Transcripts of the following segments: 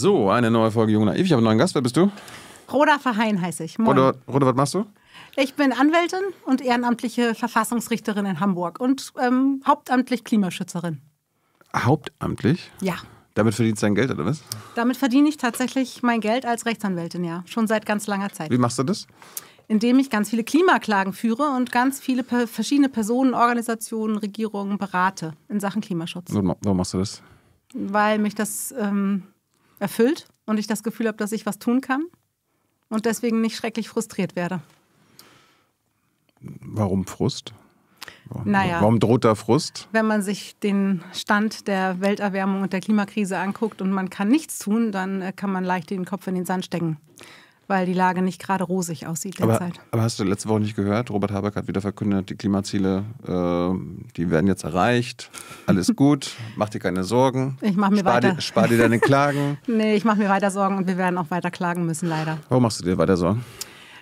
So, eine neue Folge Jung Naiv. Ich habe einen neuen Gast. Wer bist du? Roda Verheyen heiße ich. Moin. Roda, Roda, was machst du? Ich bin Anwältin und ehrenamtliche Verfassungsrichterin in Hamburg und ähm, hauptamtlich Klimaschützerin. Hauptamtlich? Ja. Damit verdienst du dein Geld, oder was? Damit verdiene ich tatsächlich mein Geld als Rechtsanwältin, ja. Schon seit ganz langer Zeit. Wie machst du das? Indem ich ganz viele Klimaklagen führe und ganz viele verschiedene Personen, Organisationen, Regierungen berate in Sachen Klimaschutz. Warum machst du das? Weil mich das ähm, erfüllt und ich das Gefühl habe, dass ich was tun kann und deswegen nicht schrecklich frustriert werde. Warum Frust? Naja, Warum droht da Frust? Wenn man sich den Stand der Welterwärmung und der Klimakrise anguckt und man kann nichts tun, dann äh, kann man leicht den Kopf in den Sand stecken weil die Lage nicht gerade rosig aussieht derzeit. Aber, aber, hast du letzte Woche nicht gehört? Robert Habeck hat wieder verkündet, die Klimaziele, äh, die werden jetzt erreicht. Alles gut, mach dir keine Sorgen. Ich mach mir spar weiter. Dir, spar dir deine Klagen. nee, ich mache mir weiter Sorgen und wir werden auch weiter klagen müssen, leider. Warum machst du dir weiter Sorgen?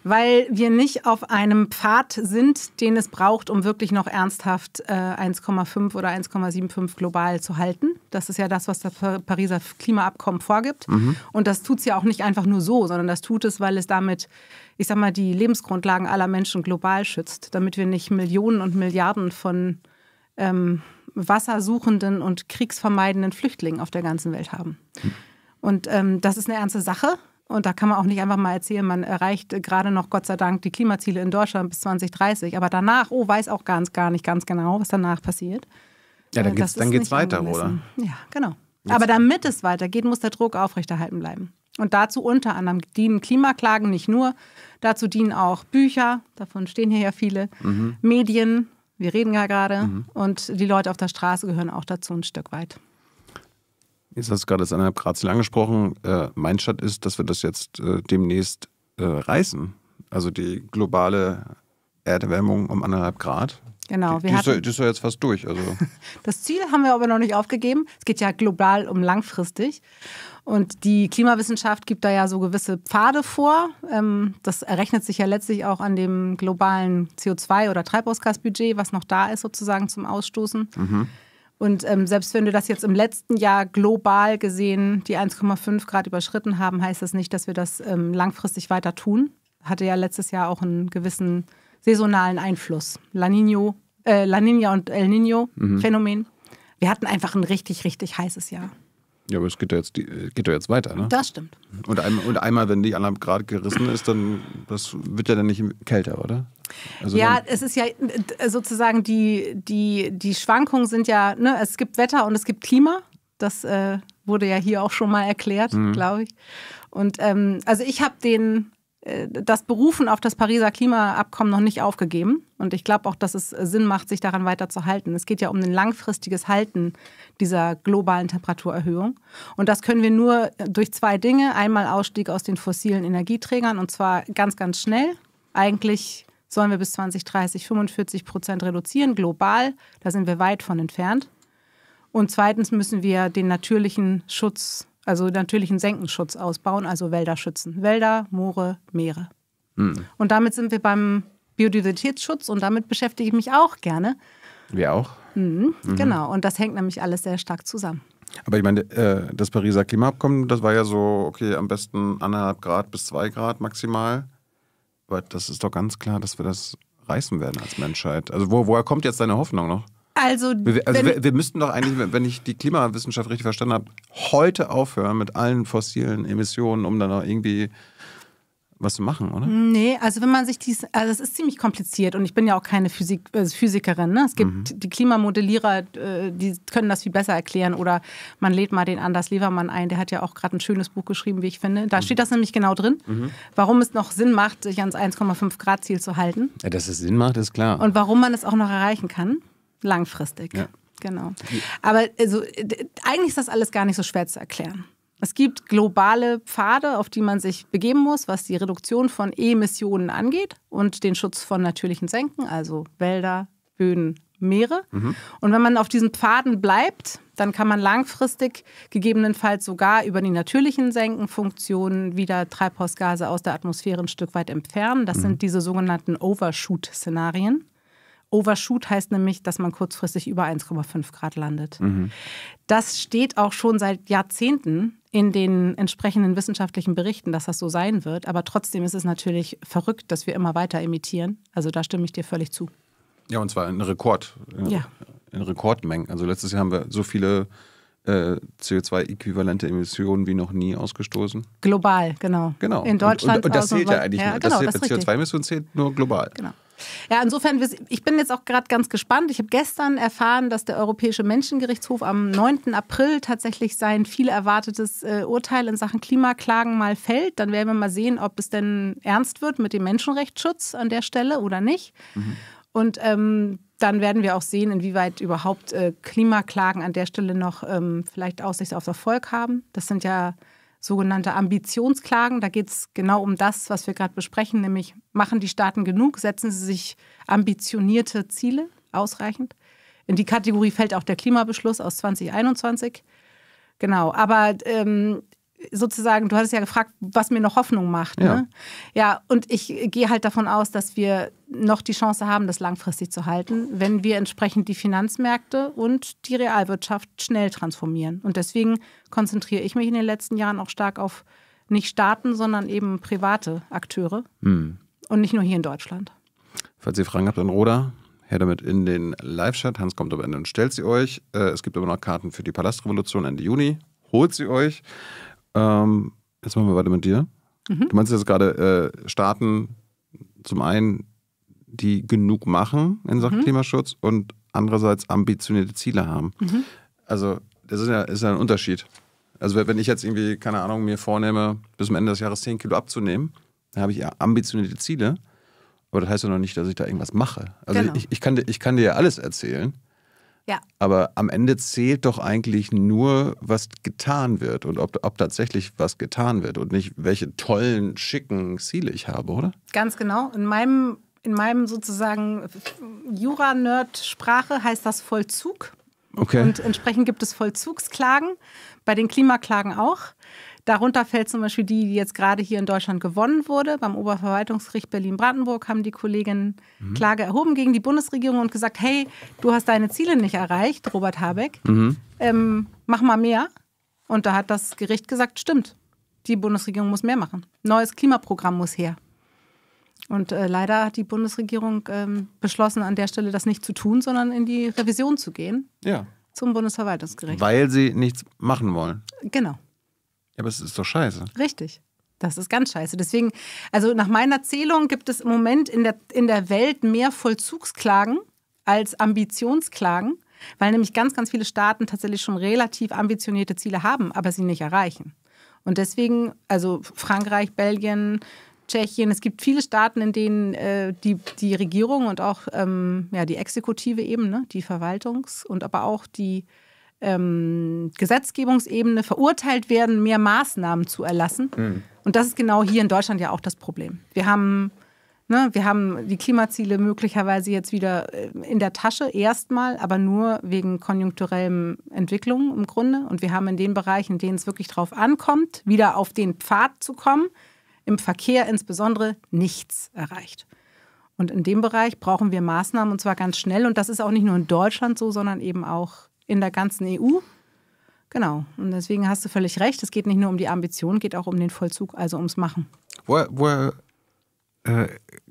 weil wir nicht auf einem Pfad sind, den es braucht, um wirklich noch ernsthaft äh, 1,5 oder 1,75 global zu halten. Das ist ja das, was das Pariser Klimaabkommen vorgibt. Mhm. Und das tut es ja auch nicht einfach nur so, sondern das tut es, weil es damit, ich sag mal, die Lebensgrundlagen aller Menschen global schützt, damit wir nicht Millionen und Milliarden von ähm, wassersuchenden und kriegsvermeidenden Flüchtlingen auf der ganzen Welt haben. Mhm. Und ähm, das ist eine ernste Sache. Und da kann man auch nicht einfach mal erzählen, man erreicht gerade noch, Gott sei Dank, die Klimaziele in Deutschland bis 2030. Aber danach, oh, weiß auch ganz, gar nicht ganz genau, was danach passiert. Ja, äh, dann geht dann geht's weiter, oder? Ja, genau. Aber damit es weitergeht, muss der Druck aufrechterhalten bleiben. Und dazu unter anderem dienen Klimaklagen nicht nur, dazu dienen auch Bücher, davon stehen hier ja viele, mhm. Medien, wir reden ja gerade, mhm. und die Leute auf der Straße gehören auch dazu ein Stück weit. Jetzt hast du gerade das Grad Ziel angesprochen. Äh, mein Stadt ist, dass wir das jetzt äh, demnächst äh, reißen. Also die globale Erderwärmung um anderthalb Grad. Genau. Die, die, hatten, ist, die, ist, ja jetzt fast durch. Also. das Ziel haben wir aber noch nicht aufgegeben. Es geht ja global um langfristig. Und die Klimawissenschaft gibt da ja so gewisse Pfade vor. Ähm, das errechnet sich ja letztlich auch an dem globalen CO2- oder Treibhausgasbudget, was noch da ist sozusagen zum Ausstoßen. Mhm. Und ähm, selbst wenn wir das jetzt im letzten Jahr global gesehen, die 1,5 Grad überschritten haben, heißt das nicht, dass wir das ähm, langfristig weiter tun. Hatte ja letztes Jahr auch einen gewissen saisonalen Einfluss. La, Nino, äh, La Nina und El Nino-Phänomen. Mhm. Wir hatten einfach ein richtig, richtig heißes Jahr. Ja, aber es geht ja jetzt, äh, geht doch jetzt weiter, ne? Das stimmt. Und, ein, und einmal, wenn die anderthalb Grad gerissen ist, dann das wird ja dann nicht kälter, oder? Also ja, es ist ja äh, sozusagen die, die, die Schwankungen sind ja, ne, es gibt Wetter und es gibt Klima. Das äh, wurde ja hier auch schon mal erklärt, mhm. glaube ich. Und ähm, also ich habe den äh, das Berufen auf das Pariser Klimaabkommen noch nicht aufgegeben. Und ich glaube auch, dass es Sinn macht, sich daran weiterzuhalten. Es geht ja um ein langfristiges Halten dieser globalen Temperaturerhöhung. Und das können wir nur äh, durch zwei Dinge. Einmal Ausstieg aus den fossilen Energieträgern und zwar ganz, ganz schnell. Eigentlich sollen wir bis 2030 45 Prozent reduzieren, global. Da sind wir weit von entfernt. Und zweitens müssen wir den natürlichen Schutz, also natürlichen Senkenschutz ausbauen, also Wälder schützen. Wälder, Moore, Meere. Mhm. Und damit sind wir beim Biodiversitätsschutz und damit beschäftige ich mich auch gerne. Wir auch. Mhm, mhm. Genau, und das hängt nämlich alles sehr stark zusammen. Aber ich meine, äh, das Pariser Klimaabkommen, das war ja so, okay, am besten anderthalb Grad bis zwei Grad maximal. Aber das ist doch ganz klar, dass wir das reißen werden als Menschheit. Also wo, woher kommt jetzt deine Hoffnung noch? Also, also wir, wir, müssten doch eigentlich, wenn ich die Klimawissenschaft richtig verstanden habe, heute aufhören mit allen fossilen Emissionen, um dann auch irgendwie was zu machen, oder? Nee, also wenn man sich dies, also es ist ziemlich kompliziert und ich bin ja auch keine Physik, äh, Physikerin. Ne? Es gibt mhm. die Klimamodellierer, äh, die können das viel besser erklären oder man lädt mal den Anders Levermann ein, der hat ja auch gerade ein schönes Buch geschrieben, wie ich finde. Da mhm. steht das nämlich genau drin, mhm. warum es noch Sinn macht, sich ans 1,5 Grad Ziel zu halten. Ja, dass es Sinn macht, ist klar. Und warum man es auch noch erreichen kann, langfristig. Ja. Genau. Aber also, eigentlich ist das alles gar nicht so schwer zu erklären. Es gibt globale Pfade, auf die man sich begeben muss, was die Reduktion von Emissionen angeht und den Schutz von natürlichen Senken, also Wälder, Böden, Meere. Mhm. Und wenn man auf diesen Pfaden bleibt, dann kann man langfristig gegebenenfalls sogar über die natürlichen Senkenfunktionen wieder Treibhausgase aus der Atmosphäre ein Stück weit entfernen. Das mhm. sind diese sogenannten Overshoot-Szenarien. Overshoot heißt nämlich, dass man kurzfristig über 1,5 Grad landet. Mhm. Das steht auch schon seit Jahrzehnten in den entsprechenden wissenschaftlichen Berichten, dass das so sein wird. Aber trotzdem ist es natürlich verrückt, dass wir immer weiter emittieren. Also da stimme ich dir völlig zu. Ja, und zwar in Rekord. ja. in Rekordmengen. Also letztes Jahr haben wir so viele äh, CO2-äquivalente Emissionen wie noch nie ausgestoßen. Global, genau. Genau. In Deutschland. Und, und, und das zählt ja eigentlich ja, nur. Genau, das, das CO2-Emissionen zählt nur global. Genau. Ja, insofern, ich bin jetzt auch gerade ganz gespannt. Ich habe gestern erfahren, dass der Europäische Menschengerichtshof am 9. April tatsächlich sein viel erwartetes äh, Urteil in Sachen Klimaklagen mal fällt. Dann werden wir mal sehen, ob es denn ernst wird mit dem Menschenrechtsschutz an der Stelle oder nicht. Mhm. Und ähm, dann werden wir auch sehen, inwieweit überhaupt äh, Klimaklagen an der Stelle noch ähm, vielleicht Aussicht auf Erfolg haben. Das sind ja sogenannte Ambitionsklagen. Da geht es genau um das, was wir gerade besprechen, nämlich machen die Staaten genug, setzen sie sich ambitionierte Ziele ausreichend. In die Kategorie fällt auch der Klimabeschluss aus 2021. Genau, aber ähm, sozusagen, du hattest ja gefragt, was mir noch Hoffnung macht. Ne? Ja, ne? ja und ich gehe halt davon aus, dass wir noch die Chance haben, das langfristig zu halten, wenn wir entsprechend die Finanzmärkte und die Realwirtschaft schnell transformieren. Und deswegen konzentriere ich mich in den letzten Jahren auch stark auf nicht Staaten, sondern eben private Akteure hm. und nicht nur hier in Deutschland. Falls ihr Fragen habt an Roda, her damit in den Live-Chat. Hans kommt am Ende und stellt sie euch. Äh, es gibt aber noch Karten für die Palastrevolution Ende Juni. Holt sie euch. Ähm, jetzt machen wir weiter mit dir. Mhm. Du meinst jetzt gerade äh, Staaten zum einen, die genug machen in Sachen mhm. Klimaschutz und andererseits ambitionierte Ziele haben. Mhm. Also das ist ja, ist ja ein Unterschied. Also wenn ich jetzt irgendwie, keine Ahnung, mir vornehme, bis zum Ende des Jahres 10 Kilo abzunehmen, dann habe ich ja ambitionierte Ziele. Aber das heißt ja noch nicht, dass ich da irgendwas mache. Also genau. ich, ich, kann, ich kann dir ja alles erzählen. Ja. Aber am Ende zählt doch eigentlich nur, was getan wird und ob, ob tatsächlich was getan wird und nicht, welche tollen, schicken Ziele ich habe, oder? Ganz genau. In meinem, in meinem sozusagen Jura-Nerd-Sprache heißt das Vollzug. Okay. Und entsprechend gibt es Vollzugsklagen, bei den Klimaklagen auch. Darunter fällt zum Beispiel die, die jetzt gerade hier in Deutschland gewonnen wurde. Beim Oberverwaltungsgericht Berlin-Brandenburg haben die Kolleginnen mhm. Klage erhoben gegen die Bundesregierung und gesagt, hey, du hast deine Ziele nicht erreicht, Robert Habeck, mhm. ähm, mach mal mehr. Und da hat das Gericht gesagt, stimmt, die Bundesregierung muss mehr machen. Neues Klimaprogramm muss her. Und äh, leider hat die Bundesregierung ähm, beschlossen, an der Stelle das nicht zu tun, sondern in die Revision zu gehen. Ja. Zum Bundesverwaltungsgericht. Weil sie nichts machen wollen. Genau. Ja, aber es ist doch scheiße. Richtig. Das ist ganz scheiße. Deswegen, also nach meiner Zählung gibt es im Moment in der, in der Welt mehr Vollzugsklagen als Ambitionsklagen, weil nämlich ganz, ganz viele Staaten tatsächlich schon relativ ambitionierte Ziele haben, aber sie nicht erreichen. Und deswegen, also Frankreich, Belgien, Tschechien, es gibt viele Staaten, in denen äh, die, die Regierung und auch ähm, ja, die Exekutive eben, ne, die Verwaltungs- und aber auch die ähm, Gesetzgebungsebene verurteilt werden, mehr Maßnahmen zu erlassen. Mhm. Und das ist genau hier in Deutschland ja auch das Problem. Wir haben Ne, wir haben die Klimaziele möglicherweise jetzt wieder äh, in der Tasche erstmal, aber nur wegen konjunkturellen Entwicklungen im Grunde. Und wir haben in den Bereichen, in denen es wirklich drauf ankommt, wieder auf den Pfad zu kommen, im Verkehr insbesondere nichts erreicht. Und in dem Bereich brauchen wir Maßnahmen und zwar ganz schnell. Und das ist auch nicht nur in Deutschland so, sondern eben auch in der ganzen EU. Genau. Und deswegen hast du völlig recht. Es geht nicht nur um die Ambition, geht auch um den Vollzug, also ums Machen. Woher, woher äh,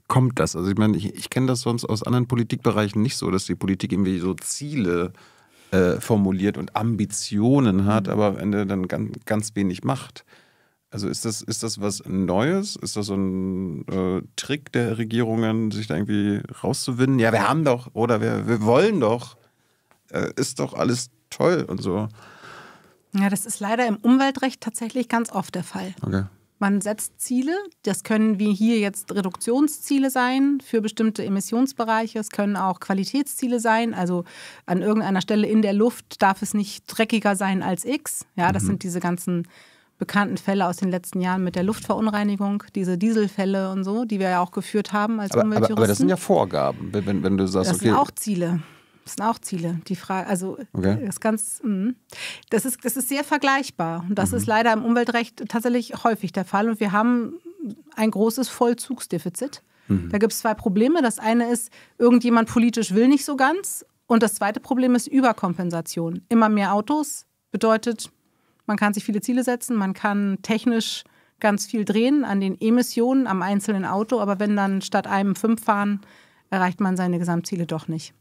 kommt das? Also ich meine, ich, ich kenne das sonst aus anderen Politikbereichen nicht so, dass die Politik irgendwie so Ziele äh, formuliert und Ambitionen hat, mhm. aber am Ende dann ganz, ganz wenig macht. Also ist das, ist das was Neues? Ist das so ein äh, Trick der Regierungen, sich da irgendwie rauszuwinden? Ja, wir haben doch oder wir, wir wollen doch äh, ist doch alles toll und so. Ja, das ist leider im Umweltrecht tatsächlich ganz oft der Fall. Okay. Man setzt Ziele, das können wie hier jetzt Reduktionsziele sein für bestimmte Emissionsbereiche, es können auch Qualitätsziele sein, also an irgendeiner Stelle in der Luft darf es nicht dreckiger sein als X. Ja, das mhm. sind diese ganzen bekannten Fälle aus den letzten Jahren mit der Luftverunreinigung, diese Dieselfälle und so, die wir ja auch geführt haben als aber, Umweltjuristen. Aber, aber das sind ja Vorgaben, wenn, wenn du sagst, das okay. Das sind auch Ziele. Das sind auch Ziele. Die Frage, also okay. das ganz, mhm. das ist, das ist sehr vergleichbar. Und das mhm. ist leider im Umweltrecht tatsächlich häufig der Fall. Und wir haben ein großes Vollzugsdefizit. Mhm. Da gibt es zwei Probleme. Das eine ist, irgendjemand politisch will nicht so ganz. Und das zweite Problem ist Überkompensation. Immer mehr Autos bedeutet, man kann sich viele Ziele setzen, man kann technisch ganz viel drehen an den Emissionen am einzelnen Auto, aber wenn dann statt einem fünf fahren, erreicht man seine Gesamtziele doch nicht.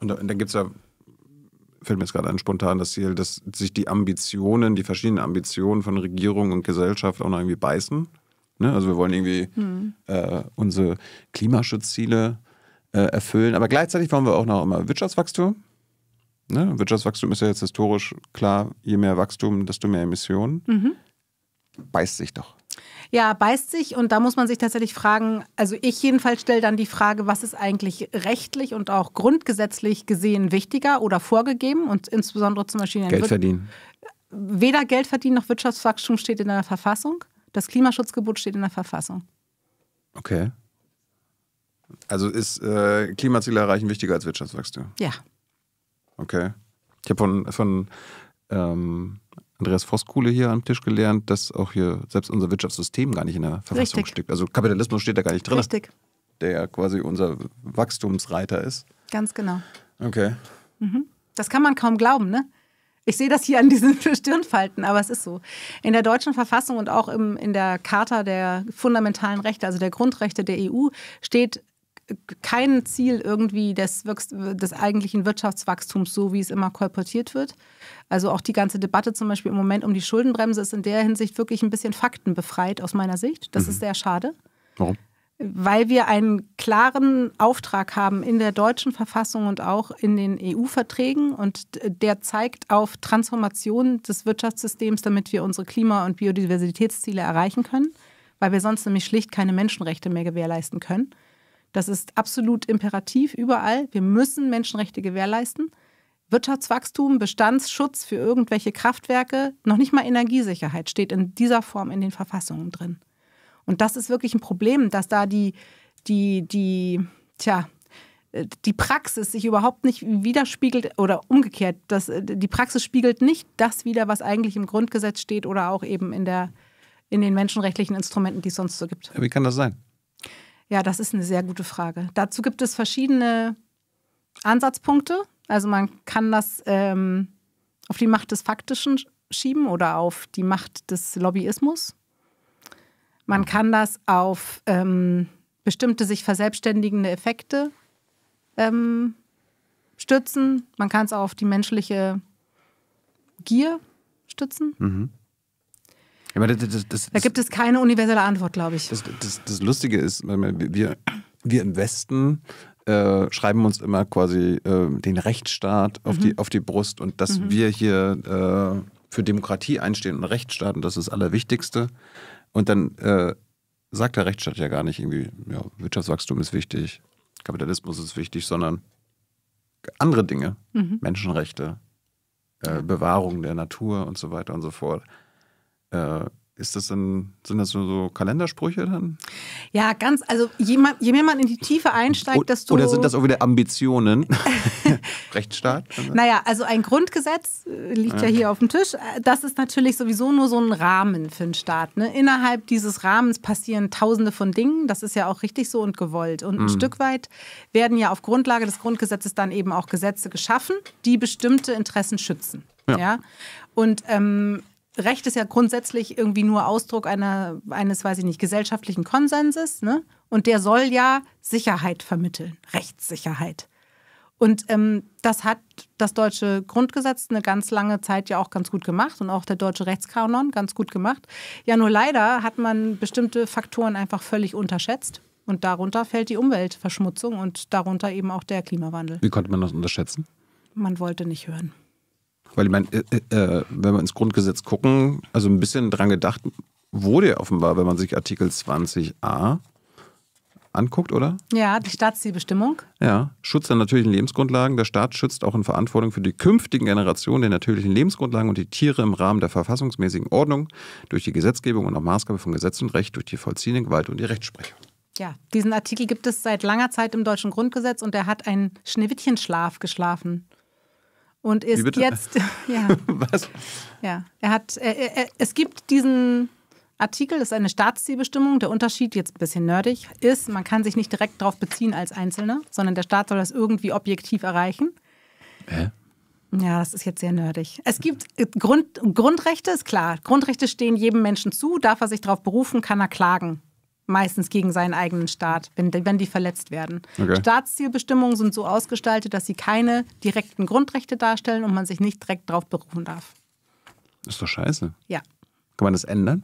Und, und dann gibt es ja, fällt mir jetzt gerade ein spontan das Ziel, dass sich die Ambitionen, die verschiedenen Ambitionen von Regierung und Gesellschaft auch noch irgendwie beißen. Ne? Also wir wollen irgendwie mhm. äh, unsere Klimaschutzziele äh, erfüllen, aber gleichzeitig wollen wir auch noch immer Wirtschaftswachstum. Ne? Wirtschaftswachstum ist ja jetzt historisch klar, je mehr Wachstum, desto mehr Emissionen. Mhm. Beißt sich doch. Ja, beißt sich und da muss man sich tatsächlich fragen, also ich jedenfalls stelle dann die Frage, was ist eigentlich rechtlich und auch grundgesetzlich gesehen wichtiger oder vorgegeben und insbesondere zum Beispiel Geld verdienen. Weder Geld verdienen noch Wirtschaftswachstum steht in der Verfassung. Das Klimaschutzgebot steht in der Verfassung. Okay. Also ist äh, Klimaziele erreichen wichtiger als Wirtschaftswachstum? Ja. Okay. Ich habe von, von ähm Andreas Voskuhle hier am Tisch gelernt, dass auch hier selbst unser Wirtschaftssystem gar nicht in der Verfassung Richtig. steht. Also Kapitalismus steht da gar nicht drin. Richtig. Der ja quasi unser Wachstumsreiter ist. Ganz genau. Okay. Mhm. Das kann man kaum glauben, ne? Ich sehe das hier an diesen Stirnfalten, aber es ist so. In der deutschen Verfassung und auch im, in der Charta der fundamentalen Rechte, also der Grundrechte der EU, steht kein Ziel irgendwie des, des eigentlichen Wirtschaftswachstums, so wie es immer kolportiert wird. Also auch die ganze Debatte zum Beispiel im Moment um die Schuldenbremse ist in der Hinsicht wirklich ein bisschen faktenbefreit aus meiner Sicht. Das mhm. ist sehr schade. Warum? Weil wir einen klaren Auftrag haben in der deutschen Verfassung und auch in den EU-Verträgen und der zeigt auf Transformation des Wirtschaftssystems, damit wir unsere Klima- und Biodiversitätsziele erreichen können, weil wir sonst nämlich schlicht keine Menschenrechte mehr gewährleisten können. Das ist absolut imperativ überall. Wir müssen Menschenrechte gewährleisten. Wirtschaftswachstum, Bestandsschutz für irgendwelche Kraftwerke, noch nicht mal Energiesicherheit steht in dieser Form in den Verfassungen drin. Und das ist wirklich ein Problem, dass da die, die, die, tja, äh, die Praxis sich überhaupt nicht widerspiegelt oder umgekehrt, dass äh, die Praxis spiegelt nicht das wider, was eigentlich im Grundgesetz steht oder auch eben in der in den menschenrechtlichen Instrumenten, die es sonst so gibt. Wie kann das sein? Ja, das ist eine sehr gute Frage. Dazu gibt es verschiedene Ansatzpunkte. Also man kann das ähm, auf die Macht des Faktischen schieben oder auf die Macht des Lobbyismus. Man kann das auf ähm, bestimmte sich verselbstständigende Effekte ähm, stützen. Man kann es auf die menschliche Gier stützen. Mhm. Ja, das, das, das, da gibt es keine universelle Antwort, glaube ich. Das, Lustige ist, wir, wir im Westen äh, schreiben uns immer quasi äh, den Rechtsstaat auf, mhm. die, auf die Brust und dass mhm. wir hier äh, für Demokratie einstehen und Rechtsstaat und das ist das Allerwichtigste. Und dann äh, sagt der Rechtsstaat ja gar nicht irgendwie, ja, Wirtschaftswachstum ist wichtig, Kapitalismus ist wichtig, sondern andere Dinge, mhm. Menschenrechte, äh, Bewahrung der Natur und so weiter und so fort. Äh, ist das dann, sind das so, so Kalendersprüche dann? Ja, ganz, also je, je, mehr man in die Tiefe einsteigt, desto. Oder sind das auch wieder Ambitionen? Rechtsstaat? Naja, also ein Grundgesetz äh, liegt ja. ja. hier auf dem Tisch. Äh, das ist natürlich sowieso nur so ein Rahmen für einen Staat. Ne? Innerhalb dieses Rahmens passieren tausende von Dingen. Das ist ja auch richtig so und gewollt. Und ein mhm. Stück weit werden ja auf Grundlage des Grundgesetzes dann eben auch Gesetze geschaffen, die bestimmte Interessen schützen. Ja. ja? Und ähm, Recht ist ja grundsätzlich irgendwie nur Ausdruck einer, eines, weiß ich nicht, gesellschaftlichen Konsenses. Ne? Und der soll ja Sicherheit vermitteln, Rechtssicherheit. Und ähm, das hat das deutsche Grundgesetz eine ganz lange Zeit ja auch ganz gut gemacht und auch der deutsche Rechtskanon ganz gut gemacht. Ja, nur leider hat man bestimmte Faktoren einfach völlig unterschätzt. Und darunter fällt die Umweltverschmutzung und darunter eben auch der Klimawandel. Wie konnte man das unterschätzen? Man wollte nicht hören. Weil ich meine, äh, äh, äh, wenn wir ins Grundgesetz gucken, also ein bisschen dran gedacht wurde ja offenbar, wenn man sich Artikel 20a anguckt, oder? Ja, die Staatszielbestimmung. Ja, Schutz der natürlichen Lebensgrundlagen. Der Staat schützt auch in Verantwortung für die künftigen Generationen der natürlichen Lebensgrundlagen und die Tiere im Rahmen der verfassungsmäßigen Ordnung durch die Gesetzgebung und auch Maßgabe von Gesetz und Recht durch die vollziehende Gewalt und die Rechtsprechung. Ja, diesen Artikel gibt es seit langer Zeit im deutschen Grundgesetz und er hat einen Schneewittchenschlaf geschlafen und ist jetzt. Ja. Was? Ja, er hat. Er, er, es gibt diesen Artikel, das ist eine Staatszielbestimmung. Der Unterschied, jetzt ein bisschen nerdig, ist, man kann sich nicht direkt darauf beziehen als Einzelner, sondern der Staat soll das irgendwie objektiv erreichen. Hä? Ja, das ist jetzt sehr nerdig. Es gibt äh, Grund, Grundrechte, ist klar. Grundrechte stehen jedem Menschen zu. Darf er sich darauf berufen, kann er klagen meistens gegen seinen eigenen Staat, wenn, wenn die verletzt werden. Okay. Staatszielbestimmungen sind so ausgestaltet, dass sie keine direkten Grundrechte darstellen und man sich nicht direkt darauf berufen darf. Das ist doch scheiße. Ja. Kann man das ändern?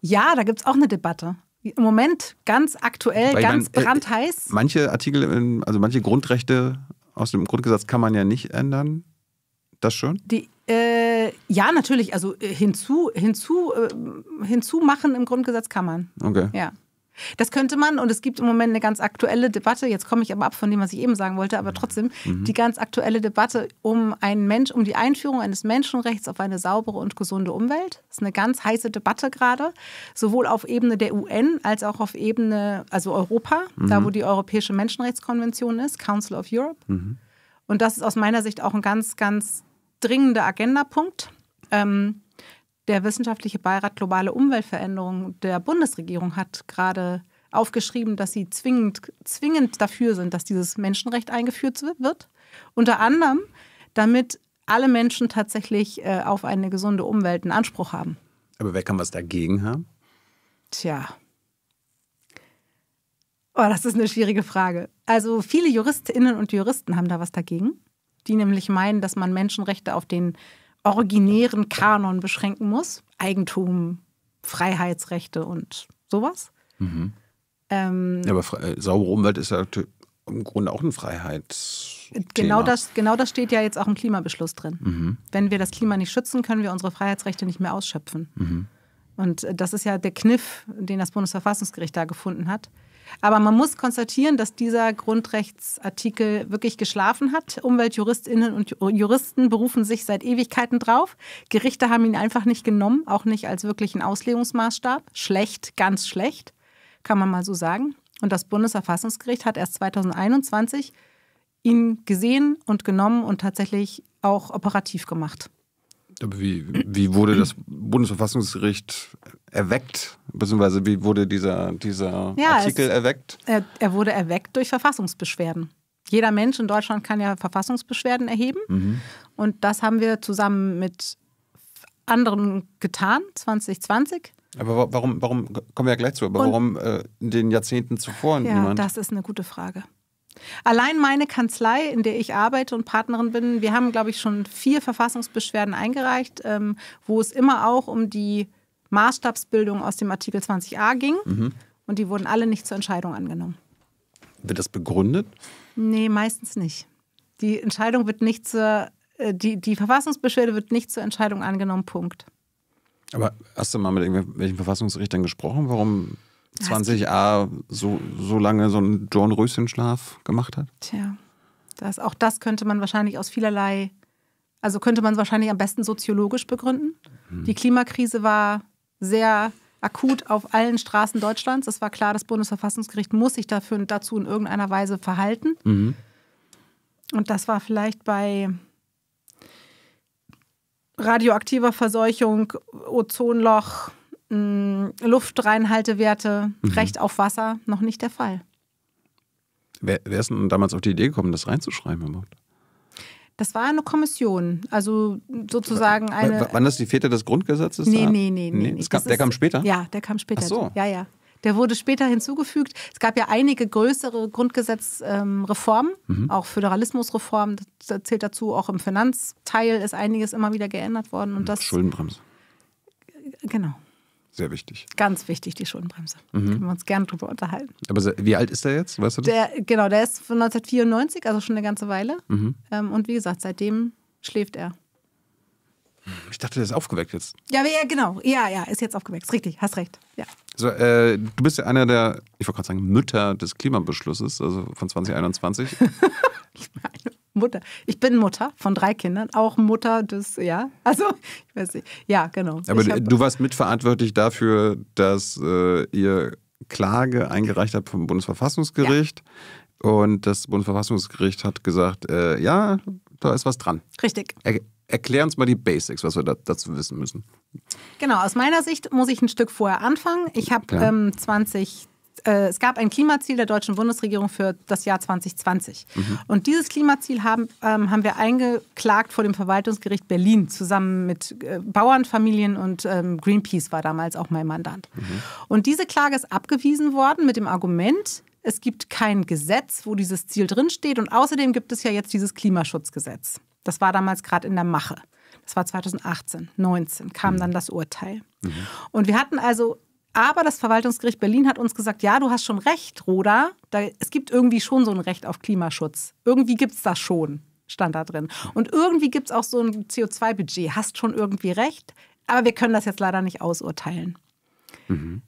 Ja, da gibt es auch eine Debatte. Im Moment ganz aktuell, Weil ganz meine, äh, brandheiß. Äh, manche Artikel, also manche Grundrechte aus dem Grundgesetz kann man ja nicht ändern. Das schon? Die, äh, ja, natürlich. Also äh, hinzu, hinzu, äh, hinzumachen im Grundgesetz kann man. Okay. Ja. Das könnte man und es gibt im Moment eine ganz aktuelle Debatte, jetzt komme ich aber ab von dem, was ich eben sagen wollte, aber trotzdem mhm. die ganz aktuelle Debatte um einen Mensch, um die Einführung eines Menschenrechts auf eine saubere und gesunde Umwelt. Das ist eine ganz heiße Debatte gerade, sowohl auf Ebene der UN als auch auf Ebene, also Europa, mhm. da wo die Europäische Menschenrechtskonvention ist, Council of Europe. Mhm. Und das ist aus meiner Sicht auch ein ganz, ganz dringender Agendapunkt. Ähm, der Wissenschaftliche Beirat Globale Umweltveränderung der Bundesregierung hat gerade aufgeschrieben, dass sie zwingend, zwingend dafür sind, dass dieses Menschenrecht eingeführt wird. Unter anderem, damit alle Menschen tatsächlich äh, auf eine gesunde Umwelt einen Anspruch haben. Aber wer kann was dagegen haben? Tja. Oh, das ist eine schwierige Frage. Also viele Juristinnen und Juristen haben da was dagegen, die nämlich meinen, dass man Menschenrechte auf den originären Kanon beschränken muss. Eigentum, Freiheitsrechte und sowas. Mhm. Ähm, ja, aber äh, saubere Umwelt ist ja im Grunde auch ein Freiheits. Genau das, genau das steht ja jetzt auch im Klimabeschluss drin. Mhm. Wenn wir das Klima nicht schützen, können wir unsere Freiheitsrechte nicht mehr ausschöpfen. Mhm. Und äh, das ist ja der Kniff, den das Bundesverfassungsgericht da gefunden hat. Aber man muss konstatieren, dass dieser Grundrechtsartikel wirklich geschlafen hat. Umweltjuristinnen und Juristen berufen sich seit Ewigkeiten drauf. Gerichte haben ihn einfach nicht genommen, auch nicht als wirklichen Auslegungsmaßstab. Schlecht, ganz schlecht, kann man mal so sagen. Und das Bundesverfassungsgericht hat erst 2021 ihn gesehen und genommen und tatsächlich auch operativ gemacht. Aber wie, wie wurde das Bundesverfassungsgericht erweckt? Beziehungsweise wie wurde dieser, dieser ja, Artikel es, erweckt? Er, er, wurde erweckt durch Verfassungsbeschwerden. Jeder Mensch in Deutschland kann ja Verfassungsbeschwerden erheben. Mhm. Und das haben wir zusammen mit anderen getan, 2020. Aber warum, warum kommen wir ja gleich zu, aber Und, warum äh, in den Jahrzehnten zuvor ja, niemand? Das ist eine gute Frage. Allein meine Kanzlei, in der ich arbeite und Partnerin bin, wir haben, glaube ich, schon vier Verfassungsbeschwerden eingereicht, ähm, wo es immer auch um die Maßstabsbildung aus dem Artikel 20a ging. Mhm. Und die wurden alle nicht zur Entscheidung angenommen. Wird das begründet? Nee, meistens nicht. Die Entscheidung wird nicht zur, äh, die, die Verfassungsbeschwerde wird nicht zur Entscheidung angenommen, Punkt. Aber hast du mal mit irgendwelchen Verfassungsrichtern gesprochen, warum 20a so, so lange so einen Dornröschenschlaf gemacht hat? Tja, das, auch das könnte man wahrscheinlich aus vielerlei, also könnte man es wahrscheinlich am besten soziologisch begründen. Hm. Die Klimakrise war sehr akut auf allen Straßen Deutschlands. Es war klar, das Bundesverfassungsgericht muss sich dafür, dazu in irgendeiner Weise verhalten. Mhm. Und das war vielleicht bei radioaktiver Verseuchung, Ozonloch, mh, mm, Luftreinhaltewerte, mhm. Recht auf Wasser, noch nicht der Fall. Wer, wer ist denn damals auf die Idee gekommen, das reinzuschreiben überhaupt? Das war eine Kommission, also sozusagen eine. W waren das die Väter des Grundgesetzes? Nee, nee, nee. nee, nee. Gab, der kam später? Ja, der kam später. Ach so. Ja, ja. Der wurde später hinzugefügt. Es gab ja einige größere Grundgesetzreformen, ähm, mhm. auch Föderalismusreformen, das zählt dazu. Auch im Finanzteil ist einiges immer wieder geändert worden. Und das, Schuldenbremse. Genau. Sehr wichtig. Ganz wichtig, die Schuldenbremse. Mhm. Können wir uns gerne drüber unterhalten. Aber wie alt ist der jetzt? Weißt du das? Der, genau, der ist von 1994, also schon eine ganze Weile. Mhm. Ähm, und wie gesagt, seitdem schläft er. Ich dachte, der ist aufgeweckt jetzt. Ja, genau. Ja, ja, ist jetzt aufgeweckt. Richtig, hast recht. Ja. Also, äh, du bist ja einer der, ich wollte gerade sagen, Mütter des Klimabeschlusses, also von 2021. ich meine. Mutter. Ich bin Mutter von drei Kindern, auch Mutter des, ja, also, ich weiß nicht. Ja, genau. Aber hab, du warst mitverantwortlich dafür, dass äh, ihr Klage eingereicht habt vom Bundesverfassungsgericht. Ja. Und das Bundesverfassungsgericht hat gesagt, äh, ja, da ist was dran. Richtig. Er, erklär uns mal die Basics, was wir da, dazu wissen müssen. Genau, aus meiner Sicht muss ich ein Stück vorher anfangen. Ich habe ähm, 20 äh, es gab ein Klimaziel der deutschen Bundesregierung für das Jahr 2020. Mhm. Und dieses Klimaziel haben, ähm, haben wir eingeklagt vor dem Verwaltungsgericht Berlin zusammen mit äh, Bauernfamilien und ähm, Greenpeace war damals auch mein Mandant. Mhm. Und diese Klage ist abgewiesen worden mit dem Argument, es gibt kein Gesetz, wo dieses Ziel drinsteht. Und außerdem gibt es ja jetzt dieses Klimaschutzgesetz. Das war damals gerade in der Mache. Das war 2018, 19 kam mhm. dann das Urteil. Mhm. Und wir hatten also aber das Verwaltungsgericht Berlin hat uns gesagt, ja, du hast schon recht, Roda. Da, es gibt irgendwie schon so ein Recht auf Klimaschutz. Irgendwie gibt es das schon, stand da drin. Und irgendwie gibt es auch so ein CO2-Budget. Hast schon irgendwie recht, aber wir können das jetzt leider nicht ausurteilen. Mhm.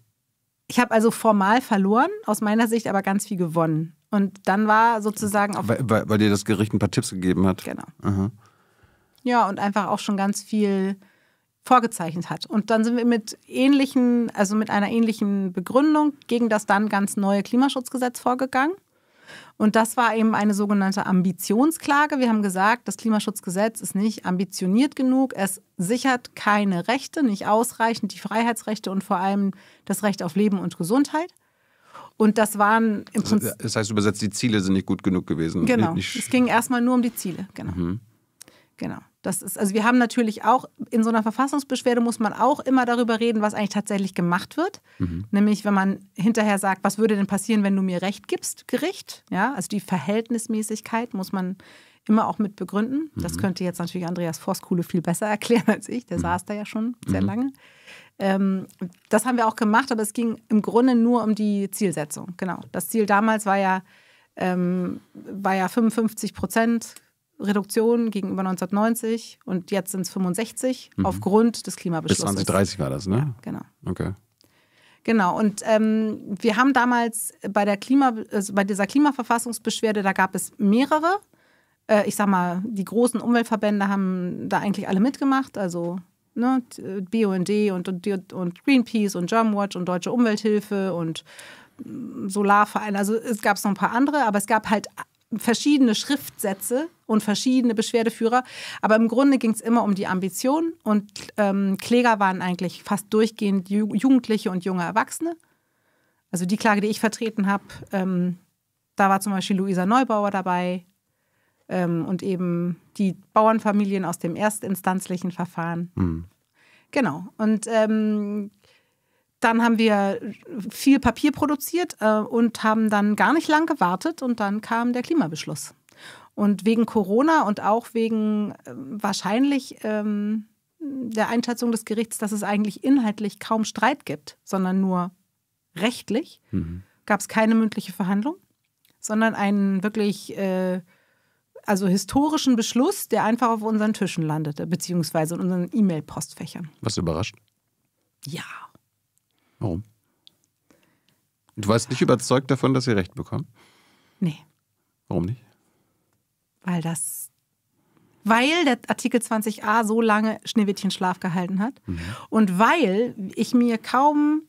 Ich habe also formal verloren, aus meiner Sicht aber ganz viel gewonnen. Und dann war sozusagen auch. Weil, weil, weil dir das Gericht ein paar Tipps gegeben hat. Genau. Aha. Ja, und einfach auch schon ganz viel vorgezeichnet hat. Und dann sind wir mit ähnlichen, also mit einer ähnlichen Begründung gegen das dann ganz neue Klimaschutzgesetz vorgegangen. Und das war eben eine sogenannte Ambitionsklage. Wir haben gesagt, das Klimaschutzgesetz ist nicht ambitioniert genug. Es sichert keine Rechte, nicht ausreichend die Freiheitsrechte und vor allem das Recht auf Leben und Gesundheit. Und das waren im also, Prinzip. Das heißt übersetzt, die Ziele sind nicht gut genug gewesen. Genau. es ging erstmal nur um die Ziele. Genau. Mhm. Genau. Das ist, also wir haben natürlich auch, in so einer Verfassungsbeschwerde muss man auch immer darüber reden, was eigentlich tatsächlich gemacht wird. Mhm. Nämlich, wenn man hinterher sagt, was würde denn passieren, wenn du mir Recht gibst, Gericht? Ja, also die Verhältnismäßigkeit muss man immer auch mit begründen. Mhm. Das könnte jetzt natürlich Andreas Voskuhle viel besser erklären als ich. Der mhm. saß da ja schon sehr mhm. lange. Ähm, das haben wir auch gemacht, aber es ging im Grunde nur um die Zielsetzung. Genau. Das Ziel damals war ja, ähm, war ja 55 Prozent Reduktion gegenüber 1990 und jetzt sind es 65 mhm. aufgrund des Klimabeschlusses. Bis 2030 war das, ne? Ja, genau. Okay. Genau, und ähm, wir haben damals bei, der Klima, also bei dieser Klimaverfassungsbeschwerde, da gab es mehrere. Äh, ich sag mal, die großen Umweltverbände haben da eigentlich alle mitgemacht, also ne, BUND und, und, und Greenpeace und Germanwatch und Deutsche Umwelthilfe und mm, Solarverein. Also es gab noch ein paar andere, aber es gab halt verschiedene Schriftsätze und verschiedene Beschwerdeführer. Aber im Grunde ging es immer um die Ambition und ähm, Kläger waren eigentlich fast durchgehend Ju Jugendliche und junge Erwachsene. Also die Klage, die ich vertreten habe, ähm, da war zum Beispiel Luisa Neubauer dabei ähm, und eben die Bauernfamilien aus dem erstinstanzlichen Verfahren. Mhm. Genau. Und ähm, dann haben wir viel Papier produziert äh, und haben dann gar nicht lang gewartet und dann kam der Klimabeschluss. Und wegen Corona und auch wegen äh, wahrscheinlich ähm, der Einschätzung des Gerichts, dass es eigentlich inhaltlich kaum Streit gibt, sondern nur rechtlich, mhm. gab es keine mündliche Verhandlung, sondern einen wirklich äh, also historischen Beschluss, der einfach auf unseren Tischen landete, beziehungsweise in unseren E-Mail-Postfächern. Was überrascht? Ja, Warum? Du warst nicht überzeugt davon, dass sie recht bekommen? Nee. Warum nicht? Weil das. Weil der Artikel 20a so lange Schneewittchen Schlaf gehalten hat mhm. und weil ich mir kaum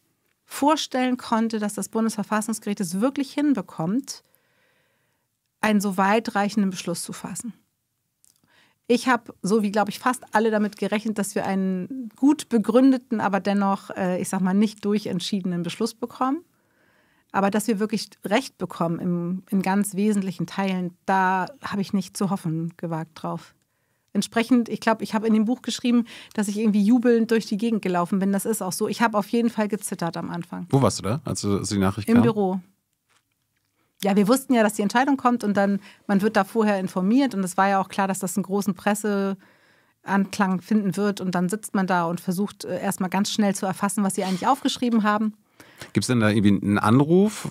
vorstellen konnte, dass das Bundesverfassungsgericht es wirklich hinbekommt, einen so weitreichenden Beschluss zu fassen. Ich habe, so wie glaube ich fast alle, damit gerechnet, dass wir einen gut begründeten, aber dennoch, äh, ich sag mal, nicht durchentschiedenen Beschluss bekommen. Aber dass wir wirklich Recht bekommen im, in ganz wesentlichen Teilen, da habe ich nicht zu hoffen gewagt drauf. Entsprechend, ich glaube, ich habe in dem Buch geschrieben, dass ich irgendwie jubelnd durch die Gegend gelaufen bin. Das ist auch so. Ich habe auf jeden Fall gezittert am Anfang. Wo warst du da, als, du, die Nachricht Im kam? Im Büro ja, wir wussten ja, dass die Entscheidung kommt und dann, man wird da vorher informiert und es war ja auch klar, dass das einen großen Presseanklang finden wird und dann sitzt man da und versucht äh, erstmal ganz schnell zu erfassen, was sie eigentlich aufgeschrieben haben. Gibt es denn da irgendwie einen Anruf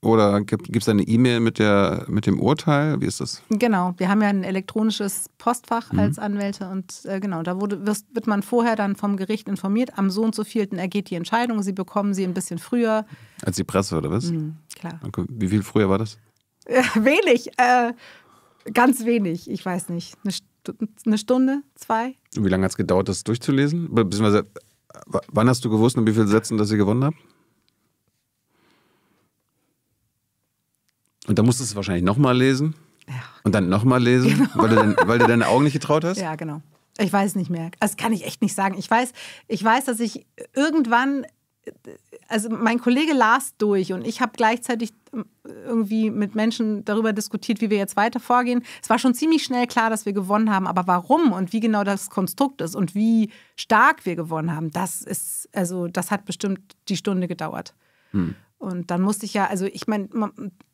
oder gibt es eine E-Mail mit, mit dem Urteil? Wie ist das? Genau, wir haben ja ein elektronisches Postfach mhm. als Anwälte und äh, genau, da wurde, wird man vorher dann vom Gericht informiert, am so und so vielten ergeht die Entscheidung, Sie bekommen sie ein bisschen früher. Als die Presse oder was? Mhm, klar. Okay. Wie viel früher war das? wenig, äh, ganz wenig, ich weiß nicht. Eine, St eine Stunde, zwei? Und Wie lange hat es gedauert, das durchzulesen? Beziehungsweise, äh, wann hast du gewusst in wie viele Sätzen, dass ihr gewonnen habt? Und dann musstest du es wahrscheinlich nochmal lesen. Ja. Und dann nochmal lesen, genau. weil, du denn, weil du deine Augen nicht getraut hast? Ja, genau. Ich weiß nicht mehr. Das kann ich echt nicht sagen. Ich weiß, ich weiß, dass ich irgendwann, also mein Kollege las durch und ich habe gleichzeitig ähm, irgendwie mit Menschen darüber diskutiert, wie wir jetzt weiter vorgehen. Es war schon ziemlich schnell klar, dass wir gewonnen haben, aber warum und wie genau das Konstrukt ist und wie stark wir gewonnen haben, das ist, also das hat bestimmt die Stunde gedauert. Hm. Und dann musste ich ja, also ich meine,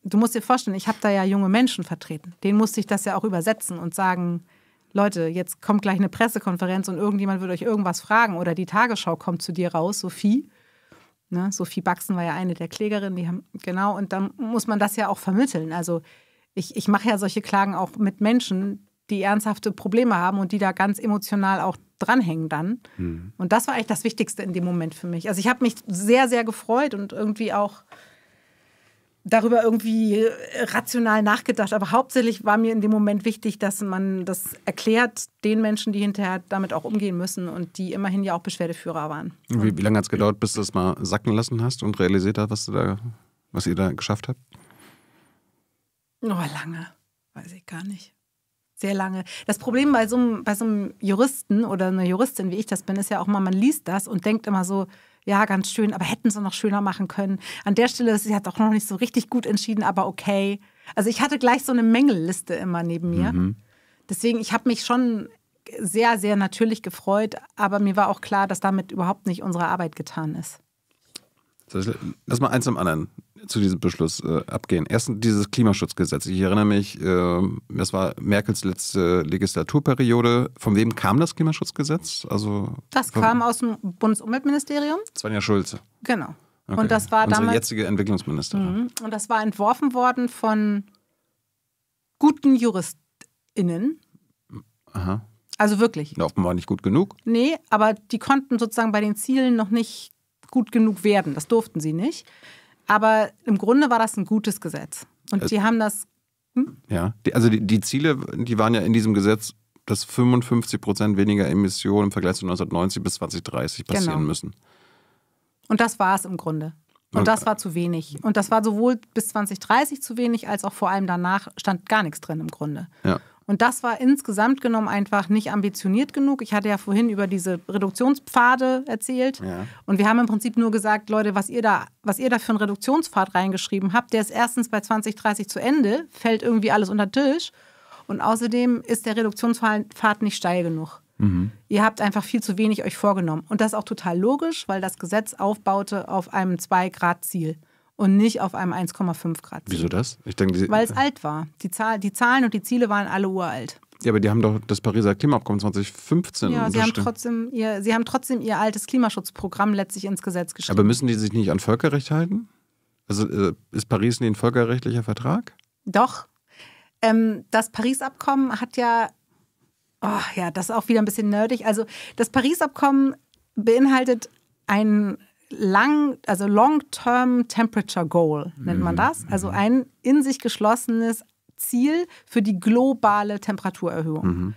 du musst dir vorstellen, ich habe da ja junge Menschen vertreten. Denen musste ich das ja auch übersetzen und sagen, Leute, jetzt kommt gleich eine Pressekonferenz und irgendjemand wird euch irgendwas fragen oder die Tagesschau kommt zu dir raus, Sophie. Ne, Sophie Baxen war ja eine der Klägerinnen, die haben, genau, und dann muss man das ja auch vermitteln. Also ich, ich mache ja solche Klagen auch mit Menschen, die ernsthafte Probleme haben und die da ganz emotional auch dranhängen dann. Mhm. Und das war eigentlich das Wichtigste in dem Moment für mich. Also ich habe mich sehr, sehr gefreut und irgendwie auch darüber irgendwie äh, rational nachgedacht. Aber hauptsächlich war mir in dem Moment wichtig, dass man das erklärt den Menschen, die hinterher damit auch umgehen müssen und die immerhin ja auch Beschwerdeführer waren. Wie, wie lange hat es gedauert, bis du das mal sacken lassen hast und realisiert hast, was, du da, was ihr da geschafft habt? Oh, lange. Weiß ich gar nicht sehr lange. Das Problem bei so, einem, bei so einem Juristen oder einer Juristin, wie ich das bin, ist ja auch mal, man liest das und denkt immer so, ja, ganz schön, aber hätten sie noch schöner machen können. An der Stelle, ist sie hat auch noch nicht so richtig gut entschieden, aber okay. Also ich hatte gleich so eine Mängelliste immer neben mir. Mhm. Deswegen, ich habe mich schon sehr, sehr natürlich gefreut, aber mir war auch klar, dass damit überhaupt nicht unsere Arbeit getan ist. Lass mal eins am anderen zu diesem Beschluss äh, abgehen. Erstens dieses Klimaschutzgesetz. Ich erinnere mich, äh, das war Merkels letzte Legislaturperiode. Von wem kam das Klimaschutzgesetz? Also das kam aus dem Bundesumweltministerium. Svenja Schulze. Genau. Okay. Und das war Unsere damals, jetzige Entwicklungsministerin. Mhm. Und das war entworfen worden von guten JuristInnen. Aha. Also wirklich. Offenbar nicht gut genug. Nee, aber die konnten sozusagen bei den Zielen noch nicht gut genug werden. Das durften sie nicht. Aber im Grunde war das ein gutes Gesetz. Und äh, die haben das. Hm? Ja, also die, die Ziele, die waren ja in diesem Gesetz, dass 55 Prozent weniger Emissionen im Vergleich zu 1990 bis 2030 passieren genau. müssen. Und das war es im Grunde. Und das äh, war zu wenig. Und das war sowohl bis 2030 zu wenig, als auch vor allem danach stand gar nichts drin im Grunde. Ja. Und das war insgesamt genommen einfach nicht ambitioniert genug. Ich hatte ja vorhin über diese Reduktionspfade erzählt. Ja. Und wir haben im Prinzip nur gesagt, Leute, was ihr, da, was ihr da für einen Reduktionspfad reingeschrieben habt, der ist erstens bei 2030 zu Ende, fällt irgendwie alles unter den Tisch. Und außerdem ist der Reduktionspfad nicht steil genug. Mhm. Ihr habt einfach viel zu wenig euch vorgenommen. Und das ist auch total logisch, weil das Gesetz aufbaute auf einem 2-Grad-Ziel und nicht auf einem 1,5 Grad. Wieso das? Ich denke, Weil es alt war. Die, Zahl, die Zahlen und die Ziele waren alle uralt. Ja, aber die haben doch das Pariser Klimaabkommen 2015. Ja, sie haben, trotzdem ihr, sie haben trotzdem ihr altes Klimaschutzprogramm letztlich ins Gesetz geschrieben. Aber müssen die sich nicht an Völkerrecht halten? Also äh, ist Paris nicht ein völkerrechtlicher Vertrag? Doch. Ähm, das Paris-Abkommen hat ja, oh ja, das ist auch wieder ein bisschen nerdig. Also das Paris-Abkommen beinhaltet einen lang, also Long-Term Temperature Goal nennt man mhm. das. Also mhm. ein in sich geschlossenes Ziel für die globale Temperaturerhöhung. Mhm.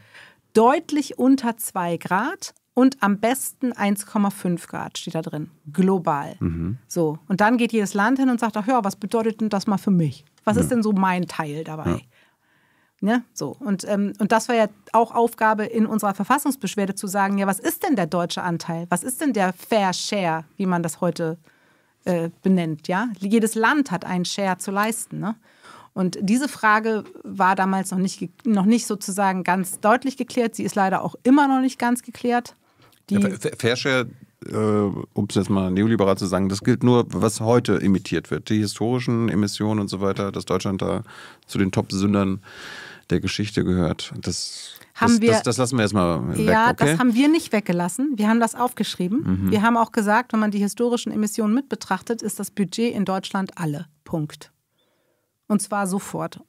Deutlich unter 2 Grad und am besten 1,5 Grad steht da drin. Global. Mhm. So. Und dann geht jedes Land hin und sagt, ach ja, was bedeutet denn das mal für mich? Was ja. ist denn so mein Teil dabei? Ja. Ne? So. Und, ähm, und das war ja auch Aufgabe in unserer Verfassungsbeschwerde zu sagen, ja, was ist denn der deutsche Anteil? Was ist denn der Fair Share, wie man das heute äh, benennt? Ja? Jedes Land hat einen Share zu leisten. Ne? Und diese Frage war damals noch nicht, noch nicht sozusagen ganz deutlich geklärt. Sie ist leider auch immer noch nicht ganz geklärt. Die ja, Fair Share, äh, um es jetzt mal neoliberal zu sagen, das gilt nur, was heute imitiert wird. Die historischen Emissionen und so weiter, dass Deutschland da zu den Top-Sündern äh, der Geschichte gehört. Das, haben das, wir, das, das lassen wir erstmal weg. Ja, okay? das haben wir nicht weggelassen. Wir haben das aufgeschrieben. Mhm. Wir haben auch gesagt, wenn man die historischen Emissionen mit betrachtet, ist das Budget in Deutschland alle. Punkt. Und zwar sofort.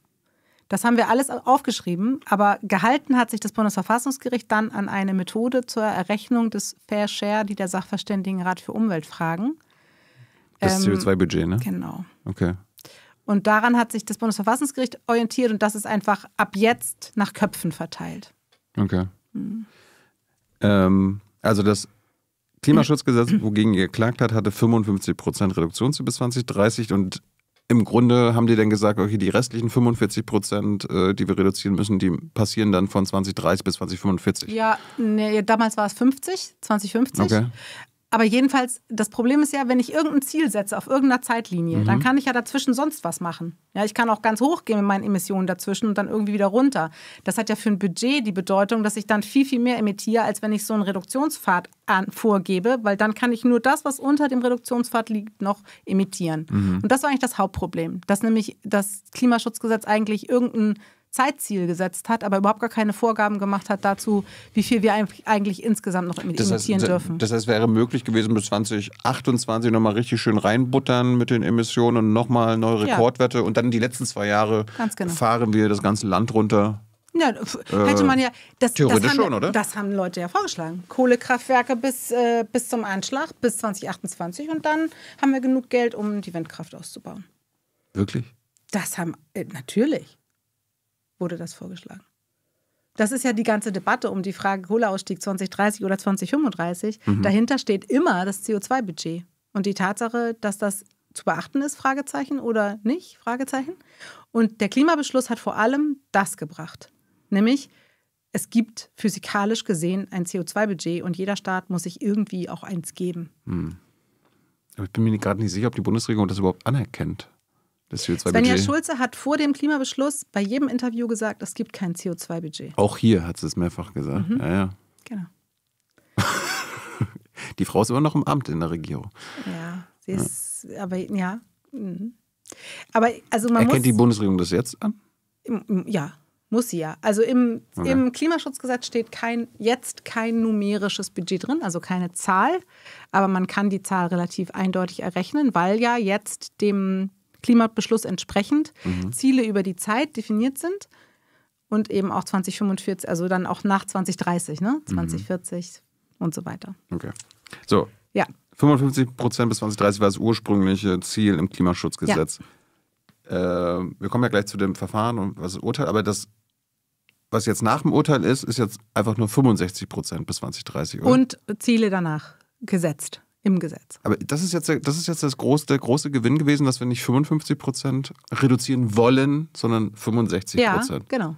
Das haben wir alles aufgeschrieben, aber gehalten hat sich das Bundesverfassungsgericht dann an eine Methode zur Errechnung des Fair Share, die der Sachverständigenrat für Umweltfragen. Das ähm, CO2-Budget, ne? Genau. Okay. Und daran hat sich das Bundesverfassungsgericht orientiert und das ist einfach ab jetzt nach Köpfen verteilt. Okay. Mhm. Ähm, also das Klimaschutzgesetz, wogegen ihr geklagt hat, hatte 55 Prozent Reduktion bis 2030 und im Grunde haben die dann gesagt, okay, die restlichen 45 Prozent, äh, die wir reduzieren müssen, die passieren dann von 2030 bis 2045. Ja, nee, damals war es 50, 2050. Okay. Aber jedenfalls, das Problem ist ja, wenn ich irgendein Ziel setze auf irgendeiner Zeitlinie, mhm. dann kann ich ja dazwischen sonst was machen. Ja, ich kann auch ganz hoch gehen mit meinen Emissionen dazwischen und dann irgendwie wieder runter. Das hat ja für ein Budget die Bedeutung, dass ich dann viel, viel mehr emittiere, als wenn ich so einen Reduktionspfad an, vorgebe, weil dann kann ich nur das, was unter dem Reduktionspfad liegt, noch emittieren. Mhm. Und das war eigentlich das Hauptproblem, dass nämlich das Klimaschutzgesetz eigentlich irgendein Zeitziel gesetzt hat, aber überhaupt gar keine Vorgaben gemacht hat dazu, wie viel wir eigentlich insgesamt noch das emittieren heißt, dürfen. Das heißt, wäre möglich gewesen, bis 2028 nochmal richtig schön reinbuttern mit den Emissionen und nochmal neue Rekordwerte ja. und dann die letzten zwei Jahre genau. fahren wir das ganze Land runter. Ja, hätte man ja. Das, Theoretisch das haben, schon, oder? Das haben Leute ja vorgeschlagen. Kohlekraftwerke bis, äh, bis zum Anschlag, bis 2028 und dann haben wir genug Geld, um die Windkraft auszubauen. Wirklich? Das haben, äh, natürlich wurde das vorgeschlagen. Das ist ja die ganze Debatte um die Frage Kohleausstieg 2030 oder 2035. Mhm. Dahinter steht immer das CO2-Budget und die Tatsache, dass das zu beachten ist, Fragezeichen oder nicht, Fragezeichen. Und der Klimabeschluss hat vor allem das gebracht, nämlich es gibt physikalisch gesehen ein CO2-Budget und jeder Staat muss sich irgendwie auch eins geben. Mhm. Aber ich bin mir gerade nicht sicher, ob die Bundesregierung das überhaupt anerkennt. Das Svenja Schulze hat vor dem Klimabeschluss bei jedem Interview gesagt, es gibt kein CO2-Budget. Auch hier hat sie es mehrfach gesagt. Mhm. Ja, ja. Genau. Die Frau ist immer noch im Amt in der Regierung. Ja, sie ist, ja. aber ja. Mhm. Aber also man Erkennt muss, die Bundesregierung das jetzt an? Ja, muss sie ja. Also im, okay. im Klimaschutzgesetz steht kein, jetzt kein numerisches Budget drin, also keine Zahl. Aber man kann die Zahl relativ eindeutig errechnen, weil ja jetzt dem Klimabeschluss entsprechend mhm. Ziele über die Zeit definiert sind und eben auch 2045, also dann auch nach 2030, ne? 2040 mhm. und so weiter. Okay. So. Ja. 55 Prozent bis 2030 war das ursprüngliche Ziel im Klimaschutzgesetz. Ja. Äh, wir kommen ja gleich zu dem Verfahren und was das Urteil, aber das, was jetzt nach dem Urteil ist, ist jetzt einfach nur 65 Prozent bis 2030. Oder? Und Ziele danach gesetzt im Gesetz. Aber das ist jetzt, das ist jetzt das groß, der große Gewinn gewesen, dass wir nicht 55 Prozent reduzieren wollen, sondern 65 Prozent. Ja, genau.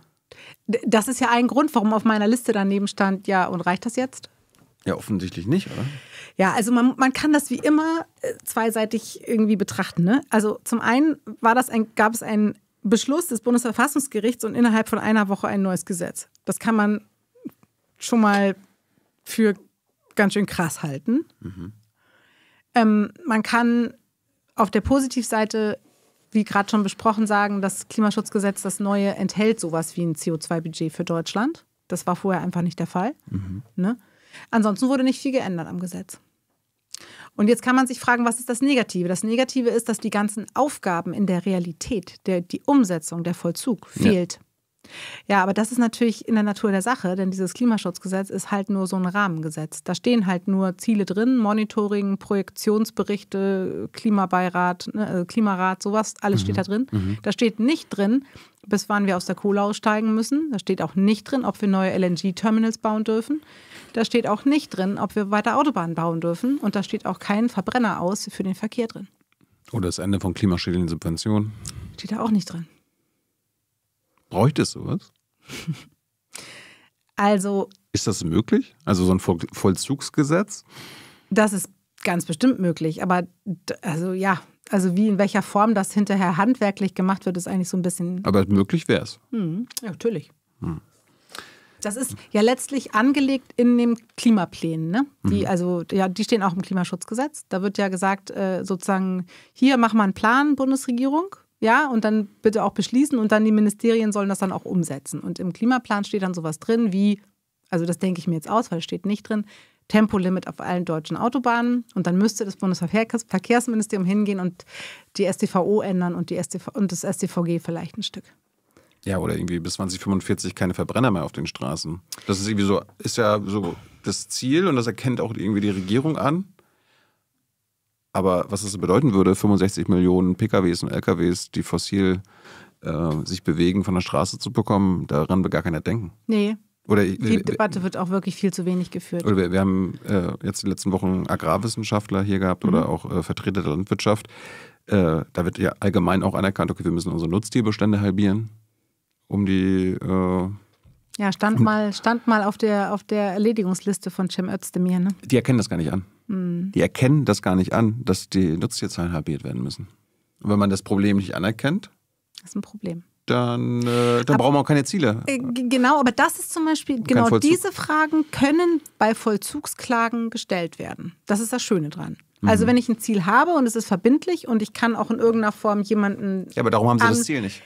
Das ist ja ein Grund, warum auf meiner Liste daneben stand, ja, und reicht das jetzt? Ja, offensichtlich nicht, oder? Ja, also man, man kann das wie immer äh, zweiseitig irgendwie betrachten. Ne? Also zum einen war das ein, gab es einen Beschluss des Bundesverfassungsgerichts und innerhalb von einer Woche ein neues Gesetz. Das kann man schon mal für ganz schön krass halten. Mhm. Ähm, man kann auf der Positivseite, wie gerade schon besprochen, sagen, das Klimaschutzgesetz, das neue, enthält sowas wie ein CO2-Budget für Deutschland. Das war vorher einfach nicht der Fall. Mhm. Ne? Ansonsten wurde nicht viel geändert am Gesetz. Und jetzt kann man sich fragen, was ist das Negative? Das Negative ist, dass die ganzen Aufgaben in der Realität, der, die Umsetzung, der Vollzug fehlt. Ja. Ja, aber das ist natürlich in der Natur der Sache, denn dieses Klimaschutzgesetz ist halt nur so ein Rahmengesetz. Da stehen halt nur Ziele drin, Monitoring, Projektionsberichte, Klimabeirat, ne, äh, Klimarat, sowas, alles mhm. steht da mhm. drin. Mhm. Da steht nicht drin, bis wann wir aus der Kohle aussteigen müssen. Da steht auch nicht drin, ob wir neue LNG-Terminals bauen dürfen. Da steht auch nicht drin, ob wir weiter Autobahnen bauen dürfen. Und da steht auch kein Verbrenner aus für den Verkehr drin. Oder das Ende von klimaschädlichen Subventionen. Steht da auch nicht drin. Bräuchte es sowas? Also. Ist das möglich? Also so ein Vollzugsgesetz? Das ist ganz bestimmt möglich. Aber also ja, also wie in welcher Form das hinterher handwerklich gemacht wird, ist eigentlich so ein bisschen. Aber möglich wäre es. Hm, ja, natürlich. Hm. Das ist ja letztlich angelegt in den Klimaplänen. Ne? Die, mhm. also, ja, die stehen auch im Klimaschutzgesetz. Da wird ja gesagt, äh, sozusagen, hier mach mal einen Plan, Bundesregierung ja, und dann bitte auch beschließen und dann die Ministerien sollen das dann auch umsetzen. Und im Klimaplan steht dann sowas drin wie, also das denke ich mir jetzt aus, weil es steht nicht drin, Tempolimit auf allen deutschen Autobahnen und dann müsste das Bundesverkehrsministerium hingehen und die STVO ändern und, die STV und das STVG vielleicht ein Stück. Ja, oder irgendwie bis 2045 keine Verbrenner mehr auf den Straßen. Das ist irgendwie so, ist ja so das Ziel und das erkennt auch irgendwie die Regierung an. Aber was das bedeuten würde, 65 Millionen PKWs und LKWs, die fossil äh, sich bewegen, von der Straße zu bekommen, daran wird gar keiner denken. Nee. Oder, die äh, Debatte wird auch wirklich viel zu wenig geführt. Oder wir, wir haben äh, jetzt die letzten Wochen Agrarwissenschaftler hier gehabt mhm. oder auch äh, Vertreter der Landwirtschaft. Äh, da wird ja allgemein auch anerkannt, okay, wir müssen unsere Nutztierbestände halbieren, um die äh, ja, stand hm. mal, stand mal auf, der, auf der Erledigungsliste von Cem Özdemir. Ne? Die erkennen das gar nicht an. Mhm. Die erkennen das gar nicht an, dass die Nutztierzahlen halbiert werden müssen. Und wenn man das Problem nicht anerkennt, das ist ein Problem dann, äh, dann brauchen wir auch keine Ziele. Äh, genau, aber das ist zum Beispiel, genau diese Fragen können bei Vollzugsklagen gestellt werden. Das ist das Schöne dran. Also mhm. Also wenn ich ein Ziel habe und es ist verbindlich und ich kann auch in irgendeiner Form jemanden. Ja, aber darum haben sie das Ziel nicht.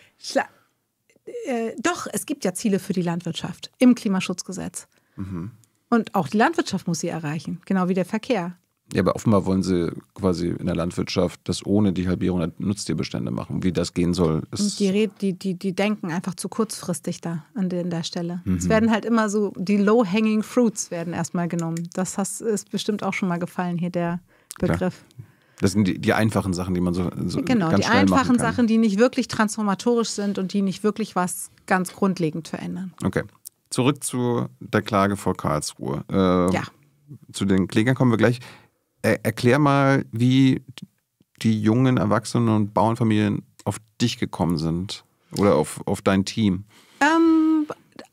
Äh, doch, es gibt ja Ziele für die Landwirtschaft im Klimaschutzgesetz. Mhm. Und auch die Landwirtschaft muss sie erreichen, genau wie der Verkehr. Ja, aber offenbar wollen sie quasi in der Landwirtschaft das ohne die Halbierung der Nutztierbestände machen. Wie das gehen soll, ist. Die, die, die, die denken einfach zu kurzfristig da an der, an der Stelle. Mhm. Es werden halt immer so, die low-hanging fruits werden erstmal genommen. Das hast, ist bestimmt auch schon mal gefallen hier, der Begriff. Klar. Das sind die, die, einfachen Sachen, die man so, so genau, ganz die schnell einfachen Sachen, die nicht wirklich transformatorisch sind und die nicht wirklich was ganz grundlegend verändern. Okay. Zurück zu der Klage vor Karlsruhe. Äh, ja. Zu den Klägern kommen wir gleich. Er, erklär mal, wie die jungen Erwachsenen und Bauernfamilien auf dich gekommen sind oder auf, auf dein Team. Ähm,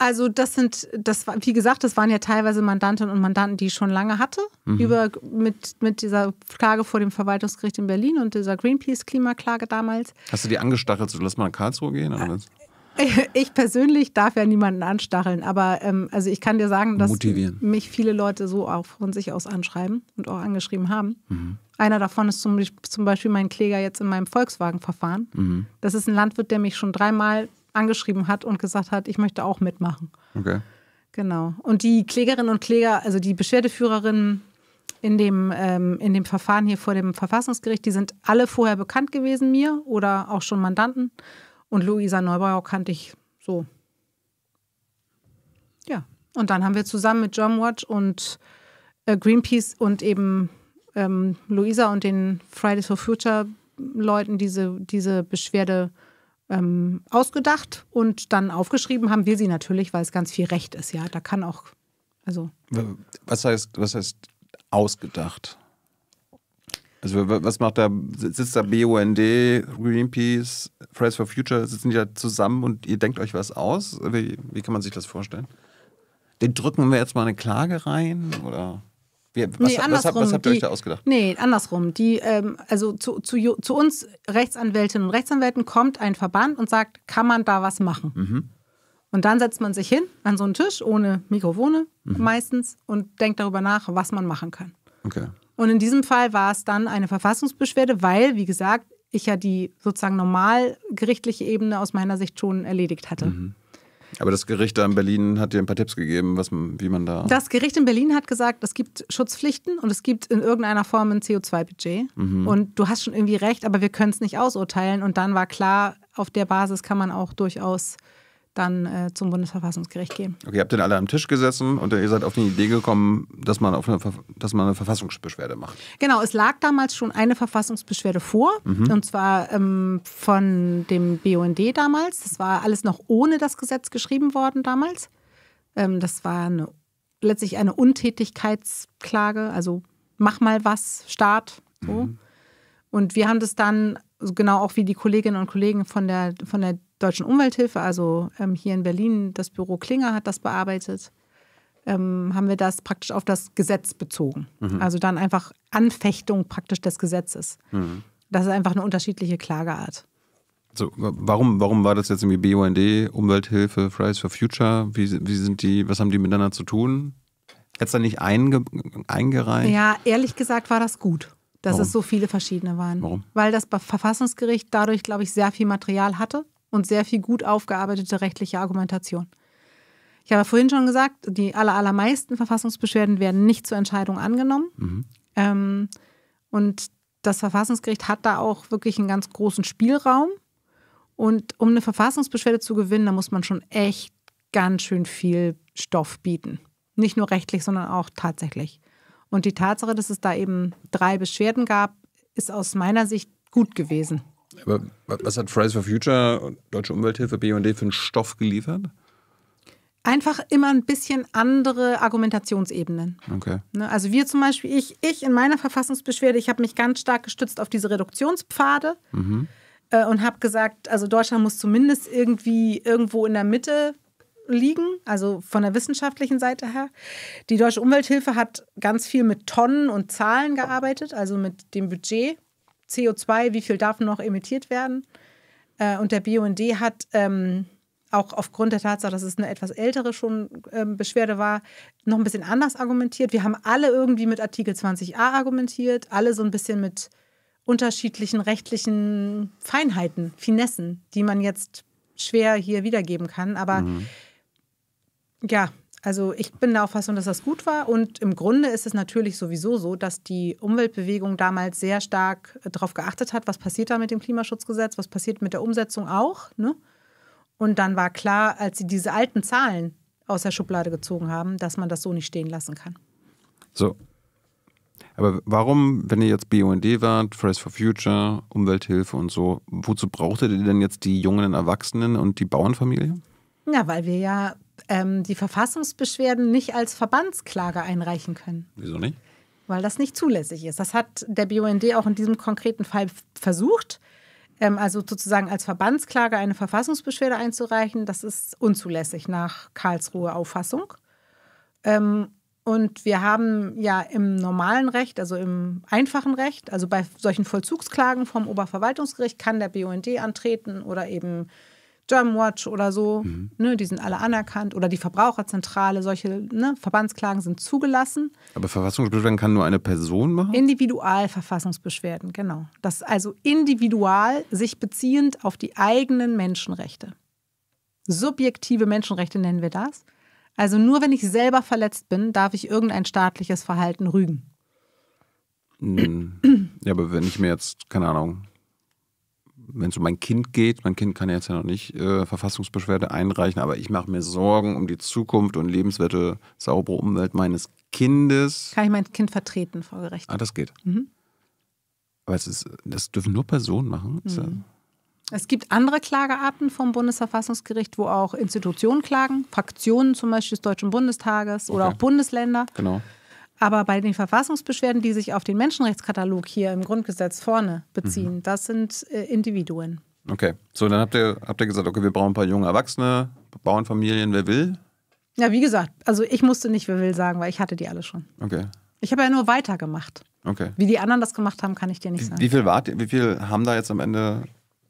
also das sind, das war, wie gesagt, das waren ja teilweise Mandantinnen und Mandanten, die ich schon lange hatte, mhm. über, mit, mit dieser Klage vor dem Verwaltungsgericht in Berlin und dieser Greenpeace-Klimaklage damals. Hast du die angestachelt, so lass mal in Karlsruhe gehen? Oder? Ich persönlich darf ja niemanden anstacheln, aber ähm, also ich kann dir sagen, dass mich viele Leute so auch von sich aus anschreiben und auch angeschrieben haben. Mhm. Einer davon ist zum, zum, Beispiel mein Kläger jetzt in meinem Volkswagen-Verfahren. Mhm. Das ist ein Landwirt, der mich schon dreimal angeschrieben hat und gesagt hat, ich möchte auch mitmachen. Okay. Genau. Und die Klägerinnen und Kläger, also die Beschwerdeführerinnen in dem, ähm, in dem Verfahren hier vor dem Verfassungsgericht, die sind alle vorher bekannt gewesen mir oder auch schon Mandanten. Und Luisa Neubauer kannte ich so. Ja. Und dann haben wir zusammen mit Germwatch und äh, Greenpeace und eben ähm, Luisa und den Fridays for Future Leuten diese, diese Beschwerde ähm, ausgedacht und dann aufgeschrieben haben wir sie natürlich, weil es ganz viel Recht ist. Ja, da kann auch, also. Was heißt, was heißt ausgedacht? Also was macht da, sitzt da BUND, Greenpeace, Fridays for Future, sitzen die da zusammen und ihr denkt euch was aus? Wie, wie kann man sich das vorstellen? Den drücken wir jetzt mal eine Klage rein oder? Wie, was, nee, andersrum, was, habt, was habt ihr die, euch da ausgedacht? Nee, andersrum. Die, ähm, also zu, zu, zu, uns Rechtsanwältinnen und Rechtsanwälten kommt ein Verband und sagt, kann man da was machen? Mhm. Und dann setzt man sich hin an so einen Tisch ohne Mikrofone mhm. meistens und denkt darüber nach, was man machen kann. Okay. Und in diesem Fall war es dann eine Verfassungsbeschwerde, weil, wie gesagt, ich ja die sozusagen normal gerichtliche Ebene aus meiner Sicht schon erledigt hatte. Mhm. Aber das Gericht da in Berlin hat dir ein paar Tipps gegeben, was, wie man da. Das Gericht in Berlin hat gesagt, es gibt Schutzpflichten und es gibt in irgendeiner Form ein CO2-Budget. Mhm. Und du hast schon irgendwie recht, aber wir können es nicht ausurteilen. Und dann war klar, auf der Basis kann man auch durchaus dann äh, zum Bundesverfassungsgericht gehen. Okay, ihr habt dann alle am Tisch gesessen und ihr seid auf die Idee gekommen, dass man, auf eine, dass man eine Verfassungsbeschwerde macht. Genau, es lag damals schon eine Verfassungsbeschwerde vor, mhm. und zwar ähm, von dem BUND damals. Das war alles noch ohne das Gesetz geschrieben worden damals. Ähm, das war eine, letztlich eine Untätigkeitsklage, also mach mal was, Staat. So. Mhm. Und wir haben das dann, genau auch wie die Kolleginnen und Kollegen von der, von der Deutschen Umwelthilfe, also ähm, hier in Berlin, das Büro Klinger hat das bearbeitet, ähm, haben wir das praktisch auf das Gesetz bezogen. Mhm. Also dann einfach Anfechtung praktisch des Gesetzes. Mhm. Das ist einfach eine unterschiedliche Klageart. Also, warum, warum war das jetzt irgendwie BUND, Umwelthilfe, Fridays for Future? Wie, wie sind die, was haben die miteinander zu tun? Hätte es da nicht einge, eingereicht? Ja, ehrlich gesagt war das gut, dass warum? es so viele verschiedene waren. Warum? Weil das Verfassungsgericht dadurch, glaube ich, sehr viel Material hatte und sehr viel gut aufgearbeitete rechtliche Argumentation. Ich habe vorhin schon gesagt, die aller, allermeisten Verfassungsbeschwerden werden nicht zur Entscheidung angenommen. Mhm. Ähm, und das Verfassungsgericht hat da auch wirklich einen ganz großen Spielraum. Und um eine Verfassungsbeschwerde zu gewinnen, da muss man schon echt ganz schön viel Stoff bieten. Nicht nur rechtlich, sondern auch tatsächlich. Und die Tatsache, dass es da eben drei Beschwerden gab, ist aus meiner Sicht gut gewesen. Aber was hat Fridays for Future und Deutsche Umwelthilfe BUND für einen Stoff geliefert? Einfach immer ein bisschen andere Argumentationsebenen. Okay. Ne, also wir zum Beispiel, ich, ich in meiner Verfassungsbeschwerde, ich habe mich ganz stark gestützt auf diese Reduktionspfade mhm. Äh, und habe gesagt, also Deutschland muss zumindest irgendwie irgendwo in der Mitte liegen, also von der wissenschaftlichen Seite her. Die Deutsche Umwelthilfe hat ganz viel mit Tonnen und Zahlen gearbeitet, also mit dem Budget CO2, wie viel darf noch emittiert werden. Äh, und der BUND hat ähm, auch aufgrund der Tatsache, dass es eine etwas ältere schon ähm, Beschwerde war, noch ein bisschen anders argumentiert. Wir haben alle irgendwie mit Artikel 20a argumentiert, alle so ein bisschen mit unterschiedlichen rechtlichen Feinheiten, Finessen, die man jetzt schwer hier wiedergeben kann. Aber mhm. ja, also ich bin der Auffassung, dass das gut war. Und im Grunde ist es natürlich sowieso so, dass die Umweltbewegung damals sehr stark äh, darauf geachtet hat, was passiert da mit dem Klimaschutzgesetz, was passiert mit der Umsetzung auch. Ne? Und dann war klar, als sie diese alten Zahlen aus der Schublade gezogen haben, dass man das so nicht stehen lassen kann. So. Aber warum, wenn ihr jetzt BUND wart, Fridays for Future, Umwelthilfe und so, wozu brauchtet ihr denn jetzt die jungen Erwachsenen und die Bauernfamilie? Ja, weil wir ja ähm, die Verfassungsbeschwerden nicht als Verbandsklage einreichen können. Wieso nicht? Weil das nicht zulässig ist. Das hat der BUND auch in diesem konkreten Fall versucht. Ähm, also sozusagen als Verbandsklage eine Verfassungsbeschwerde einzureichen, das ist unzulässig nach Karlsruhe Auffassung. Ähm, und wir haben ja im normalen Recht, also im einfachen Recht, also bei solchen Vollzugsklagen vom Oberverwaltungsgericht kann der BUND antreten oder eben Germanwatch oder so, mhm. ne, die sind alle anerkannt. Oder die Verbraucherzentrale, solche ne, Verbandsklagen sind zugelassen. Aber Verfassungsbeschwerden kann nur eine Person machen? Individualverfassungsbeschwerden, genau. Das ist also individual sich beziehend auf die eigenen Menschenrechte. Subjektive Menschenrechte nennen wir das. Also nur wenn ich selber verletzt bin, darf ich irgendein staatliches Verhalten rügen. Hm. Ja, aber wenn ich mir jetzt, keine Ahnung, wenn es um mein Kind geht, mein Kind kann jetzt ja noch nicht äh, Verfassungsbeschwerde einreichen, aber ich mache mir Sorgen um die Zukunft und lebenswerte, saubere Umwelt meines Kindes. Kann ich mein Kind vertreten vor Gericht? Ah, das geht. Mhm. Aber es ist, das dürfen nur Personen machen. Mhm. Es gibt andere Klagearten vom Bundesverfassungsgericht, wo auch Institutionen klagen, Fraktionen zum Beispiel des Deutschen Bundestages oder auch Bundesländer. Genau. Aber bei den Verfassungsbeschwerden, die sich auf den Menschenrechtskatalog hier im Grundgesetz vorne beziehen, mhm. das sind äh, Individuen. Okay, so dann habt ihr, habt ihr gesagt, okay, wir brauchen ein paar junge Erwachsene, Bauernfamilien, wer will? Ja, wie gesagt, also ich musste nicht wer will sagen, weil ich hatte die alle schon. Okay. Ich habe ja nur weitergemacht. Okay. Wie die anderen das gemacht haben, kann ich dir nicht sagen. Wie viel, wart, wie viel haben da jetzt am Ende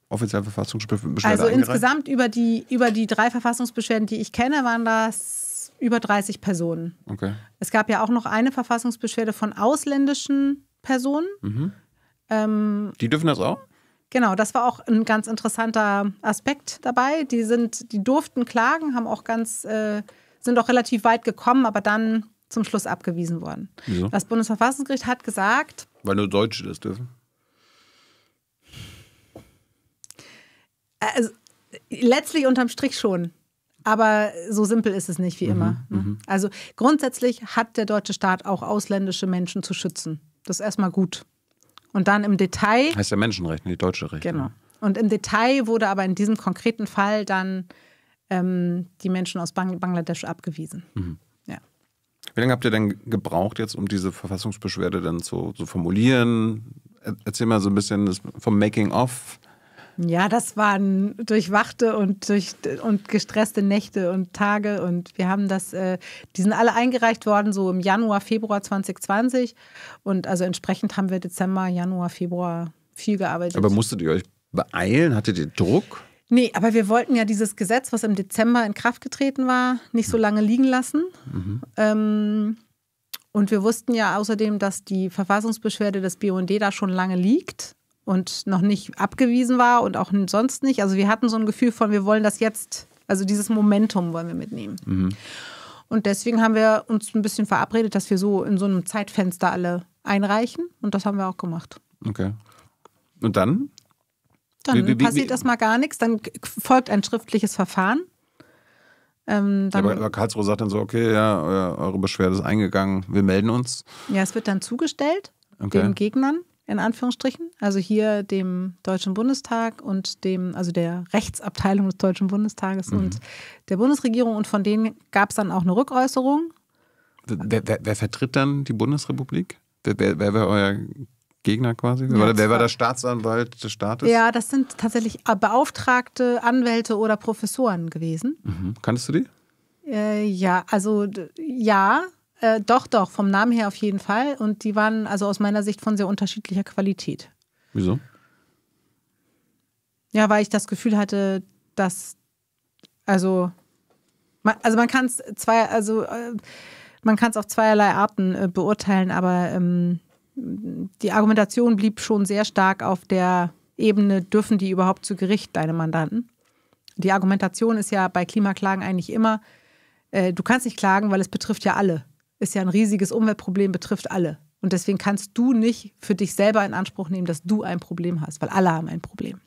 offiziell Verfassungsbeschwerden? Also eingereicht? insgesamt über die, über die drei Verfassungsbeschwerden, die ich kenne, waren das über 30 Personen. Okay. Es gab ja auch noch eine Verfassungsbeschwerde von ausländischen Personen. Mhm. Ähm, die dürfen das auch? Genau, das war auch ein ganz interessanter Aspekt dabei. Die sind, die durften klagen, haben auch ganz, äh, sind auch relativ weit gekommen, aber dann zum Schluss abgewiesen worden. Wieso? Das Bundesverfassungsgericht hat gesagt. Weil nur Deutsche das dürfen. Also, letztlich unterm Strich schon. Aber so simpel ist es nicht wie mhm, immer. Ne? Mhm. Also grundsätzlich hat der deutsche Staat auch ausländische Menschen zu schützen. Das ist erstmal gut. Und dann im Detail. Heißt ja Menschenrecht, nicht deutsche Rechte. Genau. Und im Detail wurde aber in diesem konkreten Fall dann ähm, die Menschen aus Bang Bangladesch abgewiesen. Mhm. Ja. Wie lange habt ihr denn gebraucht jetzt, um diese Verfassungsbeschwerde dann zu, zu formulieren? Erzähl mal so ein bisschen vom Making-of ja, das waren durchwachte und, durch, und gestresste Nächte und Tage. Und wir haben das, äh, die sind alle eingereicht worden, so im Januar, Februar 2020. Und also entsprechend haben wir Dezember, Januar, Februar viel gearbeitet. Aber musstet ihr euch beeilen? Hattet ihr Druck? Nee, aber wir wollten ja dieses Gesetz, was im Dezember in Kraft getreten war, nicht so lange liegen lassen. Mhm. Ähm, und wir wussten ja außerdem, dass die Verfassungsbeschwerde des BUND da schon lange liegt und noch nicht abgewiesen war und auch sonst nicht. Also wir hatten so ein Gefühl von, wir wollen das jetzt, also dieses Momentum wollen wir mitnehmen. Mhm. Und deswegen haben wir uns ein bisschen verabredet, dass wir so in so einem Zeitfenster alle einreichen und das haben wir auch gemacht. Okay. Und dann? Dann wie, wie, wie, passiert erstmal gar nichts, dann folgt ein schriftliches Verfahren. Ähm, ja, aber, aber, Karlsruhe sagt dann so, okay, ja, eure Beschwerde ist eingegangen, wir melden uns. Ja, es wird dann zugestellt okay. den Gegnern in Anführungsstrichen, also hier dem Deutschen Bundestag und dem, also der Rechtsabteilung des Deutschen Bundestages mhm. und der Bundesregierung und von denen gab es dann auch eine Rückäußerung. Wer, wer, wer, vertritt dann die Bundesrepublik? Wer, wer war euer Gegner quasi? Ja, wer, wer war der Staatsanwalt des Staates? Ja, das sind tatsächlich äh, Beauftragte, Anwälte oder Professoren gewesen. Mhm. Kanntest du die? Äh, ja, also ja, äh, doch, doch, vom Namen her auf jeden Fall. Und die waren also aus meiner Sicht von sehr unterschiedlicher Qualität. Wieso? Ja, weil ich das Gefühl hatte, dass, also, man, also man kann es zwei, also äh, man kann es auf zweierlei Arten äh, beurteilen, aber ähm, die Argumentation blieb schon sehr stark auf der Ebene, dürfen die überhaupt zu Gericht, deine Mandanten? Die Argumentation ist ja bei Klimaklagen eigentlich immer, äh, du kannst nicht klagen, weil es betrifft ja alle ist ja ein riesiges Umweltproblem, betrifft alle. Und deswegen kannst du nicht für dich selber in Anspruch nehmen, dass du ein Problem hast, weil alle haben ein Problem.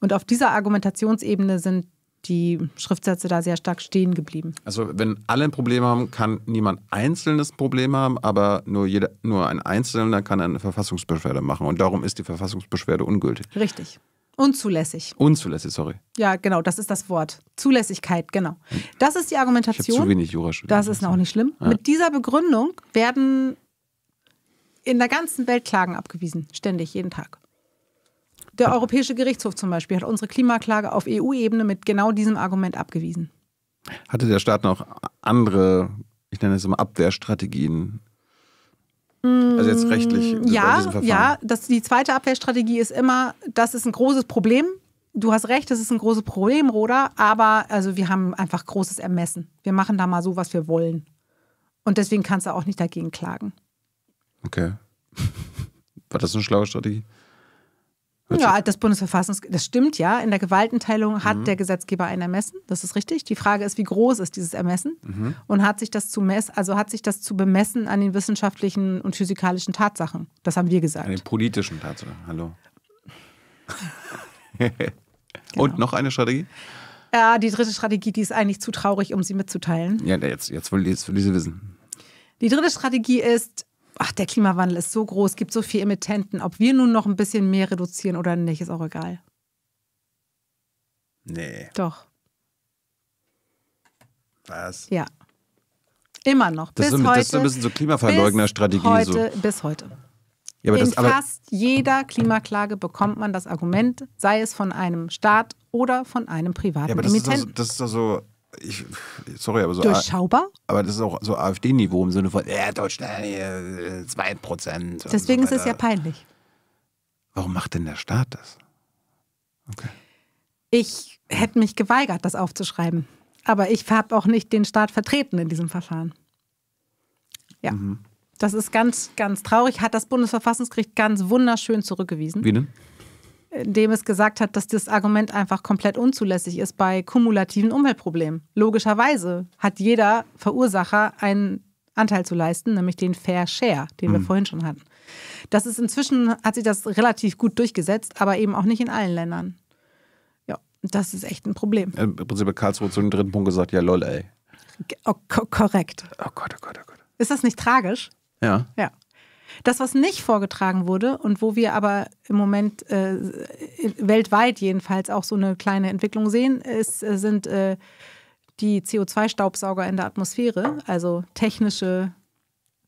Und auf dieser Argumentationsebene sind die Schriftsätze da sehr stark stehen geblieben. Also wenn alle ein Problem haben, kann niemand einzelnes Problem haben, aber nur, jeder, nur ein Einzelner kann eine Verfassungsbeschwerde machen. Und darum ist die Verfassungsbeschwerde ungültig. Richtig. Unzulässig. Unzulässig, sorry. Ja, genau, das ist das Wort. Zulässigkeit, genau. Hm. Das ist die Argumentation. Ich zu wenig Jura Das ist noch nicht schlimm. Ja. Mit dieser Begründung werden in der ganzen Welt Klagen abgewiesen. Ständig, jeden Tag. Der Europäische Gerichtshof zum Beispiel hat unsere Klimaklage auf EU-Ebene mit genau diesem Argument abgewiesen. Hatte der Staat noch andere, ich nenne es immer Abwehrstrategien also jetzt rechtlich. Mm, ja, ja das, die zweite Abwehrstrategie ist immer, das ist ein großes Problem. Du hast recht, das ist ein großes Problem, Roda, aber also wir haben einfach großes Ermessen. Wir machen da mal so, was wir wollen. Und deswegen kannst du auch nicht dagegen klagen. Okay. War das eine schlaue Strategie? Ja, das Bundesverfassungsgericht, das stimmt ja. In der Gewaltenteilung hat mhm. der Gesetzgeber ein Ermessen, das ist richtig. Die Frage ist, wie groß ist dieses Ermessen mhm. und hat sich das zu mess, also hat sich das zu bemessen an den wissenschaftlichen und physikalischen Tatsachen. Das haben wir gesagt. An den politischen Tatsachen. Hallo. genau. Und noch eine Strategie? Ja, die dritte Strategie, die ist eigentlich zu traurig, um sie mitzuteilen. Ja, jetzt, jetzt will, jetzt will ich sie wissen. Die dritte Strategie ist, ach, der Klimawandel ist so groß, gibt so viele Emittenten, ob wir nun noch ein bisschen mehr reduzieren oder nicht, ist auch egal. Nee. Doch. Was? Ja. Immer noch. Das bis ist, heute, das ist ein bisschen so Klimaverleugner-Strategie. Heute, so. Bis heute. Ja, In das, fast jeder Klimaklage bekommt man das Argument, sei es von einem Staat oder von einem privaten ja, aber das Emittenten. Ist also, das ist also ich, sorry, aber so. Durchschaubar? Aber das ist auch so AfD-Niveau im Sinne von, äh, Deutschland, äh, 2%. Deswegen so ist es ja peinlich. Warum macht denn der Staat das? Okay. Ich hätte mich geweigert, das aufzuschreiben. Aber ich habe auch nicht den Staat vertreten in diesem Verfahren. Ja. Mhm. Das ist ganz, ganz traurig. Hat das Bundesverfassungsgericht ganz wunderschön zurückgewiesen. Wie denn? dem es gesagt hat, dass das Argument einfach komplett unzulässig ist bei kumulativen Umweltproblemen. Logischerweise hat jeder Verursacher einen Anteil zu leisten, nämlich den Fair Share, den mhm. wir vorhin schon hatten. Das ist inzwischen, hat sich das relativ gut durchgesetzt, aber eben auch nicht in allen Ländern. Ja, das ist echt ein Problem. Äh, Im Prinzip hat Karlsruhe zu dem dritten Punkt gesagt, ja lol, ey. Oh, korrekt. Oh Gott, oh Gott, oh Gott. Ist das nicht tragisch? Ja. Ja. Das, was nicht vorgetragen wurde und wo wir aber im Moment äh, weltweit jedenfalls auch so eine kleine Entwicklung sehen, ist, äh, sind äh, die CO2-Staubsauger in der Atmosphäre, also technische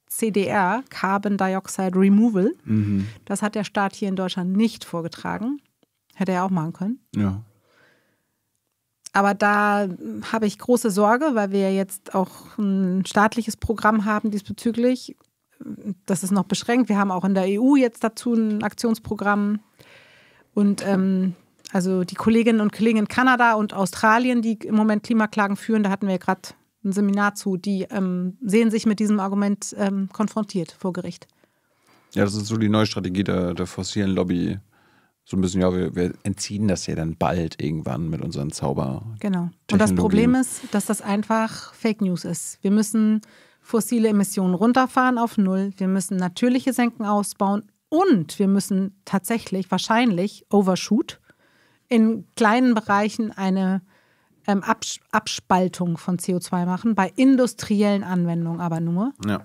CDR, Carbon Dioxide Removal. Mhm. Das hat der Staat hier in Deutschland nicht vorgetragen. Hätte er auch machen können. Ja. Aber da habe ich große Sorge, weil wir jetzt auch ein staatliches Programm haben diesbezüglich, das ist noch beschränkt. Wir haben auch in der EU jetzt dazu ein Aktionsprogramm. Und ähm, also die Kolleginnen und Kollegen in Kanada und Australien, die im Moment Klimaklagen führen, da hatten wir gerade ein Seminar zu, die ähm, sehen sich mit diesem Argument ähm, konfrontiert vor Gericht. Ja, das ist so die neue Strategie der, der fossilen Lobby. So ein bisschen, ja, wir, wir entziehen das ja dann bald irgendwann mit unseren Zauber. Genau. Und das Problem ist, dass das einfach Fake News ist. Wir müssen fossile Emissionen runterfahren auf Null. Wir müssen natürliche Senken ausbauen und wir müssen tatsächlich wahrscheinlich Overshoot in kleinen Bereichen eine ähm, Abs Abspaltung von CO2 machen, bei industriellen Anwendungen aber nur. Ja.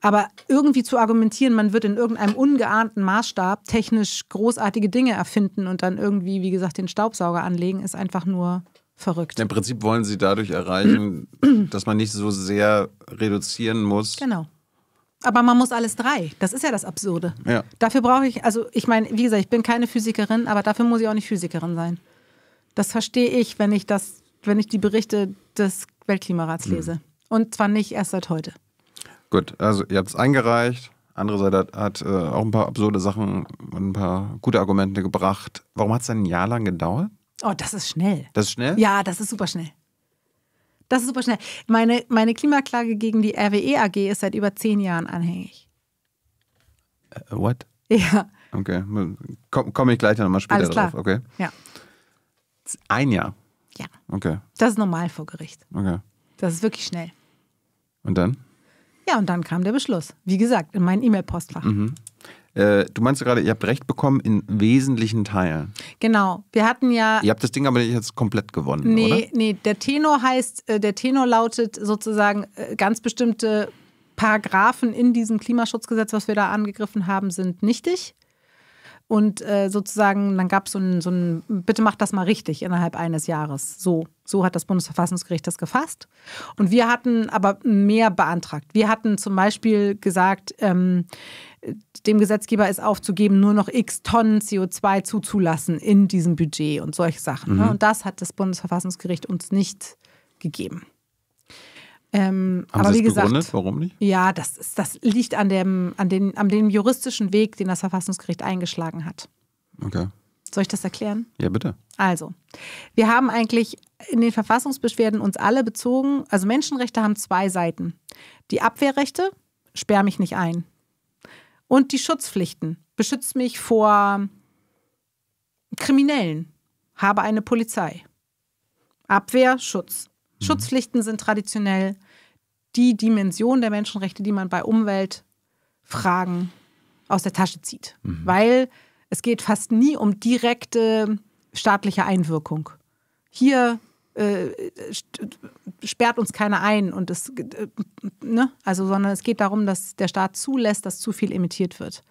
Aber irgendwie zu argumentieren, man wird in irgendeinem ungeahnten Maßstab technisch großartige Dinge erfinden und dann irgendwie, wie gesagt, den Staubsauger anlegen, ist einfach nur Verrückt. Im Prinzip wollen sie dadurch erreichen, dass man nicht so sehr reduzieren muss. Genau. Aber man muss alles drei. Das ist ja das Absurde. Ja. Dafür brauche ich, also ich meine, wie gesagt, ich bin keine Physikerin, aber dafür muss ich auch nicht Physikerin sein. Das verstehe ich, wenn ich das, wenn ich die Berichte des Weltklimarats hm. lese. Mhm. Und zwar nicht erst seit heute. Gut, also ihr habt es eingereicht. Andererseits hat, hat äh, auch ein paar absurde Sachen und ein paar gute Argumente gebracht. Warum hat es ein Jahr lang gedauert? Oh, das ist schnell. Das ist schnell? Ja, das ist super schnell. Das ist super schnell. Meine, meine Klimaklage gegen die RWE AG ist seit über zehn Jahren anhängig. Uh, what? Ja. Okay, hm, komme komm ich gleich nochmal später Alles klar. drauf. Okay. Ja. Ein Jahr? Ja. Okay. Das ist normal vor Gericht. Okay. Das ist wirklich schnell. Und dann? Ja, und dann kam der Beschluss. Wie gesagt, in mein E-Mail-Postfach. Mhm. Äh, du meinst gerade, ihr habt Recht bekommen in wesentlichen Teilen. Genau. Wir hatten ja. Ihr habt das Ding aber nicht jetzt komplett gewonnen, nee, oder? Nee, der Tenor heißt, äh, der Tenor lautet sozusagen äh, ganz bestimmte Paragraphen in diesem Klimaschutzgesetz, was wir da angegriffen haben, sind nichtig. Und sozusagen, dann gab so es so ein, bitte macht das mal richtig innerhalb eines Jahres. So, so hat das Bundesverfassungsgericht das gefasst. Und wir hatten aber mehr beantragt. Wir hatten zum Beispiel gesagt, ähm, dem Gesetzgeber ist aufzugeben, nur noch x Tonnen CO2 zuzulassen in diesem Budget und solche Sachen. Ne? Mhm. Und das hat das Bundesverfassungsgericht uns nicht gegeben. Ähm, Haben aber Sie wie gesagt, begründet? warum nicht? Ja, das, ist, das liegt an dem, an, den, an dem juristischen Weg, den das Verfassungsgericht eingeschlagen hat. Okay. Soll ich das erklären? Ja, bitte. Also, wir haben eigentlich in den Verfassungsbeschwerden uns alle bezogen. Also Menschenrechte haben zwei Seiten. Die Abwehrrechte, sperr mich nicht ein. Und die Schutzpflichten. Beschützt mich vor Kriminellen. Habe eine Polizei. Abwehr, Schutz. Mhm. Schutzpflichten sind traditionell die Dimension der Menschenrechte, die man bei Umweltfragen aus der Tasche zieht. Mhm. Weil es geht fast nie um direkte staatliche Einwirkung. Hier äh, sperrt uns keiner ein und es, äh, ne? Also, sondern es geht darum, dass der Staat zulässt, dass zu viel emittiert wird.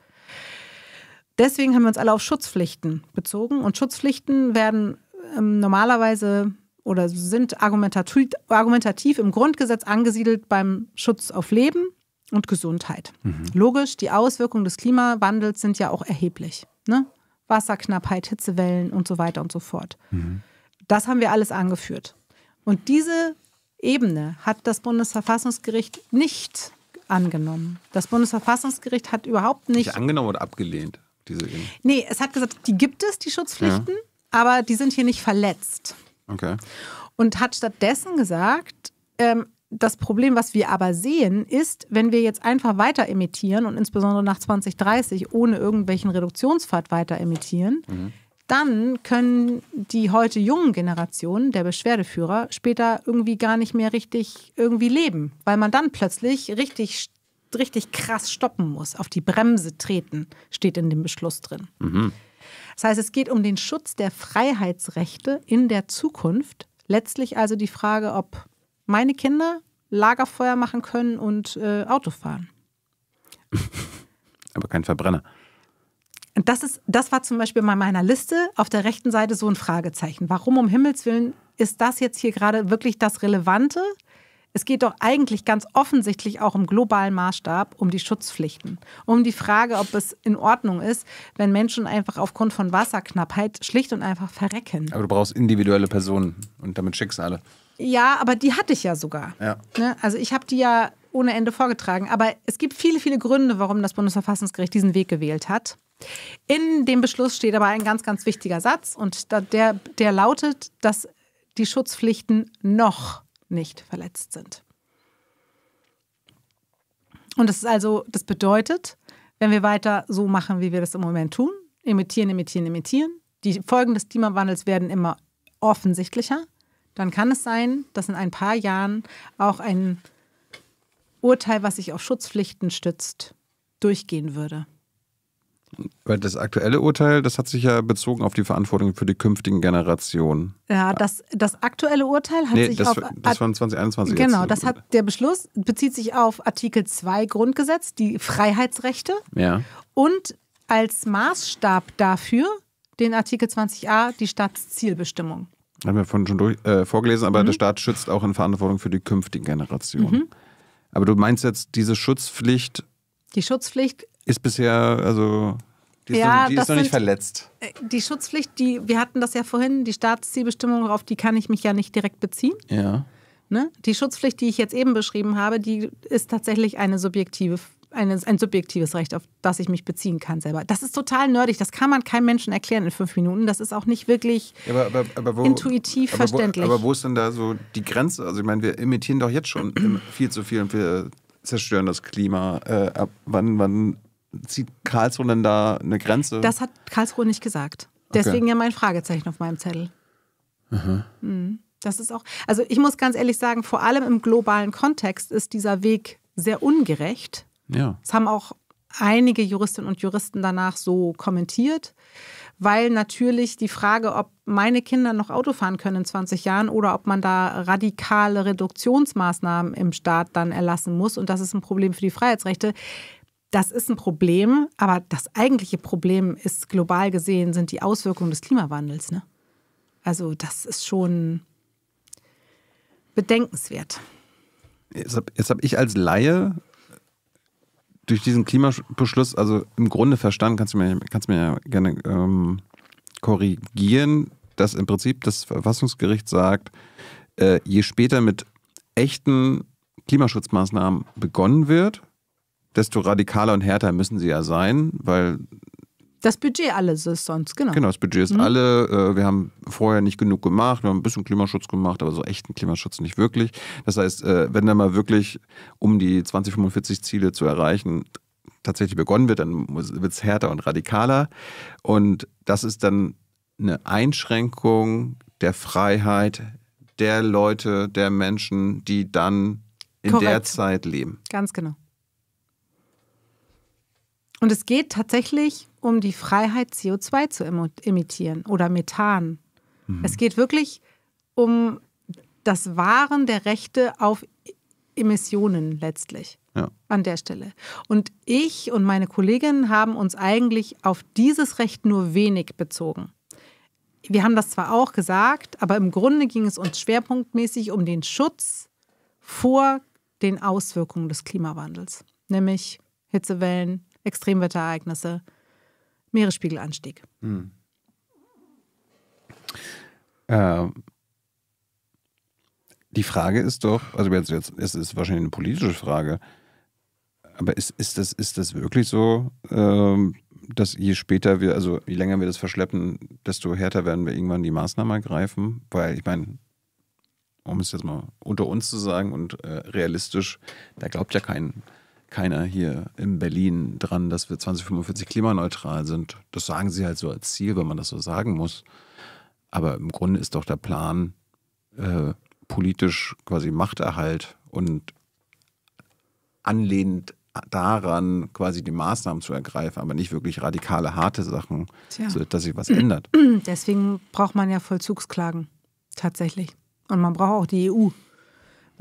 Deswegen haben wir uns alle auf Schutzpflichten bezogen und Schutzpflichten werden ähm, normalerweise oder sind argumentativ, argumentativ, im Grundgesetz angesiedelt beim Schutz auf Leben und Gesundheit. Mhm. Logisch, die Auswirkungen des Klimawandels sind ja auch erheblich. Ne? Wasserknappheit, Hitzewellen und so weiter und so fort. Mhm. Das haben wir alles angeführt. Und diese Ebene hat das Bundesverfassungsgericht nicht angenommen. Das Bundesverfassungsgericht hat überhaupt nicht. nicht angenommen oder abgelehnt, diese Ebene? Nee, es hat gesagt, die gibt es, die Schutzpflichten, ja. aber die sind hier nicht verletzt. Okay. Und hat stattdessen gesagt, ähm, das Problem, was wir aber sehen, ist, wenn wir jetzt einfach weiter emittieren und insbesondere nach 2030 ohne irgendwelchen Reduktionspfad weiter emittieren, mhm dann können die heute jungen Generationen der Beschwerdeführer später irgendwie gar nicht mehr richtig irgendwie leben, weil man dann plötzlich richtig richtig krass stoppen muss, auf die Bremse treten, steht in dem Beschluss drin. Mhm. Das heißt, es geht um den Schutz der Freiheitsrechte in der Zukunft. Letztlich also die Frage, ob meine Kinder Lagerfeuer machen können und äh, Auto fahren. Aber kein Verbrenner. Und das, ist, das war zum Beispiel bei meiner Liste auf der rechten Seite so ein Fragezeichen. Warum um Himmels Willen ist das jetzt hier gerade wirklich das Relevante? Es geht doch eigentlich ganz offensichtlich auch im globalen Maßstab um die Schutzpflichten, um die Frage, ob es in Ordnung ist, wenn Menschen einfach aufgrund von Wasserknappheit schlicht und einfach verrecken. Aber du brauchst individuelle Personen und damit Schicksale. Ja, aber die hatte ich ja sogar. Ja. Ne? Also ich habe die ja ohne Ende vorgetragen. Aber es gibt viele, viele Gründe, warum das Bundesverfassungsgericht diesen Weg gewählt hat. In dem Beschluss steht aber ein ganz, ganz wichtiger Satz und der, der lautet, dass die Schutzpflichten noch nicht verletzt sind. Und das ist also, das bedeutet, wenn wir weiter so machen, wie wir das im Moment tun, imitieren, imitieren, imitieren, die Folgen des Klimawandels werden immer offensichtlicher, dann kann es sein, dass in ein paar Jahren auch ein Urteil, was sich auf Schutzpflichten stützt, durchgehen würde. Weil das aktuelle Urteil, das hat sich ja bezogen auf die Verantwortung für die künftigen Generationen. Ja, das, das aktuelle Urteil hat nee, sich das, auf. Das waren 2021. Genau, jetzt. das hat der Beschluss bezieht sich auf Artikel 2 Grundgesetz, die Freiheitsrechte. Ja. Und als Maßstab dafür den Artikel 20a, die Staatszielbestimmung. Haben wir vorhin schon durch, äh, vorgelesen, aber mhm. der Staat schützt auch in Verantwortung für die künftigen Generationen. Mhm. Aber du meinst jetzt diese Schutzpflicht. Die Schutzpflicht ist bisher, also die ist, ja, noch, die ist noch nicht verletzt. Äh, die Schutzpflicht, die, wir hatten das ja vorhin, die Staatszielbestimmung, auf die kann ich mich ja nicht direkt beziehen. Ja. Ne? Die Schutzpflicht, die ich jetzt eben beschrieben habe, die ist tatsächlich eine subjektive eine, ein subjektives Recht, auf das ich mich beziehen kann selber. Das ist total nerdig, das kann man keinem Menschen erklären in fünf Minuten. Das ist auch nicht wirklich aber, aber, aber wo, intuitiv verständlich. Wo, aber wo ist denn da so die Grenze? Also ich meine, wir imitieren doch jetzt schon viel zu viel und wir zerstören das Klima. Äh, ab wann, wann zieht Karlsruhe denn da eine Grenze? Das hat Karlsruhe nicht gesagt. Deswegen okay. ja mein Fragezeichen auf meinem Zettel. Mhm. Das ist auch, also ich muss ganz ehrlich sagen, vor allem im globalen Kontext ist dieser Weg sehr ungerecht. Ja. Das haben auch einige Juristinnen und Juristen danach so kommentiert, weil natürlich die Frage, ob meine Kinder noch Auto fahren können in 20 Jahren oder ob man da radikale Reduktionsmaßnahmen im Staat dann erlassen muss, und das ist ein Problem für die Freiheitsrechte, das ist ein Problem, aber das eigentliche Problem ist global gesehen, sind die Auswirkungen des Klimawandels. Ne? Also das ist schon bedenkenswert. Jetzt habe hab ich als Laie durch diesen Klimabeschluss, also im Grunde verstanden, kannst du mir, kannst mir ja gerne ähm, korrigieren, dass im Prinzip das Verfassungsgericht sagt, äh, je später mit echten Klimaschutzmaßnahmen begonnen wird, desto radikaler und härter müssen sie ja sein, weil das Budget alles ist sonst, genau. Genau, das Budget ist mhm. alle. Äh, wir haben vorher nicht genug gemacht. Wir haben ein bisschen Klimaschutz gemacht, aber so echten Klimaschutz nicht wirklich. Das heißt, äh, wenn dann mal wirklich, um die 2045-Ziele zu erreichen, tatsächlich begonnen wird, dann wird es härter und radikaler. Und das ist dann eine Einschränkung der Freiheit der Leute, der Menschen, die dann in Korrekt. der Zeit leben. Ganz genau. Und es geht tatsächlich um die Freiheit, CO2 zu emittieren oder Methan. Mhm. Es geht wirklich um das Wahren der Rechte auf Emissionen letztlich ja. an der Stelle. Und ich und meine Kolleginnen haben uns eigentlich auf dieses Recht nur wenig bezogen. Wir haben das zwar auch gesagt, aber im Grunde ging es uns schwerpunktmäßig um den Schutz vor den Auswirkungen des Klimawandels, nämlich Hitzewellen, Extremwetterereignisse, Meeresspiegelanstieg. Hm. Äh, die Frage ist doch, also jetzt, jetzt es ist wahrscheinlich eine politische Frage, aber ist, ist, das, ist das wirklich so, ähm, dass je später wir, also je länger wir das verschleppen, desto härter werden wir irgendwann die Maßnahmen ergreifen? Weil ich meine, um es jetzt mal unter uns zu sagen und äh, realistisch, da glaubt ja kein keiner hier in Berlin dran, dass wir 2045 klimaneutral sind. Das sagen sie halt so als Ziel, wenn man das so sagen muss. Aber im Grunde ist doch der Plan äh, politisch quasi Machterhalt und anlehnend daran quasi die Maßnahmen zu ergreifen, aber nicht wirklich radikale, harte Sachen, Tja. sodass sich was ändert. Deswegen braucht man ja Vollzugsklagen tatsächlich. Und man braucht auch die EU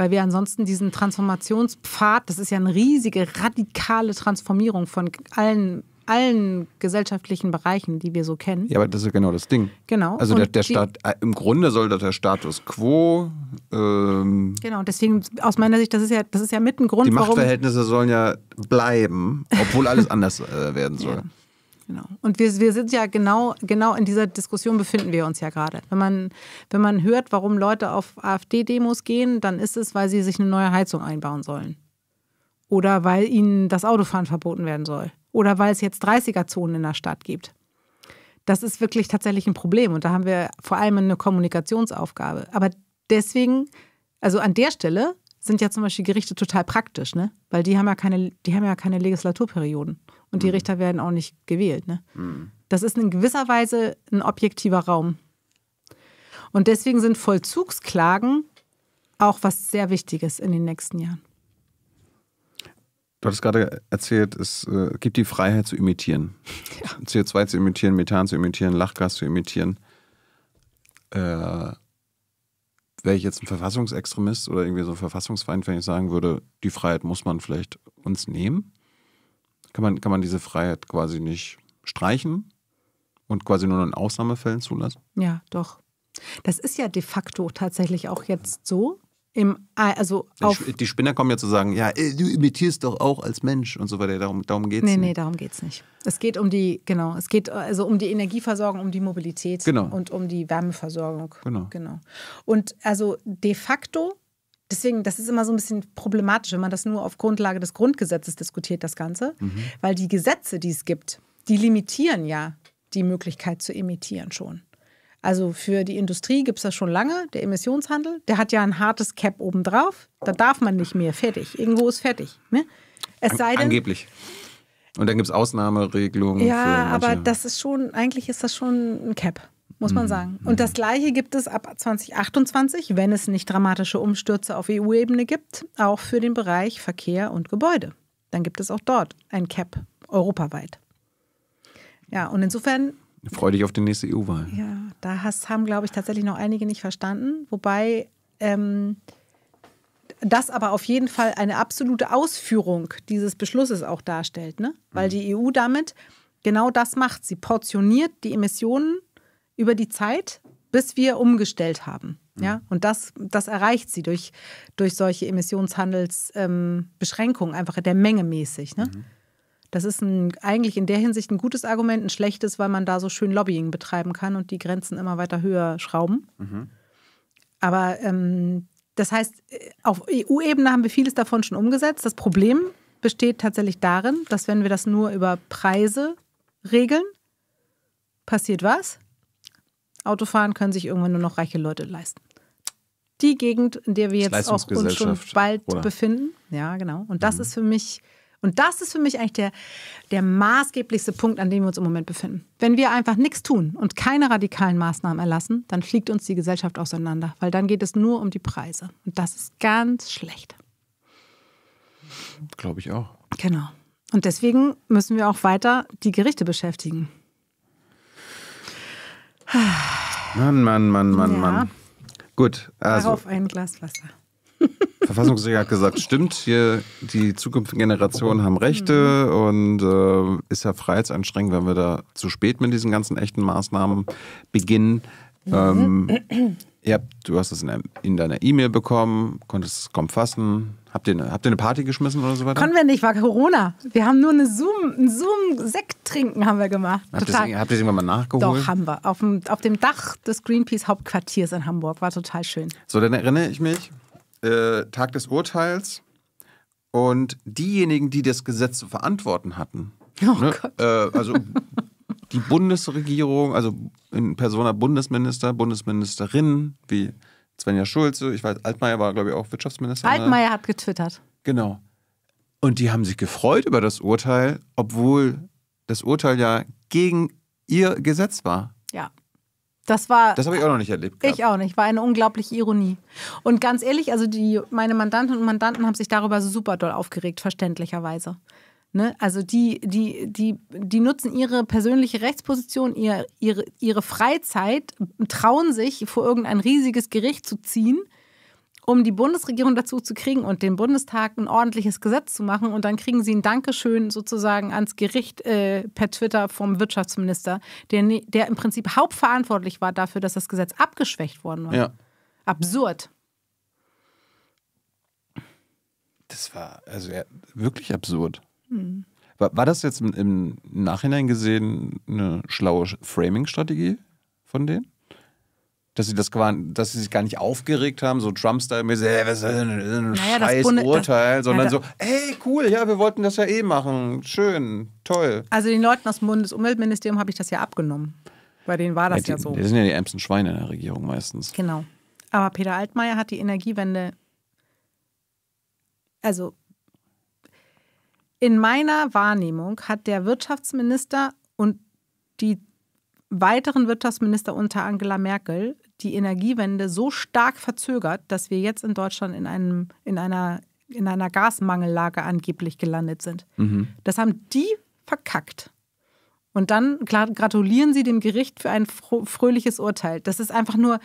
weil wir ansonsten diesen Transformationspfad, das ist ja eine riesige, radikale Transformierung von allen allen gesellschaftlichen Bereichen, die wir so kennen. Ja, aber das ist ja genau das Ding. Genau. Also der, der Staat, äh, im Grunde soll das der Status quo. Ähm, genau, deswegen aus meiner Sicht, das ist ja, das ist ja mit ein Grund, die warum. Machtverhältnisse sollen ja bleiben, obwohl alles anders äh, werden soll. Ja. Genau. Und wir, wir sind ja genau, genau in dieser Diskussion befinden wir uns ja gerade. Wenn man, wenn man hört, warum Leute auf AfD-Demos gehen, dann ist es, weil sie sich eine neue Heizung einbauen sollen. Oder weil ihnen das Autofahren verboten werden soll. Oder weil es jetzt 30er-Zonen in der Stadt gibt. Das ist wirklich tatsächlich ein Problem. Und da haben wir vor allem eine Kommunikationsaufgabe. Aber deswegen, also an der Stelle sind ja zum Beispiel Gerichte total praktisch, ne? Weil die haben ja keine, die haben ja keine Legislaturperioden. Und die mhm. Richter werden auch nicht gewählt. Ne? Mhm. Das ist in gewisser Weise ein objektiver Raum. Und deswegen sind Vollzugsklagen auch was sehr Wichtiges in den nächsten Jahren. Du hattest gerade erzählt, es äh, gibt die Freiheit zu imitieren. Ja. CO2 zu imitieren, Methan zu imitieren, Lachgas zu imitieren. Äh, Wäre ich jetzt ein Verfassungsextremist oder irgendwie so ein Verfassungsfeind, wenn ich sagen würde, die Freiheit muss man vielleicht uns nehmen? Kann man, kann man diese Freiheit quasi nicht streichen und quasi nur in Ausnahmefällen zulassen? Ja, doch. Das ist ja de facto tatsächlich auch jetzt so. Im, also die Spinner kommen ja zu sagen, ja, äh, du imitierst doch auch als Mensch und so weiter. Darum, darum geht es nee, nicht. Nee, nee, darum geht es nicht. Es geht um die, genau, es geht also um die Energieversorgung, um die Mobilität genau. und um die Wärmeversorgung. Genau. genau. Und also de facto Deswegen, das ist immer so ein bisschen problematisch, wenn man das nur auf Grundlage des Grundgesetzes diskutiert, das Ganze. Mhm. Weil die Gesetze, die es gibt, die limitieren ja die Möglichkeit zu emittieren schon. Also für die Industrie gibt es das schon lange, der Emissionshandel. Der hat ja ein hartes Cap obendrauf. Da darf man nicht mehr. Fertig. Irgendwo ist fertig. Ne? Es sei denn, angeblich. Und dann gibt es Ausnahmeregelungen. Ja, aber das ist schon, eigentlich ist das schon ein Cap muss man mhm. sagen. Und das Gleiche gibt es ab 2028, wenn es nicht dramatische Umstürze auf EU-Ebene gibt, auch für den Bereich Verkehr und Gebäude. Dann gibt es auch dort ein Cap europaweit. Ja, und insofern. Freu dich auf die nächste EU-Wahl. Ja, da hast, haben, glaube ich, tatsächlich noch einige nicht verstanden. Wobei ähm, das aber auf jeden Fall eine absolute Ausführung dieses Beschlusses auch darstellt, ne? weil mhm. die EU damit genau das macht. Sie portioniert die Emissionen über die Zeit, bis wir umgestellt haben. Mhm. Ja, und das, das erreicht sie durch, durch solche Emissionshandelsbeschränkungen, ähm, einfach der Menge mäßig. Ne? Mhm. Das ist ein, eigentlich in der Hinsicht ein gutes Argument, ein schlechtes, weil man da so schön Lobbying betreiben kann und die Grenzen immer weiter höher schrauben. Mhm. Aber ähm, das heißt, äh, auf EU-Ebene haben wir vieles davon schon umgesetzt. Das Problem besteht tatsächlich darin, dass wenn wir das nur über Preise regeln, passiert was? Autofahren können sich irgendwann nur noch reiche Leute leisten. Die Gegend, in der wir jetzt auch uns schon bald oder? befinden. Ja, genau. Und das mhm. ist für mich, und das ist für mich eigentlich der, der maßgeblichste Punkt, an dem wir uns im Moment befinden. Wenn wir einfach nichts tun und keine radikalen Maßnahmen erlassen, dann fliegt uns die Gesellschaft auseinander, weil dann geht es nur um die Preise. Und das ist ganz schlecht. Glaube ich auch. Genau. Und deswegen müssen wir auch weiter die Gerichte beschäftigen. Mann, Mann, Mann, Mann, ja. Mann. Gut, also. Darauf ein Glas Wasser. Verfassungsgericht hat gesagt, stimmt, hier die zukünftigen Generationen haben Rechte mhm. und äh, ist ja freiheitsanstrengend, wenn wir da zu spät mit diesen ganzen echten Maßnahmen beginnen. Mhm. Ähm, ihr habt, du hast es in, deiner, in deiner E-Mail bekommen, konntest es kaum fassen. Habt ihr, eine, habt ihr eine Party geschmissen oder so weiter? Konnten wir nicht, war Corona. Wir haben nur eine Zoom, ein Zoom-Sekt trinken haben wir gemacht. Habt ihr es irgendwann mal nachgeholt? Doch, haben wir. Auf dem, auf dem Dach des Greenpeace-Hauptquartiers in Hamburg. War total schön. So, dann erinnere ich mich, äh, Tag des Urteils und diejenigen, die das Gesetz zu verantworten hatten, Oh ne? äh, also die Bundesregierung, also in Persona Bundesminister, Bundesministerin wie Svenja Schulze, ich weiß, Altmaier war, glaube ich, auch Wirtschaftsminister. Ne? Altmaier ne? hat getwittert. Genau. Und die haben sich gefreut über das Urteil, obwohl das Urteil ja gegen ihr Gesetz war. Ja. Das war. Das habe ich auch noch nicht erlebt. Gehabt. Ich auch nicht. War eine unglaubliche Ironie. Und ganz ehrlich, also die, meine Mandanten und Mandanten haben sich darüber super doll aufgeregt, verständlicherweise. Ne? Also die, die, die, die nutzen ihre persönliche Rechtsposition, ihr, ihre, ihre Freizeit, trauen sich, vor irgendein riesiges Gericht zu ziehen, um die Bundesregierung dazu zu kriegen und den Bundestag ein ordentliches Gesetz zu machen. Und dann kriegen sie ein Dankeschön sozusagen ans Gericht äh, per Twitter vom Wirtschaftsminister, der, der im Prinzip hauptverantwortlich war dafür, dass das Gesetz abgeschwächt worden war. Ja. Absurd. Das war also ja, wirklich absurd. Hm. War, war, das jetzt im, im Nachhinein gesehen eine schlaue Framing-Strategie von denen? dass sie das dass sie sich gar nicht aufgeregt haben, so Trump-Style-mäßig, hey, was ist denn ein naja, scheiß Bunde, Urteil, das, sondern ja, so, ey, cool, ja, wir wollten das ja eh machen, schön, toll. Also den Leuten aus dem Bundesumweltministerium habe ich das ja abgenommen. Bei denen war das ja, die, ja so. Die sind ja die ärmsten Schweine in der Regierung meistens. Genau. Aber Peter Altmaier hat die Energiewende also in meiner Wahrnehmung hat der Wirtschaftsminister und die weiteren Wirtschaftsminister unter Angela Merkel die Energiewende so stark verzögert, dass wir jetzt in Deutschland in, einem, in, einer, in einer Gasmangellage angeblich gelandet sind. Mhm. Das haben die verkackt. Und dann gratulieren sie dem Gericht für ein fröhliches Urteil. Das ist einfach nur,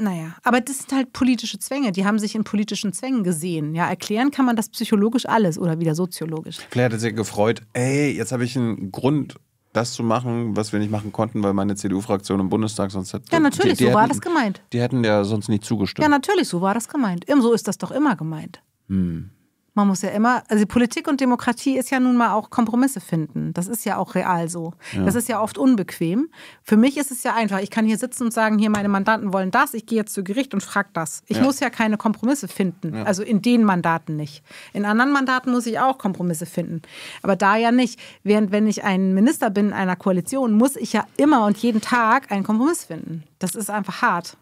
naja, aber das sind halt politische Zwänge. Die haben sich in politischen Zwängen gesehen. Ja, erklären kann man das psychologisch alles oder wieder soziologisch. Vielleicht hat er sich gefreut, ey, jetzt habe ich einen Grund, das zu machen, was wir nicht machen konnten, weil meine CDU-Fraktion im Bundestag sonst hätte. Ja, natürlich, die, die so hätten, war das gemeint. Die hätten ja sonst nicht zugestimmt. Ja, natürlich, so war das gemeint. So ist das doch immer gemeint. Hm man muss ja immer, also Politik und Demokratie ist ja nun mal auch Kompromisse finden. Das ist ja auch real so. Ja. Das ist ja oft unbequem. Für mich ist es ja einfach, ich kann hier sitzen und sagen, hier meine Mandanten wollen das, ich gehe jetzt zu Gericht und frage das. Ich ja. muss ja keine Kompromisse finden. Ja. Also in den Mandaten nicht. In anderen Mandaten muss ich auch Kompromisse finden. Aber da ja nicht. Während wenn ich ein Minister bin in einer Koalition, muss ich ja immer und jeden Tag einen Kompromiss finden. Das ist einfach hart.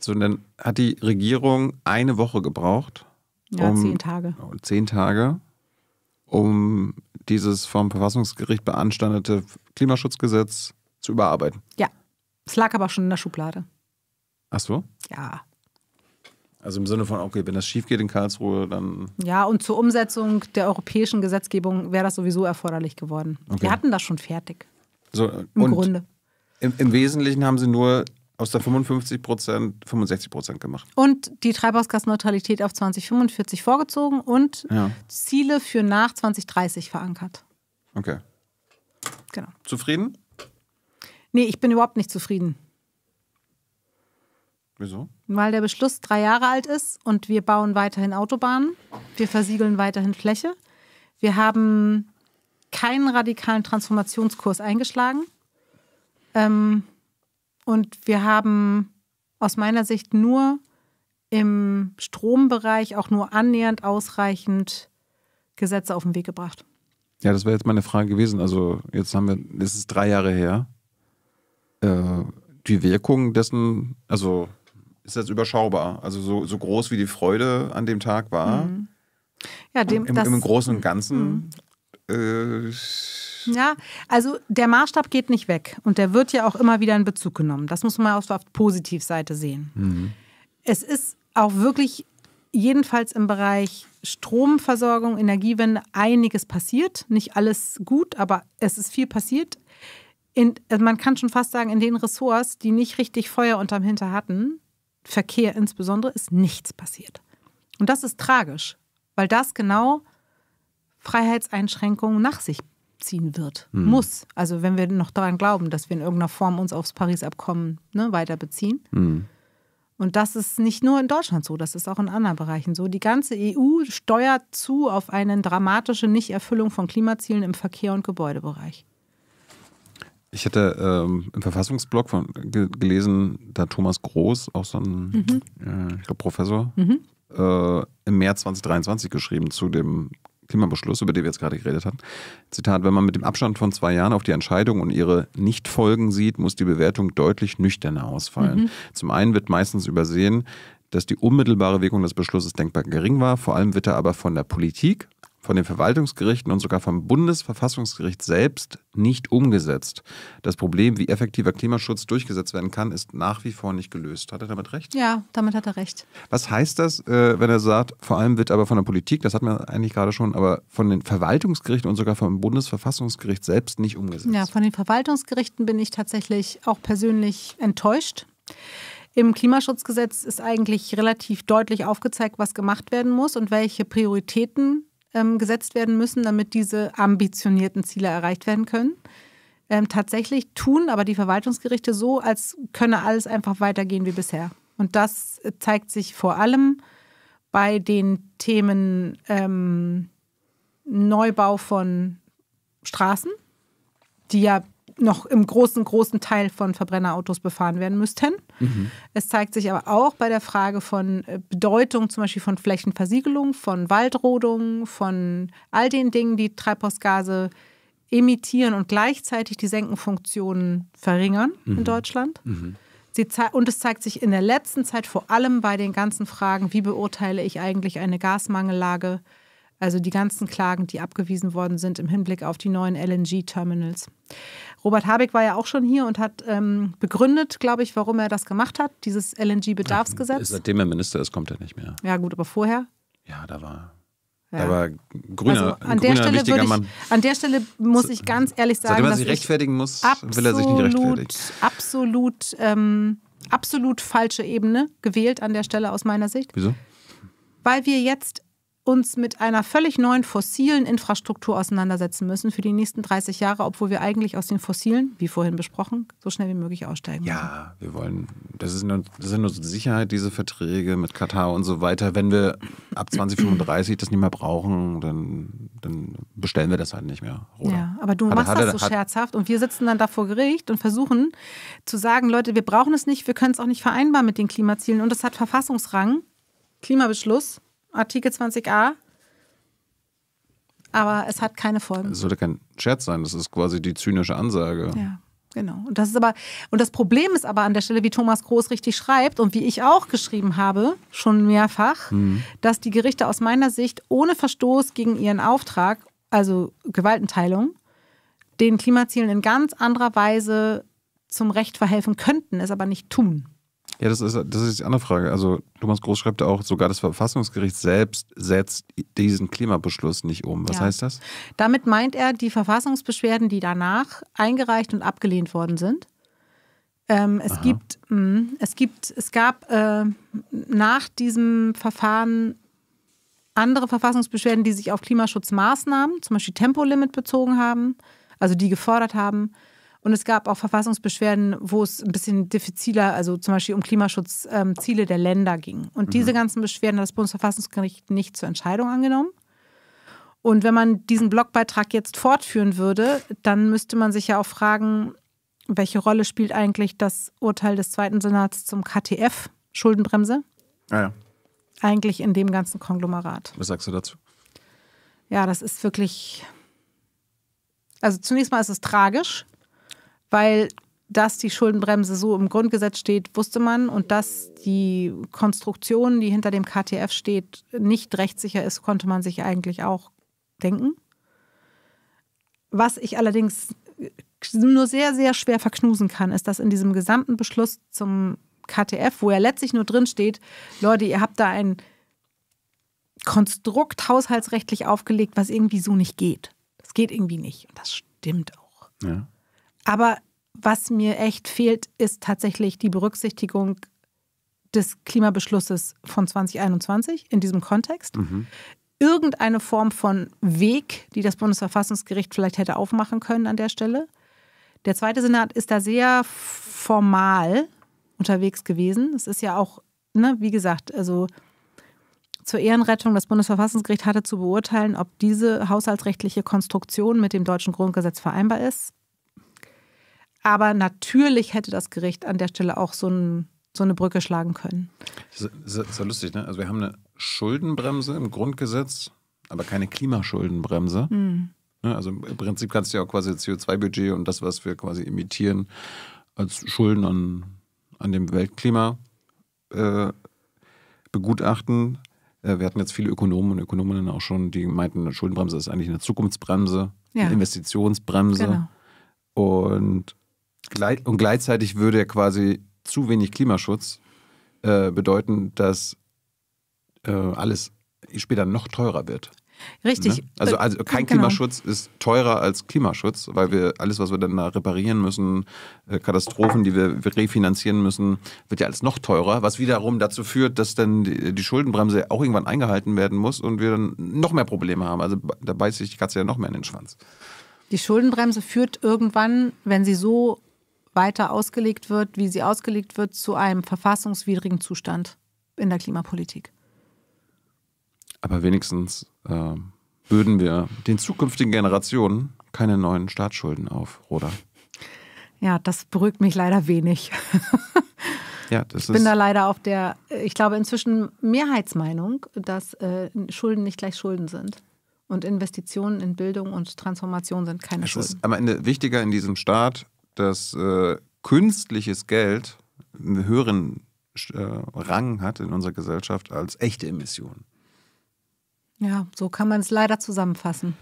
So, und dann hat die Regierung eine Woche gebraucht, ja, um zehn Tage. Zehn Tage, um dieses vom Verfassungsgericht beanstandete Klimaschutzgesetz zu überarbeiten. Ja. Es lag aber schon in der Schublade. Ach so? Ja. Also im Sinne von, okay, wenn das schief geht in Karlsruhe, dann. Ja, und zur Umsetzung der europäischen Gesetzgebung wäre das sowieso erforderlich geworden. Okay. Wir hatten das schon fertig. So, Im Grunde. Im, Im Wesentlichen haben sie nur aus der 55 Prozent 65 Prozent gemacht. Und die Treibhausgasneutralität auf 2045 vorgezogen und ja. Ziele für nach 2030 verankert. Okay. Genau. Zufrieden? Nee, ich bin überhaupt nicht zufrieden. Wieso? Weil der Beschluss drei Jahre alt ist und wir bauen weiterhin Autobahnen, wir versiegeln weiterhin Fläche, wir haben keinen radikalen Transformationskurs eingeschlagen. Ähm, und wir haben aus meiner Sicht nur im Strombereich auch nur annähernd ausreichend Gesetze auf den Weg gebracht. Ja, das wäre jetzt meine Frage gewesen. Also jetzt haben wir, es ist drei Jahre her. Äh, die Wirkung dessen, also ist das überschaubar? Also so, so groß wie die Freude an dem Tag war. Mhm. Ja, dem, Im, das, Im Großen und Ganzen. Mhm. Äh, ja, also der Maßstab geht nicht weg und der wird ja auch immer wieder in Bezug genommen. Das muss man auf der Positivseite sehen. Mhm. Es ist auch wirklich jedenfalls im Bereich Stromversorgung, Energiewende einiges passiert. Nicht alles gut, aber es ist viel passiert. In, also man kann schon fast sagen, in den Ressorts, die nicht richtig Feuer unterm Hinter hatten, Verkehr insbesondere, ist nichts passiert. Und das ist tragisch, weil das genau Freiheitseinschränkungen nach sich zurückziehen wird, mhm. muss. Also wenn wir noch daran glauben, dass wir in irgendeiner Form uns aufs Paris-Abkommen ne, weiter beziehen. Mhm. Und das ist nicht nur in Deutschland so, das ist auch in anderen Bereichen so. Die ganze EU steuert zu auf eine dramatische Nichterfüllung von Klimazielen im Verkehr- und Gebäudebereich. Ich hatte ähm, im Verfassungsblog von, ge gelesen, da Thomas Groß, auch so ein mhm. äh, ich Professor, mhm. äh, im März 2023 geschrieben zu dem Klimabeschluss, über den wir jetzt gerade geredet haben. Zitat, wenn man mit dem Abstand von zwei Jahren auf die Entscheidung und ihre Nichtfolgen sieht, muss die Bewertung deutlich nüchterner ausfallen. Mhm. Zum einen wird meistens übersehen, dass die unmittelbare Wirkung des Beschlusses denkbar gering war. Vor allem wird er aber von der Politik von den Verwaltungsgerichten und sogar vom Bundesverfassungsgericht selbst nicht umgesetzt. Das Problem, wie effektiver Klimaschutz durchgesetzt werden kann, ist nach wie vor nicht gelöst. Hat er damit recht? Ja, damit hat er recht. Was heißt das, äh, wenn er sagt, vor allem wird aber von der Politik, das hat man eigentlich gerade schon, aber von den Verwaltungsgerichten und sogar vom Bundesverfassungsgericht selbst nicht umgesetzt? Ja, von den Verwaltungsgerichten bin ich tatsächlich auch persönlich enttäuscht. Im Klimaschutzgesetz ist eigentlich relativ deutlich aufgezeigt, was gemacht werden muss und welche Prioritäten ähm, gesetzt werden müssen, damit diese ambitionierten Ziele erreicht werden können. Ähm, tatsächlich tun aber die Verwaltungsgerichte so, als könne alles einfach weitergehen wie bisher. Und das zeigt sich vor allem bei den Themen ähm, Neubau von Straßen, die ja noch im großen, großen Teil von Verbrennerautos befahren werden müssten. Mhm. Es zeigt sich aber auch bei der Frage von äh, Bedeutung zum Beispiel von Flächenversiegelung, von Waldrodung, von all den Dingen, die Treibhausgase emittieren und gleichzeitig die Senkenfunktionen verringern mhm. in Deutschland. Mhm. und es zeigt sich in der letzten Zeit vor allem bei den ganzen Fragen, wie beurteile ich eigentlich eine Gasmangellage, also die ganzen Klagen, die abgewiesen worden sind im Hinblick auf die neuen LNG-Terminals. Robert Habeck war ja auch schon hier und hat ähm, begründet, glaube ich, warum er das gemacht hat, dieses LNG-Bedarfsgesetz. Seitdem er Minister ist, kommt er nicht mehr. Ja, gut, aber vorher? Ja, da war ja. Aber grüner, also an grüner, der Stelle wichtiger ich, Mann. An der Stelle muss ich ganz ehrlich sagen, Seitdem er sich rechtfertigen muss, absolut, will er sich nicht rechtfertigen. Absolut, ähm, absolut falsche Ebene gewählt an der Stelle aus meiner Sicht. Wieso? Weil wir jetzt uns mit einer völlig neuen fossilen Infrastruktur auseinandersetzen müssen für die nächsten 30 Jahre, obwohl wir eigentlich aus den fossilen, wie vorhin besprochen, so schnell wie möglich aussteigen. Ja, müssen. wir wollen, das ist eine, das sind unsere Sicherheit, diese Verträge mit Katar und so weiter. Wenn wir ab 2035 das nicht mehr brauchen, dann, dann bestellen wir das halt nicht mehr. Oder? Ja, aber du hat, machst hat, das so hat, scherzhaft und wir sitzen dann da vor Gericht und versuchen zu sagen, Leute, wir brauchen es nicht, wir können es auch nicht vereinbaren mit den Klimazielen und das hat Verfassungsrang. Klimabeschluss Artikel 20a. Aber es hat keine Folgen. Es sollte kein Scherz sein, das ist quasi die zynische Ansage. Ja, genau. Und das ist aber, und das Problem ist aber an der Stelle, wie Thomas Groß richtig schreibt und wie ich auch geschrieben habe, schon mehrfach, mhm. dass die Gerichte aus meiner Sicht ohne Verstoß gegen ihren Auftrag, also Gewaltenteilung, den Klimazielen in ganz anderer Weise zum Recht verhelfen könnten, es aber nicht tun. Ja, das ist, das ist die andere Frage. Also Thomas Groß schreibt auch, sogar das Verfassungsgericht selbst setzt diesen Klimabeschluss nicht um. Was ja. heißt das? Damit meint er die Verfassungsbeschwerden, die danach eingereicht und abgelehnt worden sind. Ähm, es, gibt, mh, hm, es gibt, es gab äh, nach diesem Verfahren andere Verfassungsbeschwerden, die sich auf Klimaschutzmaßnahmen, zum Beispiel Tempolimit bezogen haben, also die gefordert haben, und es gab auch Verfassungsbeschwerden, wo es ein bisschen diffiziler, also zum Beispiel um Klimaschutzziele ähm, der Länder ging. Und mhm. diese ganzen Beschwerden hat das Bundesverfassungsgericht nicht zur Entscheidung angenommen. Und wenn man diesen Blogbeitrag jetzt fortführen würde, dann müsste man sich ja auch fragen, welche Rolle spielt eigentlich das Urteil des Zweiten Senats zum KTF, Schuldenbremse? Ah ja. Eigentlich in dem ganzen Konglomerat. Was sagst du dazu? Ja, das ist wirklich. Also zunächst mal ist es tragisch, weil dass die Schuldenbremse so im Grundgesetz steht, wusste man und dass die Konstruktion, die hinter dem KTF steht, nicht rechtssicher ist, konnte man sich eigentlich auch denken. Was ich allerdings nur sehr, sehr schwer verknusen kann, ist, dass in diesem gesamten Beschluss zum KTF, wo ja letztlich nur drin steht, Leute, ihr habt da ein Konstrukt haushaltsrechtlich aufgelegt, was irgendwie so nicht geht. Das geht irgendwie nicht. Und das stimmt auch. Ja. Aber was mir echt fehlt, ist tatsächlich die Berücksichtigung des Klimabeschlusses von 2021 in diesem Kontext. Mhm. Irgendeine Form von Weg, die das Bundesverfassungsgericht vielleicht hätte aufmachen können an der Stelle. Der zweite Senat ist da sehr formal unterwegs gewesen. Es ist ja auch, ne, wie gesagt, also zur Ehrenrettung, das Bundesverfassungsgericht hatte zu beurteilen, ob diese haushaltsrechtliche Konstruktion mit dem deutschen Grundgesetz vereinbar ist. Aber natürlich hätte das Gericht an der Stelle auch so, ein, so eine Brücke schlagen können. Das ist, das ja lustig, ne? Also wir haben eine Schuldenbremse im Grundgesetz, aber keine Klimaschuldenbremse. Mhm. Also im Prinzip kannst du ja auch quasi das CO2-Budget und das, was wir quasi emittieren, als Schulden an, an dem Weltklima äh, begutachten. Äh, wir hatten jetzt viele Ökonomen und Ökonominnen auch schon, die meinten, eine Schuldenbremse ist eigentlich eine Zukunftsbremse, ja. eine Investitionsbremse. Genau. Und gleit und gleichzeitig würde ja quasi zu wenig Klimaschutz äh, bedeuten, dass äh, alles später noch teurer wird. Richtig. Ne? Also, also, kein genau. Klimaschutz ist teurer als Klimaschutz, weil wir alles, was wir dann da reparieren müssen, äh, Katastrophen, die wir refinanzieren müssen, wird ja alles noch teurer, was wiederum dazu führt, dass dann die Schuldenbremse auch irgendwann eingehalten werden muss und wir dann noch mehr Probleme haben. Also da beißt sich die Katze ja noch mehr in den Schwanz. Die Schuldenbremse führt irgendwann, wenn sie so weiter ausgelegt wird, wie sie ausgelegt wird, zu einem verfassungswidrigen Zustand in der Klimapolitik. Aber wenigstens äh, bürden wir den zukünftigen Generationen keine neuen Staatsschulden auf, oder? Ja, das beruhigt mich leider wenig. Ja, ich bin da leider auf der, ich glaube, inzwischen Mehrheitsmeinung, dass äh, Schulden nicht gleich Schulden sind. Und Investitionen in Bildung und Transformation sind keine es Schulden. Es ist am Ende wichtiger in diesem Staat, dass äh, künstliches Geld einen höheren äh, Rang hat in unserer Gesellschaft als echte Emissionen. Ja, so kann man es leider zusammenfassen.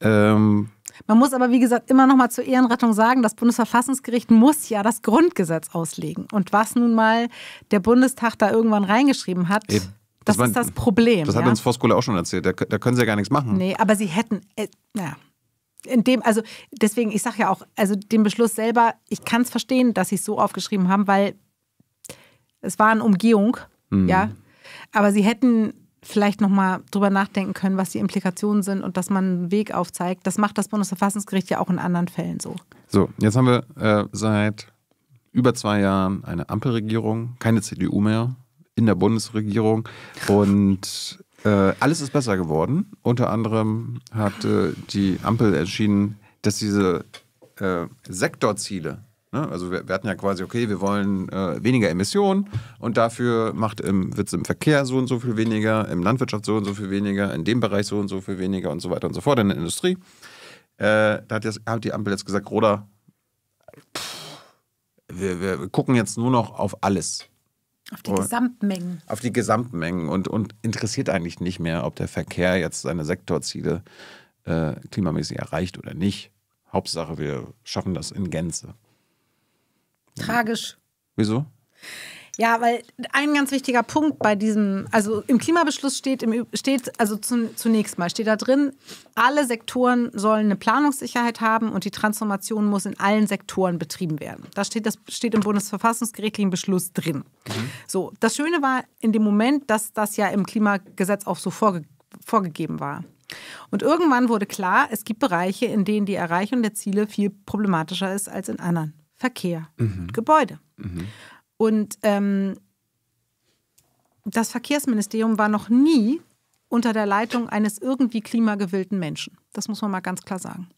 Ähm, man muss aber, wie gesagt, immer noch mal zur Ehrenrettung sagen, das Bundesverfassungsgericht muss ja das Grundgesetz auslegen. Und was nun mal der Bundestag da irgendwann reingeschrieben hat, das, das war, ist das Problem. Das ja? hat uns Voskule auch schon erzählt. Da, da, können sie ja gar nichts machen. Nee, aber sie hätten. Äh, ja in dem, also deswegen, ich sage ja auch, also den Beschluss selber, ich kann es verstehen, dass sie es so aufgeschrieben haben, weil es war eine Umgehung, mhm. ja. Aber sie hätten vielleicht nochmal drüber nachdenken können, was die Implikationen sind und dass man einen Weg aufzeigt. Das macht das Bundesverfassungsgericht ja auch in anderen Fällen so. So, jetzt haben wir äh, seit über zwei Jahren eine Ampelregierung, keine CDU mehr in der Bundesregierung und äh, alles ist besser geworden. Unter anderem hat äh, die Ampel entschieden, dass diese äh, Sektorziele, ne? also wir, wir, hatten ja quasi, okay, wir wollen äh, weniger Emissionen und dafür im, wird es im Verkehr so und so viel weniger, im Landwirtschaft so und so viel weniger, in dem Bereich so und so viel weniger und so weiter und so fort, in der Industrie. Äh, da hat, jetzt, hat, die Ampel jetzt gesagt, Roda, pff, wir, wir gucken jetzt nur noch auf alles. Auf die Gesamtmengen. Auf die Gesamtmengen und, und interessiert eigentlich nicht mehr, ob der Verkehr jetzt seine Sektorziele äh, klimamäßig erreicht oder nicht. Hauptsache, wir schaffen das in Gänze. Tragisch. Wieso? Ja, weil ein ganz wichtiger Punkt bei diesem, also im Klimabeschluss steht, im, steht also zunächst mal steht da drin, alle Sektoren sollen eine Planungssicherheit haben und die Transformation muss in allen Sektoren betrieben werden. Das steht, das steht im Bundesverfassungsgerichtlichen Beschluss drin. Mhm. So, das Schöne war in dem Moment, dass das ja im Klimagesetz auch so vorge vorgegeben war. Und irgendwann wurde klar, es gibt Bereiche, in denen die Erreichung der Ziele viel problematischer ist als in anderen. Verkehr, mhm. Gebäude. Mhm. Und ähm, das Verkehrsministerium war noch nie unter der Leitung eines irgendwie klimagewillten Menschen. Das muss man mal ganz klar sagen.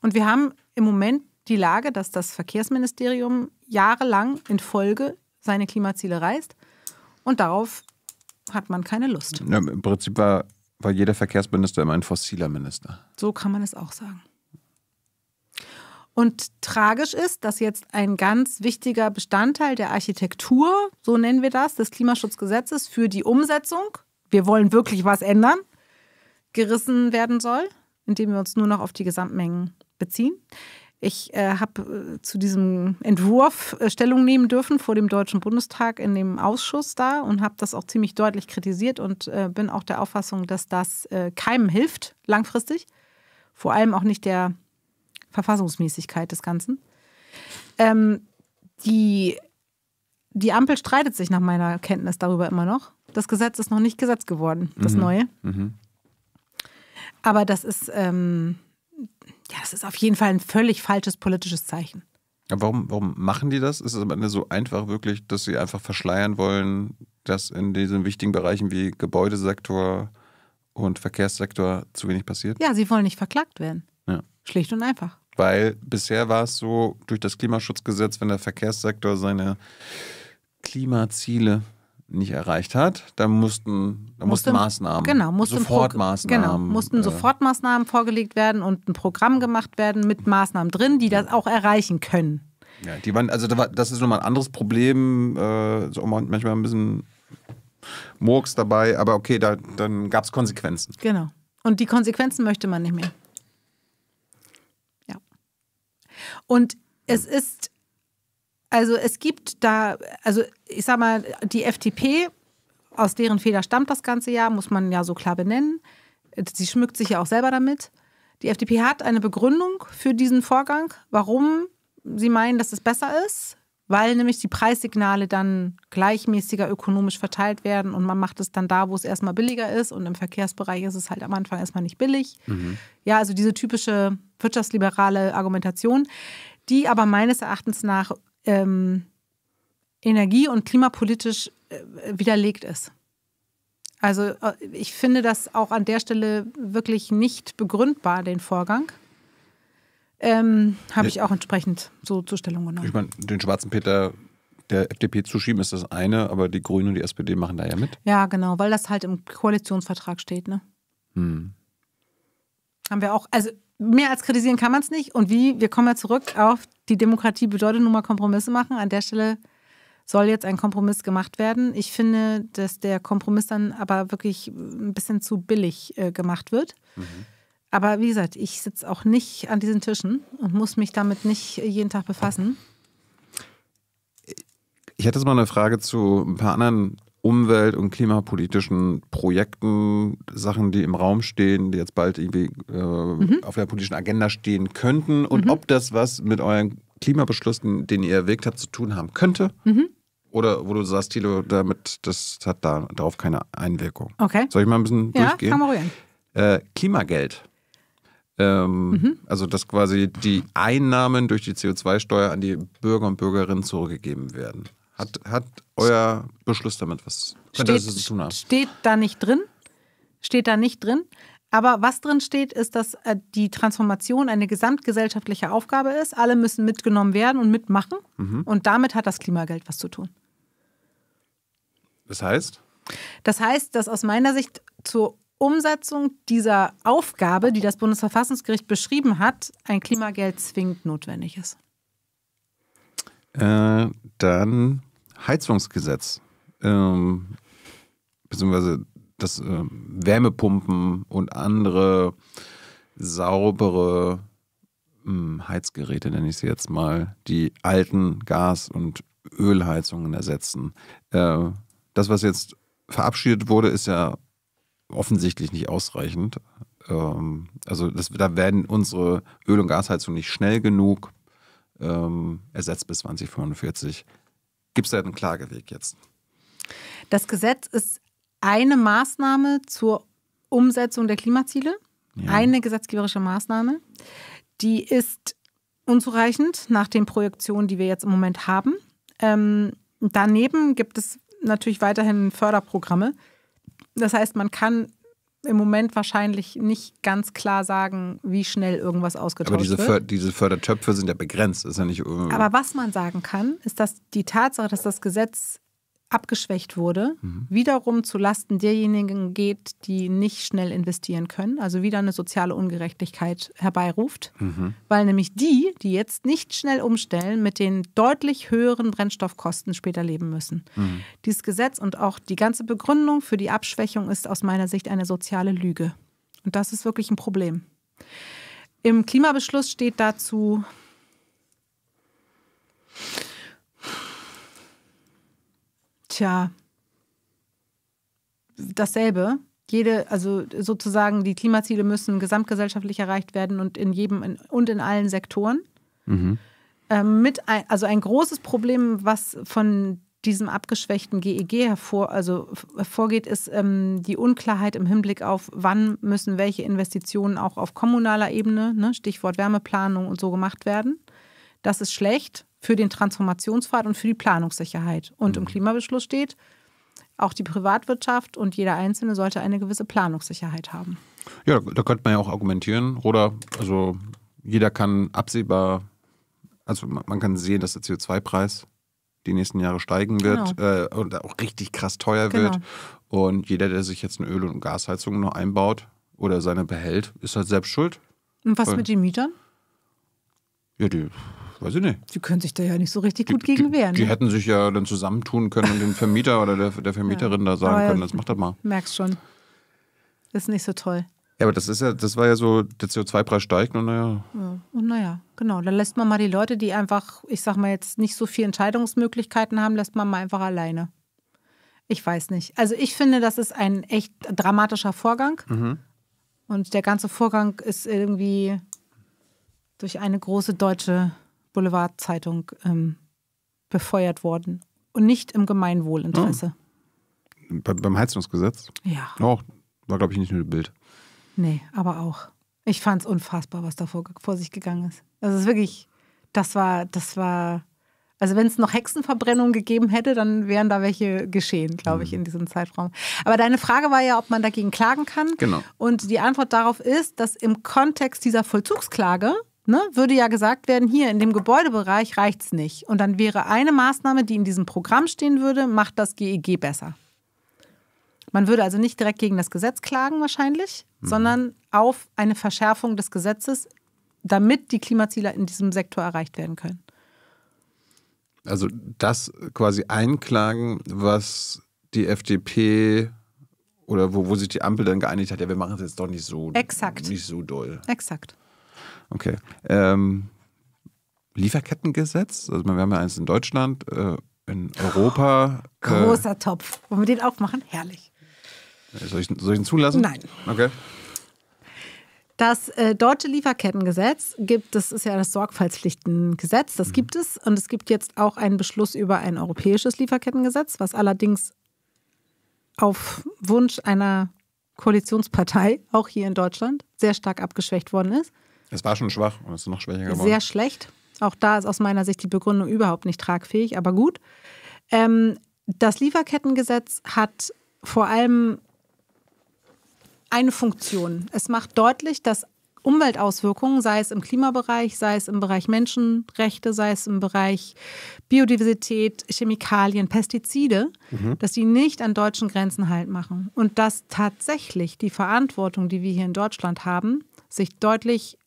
Und wir haben im Moment die Lage, dass das Verkehrsministerium jahrelang in Folge seine Klimaziele reißt und darauf hat man keine Lust. Ja, Im Prinzip war, war jeder Verkehrsminister immer ein fossiler Minister. So kann man es auch sagen. Und tragisch ist, dass jetzt ein ganz wichtiger Bestandteil der Architektur, so nennen wir das, des Klimaschutzgesetzes für die Umsetzung, wir wollen wirklich was ändern, gerissen werden soll, indem wir uns nur noch auf die Gesamtmengen beziehen. Ich äh, habe äh, zu diesem Entwurf äh, Stellung nehmen dürfen vor dem Deutschen Bundestag in dem Ausschuss da und habe das auch ziemlich deutlich kritisiert und äh, bin auch der Auffassung, dass das äh, keinem hilft langfristig. Vor allem auch nicht der Verfassungsmäßigkeit des Ganzen. Ähm, die, die Ampel streitet sich nach meiner Kenntnis darüber immer noch. Das Gesetz ist noch nicht Gesetz geworden, das mhm. neue. Mhm. Aber das ist, ähm, ja, das ist auf jeden Fall ein völlig falsches politisches Zeichen. warum, warum machen die das? Ist es am Ende so einfach wirklich, dass sie einfach verschleiern wollen, dass in diesen wichtigen Bereichen wie Gebäudesektor und Verkehrssektor zu wenig passiert? Ja, sie wollen nicht verklagt werden. Ja. Schlicht und einfach weil bisher war es so, durch das Klimaschutzgesetz, wenn der Verkehrssektor seine Klimaziele nicht erreicht hat, dann mussten, dann mussten, mussten Maßnahmen, genau, mussten sofort genau, Maßnahmen, genau, mussten äh, sofort Maßnahmen vorgelegt werden und ein Programm gemacht werden mit Maßnahmen drin, die das auch erreichen können. Ja, die waren, also das ist nochmal ein anderes Problem, äh, so manchmal ein bisschen Murks dabei, aber okay, da, dann gab es Konsequenzen. Genau. Und die Konsequenzen möchte man nicht mehr. Und es ist, also es gibt da, also ich sag mal, die FDP, aus deren Feder stammt das ganze Jahr, muss man ja so klar benennen. Sie schmückt sich ja auch selber damit. Die FDP hat eine Begründung für diesen Vorgang, warum sie meinen, dass es besser ist, weil nämlich die Preissignale dann gleichmäßiger ökonomisch verteilt werden und man macht es dann da, wo es erstmal billiger ist und im Verkehrsbereich ist es halt am Anfang erstmal nicht billig. Mhm. Ja, also diese typische wirtschaftsliberale Argumentation, die aber meines Erachtens nach ähm, energie- und klimapolitisch äh, widerlegt ist. Also äh, ich finde das auch an der Stelle wirklich nicht begründbar, den Vorgang. Ähm, Habe ich auch entsprechend so zur Stellung genommen. Ich meine, den schwarzen Peter der FDP zuschieben ist das eine, aber die Grünen und die SPD machen da ja mit. Ja, genau, weil das halt im Koalitionsvertrag steht, ne? Hm. Haben wir auch, also mehr als kritisieren kann man es nicht. Und wie, wir kommen ja zurück auf, die Demokratie bedeutet nun mal Kompromisse machen. An der Stelle soll jetzt ein Kompromiss gemacht werden. Ich finde, dass der Kompromiss dann aber wirklich äh, ein bisschen zu billig äh, gemacht wird. Mhm. Aber wie gesagt, ich sitze auch nicht an diesen Tischen und muss mich damit nicht jeden Tag befassen. Ich hätte jetzt mal eine Frage zu ein paar anderen umwelt- und klimapolitischen Projekten, Sachen, die im Raum stehen, die jetzt bald irgendwie äh, mhm. auf der politischen Agenda stehen könnten und mhm. ob das was mit euren Klimabeschlüssen, den ihr erwägt habt, zu tun haben könnte? Mhm. Oder wo du sagst, Thilo, damit, das hat da, darauf keine Einwirkung. Okay. Soll ich mal ein bisschen ja, durchgehen? Kann man ruhig. Äh, Klimageld. Ähm, mhm. Also, dass quasi die Einnahmen durch die CO2-Steuer an die Bürger und Bürgerinnen zurückgegeben werden. Hat, hat euer Beschluss damit? Was könnte das zu tun haben? Steht da nicht drin? Steht da nicht drin? Aber was drin steht, ist, dass äh, die Transformation eine gesamtgesellschaftliche Aufgabe ist. Alle müssen mitgenommen werden und mitmachen. Mhm. Und damit hat das Klimageld was zu tun. Das heißt? Das heißt, dass aus meiner Sicht zur Umsetzung dieser Aufgabe, die das Bundesverfassungsgericht beschrieben hat, ein Klimageld zwingend notwendig ist. Äh, dann Heizungsgesetz, ähm, beziehungsweise das äh, Wärmepumpen und andere saubere mh, hm, Heizgeräte, nenne ich sie jetzt mal, die alten Gas- und Ölheizungen ersetzen. Äh, das, was jetzt verabschiedet wurde, ist ja offensichtlich nicht ausreichend. Ähm, also das, da werden unsere Öl- und Gasheizungen nicht schnell genug ähm, ersetzt bis 2045 gibt es da einen Klageweg jetzt? Das Gesetz ist eine Maßnahme zur Umsetzung der Klimaziele, ja. eine gesetzgeberische Maßnahme. Die ist unzureichend nach den Projektionen, die wir jetzt im Moment haben. Ähm, daneben gibt es natürlich weiterhin Förderprogramme. Das heißt, man kann im Moment wahrscheinlich nicht ganz klar sagen, wie schnell irgendwas ausgetauscht aber diese wird. Aber diese Fördertöpfe sind ja begrenzt. Ist ja nicht äh, aber was man sagen kann, ist, dass die Tatsache, dass das Gesetz abgeschwächt wurde, mhm. wiederum zu Lasten derjenigen geht, die nicht schnell investieren können, also wieder eine soziale Ungerechtigkeit herbeiruft, mhm. weil nämlich die, die jetzt nicht schnell umstellen, mit den deutlich höheren Brennstoffkosten später leben müssen. Mhm. Dieses Gesetz und auch die ganze Begründung für die Abschwächung ist aus meiner Sicht eine soziale Lüge. Und das ist wirklich ein Problem. Im Klimabeschluss steht dazu, Tja, dasselbe. Jede, also sozusagen die Klimaziele müssen gesamtgesellschaftlich erreicht werden und in jedem in, und in allen Sektoren. Mhm. Ähm, mit ein, also ein großes Problem, was von diesem abgeschwächten GEG e hervor, also hervorgeht, ist ähm, die Unklarheit im Hinblick auf, wann müssen welche Investitionen auch auf kommunaler Ebene, ne, Stichwort Wärmeplanung und so gemacht werden. Das ist schlecht, für den Transformationspfad und für die Planungssicherheit. Und mhm. im Klimabeschluss steht, auch die Privatwirtschaft und jeder Einzelne sollte eine gewisse Planungssicherheit haben. Ja, da könnte man ja auch argumentieren, oder? Also jeder kann absehbar, also man kann sehen, dass der CO2-Preis die nächsten Jahre steigen wird genau. äh, und auch richtig krass teuer genau. wird. Und jeder, der sich jetzt eine Öl- und Gasheizung noch einbaut oder seine behält, ist halt selbst schuld. Und was Weil, mit den Mietern? Ja, die Weiß ich nicht. Sie können sich da ja nicht so richtig die, gut gegen wehren. Die, ne? hätten sich ja dann zusammentun können und dem Vermieter oder der, der Vermieterin ja. da sagen aber können, das macht das mal. Merkst schon. Ist nicht so toll. Ja, aber das ist ja, das war ja so, der CO2-Preis steigt und naja. Ja. Und naja, genau. Dann lässt man mal die Leute, die einfach, ich sag mal jetzt nicht so viele Entscheidungsmöglichkeiten haben, lässt man mal einfach alleine. Ich weiß nicht. Also ich finde, das ist ein echt dramatischer Vorgang. Mhm. Und der ganze Vorgang ist irgendwie durch eine große deutsche Boulevardzeitung ähm, befeuert worden und nicht im Gemeinwohlinteresse. Ja. Oh. Be beim Heizungsgesetz? Ja. Auch, war, glaube ich, nicht nur Bild. Nee, aber auch. Ich fand es unfassbar, was da vor, vor sich gegangen ist. Also es ist wirklich, das war, das war, also wenn es noch Hexenverbrennungen gegeben hätte, dann wären da welche geschehen, glaube ich, mhm. in diesem Zeitraum. Aber deine Frage war ja, ob man dagegen klagen kann. Genau. Und die Antwort darauf ist, dass im Kontext dieser Vollzugsklage ne, würde ja gesagt werden, hier in dem Gebäudebereich reicht es nicht. Und dann wäre eine Maßnahme, die in diesem Programm stehen würde, macht das GEG e besser. Man würde also nicht direkt gegen das Gesetz klagen wahrscheinlich, mhm. sondern auf eine Verschärfung des Gesetzes, damit die Klimaziele in diesem Sektor erreicht werden können. Also das quasi einklagen, was die FDP oder wo, wo sich die Ampel dann geeinigt hat, ja, wir machen es jetzt doch nicht so, Exakt. nicht so doll. Exakt. Okay. Ähm, Lieferkettengesetz, also wir haben ja eins in Deutschland, äh, in Europa. Oh, äh, großer äh, Topf. Wollen wir den aufmachen? Herrlich. Äh, soll ich, soll ich ihn zulassen? Nein. Okay. Das äh, deutsche Lieferkettengesetz gibt, das ist ja das Sorgfaltspflichtengesetz, das mhm. gibt es. Und es gibt jetzt auch einen Beschluss über ein europäisches Lieferkettengesetz, was allerdings auf Wunsch einer Koalitionspartei, auch hier in Deutschland, sehr stark abgeschwächt worden ist. Es war schon schwach und es ist noch schwächer geworden. Sehr schlecht. Auch da ist aus meiner Sicht die Begründung überhaupt nicht tragfähig, aber gut. Ähm, das Lieferkettengesetz hat vor allem eine Funktion. Es macht deutlich, dass Umweltauswirkungen, sei es im Klimabereich, sei es im Bereich Menschenrechte, sei es im Bereich Biodiversität, Chemikalien, Pestizide, mhm. dass die nicht an deutschen Grenzen halt machen. Und dass tatsächlich die Verantwortung, die wir hier in Deutschland haben, sich deutlich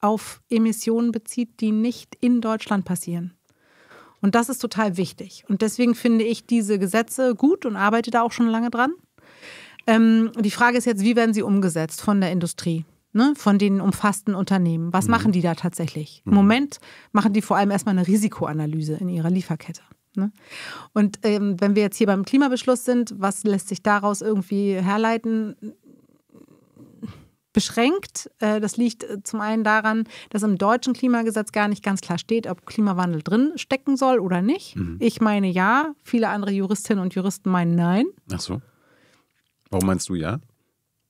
auf Emissionen bezieht, die nicht in Deutschland passieren. Und das ist total wichtig. Und deswegen finde ich diese Gesetze gut und arbeite da auch schon lange dran. Ähm, die Frage ist jetzt, wie werden sie umgesetzt von der Industrie? Ne, von den umfassten Unternehmen. Was mhm. machen die da tatsächlich? Mhm. Im Moment machen die vor allem erstmal eine Risikoanalyse in ihrer Lieferkette. Ne? Und ähm, wenn wir jetzt hier beim Klimabeschluss sind, was lässt sich daraus irgendwie herleiten? beschränkt. Äh, das liegt äh, zum einen daran, dass im deutschen Klimagesetz gar nicht ganz klar steht, ob Klimawandel drin stecken soll oder nicht. Mhm. Ich meine ja, viele andere Juristinnen und Juristen meinen nein. Ach so. Warum meinst du ja?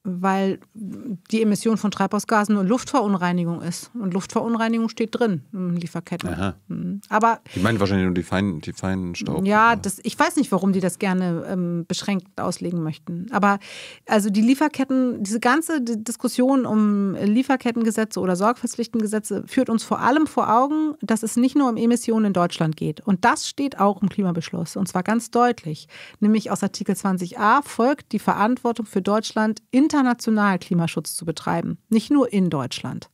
weil die Emission von Treibhausgasen nur Luftverunreinigung ist. Und Luftverunreinigung steht drin in Lieferketten. Aha. Mhm. Aber ich meine wahrscheinlich nur die feinen, die feinen Staub. Ja, das, ich weiß nicht, warum die das gerne ähm, beschränkt auslegen möchten. Aber also die Lieferketten, diese ganze Diskussion um Lieferkettengesetze oder Sorgfaltspflichtengesetze führt uns vor allem vor Augen, dass es nicht nur um Emissionen in Deutschland geht. Und das steht auch im Klimabeschluss. Und zwar ganz deutlich. Nämlich aus Artikel 20a folgt die Verantwortung für Deutschland in international Klimaschutz zu betreiben, nicht nur in Deutschland.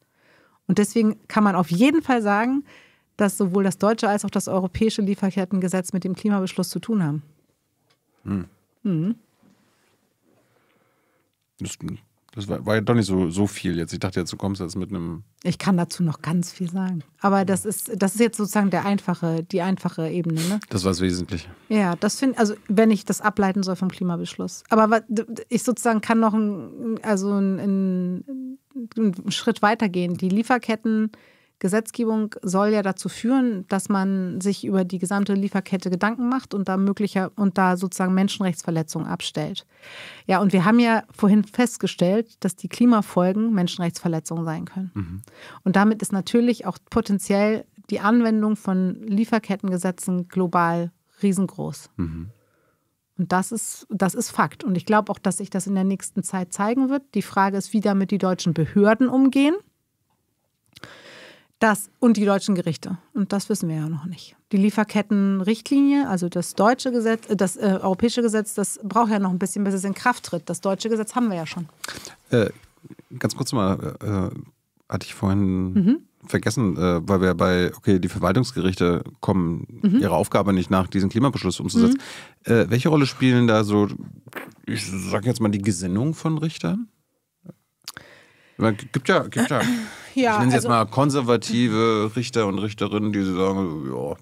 Und deswegen kann man auf jeden Fall sagen, dass sowohl das deutsche als auch das europäische Lieferkettengesetz mit dem Klimabeschluss zu tun haben. Hm. Mhm. Das das war, war, ja doch nicht so, so viel jetzt. Ich dachte jetzt, du kommst jetzt mit einem. Ich kann dazu noch ganz viel sagen. Aber das ist, das ist jetzt sozusagen der einfache, die einfache Ebene. Ne? Das war das Wesentliche. Ja, das finde also wenn ich das ableiten soll vom Klimabeschluss. Aber ich sozusagen kann noch ein, also einen, einen Schritt weitergehen. Die Lieferketten Gesetzgebung soll ja dazu führen, dass man sich über die gesamte Lieferkette Gedanken macht und da möglicher und da sozusagen Menschenrechtsverletzungen abstellt. Ja, und wir haben ja vorhin festgestellt, dass die Klimafolgen Menschenrechtsverletzungen sein können. Mhm. Und damit ist natürlich auch potenziell die Anwendung von Lieferkettengesetzen global riesengroß. Mhm. Und das ist, das ist Fakt. Und ich glaube auch, dass sich das in der nächsten Zeit zeigen wird. Die Frage ist, wie damit die deutschen Behörden umgehen. Das und die deutschen Gerichte. Und das wissen wir ja noch nicht. Die Lieferkettenrichtlinie, also das deutsche Gesetz, äh, das äh, europäische Gesetz, das braucht ja noch ein bisschen, bis es in Kraft tritt. Das deutsche Gesetz haben wir ja schon. Äh, ganz kurz mal, äh, äh hatte ich vorhin mhm. vergessen, äh, weil wir bei, okay, die Verwaltungsgerichte kommen mhm. ihrer Aufgabe nicht nach, diesen Klimabeschluss umzusetzen. Mhm. welche Rolle spielen da so, ich sage jetzt mal, die Gesinnung von Richtern? gibt ja, gibt ja ja, ich nenne sie also, jetzt mal konservative Richter und Richterinnen, die sagen, ja,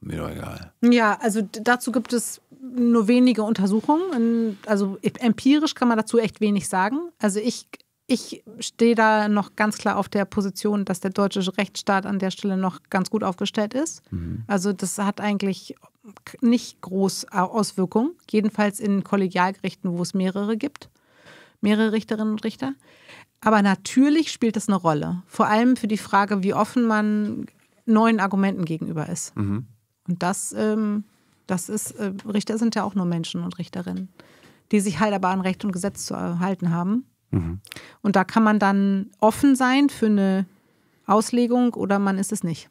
mir doch egal. Ja, also dazu gibt es nur wenige Untersuchungen. Also e-, empirisch kann man dazu echt wenig sagen. Also ich, ich stehe da noch ganz klar auf der Position, dass der deutsche Rechtsstaat an der Stelle noch ganz gut aufgestellt ist. Mhm. Also das hat eigentlich nicht groß Auswirkungen, jedenfalls in Kollegialgerichten, wo es mehrere gibt mehrere Richterinnen und Richter. Aber natürlich spielt das eine Rolle. Vor allem für die Frage, wie offen man neuen Argumenten gegenüber ist. Mhm. Und das, ähm, das ist, äh, Richter sind ja auch nur Menschen und Richterinnen, die sich halt aber an Recht und Gesetz zu halten haben. Mhm. Und da kann man dann offen sein für eine Auslegung oder man ist es nicht.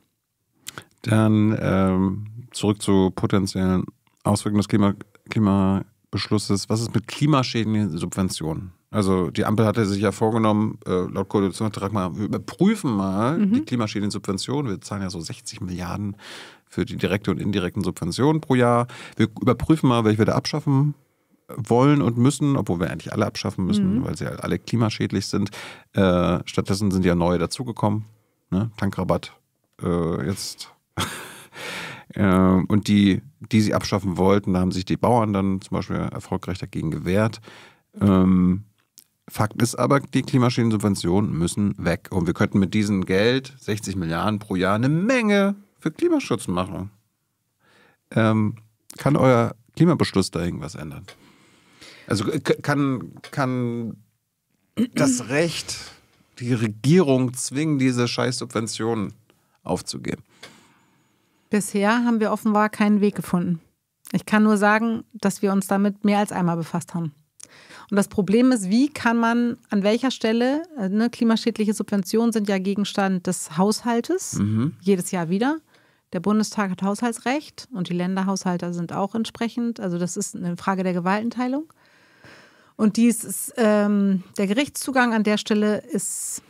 Dann ähm, zurück zu potenziellen Auswirkungen des Klima Klimabeschlusses. Was ist mit klimaschädlichen Subventionen? Also die Ampel hatte sich ja vorgenommen, äh, laut Koalitionsvertrag mal, wir überprüfen mal mhm. die Subventionen. Wir zahlen ja so 60 Milliarden für die direkte und indirekten Subventionen pro Jahr. Wir überprüfen mal, welche wir da abschaffen wollen und müssen, obwohl wir eigentlich alle abschaffen müssen, mhm. weil sie halt alle klimaschädlich sind. Äh, stattdessen sind ja neue dazugekommen. Ne? Tankrabatt äh, jetzt. Ähm, und die, die sie abschaffen wollten, da haben sich die Bauern dann zum Beispiel erfolgreich dagegen gewehrt. Ähm, Fakt ist aber, die Klimaschädensubventionen müssen weg. Und wir könnten mit diesem Geld, 60 Milliarden pro Jahr, eine Menge für Klimaschutz machen. Ähm, kann euer Klimabeschluss da irgendwas ändern? Also äh, kann, kann das Recht die Regierung zwingen, diese Scheißsubventionen aufzugeben? Bisher haben wir offenbar keinen Weg gefunden. Ich kann nur sagen, dass wir uns damit mehr als einmal befasst haben. Und das Problem ist, wie kann man an welcher Stelle, äh, ne, klimaschädliche Subventionen sind ja Gegenstand des Haushaltes, mhm. jedes Jahr wieder. Der Bundestag hat Haushaltsrecht und die Länderhaushalte sind auch entsprechend. Also das ist eine Frage der Gewaltenteilung. Und dies ist, ähm, der Gerichtszugang an der Stelle ist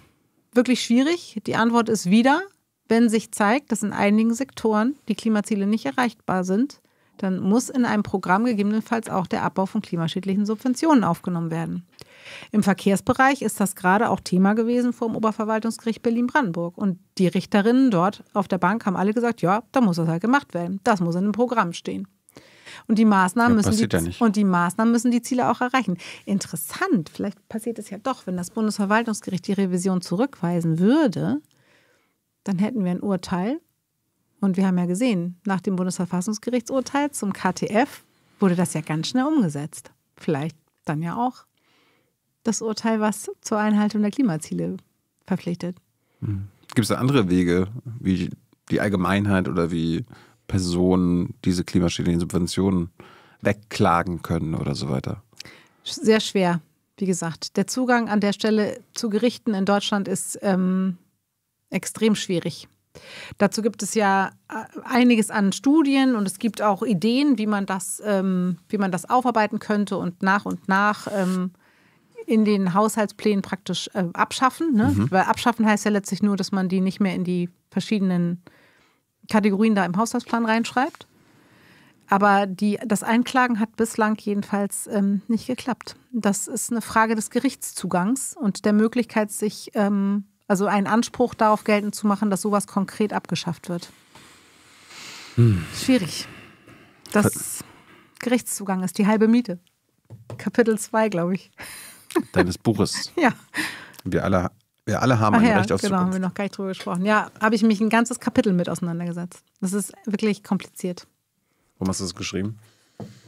wirklich schwierig. Die Antwort ist wieder, wenn sich zeigt, dass in einigen Sektoren die Klimaziele nicht erreichbar sind, dann muss in einem Programm gegebenenfalls auch der Abbau von klimaschädlichen Subventionen aufgenommen werden. Im Verkehrsbereich ist das gerade auch Thema gewesen vor dem Oberverwaltungsgericht Berlin-Brandenburg. Und die Richterinnen dort auf der Bank haben alle gesagt, ja, da muss das halt gemacht werden. Das muss in dem Programm stehen. Und die Maßnahmen ja, müssen die, und die Maßnahmen müssen die Ziele auch erreichen. Interessant, vielleicht passiert es ja doch, wenn das Bundesverwaltungsgericht die Revision zurückweisen würde, dann hätten wir ein Urteil, und wir haben ja gesehen, nach dem Bundesverfassungsgerichtsurteil zum KTF wurde das ja ganz schnell umgesetzt. Vielleicht dann ja auch das Urteil, was zur Einhaltung der Klimaziele verpflichtet. Hm. Gibt es da andere Wege, wie die Allgemeinheit oder wie Personen diese klimaschädlichen Subventionen wegklagen können oder so weiter? Sehr schwer, wie gesagt. Der Zugang an der Stelle zu Gerichten in Deutschland ist ähm, extrem schwierig. Dazu gibt es ja äh, einiges an Studien und es gibt auch Ideen, wie man das, ähm, wie man das aufarbeiten könnte und nach und nach ähm, in den Haushaltsplänen praktisch äh, abschaffen. Ne? Mhm. Weil abschaffen heißt ja letztlich nur, dass man die nicht mehr in die verschiedenen Kategorien da im Haushaltsplan reinschreibt. Aber die, das Einklagen hat bislang jedenfalls ähm, nicht geklappt. Das ist eine Frage des Gerichtszugangs und der Möglichkeit, sich ähm, also einen Anspruch darauf geltend zu machen, dass sowas konkret abgeschafft wird. Hm. Schwierig. Das Gerichtszugang ist die halbe Miete. Kapitel 2, glaube ich. Deines Buches. ja. Wir alle, wir alle haben Ach ein ja, Recht auf Genau, haben wir noch gar nicht drüber gesprochen. Ja, habe ich mich ein ganzes Kapitel mit auseinandergesetzt. Das ist wirklich kompliziert. Warum hast du das geschrieben?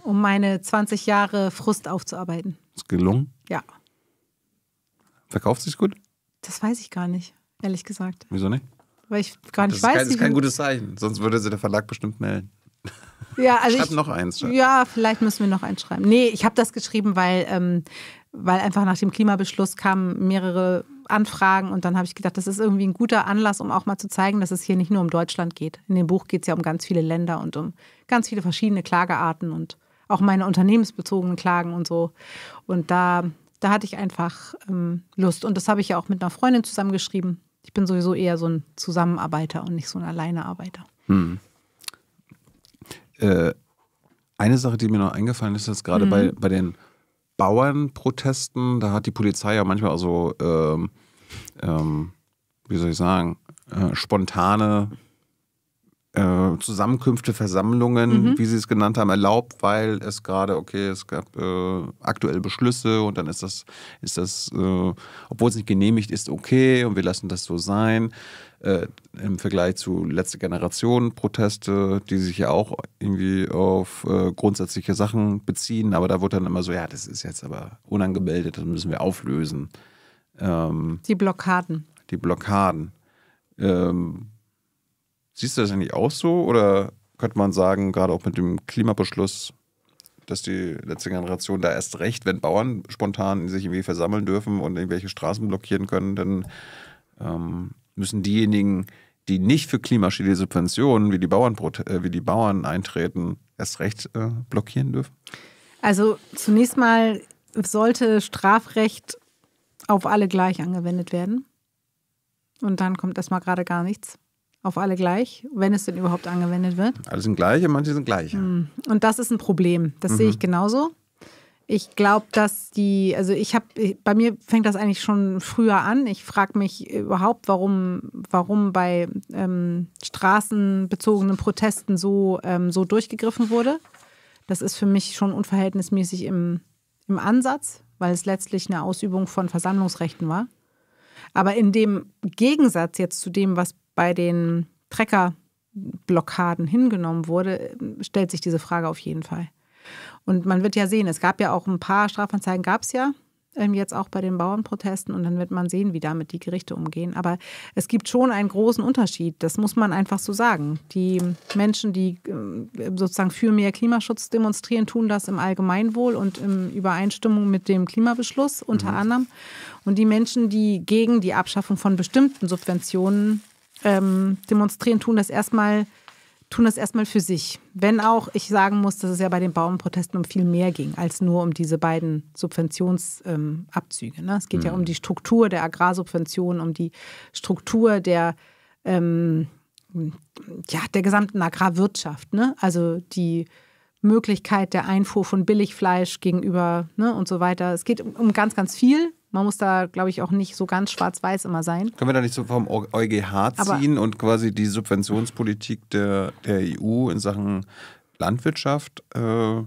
Um meine 20 Jahre Frust aufzuarbeiten. Ist gelungen? Ja. Verkauft sich gut? Das weiß ich gar nicht, ehrlich gesagt. Wieso nicht? Weil ich gar nicht weiß. das ist kein gutes Zeichen, sonst würde sie der Verlag bestimmt melden. Ja, also Schreib ich, noch eins. Schreib. Ja, vielleicht müssen wir noch eins schreiben. Nee, ich habe das geschrieben, weil, ähm, weil einfach nach dem Klimabeschluss kamen mehrere Anfragen und dann habe ich gedacht, das ist irgendwie ein guter Anlass, um auch mal zu zeigen, dass es hier nicht nur um Deutschland geht. In dem Buch geht es ja um ganz viele Länder und um ganz viele verschiedene Klagearten und auch meine unternehmensbezogenen Klagen und so. Und da da hatte ich einfach ähm, Lust. Und das habe ich ja auch mit einer Freundin zusammengeschrieben. Ich bin sowieso eher so ein Zusammenarbeiter und nicht so ein Alleinearbeiter. Hm. Äh, eine Sache, die mir noch eingefallen ist, ist gerade mhm. bei, bei den Bauernprotesten, da hat die Polizei ja manchmal auch so, ähm, ähm, wie soll ich sagen, äh, spontane äh, Zusammenkünfte, Versammlungen, mhm. wie Sie es genannt haben, erlaubt, weil es gerade, okay, es gab äh, aktuell Beschlüsse und dann ist das, ist das äh, obwohl es nicht genehmigt ist, okay und wir lassen das so sein. Äh, Im Vergleich zu letzte Generation Proteste, die sich ja auch irgendwie auf äh, grundsätzliche Sachen beziehen, aber da wurde dann immer so, ja, das ist jetzt aber unangemeldet, das müssen wir auflösen. Ähm, die Blockaden. Die Blockaden. Ähm, Siehst du das eigentlich auch so? Oder könnte man sagen, gerade auch mit dem Klimabeschluss, dass die letzte Generation da erst recht, wenn Bauern spontan sich irgendwie versammeln dürfen und irgendwelche Straßen blockieren können, dann ähm, müssen diejenigen, die nicht für klimaschädliche Subventionen wie die Bauern, äh, wie die Bauern eintreten, erst recht äh, blockieren dürfen? Also zunächst mal sollte Strafrecht auf alle gleich angewendet werden. Und dann kommt erstmal gerade gar nichts auf alle gleich, wenn es denn überhaupt angewendet wird? Alle sind gleich und manche sind gleich. Hm. Und das ist ein Problem. Das mhm. sehe ich mhm. genauso. Ich glaube, dass die, also ich habe, bei mir fängt das eigentlich schon früher an. Ich frage mich überhaupt, warum, warum bei ähm, straßenbezogenen Protesten so, ähm, so durchgegriffen wurde. Das ist für mich schon unverhältnismäßig im, im Ansatz, weil es letztlich eine Ausübung von Versammlungsrechten war. Aber in dem Gegensatz jetzt zu dem, was bei den Treckerblockaden hingenommen wurde, stellt sich diese Frage auf jeden Fall. Und man wird ja sehen, es gab ja auch ein paar Strafanzeigen, gab es ja ähm, jetzt auch bei den Bauernprotesten und dann wird man sehen, wie damit die Gerichte umgehen. Aber es gibt schon einen großen Unterschied, das muss man einfach so sagen. Die Menschen, die ähm, sozusagen für mehr Klimaschutz demonstrieren, tun das im Allgemeinwohl und in Übereinstimmung mit dem Klimabeschluss unter mhm. anderem. Und die Menschen, die gegen die Abschaffung von bestimmten Subventionen ähm, demonstrieren, tun das erstmal tun das erstmal für sich. Wenn auch ich sagen muss, dass es ja bei den Bauernprotesten um viel mehr ging, als nur um diese beiden Subventionsabzüge. Ähm, ne? Es geht mhm. ja um die Struktur der Agrarsubventionen, um die Struktur der, ähm, ja, der gesamten Agrarwirtschaft. Ne? Also die Möglichkeit der Einfuhr von Billigfleisch gegenüber ne, und so weiter. Es geht um, um ganz, ganz viel. Man muss da, glaube ich, auch nicht so ganz schwarz-weiß immer sein. Können wir da nicht so vom EuGH ziehen Aber und quasi die Subventionspolitik der, der EU in Sachen Landwirtschaft äh,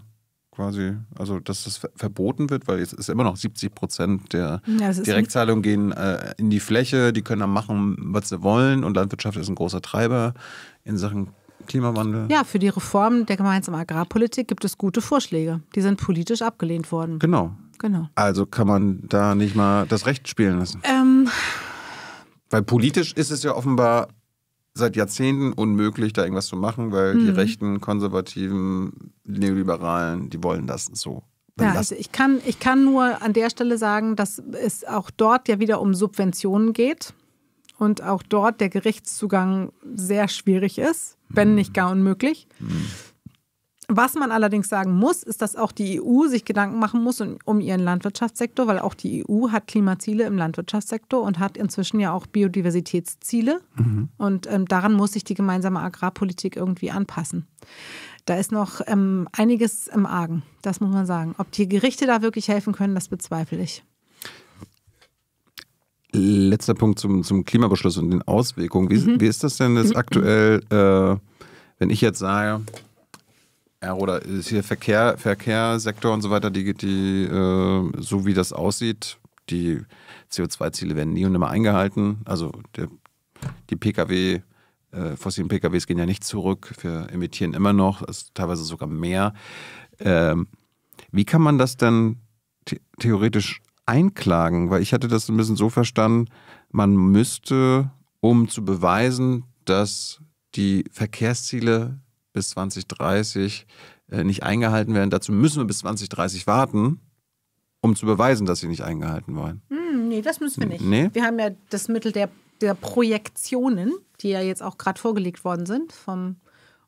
quasi, also dass das verboten wird, weil es ist immer noch 70 Prozent der ja, Direktzahlungen gehen äh, in die Fläche, die können dann machen, was sie wollen und Landwirtschaft ist ein großer Treiber in Sachen Klimawandel. Ja, für die Reform der gemeinsamen Agrarpolitik gibt es gute Vorschläge. Die sind politisch abgelehnt worden. Genau genau. Also kann man da nicht mal das Recht spielen lassen. Ähm, weil politisch ist es ja offenbar seit Jahrzehnten unmöglich, da irgendwas zu machen, weil mhm. die rechten, konservativen, neoliberalen, die wollen das so. Ja, also ich kann, ich kann nur an der Stelle sagen, dass es auch dort ja wieder um Subventionen geht und auch dort der Gerichtszugang sehr schwierig ist, wenn mhm. nicht gar unmöglich. Mhm. Was man allerdings sagen muss, ist, dass auch die EU sich Gedanken machen muss um ihren Landwirtschaftssektor, weil auch die EU hat Klimaziele im Landwirtschaftssektor und hat inzwischen ja auch Biodiversitätsziele. Mhm. Und ähm, daran muss sich die gemeinsame Agrarpolitik irgendwie anpassen. Da ist noch ähm, einiges im Argen, das muss man sagen. Ob die Gerichte da wirklich helfen können, das bezweifle ich. Letzter Punkt zum, zum Klimabeschluss und den Auswirkungen. Wie, mhm. wie ist das denn jetzt mhm. aktuell, äh, wenn ich jetzt sage, ja, oder ist hier Verkehr, Verkehrssektor und so weiter, die, die äh, so wie das aussieht, die CO2-Ziele werden nie und nimmer eingehalten. Also der, die Pkw, äh, fossilen Pkws gehen ja nicht zurück, wir emittieren immer noch, ist teilweise sogar mehr. Ähm, wie kann man das denn the theoretisch einklagen? Weil ich hatte das ein bisschen so verstanden, man müsste, um zu beweisen, dass die Verkehrsziele bis 2030 äh, nicht eingehalten werden. Dazu müssen wir bis 2030 warten, um zu beweisen, dass sie nicht eingehalten werden. Hm, nee, das müssen wir nicht. Nee? Wir haben ja das Mittel der, der Projektionen, die ja jetzt auch gerade vorgelegt worden sind vom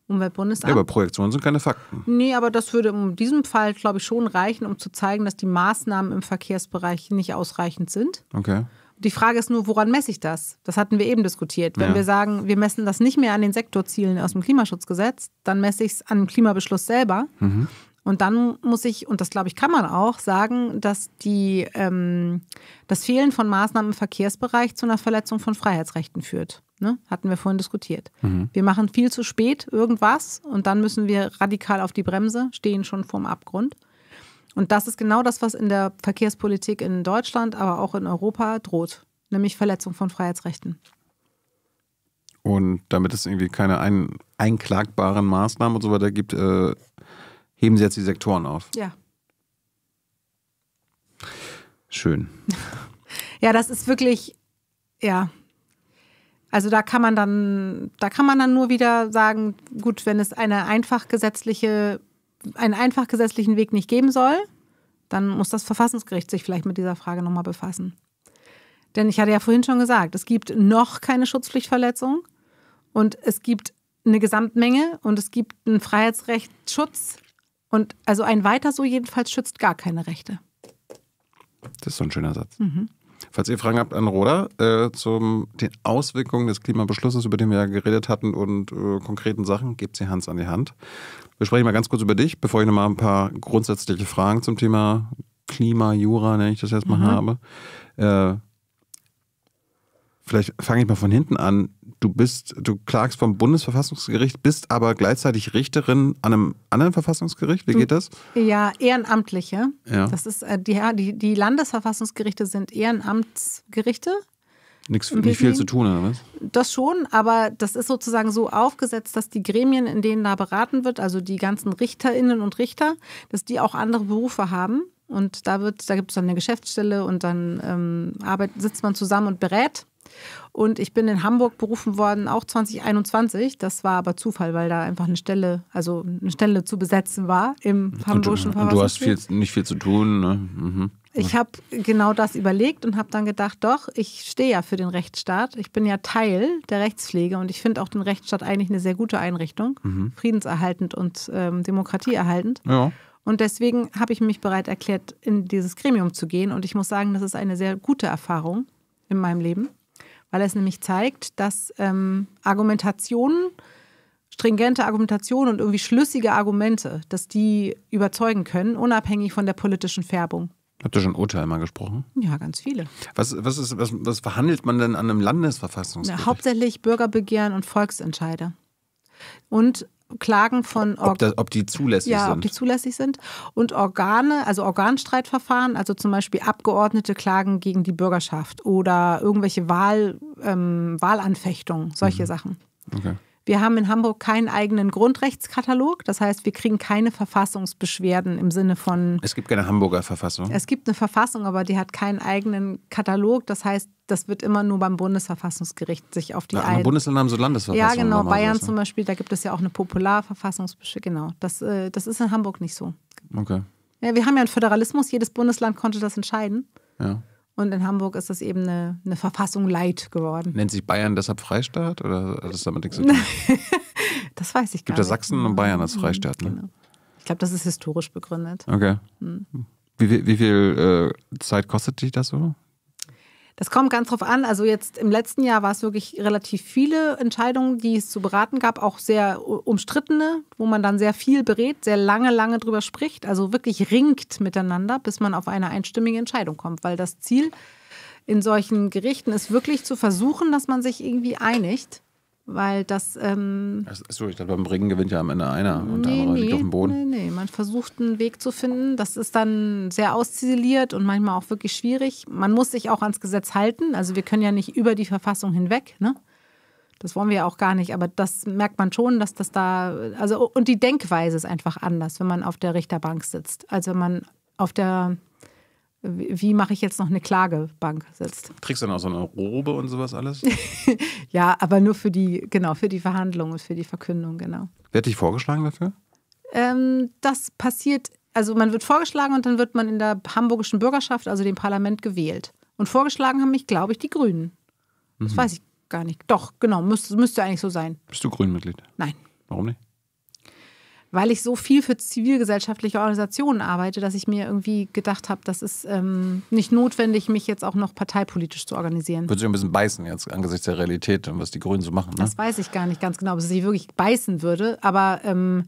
Umweltbundesamt. Ja, aber Projektionen sind keine Fakten. Nee, aber das würde in diesem Fall, glaube ich, schon reichen, um zu zeigen, dass die Maßnahmen im Verkehrsbereich nicht ausreichend sind. Okay. Die Frage ist nur, woran messe ich das? Das hatten wir eben diskutiert. Wenn ja. wir sagen, wir messen das nicht mehr an den Sektorzielen aus dem Klimaschutzgesetz, dann messe ich es an dem Klimabeschluss selber. Mhm. Und dann muss ich, und das glaube ich, kann man auch sagen, dass die, ähm, das Fehlen von Maßnahmen im Verkehrsbereich zu einer Verletzung von Freiheitsrechten führt. Ne? Hatten wir vorhin diskutiert. Mhm. Wir machen viel zu spät irgendwas und dann müssen wir radikal auf die Bremse, stehen schon vorm Abgrund. Und das ist genau das, was in der Verkehrspolitik in Deutschland, aber auch in Europa droht, nämlich Verletzung von Freiheitsrechten. Und damit es irgendwie keine ein, einklagbaren Maßnahmen und so weiter gibt, äh, heben Sie jetzt die Sektoren auf. Ja. Schön. ja, das ist wirklich, ja. Also da kann man dann, da kann man dann nur wieder sagen, gut, wenn es eine einfach gesetzliche einen einfach gesetzlichen Weg nicht geben soll, dann muss das Verfassungsgericht sich vielleicht mit dieser Frage nochmal befassen. Denn ich hatte ja vorhin schon gesagt, es gibt noch keine Schutzpflichtverletzung und es gibt eine Gesamtmenge und es gibt einen Freiheitsrechtsschutz. Und also ein Weiter so jedenfalls schützt gar keine Rechte. Das ist so ein schöner Satz. Mhm. Falls ihr Fragen habt an Roda äh, zum den Auswirkungen des Klimabeschlusses, über den wir ja geredet hatten und äh, konkreten Sachen, gebt sie Hans an die Hand. Wir sprechen mal ganz kurz über dich, bevor ich nochmal ein paar grundsätzliche Fragen zum Thema Klima, Jura, nenne ich das jetzt mal, mhm. habe. Äh, Vielleicht fange ich mal von hinten an. Du bist, du klagst vom Bundesverfassungsgericht, bist aber gleichzeitig Richterin an einem anderen Verfassungsgericht. Wie hm. geht das? Ja, Ehrenamtliche. Ja. Das ist äh, die, die, die Landesverfassungsgerichte sind Ehrenamtsgerichte. Nichts, nicht viel zu tun, oder was? Das schon, aber das ist sozusagen so aufgesetzt, dass die Gremien, in denen da beraten wird, also die ganzen RichterInnen und Richter, dass die auch andere Berufe haben. Und da da gibt es dann eine Geschäftsstelle und dann ähm, arbeitet, sitzt man zusammen und berät. Und ich bin in Hamburg berufen worden, auch 2021. Das war aber Zufall, weil da einfach eine Stelle, also eine Stelle zu besetzen war im hamburgischen und, und Du hast viel, nicht viel zu tun. Ne? Mhm. Ich habe genau das überlegt und habe dann gedacht, doch, ich stehe ja für den Rechtsstaat. Ich bin ja Teil der Rechtspflege und ich finde auch den Rechtsstaat eigentlich eine sehr gute Einrichtung, mhm. friedenserhaltend und ähm, demokratieerhaltend. Ja. Und deswegen habe ich mich bereit erklärt, in dieses Gremium zu gehen. Und ich muss sagen, das ist eine sehr gute Erfahrung in meinem Leben weil es nämlich zeigt, dass ähm, Argumentationen, stringente Argumentationen und irgendwie schlüssige Argumente, dass die überzeugen können, unabhängig von der politischen Färbung. Habt ihr schon Urteil mal gesprochen? Ja, ganz viele. Was, was, ist, was, was verhandelt man denn an einem Landesverfassungsgericht? Ja, hauptsächlich Bürgerbegehren und Volksentscheide. Und Klagen von ob, das, ob die zulässig ja, sind. ob die zulässig sind. Und Organe, also Organstreitverfahren, also zum Beispiel Abgeordnete klagen gegen die Bürgerschaft oder irgendwelche Wahl, ähm, Wahlanfechtungen, solche mhm. Sachen. Okay. Wir haben in Hamburg keinen eigenen Grundrechtskatalog. Das heißt, wir kriegen keine Verfassungsbeschwerden im Sinne von. Es gibt keine Hamburger Verfassung. Es gibt eine Verfassung, aber die hat keinen eigenen Katalog. Das heißt, das wird immer nur beim Bundesverfassungsgericht sich auf die. Ja, Bundesländer haben so Landesverfassungen. Ja, genau. Bayern zum Beispiel, da gibt es ja auch eine Popularverfassungsbeschwerde. Genau. Das, äh, das ist in Hamburg nicht so. Okay. Ja, wir haben ja einen Föderalismus. Jedes Bundesland konnte das entscheiden. Ja. Und in Hamburg ist das eben eine, eine Verfassung leid geworden. Nennt sich Bayern deshalb Freistaat oder hat das damit nichts zu tun? das weiß ich gar Gibt nicht. Gibt es Sachsen und Bayern als mhm, Freistaat, ne? Genau. Ich glaube, das ist historisch begründet. Okay. Hm. Wie, wie, viel äh, Zeit kostet dich das so? Das kommt ganz drauf an. Also jetzt im letzten Jahr war es wirklich relativ viele Entscheidungen, die es zu beraten gab, auch sehr umstrittene, wo man dann sehr viel berät, sehr lange, lange drüber spricht, also wirklich ringt miteinander, bis man auf eine einstimmige Entscheidung kommt, weil das Ziel in solchen Gerichten ist wirklich zu versuchen, dass man sich irgendwie einigt. Weil das. Ähm, Achso, ich glaube, beim Ringen gewinnt ja am Ende einer und der nee, andere liegt auf dem Boden. Nee, nee, man versucht einen Weg zu finden. Das ist dann sehr ausziseliert und manchmal auch wirklich schwierig. Man muss sich auch ans Gesetz halten. Also, wir können ja nicht über die Verfassung hinweg, ne? Das wollen wir ja auch gar nicht, aber das merkt man schon, dass das da. Also, und die Denkweise ist einfach anders, wenn man auf der Richterbank sitzt, als wenn man auf der wie mache ich jetzt noch eine Klagebank sitzt. Kriegst du dann auch so eine Robe und sowas alles? ja, aber nur für die, genau, für die Verhandlung und für die Verkündung, genau. Wer hat dich vorgeschlagen dafür? Ähm, das passiert, also man wird vorgeschlagen und dann wird man in der hamburgischen Bürgerschaft, also dem Parlament, gewählt. Und vorgeschlagen haben mich, glaube ich, die Grünen. Das mhm. weiß ich gar nicht. Doch, genau, müsste, müsste eigentlich so sein. Bist du Grünmitglied? Nein. Warum nicht? weil ich so viel für zivilgesellschaftliche Organisationen arbeite, dass ich mir irgendwie gedacht habe, das ist ähm, nicht notwendig, mich jetzt auch noch parteipolitisch zu organisieren. Würde sich ein bisschen beißen jetzt angesichts der Realität und was die Grünen so machen. Ne? Das weiß ich gar nicht ganz genau, ob es sich wirklich beißen würde, aber ähm,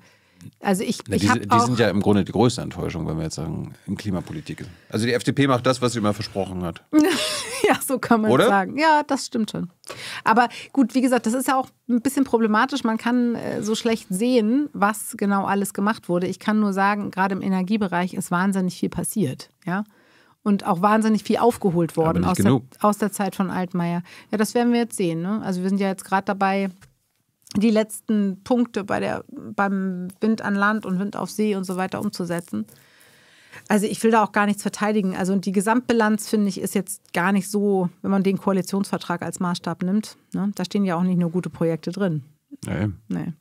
also ich, Na, ich die, die sind ja im Grunde die größte Enttäuschung, wenn wir jetzt sagen, in Klimapolitik. Also die FDP macht das, was sie immer versprochen hat. ja, so kann man Oder? sagen. Ja, das stimmt schon. Aber gut, wie gesagt, das ist ja auch ein bisschen problematisch. Man kann äh, so schlecht sehen, was genau alles gemacht wurde. Ich kann nur sagen, gerade im Energiebereich ist wahnsinnig viel passiert. Ja und auch wahnsinnig viel aufgeholt worden aus der, aus der, Zeit von Altmaier. Ja, das werden wir jetzt sehen. Ne? Also wir sind ja jetzt gerade dabei, die letzten Punkte bei der, beim Wind an Land und Wind auf See und so weiter umzusetzen. Also ich will da auch gar nichts verteidigen. Also die Gesamtbilanz, finde ich, ist jetzt gar nicht so, wenn man den Koalitionsvertrag als Maßstab nimmt. Ne? Da stehen ja auch nicht nur gute Projekte drin. Nee. nee.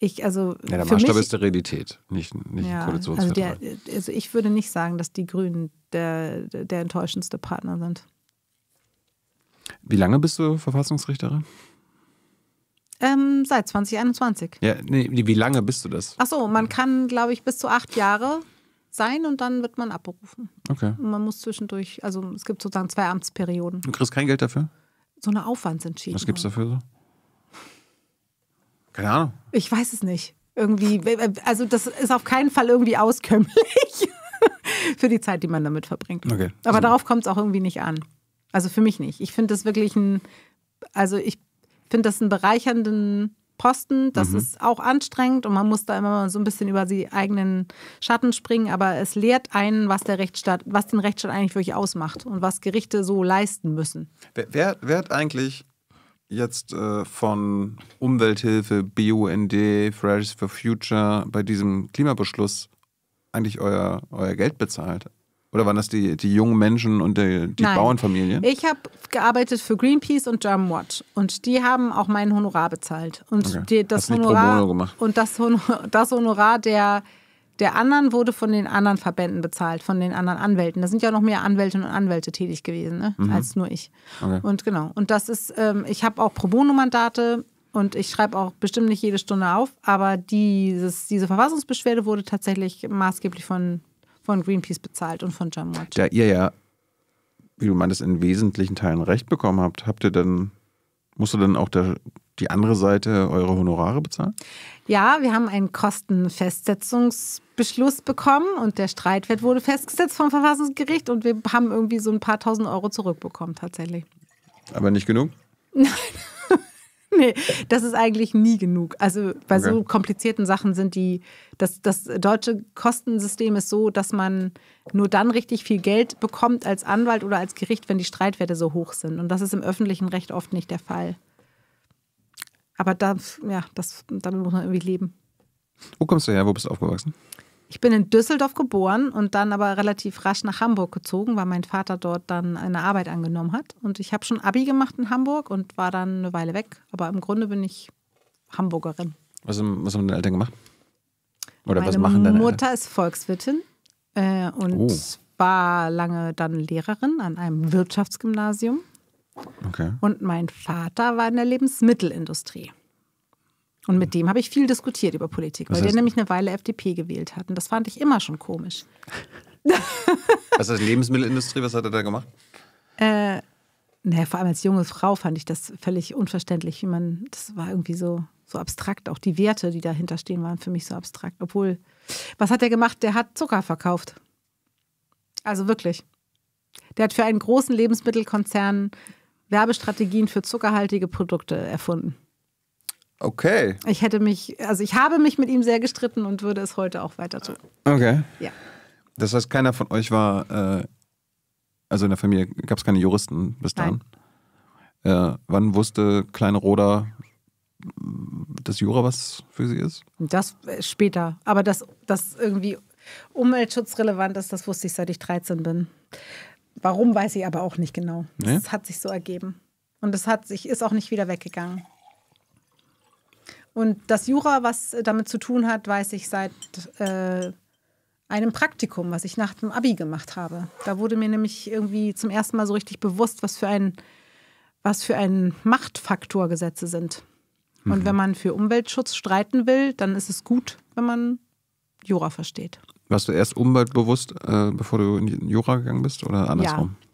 Ich, also ja, der Maßstab mich, ist der Realität, nicht, nicht ja, Koalitionsvertrag. Also, der, also ich würde nicht sagen, dass die Grünen der, der enttäuschendste Partner sind. Wie lange bist du Verfassungsrichterin? Ähm, seit 2021. Ja, nee, wie lange bist du das? Ach so, man kann, glaube ich, bis zu acht Jahre sein und dann wird man abberufen. Okay. Und man muss zwischendurch, also es gibt sozusagen zwei Amtsperioden. Du kriegst kein Geld dafür? So eine Aufwandsentschädigung. Was gibt es dafür so? Keine Ahnung. Ich weiß es nicht. Irgendwie, also das ist auf keinen Fall irgendwie auskömmlich für die Zeit, die man damit verbringt. Okay. Aber also darauf kommt es auch irgendwie nicht an. Also für mich nicht. Ich finde das wirklich ein, also ich finde das einen bereichernden Posten. Das mhm. ist auch anstrengend und man muss da immer so ein bisschen über die eigenen Schatten springen, aber es lehrt einen, was der Rechtsstaat, was den Rechtsstaat eigentlich wirklich ausmacht und was Gerichte so leisten müssen. Wer, wer, wer hat eigentlich jetzt äh, von Umwelthilfe, BUND, Fridays for Future bei diesem Klimabeschluss eigentlich euer, euer Geld bezahlt? Oder waren das die, die jungen Menschen und die, die Nein. Bauernfamilien? Ich habe gearbeitet für Greenpeace und German Watch. Und die haben auch mein Honorar bezahlt. Und okay. die, das, Honorar, und das, Honor, das Honorar der, der anderen wurde von den anderen Verbänden bezahlt, von den anderen Anwälten. Da sind ja noch mehr Anwältinnen und Anwälte tätig gewesen, ne? mhm. als nur ich. Okay. Und genau. Und das ist, ähm, ich habe auch Pro Bono-Mandate und ich schreibe auch bestimmt nicht jede Stunde auf, aber dieses, diese Verfassungsbeschwerde wurde tatsächlich maßgeblich von von Greenpeace bezahlt und von Jamwatch. Da ihr ja, wie du meintest, in wesentlichen Teilen recht bekommen habt, habt ihr dann, musst du dann auch der, die andere Seite eure Honorare bezahlen? Ja, wir haben einen Kostenfestsetzungsbeschluss bekommen und der Streitwert wurde festgesetzt vom Verfassungsgericht und wir haben irgendwie so ein paar tausend Euro zurückbekommen tatsächlich. Aber nicht genug? Nein. nee, das ist eigentlich nie genug. Also bei okay. so komplizierten Sachen sind die, das, das deutsche Kostensystem ist so, dass man nur dann richtig viel Geld bekommt als Anwalt oder als Gericht, wenn die Streitwerte so hoch sind. Und das ist im öffentlichen Recht oft nicht der Fall. Aber da, ja, das, damit muss man irgendwie leben. Wo kommst du her? Wo bist du aufgewachsen? Ich bin in Düsseldorf geboren und dann aber relativ rasch nach Hamburg gezogen, weil mein Vater dort dann eine Arbeit angenommen hat. Und ich habe schon Abi gemacht in Hamburg und war dann eine Weile weg. Aber im Grunde bin ich Hamburgerin. Was, was haben deine Eltern gemacht? Oder Meine was machen deine Mutter Eltern? ist Volkswirtin äh, und oh. war lange dann Lehrerin an einem Wirtschaftsgymnasium. Okay. Und mein Vater war in der Lebensmittelindustrie. Und mit mhm. dem habe ich viel diskutiert über Politik, weil der nämlich eine Weile FDP gewählt hat. Und das fand ich immer schon komisch. Was heißt Lebensmittelindustrie? Was hat er da gemacht? Äh, naja, vor allem als junge Frau fand ich das völlig unverständlich, wie man, das war irgendwie so, so abstrakt. Auch die Werte, die dahinter stehen, waren für mich so abstrakt. Obwohl, was hat er gemacht? Der hat Zucker verkauft. Also wirklich. Der hat für einen großen Lebensmittelkonzern Werbestrategien für zuckerhaltige Produkte erfunden. Okay. Ich hätte mich, also ich habe mich mit ihm sehr gestritten und würde es heute auch weiter tun. Okay. Ja. Das heißt, keiner von euch war, äh, also in der Familie gab es keine Juristen bis dann. Äh, wann wusste kleine Roda, dass Jura was für sie ist? Das äh, später. Aber dass das irgendwie umweltschutzrelevant ist, das wusste ich, seit ich 13 bin. Warum weiß ich aber auch nicht genau. Nee? hat sich so ergeben. Und es hat sich, ist auch nicht wieder weggegangen. Und das Jura, was äh, damit zu tun hat, weiß ich seit äh, einem Praktikum, was ich nach dem Abi gemacht habe. Da wurde mir nämlich irgendwie zum ersten Mal so richtig bewusst, was für ein, was für ein Machtfaktor Gesetze sind. Mhm. Und wenn man für Umweltschutz streiten will, dann ist es gut, wenn man Jura versteht. Warst du erst umweltbewusst, äh, bevor du in Jura gegangen bist oder andersrum? Ja.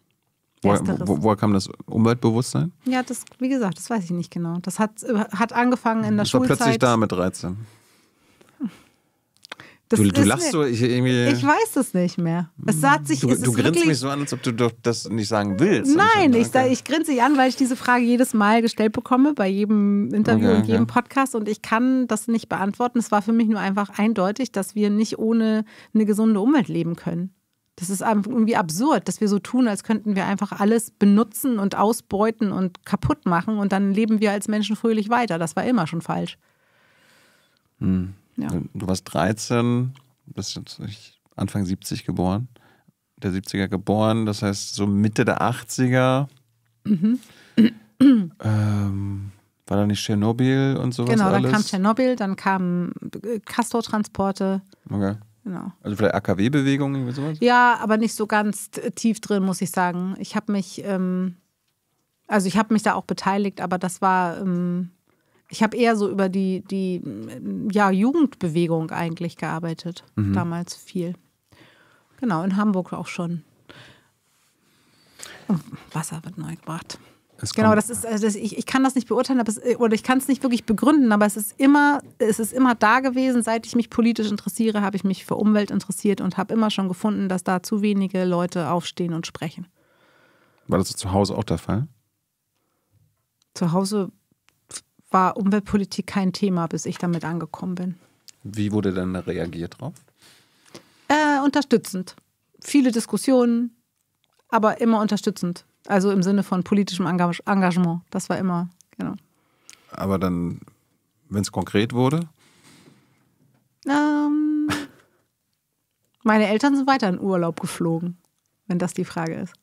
Woher, wo, woher kam das Umweltbewusstsein? Ja, das, wie gesagt, das weiß ich nicht genau. Das hat, äh, hat angefangen in der das Schulzeit. war plötzlich da mit 13. Das du, du lachst so, ich irgendwie. Ich weiß es nicht mehr. Es hat sich. Du, du grinst mich so an, als ob du doch das nicht sagen willst. Nein, ich, okay. ich grinse dich an, weil ich diese Frage jedes Mal gestellt bekomme, bei jedem Interview okay, und jedem okay. Podcast. Und ich kann das nicht beantworten. Es war für mich nur einfach eindeutig, dass wir nicht ohne eine gesunde Umwelt leben können. Das ist irgendwie absurd, dass wir so tun, als könnten wir einfach alles benutzen und ausbeuten und kaputt machen und dann leben wir als Menschen fröhlich weiter. Das war immer schon falsch. Hm. Ja. Du warst 13, bist jetzt Anfang 70 geboren, der 70er geboren, das heißt so Mitte der 80er. Mhm. Ähm, war da nicht Tschernobyl und sowas? Genau, dann alles? kam Tschernobyl, dann kamen Castor-Transporte. Okay. Genau. Also vielleicht AKW-Bewegung irgendwie sowas? Ja, aber nicht so ganz tief drin, muss ich sagen. Ich habe mich, ähm, also ich habe mich da auch beteiligt, aber das war, ähm, ich habe eher so über die, die mm, ja, Jugendbewegung eigentlich gearbeitet, mhm. damals viel. Genau, in Hamburg auch schon. Wasser wird neu gebracht. Es genau, das ist, also das, ich, ich kann das nicht beurteilen, aber es, oder ich kann es nicht wirklich begründen, aber es ist immer, es ist immer da gewesen, seit ich mich politisch interessiere, habe ich mich für Umwelt interessiert und habe immer schon gefunden, dass da zu wenige Leute aufstehen und sprechen. War das zu Hause auch der Fall? Zu Hause war Umweltpolitik kein Thema, bis ich damit angekommen bin. Wie wurde dann reagiert drauf? Äh, unterstützend. Viele Diskussionen, aber immer unterstützend. Also im Sinne von politischem Engagement. Das war immer, genau. Aber dann, wenn es konkret wurde? Ähm, meine Eltern sind weiter in Urlaub geflogen, wenn das die Frage ist.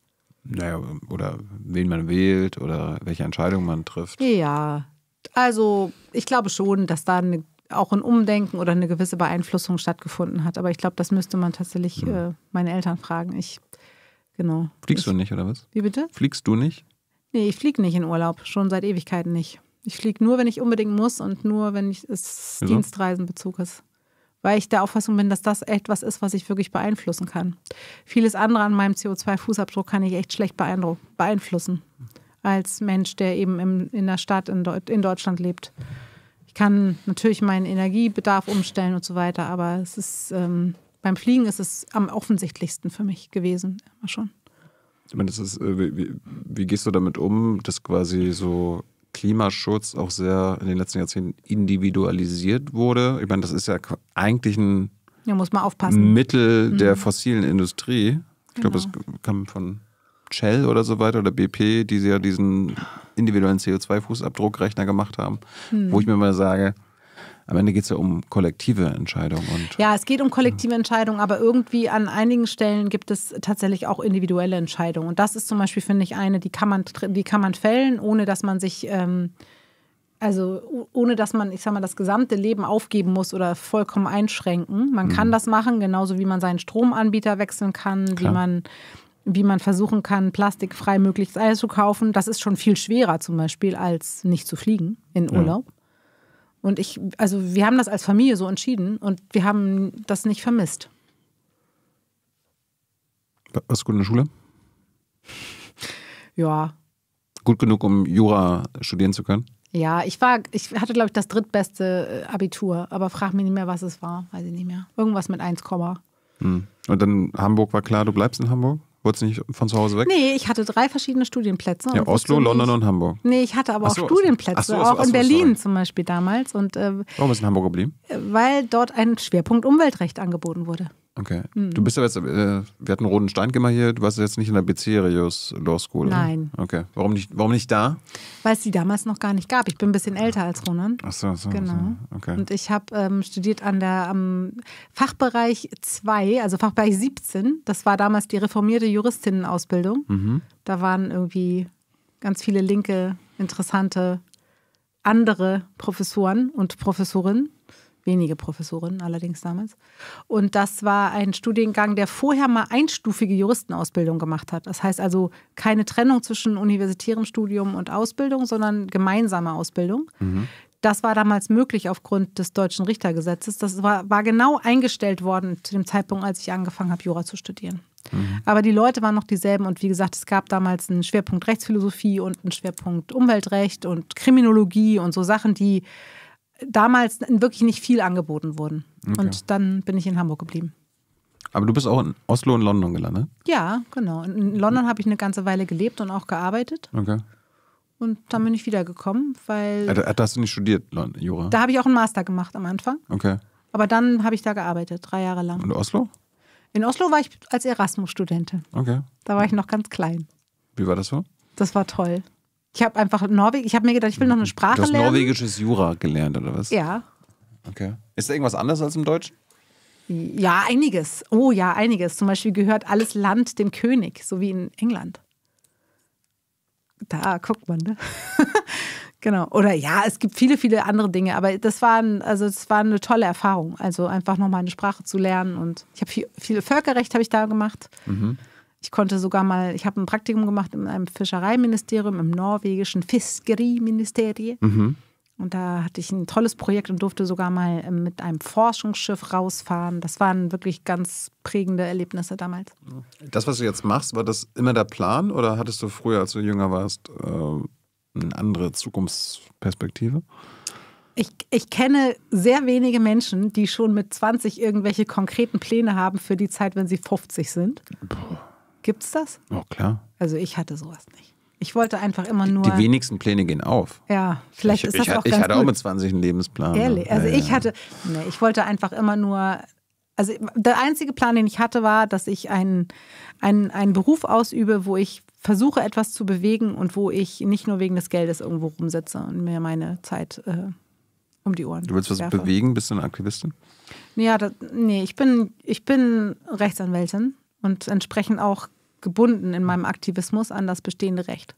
Naja, oder wen man wählt oder welche Entscheidung man trifft. Ja, also ich glaube schon, dass da eine, auch ein Umdenken oder eine gewisse Beeinflussung stattgefunden hat. Aber ich glaube, das müsste man tatsächlich hm. äh, meine Eltern fragen. Ich Genau. Fliegst du nicht, oder was? Wie bitte? Fliegst du nicht? Nee, ich fliege nicht in Urlaub, schon seit Ewigkeiten nicht. Ich fliege nur, wenn ich unbedingt muss und nur, wenn ich es also? Dienstreisenbezug ist. Weil ich der Auffassung bin, dass das etwas ist, was ich wirklich beeinflussen kann. Vieles andere an meinem CO2-Fußabdruck kann ich echt schlecht beeinflussen. Als Mensch, der eben im, in der Stadt in, Deut in Deutschland lebt. Ich kann natürlich meinen Energiebedarf umstellen und so weiter, aber es ist. Ähm, beim Fliegen ist es am offensichtlichsten für mich gewesen, immer schon. Ich meine, das ist, äh, wie, wie, wie gehst du damit um, dass quasi so Klimaschutz auch sehr in den letzten Jahrzehnten individualisiert wurde? Ich meine, das ist ja eigentlich ein ja, muss man aufpassen. Mittel mhm. der fossilen Industrie. Ich genau. glaube, das kam von Shell oder so weiter oder BP, die ja diesen individuellen CO2-Fußabdruckrechner gemacht haben, hm. wo mhm. ich mir mal sage, am Ende geht es ja um kollektive Entscheidungen. Und ja, es geht um kollektive Entscheidungen, aber irgendwie an einigen Stellen gibt es tatsächlich auch individuelle Entscheidungen. Und das ist zum Beispiel, finde ich, eine, die kann man, die kann man fällen, ohne dass man sich, ähm, also ohne dass man, ich sag mal, das gesamte Leben aufgeben muss oder vollkommen einschränken. Man mhm. kann das machen, genauso wie man seinen Stromanbieter wechseln kann, Klar. wie man wie man versuchen kann, plastikfrei möglichst alles zu kaufen. Das ist schon viel schwerer zum Beispiel, als nicht zu fliegen in Urlaub. Ja. Und ich, also wir haben das als Familie so entschieden und wir haben das nicht vermisst. Warst du gut in der Schule? Ja. Gut genug, um Jura studieren zu können? Ja, ich war, ich hatte, glaube ich, das drittbeste äh, Abitur, aber frag mich nicht mehr, was es war, weiß ich nicht mehr. Irgendwas mit 1, hm. und dann Hamburg war klar, du bleibst in Hamburg? Wolltest nicht von zu Hause weg? Nee, ich hatte drei verschiedene Studienplätze. Ja, Oslo, London und Hamburg. Nee, ich hatte aber so, auch Studienplätze, so, auch so, in Berlin sorry. zum Beispiel damals. Und, äh, Warum ist in Hamburg geblieben? Weil dort ein Schwerpunkt Umweltrecht angeboten wurde. Okay. Mhm. Du bist ja jetzt, äh, wir hatten Roden Steingimmer hier, du warst jetzt nicht in der Bezerius Law School. Oder? Nein. Okay. Warum nicht, warum nicht da? Weil es die damals noch gar nicht gab. Ich bin ein bisschen älter als Ronan. Ach so, so Genau. So. Okay. Und ich habe ähm, studiert an der am Fachbereich 2, also Fachbereich 17. Das war damals die reformierte Juristinnenausbildung. Mhm. Da waren irgendwie ganz viele linke, interessante andere Professoren und Professorinnen wenige Professorinnen allerdings damals. Und das war ein Studiengang, der vorher mal einstufige Juristenausbildung gemacht hat. Das heißt also keine Trennung zwischen universitärem Studium und Ausbildung, sondern gemeinsame Ausbildung. Mhm. Das war damals möglich aufgrund des deutschen Richtergesetzes. Das war, war genau eingestellt worden zu dem Zeitpunkt, als ich angefangen habe, Jura zu studieren. Mhm. Aber die Leute waren noch dieselben und wie gesagt, es gab damals einen Schwerpunkt Rechtsphilosophie und einen Schwerpunkt Umweltrecht und Kriminologie und so Sachen, die damals wirklich nicht viel angeboten wurden. Okay. Und dann bin ich in Hamburg geblieben. Aber du bist auch in Oslo und London gelandet? Ja, genau. In London habe ich eine ganze Weile gelebt und auch gearbeitet. Okay. Und dann bin ich wiedergekommen, weil. Da, da hast du nicht studiert, Jura? Da habe ich auch einen Master gemacht am Anfang. Okay. Aber dann habe ich da gearbeitet, drei Jahre lang. Und Oslo? In Oslo war ich als Erasmus-Studentin. Okay. Da war ich noch ganz klein. Wie war das so? Das war toll. Ich habe einfach Norwegen, ich habe mir gedacht, ich will noch eine Sprache mhm. lernen. Du hast lernen. norwegisches Jura gelernt, oder was? Ja. Okay. Ist da irgendwas anders als im Deutschen? Ja, einiges. Oh ja, einiges. Zum Beispiel gehört alles Land dem König, so wie in England. Da guckt man, ne? genau. Oder ja, es gibt viele, viele andere Dinge, aber das war, also das war eine tolle Erfahrung. Also einfach nochmal eine Sprache zu lernen und ich habe viel, viel Völkerrecht habe ich da gemacht. Mhm. Ich konnte sogar mal, ich habe ein Praktikum gemacht in einem Fischereiministerium, im norwegischen Fiskeriministerium. Mhm. Und da hatte ich ein tolles Projekt und durfte sogar mal äh, mit einem Forschungsschiff rausfahren. Das waren wirklich ganz prägende Erlebnisse damals. Das, was du jetzt machst, war das immer der Plan oder hattest du früher, als du jünger warst, äh, eine andere Zukunftsperspektive? Ich, ich kenne sehr wenige Menschen, die schon mit 20 irgendwelche konkreten Pläne haben für die Zeit, wenn sie 50 sind. Boah. Gibt's das? Oh, klar. Also ich hatte sowas nicht. Ich wollte einfach immer nur. Die wenigsten Pläne gehen auf. Ja, vielleicht ich, ist das ich, auch Ich hatte gut. auch mit 20 einen Lebensplan. Ne? Ehrlich, also ja, ich ja. hatte, nee, ich wollte einfach immer nur. Also der einzige Plan, den ich hatte, war, dass ich einen, einen, einen Beruf ausübe, wo ich versuche, etwas zu bewegen und wo ich nicht nur wegen des Geldes irgendwo rumsitze und mir meine Zeit äh, um die Ohren. Du willst was bewegen? Bist du eine Aktivistin? Ja, das, nee, ich bin, ich bin Rechtsanwältin und entsprechend auch gebunden in meinem Aktivismus an das bestehende Recht.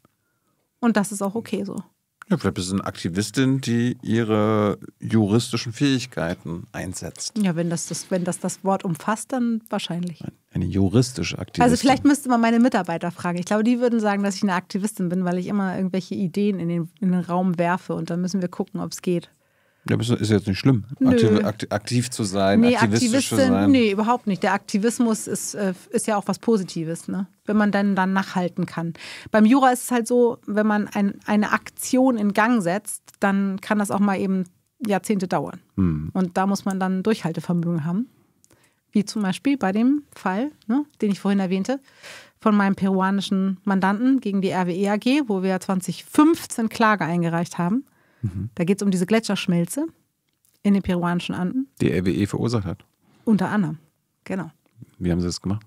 Und das ist auch okay so. Ja, vielleicht bist du eine Aktivistin, die ihre juristischen Fähigkeiten einsetzt. Ja, wenn das das, wenn das, das Wort umfasst, dann wahrscheinlich. Eine juristische Aktivistin. Also vielleicht müsste man meine Mitarbeiter fragen. Ich glaube, die würden sagen, dass ich eine Aktivistin bin, weil ich immer irgendwelche Ideen in den, in den Raum werfe und dann müssen wir gucken, ob es geht. Ja, aber ist jetzt nicht schlimm, aktiv, aktiv, zu sein, nee, aktivistisch zu sein. Nee, überhaupt nicht. Der Aktivismus ist, äh, ist ja auch was Positives, ne? wenn man dann, dann nachhalten kann. Beim Jura ist es halt so, wenn man ein, eine Aktion in Gang setzt, dann kann das auch mal eben Jahrzehnte dauern. Hm. Und da muss man dann Durchhaltevermögen haben. Wie zum Beispiel bei dem Fall, ne, den ich vorhin erwähnte, von meinem peruanischen Mandanten gegen die RWE AG, wo wir 2015 Klage eingereicht haben. Mhm. Da geht es um diese Gletscherschmelze in den peruanischen Anden. Die RWE verursacht hat. Unter anderem, genau. Wie haben sie das gemacht?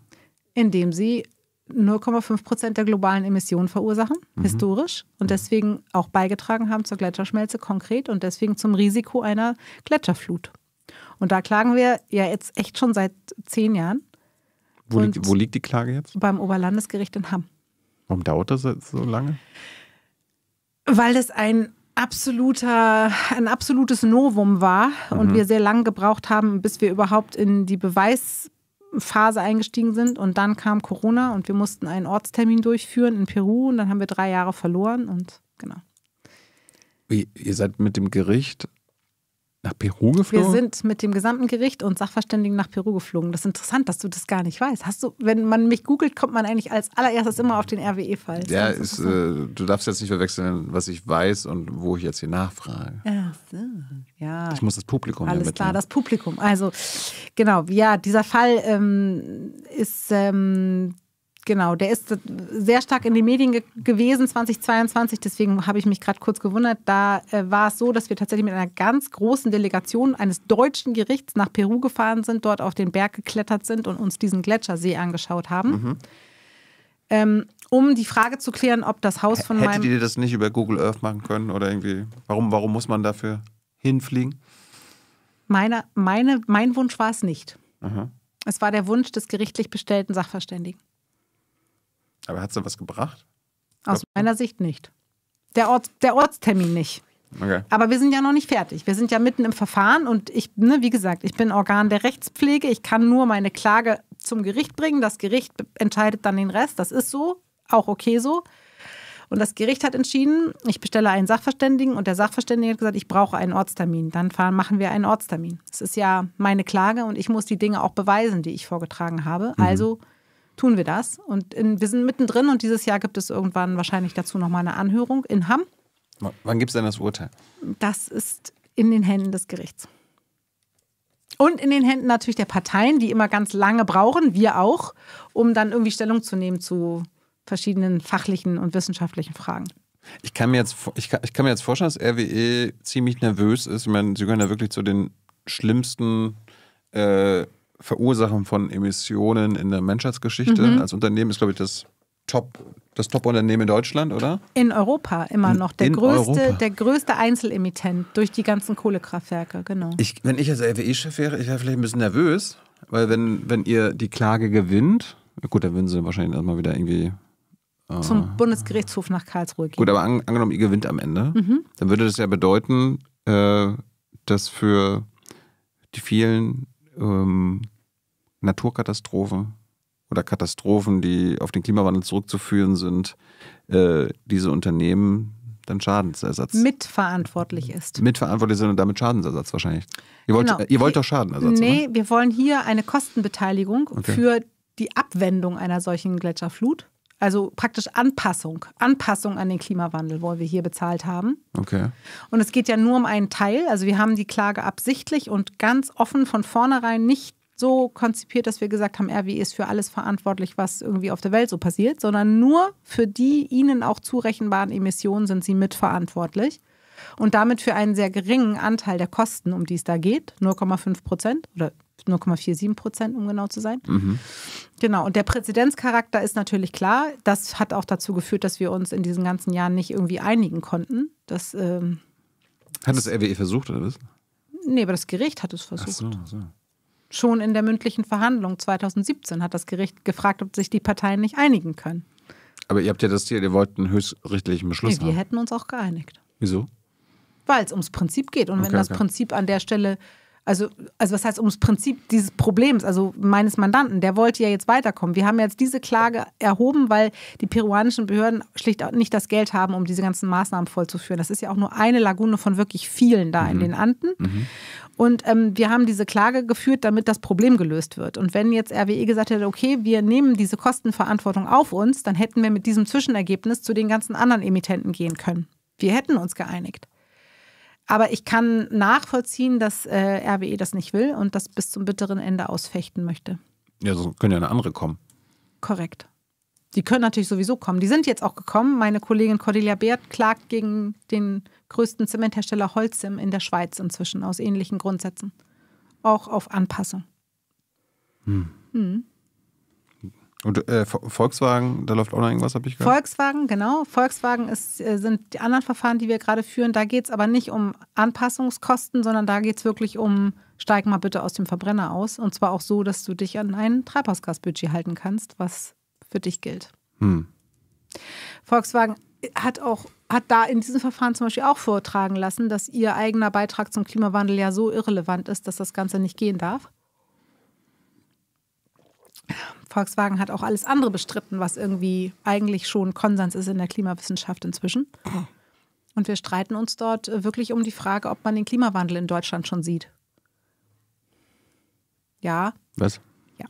Indem sie 0,5 Prozent der globalen Emissionen verursachen, mhm. historisch, und mhm. deswegen auch beigetragen haben zur Gletscherschmelze konkret und deswegen zum Risiko einer Gletscherflut. Und da klagen wir ja jetzt echt schon seit zehn Jahren. Wo, liegt, wo liegt, die Klage jetzt? Beim Oberlandesgericht in Hamm. Warum dauert das so lange? Weil es ein absoluter, ein absolutes Novum war mhm. und wir sehr lange gebraucht haben, bis wir überhaupt in die Beweisphase eingestiegen sind. Und dann kam Corona und wir mussten einen Ortstermin durchführen in Peru und dann haben wir drei Jahre verloren und genau. Wie, ihr seid mit dem Gericht nach Peru geflogen? Wir sind mit dem gesamten Gericht und Sachverständigen nach Peru geflogen. Das ist interessant, dass du das gar nicht weißt. Hast du, wenn man mich googelt, kommt man eigentlich als allererstes immer auf den RWE-Fall. Ja, ist, äh, du darfst jetzt nicht verwechseln, was ich weiß und wo ich jetzt hier nachfrage. Ach so. Ja. Ich muss das Publikum Alles ermitteln. klar, das Publikum. Also, genau, ja, dieser Fall ähm, ist ähm, Genau, der ist sehr stark in den Medien ge gewesen 2022, deswegen habe ich mich gerade kurz gewundert. Da äh, war es so, dass wir tatsächlich mit einer ganz großen Delegation eines deutschen Gerichts nach Peru gefahren sind, dort auf den Berg geklettert sind und uns diesen Gletschersee angeschaut haben. Mhm. Ähm, um die Frage zu klären, ob das Haus von H Hättet meinem... Hättet ihr das nicht über Google Earth machen können oder irgendwie? Warum, warum muss man dafür hinfliegen? Meine, meine, mein Wunsch war es nicht. Mhm. Es war der Wunsch des gerichtlich bestellten Sachverständigen. Aber hat es da was gebracht? Aus meiner Sicht nicht. Der, Orts, der Ortstermin nicht. Okay. Aber wir sind ja noch nicht fertig. Wir sind ja mitten im Verfahren und ich, ne, wie gesagt, ich bin Organ der Rechtspflege. Ich kann nur meine Klage zum Gericht bringen. Das Gericht entscheidet dann den Rest. Das ist so, auch okay so. Und das Gericht hat entschieden, ich bestelle einen Sachverständigen und der Sachverständige hat gesagt, ich brauche einen Ortstermin. Dann fahren, machen wir einen Ortstermin. Das ist ja meine Klage und ich muss die Dinge auch beweisen, die ich vorgetragen habe. Mhm. Also tun wir das. Und in, wir sind mittendrin und dieses Jahr gibt es irgendwann wahrscheinlich dazu nochmal eine Anhörung in Hamm. W wann gibt es denn das Urteil? Das ist in den Händen des Gerichts. Und in den Händen natürlich der Parteien, die immer ganz lange brauchen, wir auch, um dann irgendwie Stellung zu nehmen zu verschiedenen fachlichen und wissenschaftlichen Fragen. Ich kann mir jetzt, ich kann, ich kann mir jetzt vorstellen, dass RWE ziemlich nervös ist. Ich meine, sie gehören ja wirklich zu den schlimmsten äh, Verursachen von Emissionen in der Menschheitsgeschichte mhm. als Unternehmen ist, glaube ich, das Top, das Top-Unternehmen in Deutschland, oder? In Europa immer noch. Der, in größte, Europa. der größte Einzelemittent durch die ganzen Kohlekraftwerke, genau. Ich, wenn ich als RWE-Chef wäre, ich wäre vielleicht ein bisschen nervös, weil wenn, wenn ihr die Klage gewinnt, gut, dann würden sie wahrscheinlich erstmal wieder irgendwie äh, zum Bundesgerichtshof nach Karlsruhe gehen. Gut, aber an, angenommen, ihr gewinnt am Ende, mhm. dann würde das ja bedeuten, äh, dass für die vielen ähm, Naturkatastrophe oder Katastrophen, die auf den Klimawandel zurückzuführen sind, äh, diese Unternehmen dann Schadensersatz. Mitverantwortlich ist. Mitverantwortlich sind und damit Schadensersatz wahrscheinlich. Ihr wollt, genau. ihr wollt doch Schadenersatz. Nee, oder? wir wollen hier eine Kostenbeteiligung okay. für die Abwendung einer solchen Gletscherflut. Also praktisch Anpassung, Anpassung an den Klimawandel wollen wir hier bezahlt haben. Okay. Und es geht ja nur um einen Teil. Also wir haben die Klage absichtlich und ganz offen von vornherein nicht so konzipiert, dass wir gesagt haben, RWE ist für alles verantwortlich, was irgendwie auf der Welt so passiert, sondern nur für die ihnen auch zurechenbaren Emissionen sind sie mitverantwortlich und damit für einen sehr geringen Anteil der Kosten, um die es da geht, 0,5 Prozent oder 0,47 Prozent, um genau zu sein. Mhm. Genau, und der Präzedenzcharakter ist natürlich klar. Das hat auch dazu geführt, dass wir uns in diesen ganzen Jahren nicht irgendwie einigen konnten. Das, ähm, hat das RWE versucht, oder was? Nee, aber das Gericht hat es versucht. Ach so, so. Schon in der mündlichen Verhandlung 2017 hat das Gericht gefragt, ob sich die Parteien nicht einigen können. Aber ihr habt ja das Ziel, ihr wollt einen höchstrichtlichen Beschluss nee, haben. Wir hätten uns auch geeinigt. Wieso? Weil es ums Prinzip geht. Und okay, wenn das okay. Prinzip an der Stelle also, also was heißt ums Prinzip dieses Problems, also meines Mandanten, der wollte ja jetzt weiterkommen. Wir haben jetzt diese Klage erhoben, weil die peruanischen Behörden schlicht nicht das Geld haben, um diese ganzen Maßnahmen vollzuführen. Das ist ja auch nur eine Lagune von wirklich vielen da mhm. in den Anden. Mhm. Und ähm, wir haben diese Klage geführt, damit das Problem gelöst wird. Und wenn jetzt RWE gesagt hätte, okay, wir nehmen diese Kostenverantwortung auf uns, dann hätten wir mit diesem Zwischenergebnis zu den ganzen anderen Emittenten gehen können. Wir hätten uns geeinigt. Aber ich kann nachvollziehen, dass äh, RWE das nicht will und das bis zum bitteren Ende ausfechten möchte. Ja, so können ja eine andere kommen. Korrekt. Die können natürlich sowieso kommen. Die sind jetzt auch gekommen. Meine Kollegin Cordelia Beert klagt gegen den größten Zementhersteller Holzim in der Schweiz inzwischen aus ähnlichen Grundsätzen. Auch auf Anpassung. Hm. Hm. Und äh, Volkswagen, da läuft auch noch irgendwas, habe ich gehört. Volkswagen, genau. Volkswagen ist, äh, sind die anderen Verfahren, die wir gerade führen. Da geht es aber nicht um Anpassungskosten, sondern da geht es wirklich um, steig mal bitte aus dem Verbrenner aus. Und zwar auch so, dass du dich an ein Treibhausgasbudget halten kannst, was für dich gilt. Hm. Volkswagen hat auch hat da in diesem Verfahren zum Beispiel auch vortragen lassen, dass ihr eigener Beitrag zum Klimawandel ja so irrelevant ist, dass das Ganze nicht gehen darf. Volkswagen hat auch alles andere bestritten, was irgendwie eigentlich schon Konsens ist in der Klimawissenschaft inzwischen. Und wir streiten uns dort äh, wirklich um die Frage, ob man den Klimawandel in Deutschland schon sieht. Ja. Was? Ja.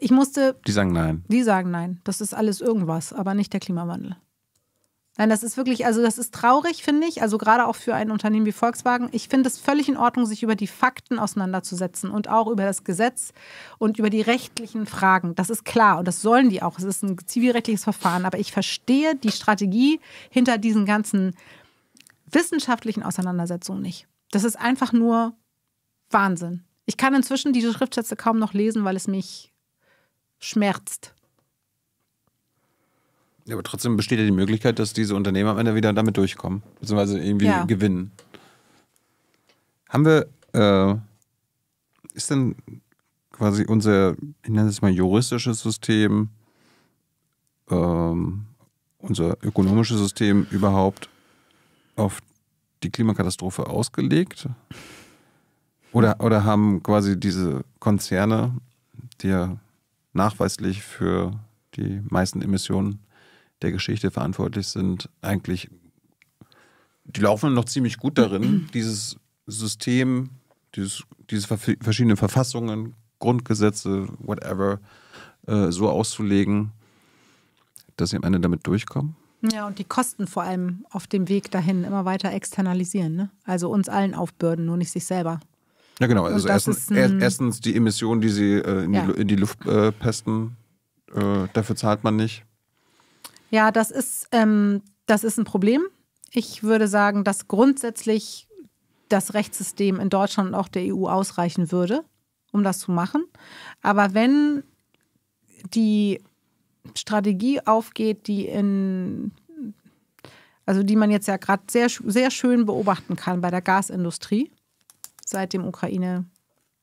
Ich musste. Die sagen nein. Die sagen nein. Das ist alles irgendwas, aber nicht der Klimawandel. Nein, das ist wirklich, also das ist traurig, finde ich. Also gerade auch für ein Unternehmen wie Volkswagen. Ich finde es völlig in Ordnung, sich über die Fakten auseinanderzusetzen und auch über das Gesetz und über die rechtlichen Fragen. Das ist klar und das sollen die auch. Es ist ein zivilrechtliches Verfahren. Aber ich verstehe die Strategie hinter diesen ganzen wissenschaftlichen Auseinandersetzungen nicht. Das ist einfach nur Wahnsinn. Ich kann inzwischen diese Schriftsätze kaum noch lesen, weil es mich schmerzt. Ja, aber trotzdem besteht ja die Möglichkeit, dass diese Unternehmen am Ende wieder damit durchkommen, beziehungsweise irgendwie ja. gewinnen. Haben wir, äh, ist denn quasi unser, ich nenne es mal juristisches System, ähm, unser ökonomisches System überhaupt auf die Klimakatastrophe ausgelegt? Oder, oder haben quasi diese Konzerne, die ja nachweislich für die meisten Emissionen der Geschichte verantwortlich sind, eigentlich, die laufen noch ziemlich gut darin, mhm. dieses System, dieses, diese verschiedenen Verfassungen, Grundgesetze, whatever, äh, so auszulegen, dass sie am Ende damit durchkommen. Ja, und die Kosten vor allem auf dem Weg dahin immer weiter externalisieren. Ne? Also uns allen aufbürden, nur nicht sich selber. Ja, genau. also erstens, erstens die Emissionen, die sie äh, in, ja. die, in, die, Luft äh, pesten, äh, dafür zahlt man nicht. Ja, das ist, ähm, das ist ein Problem. Ich würde sagen, dass grundsätzlich das Rechtssystem in Deutschland und auch der EU ausreichen würde, um das zu machen. Aber wenn die Strategie aufgeht, die in also die man jetzt ja gerade sehr, sehr schön beobachten kann bei der Gasindustrie seit dem Ukraine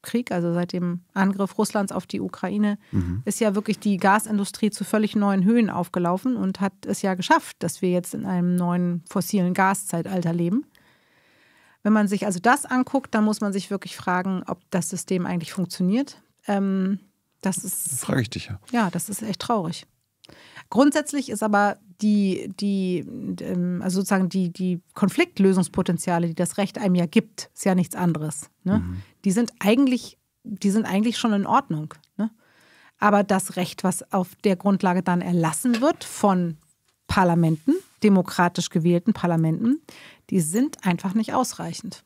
Krieg, also seit dem Angriff Russlands auf die Ukraine, mhm. ist ja wirklich die Gasindustrie zu völlig neuen Höhen aufgelaufen und hat es ja geschafft, dass wir jetzt in einem neuen fossilen Gaszeitalter leben. Wenn man sich also das anguckt, dann muss man sich wirklich fragen, ob das System eigentlich funktioniert. Ähm, das ist. Frage ich dich ja. Ja, das ist echt traurig. Grundsätzlich ist aber die, die, ähm, also sozusagen die, die Konfliktlösungspotenziale, die das Recht einem ja gibt, ist ja nichts anderes. Ne? Mhm die sind eigentlich, die sind eigentlich schon in Ordnung. Ne? Aber das Recht, was auf der Grundlage dann erlassen wird von Parlamenten, demokratisch gewählten Parlamenten, die sind einfach nicht ausreichend.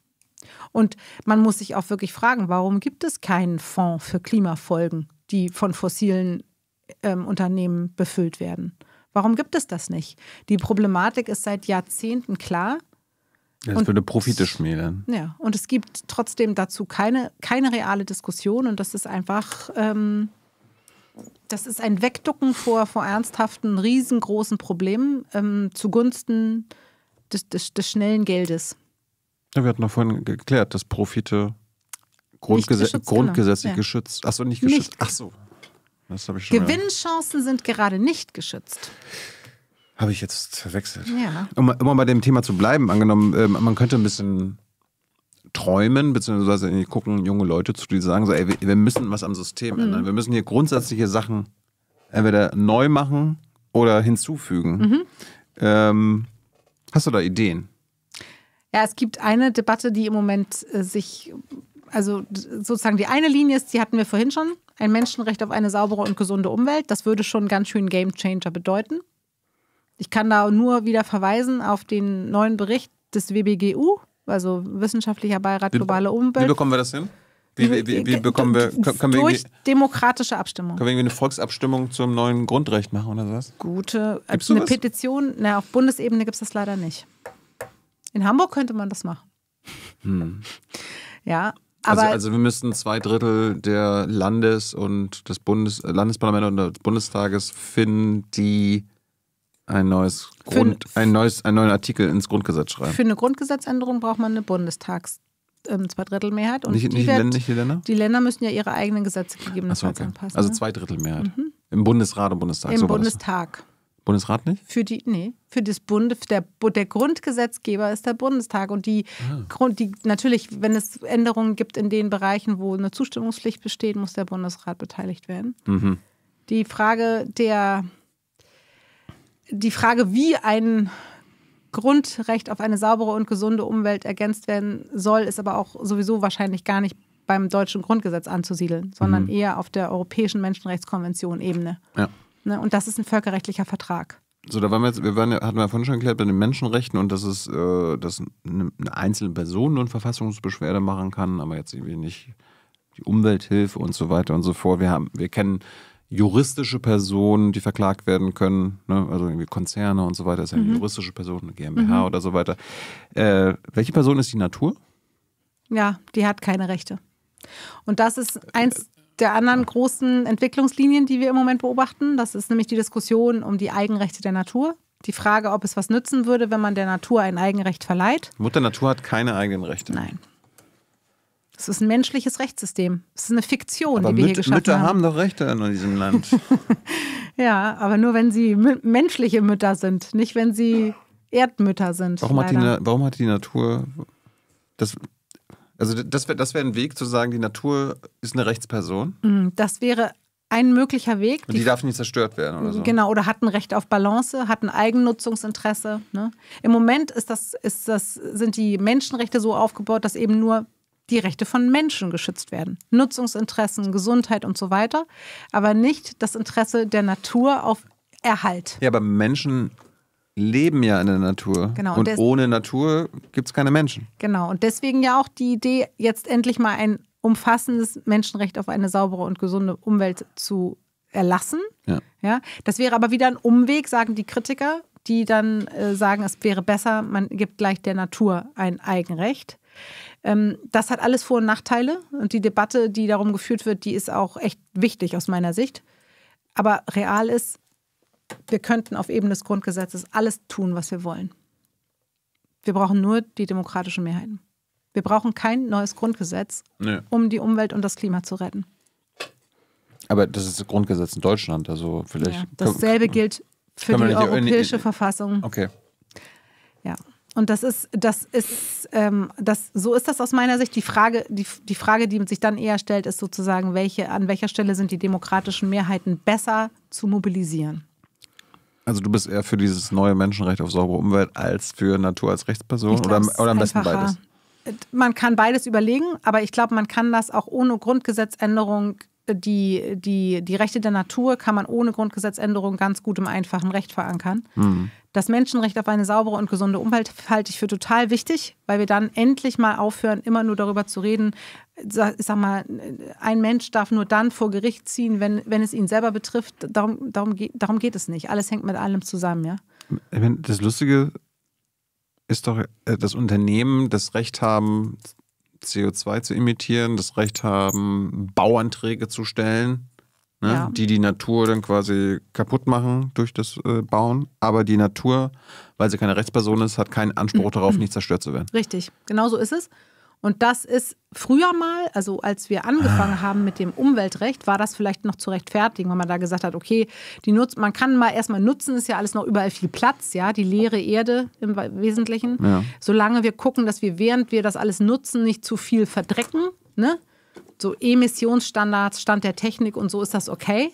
Und man muss sich auch wirklich fragen, warum gibt es keinen Fonds für Klimafolgen, die von fossilen ähm, Unternehmen befüllt werden? Warum gibt es das nicht? Die Problematik ist seit Jahrzehnten klar. Das und, würde Profite schmälern. Ja, und es gibt trotzdem dazu keine, keine reale Diskussion und das ist einfach, ähm, das ist ein Wegducken vor, vor ernsthaften, riesengroßen Problemen ähm, zugunsten des, des, des, schnellen Geldes. Ja, wir hatten doch vorhin geklärt, dass Profite Grundgese geschützt, genau. grundgesetzlich genau. geschützt. Achso, nicht geschützt. Nicht. Achso. Das ich schon Gewinnchancen sind gerade nicht geschützt. Habe ich jetzt verwechselt. Ja. Um immer bei dem Thema zu bleiben, angenommen, ähm, man könnte ein bisschen träumen, beziehungsweise gucken junge Leute zu, die sagen so, ey, wir, wir müssen was am System mhm. ändern. Wir müssen hier grundsätzliche Sachen entweder neu machen oder hinzufügen. Mhm. Ähm, hast du da Ideen? Ja, es gibt eine Debatte, die im Moment äh, sich, also sozusagen die eine Linie ist, die hatten wir vorhin schon, ein Menschenrecht auf eine saubere und gesunde Umwelt. Das würde schon ganz schön Game Changer bedeuten. Ich kann da nur wieder verweisen auf den neuen Bericht des WBGU, also Wissenschaftlicher Beirat wie, Globale Umwelt. Wie bekommen wir das hin? Wie, wie, wie bekommen wir, können wir durch demokratische Abstimmung. Können wir irgendwie eine Volksabstimmung zum neuen Grundrecht machen oder sowas? Gute. Gibt's also eine was? Petition, na, auf Bundesebene gibt es das leider nicht. In Hamburg könnte man das machen. Hm. Ja, also, also, wir müssten zwei Drittel der Landes- und des Bundes, Landesparlaments und des Bundestages finden, die ein neues, Grund, für, ein neues einen neuen Artikel ins Grundgesetz schreiben. Für eine Grundgesetzänderung braucht man eine Bundestags- ähm, Zweidrittelmehrheit. Und nicht, die, nicht wird, Länder, nicht die, Länder? die Länder müssen ja ihre eigenen Gesetze gegebenenfalls so, okay. anpassen. Also ne? Zweidrittelmehrheit. Mhm. Im Bundesrat und Bundestag. Im so Bundestag. Bundesrat nicht? Für die, nee, für das Bund, der, der Grundgesetzgeber ist der Bundestag. Und die, ah. Grund, die, natürlich, wenn es Änderungen gibt in den Bereichen, wo eine Zustimmungspflicht besteht, muss der Bundesrat beteiligt werden. Mhm. Die Frage der die Frage, wie ein Grundrecht auf eine saubere und gesunde Umwelt ergänzt werden soll, ist aber auch sowieso wahrscheinlich gar nicht beim deutschen Grundgesetz anzusiedeln, sondern mhm. eher auf der Europäischen Menschenrechtskonvention-Ebene. Ja. Ne? Und das ist ein völkerrechtlicher Vertrag. So, da waren wir jetzt, wir waren ja, hatten wir vorhin schon erklärt, bei den Menschenrechten und dass es, äh, dass eine, einzelne Person nun Verfassungsbeschwerde machen kann, aber jetzt irgendwie nicht die Umwelthilfe und so weiter und so fort. Wir haben, wir kennen juristische Personen, die verklagt werden können, ne? also irgendwie Konzerne und so weiter, ist ja eine mhm. juristische Person, eine GmbH mhm. oder so weiter. Äh, welche Person ist die Natur? Ja, die hat keine Rechte. Und das ist eins der anderen großen Entwicklungslinien, die wir im Moment beobachten. Das ist nämlich die Diskussion um die Eigenrechte der Natur. Die Frage, ob es was nützen würde, wenn man der Natur ein Eigenrecht verleiht. Mutter Natur hat keine eigenen Rechte. Nein. Es ist ein menschliches Rechtssystem. Es ist eine Fiktion, aber die wir Müt hier geschaffen Mütter haben. Mütter haben doch Rechte in diesem Land. ja, aber nur wenn sie menschliche Mütter sind, nicht wenn sie Erdmütter sind. Warum, hat die, warum hat die, Natur das? Also das wäre das wär ein Weg zu sagen, die Natur ist eine Rechtsperson. Mm, das wäre ein möglicher Weg. Die, die, darf nicht zerstört werden oder so. Genau, oder hat ein Recht auf Balance, hat ein Eigennutzungsinteresse. Ne? Im Moment ist das, ist das, sind die Menschenrechte so aufgebaut, dass eben nur die Rechte von Menschen geschützt werden. Nutzungsinteressen, Gesundheit und so weiter, aber nicht das Interesse der Natur auf Erhalt. Ja, aber Menschen leben ja in der Natur. Genau, und, und ohne Natur gibt es keine Menschen. Genau. Und deswegen ja auch die Idee, jetzt endlich mal ein umfassendes Menschenrecht auf eine saubere und gesunde Umwelt zu erlassen. Ja. ja das wäre aber wieder ein Umweg, sagen die Kritiker, die dann äh, sagen, es wäre besser, man gibt gleich der Natur ein Eigenrecht. Ähm, das hat alles Vor- und Nachteile und die Debatte, die darum geführt wird, die ist auch echt wichtig aus meiner Sicht. Aber real ist, wir könnten auf Ebene des Grundgesetzes alles tun, was wir wollen. Wir brauchen nur die demokratischen Mehrheiten. Wir brauchen kein neues Grundgesetz, nee. um die Umwelt und das Klima zu retten. Aber das ist das Grundgesetz in Deutschland, also vielleicht. Ja, dasselbe gilt für die europäische die, Verfassung. Okay. Ja. Und das ist, das ist, ähm, das, so ist das aus meiner Sicht. Die Frage, die, die Frage, die sich dann eher stellt, ist sozusagen, welche, an welcher Stelle sind die demokratischen Mehrheiten besser zu mobilisieren? Also du bist eher für dieses neue Menschenrecht auf saubere Umwelt als für Natur als Rechtsperson glaub, oder, oder am besten beides? Man kann beides überlegen, aber ich glaube, man kann das auch ohne Grundgesetzänderung die, die, die Rechte der Natur kann man ohne Grundgesetzänderung ganz gut im einfachen Recht verankern. Mhm. Das Menschenrecht auf eine saubere und gesunde Umwelt halte ich für total wichtig, weil wir dann endlich mal aufhören, immer nur darüber zu reden. Ich sag mal, ein Mensch darf nur dann vor Gericht ziehen, wenn, wenn es ihn selber betrifft. Darum, darum, geht, darum geht es nicht. Alles hängt mit allem zusammen, ja. Das Lustige ist doch äh, das Unternehmen das Recht haben, CO2 zu emittieren, das Recht haben, Bauanträge zu stellen, ne? ja. die die Natur dann quasi kaputt machen durch das äh, Bauen. Aber die Natur, weil sie keine Rechtsperson ist, hat keinen Anspruch darauf, nicht zerstört zu werden. Richtig, genau so ist es. Und das ist früher mal, also als wir angefangen ah. haben mit dem Umweltrecht, war das vielleicht noch zu rechtfertigen, wenn man da gesagt hat, okay, die nutzt, man kann mal erstmal nutzen, ist ja alles noch überall viel Platz, ja, die leere Erde im Wesentlichen. Ja. Solange wir gucken, dass wir, während wir das alles nutzen, nicht zu viel verdrecken, ne? So Emissionsstandards, Stand der Technik und so ist das okay.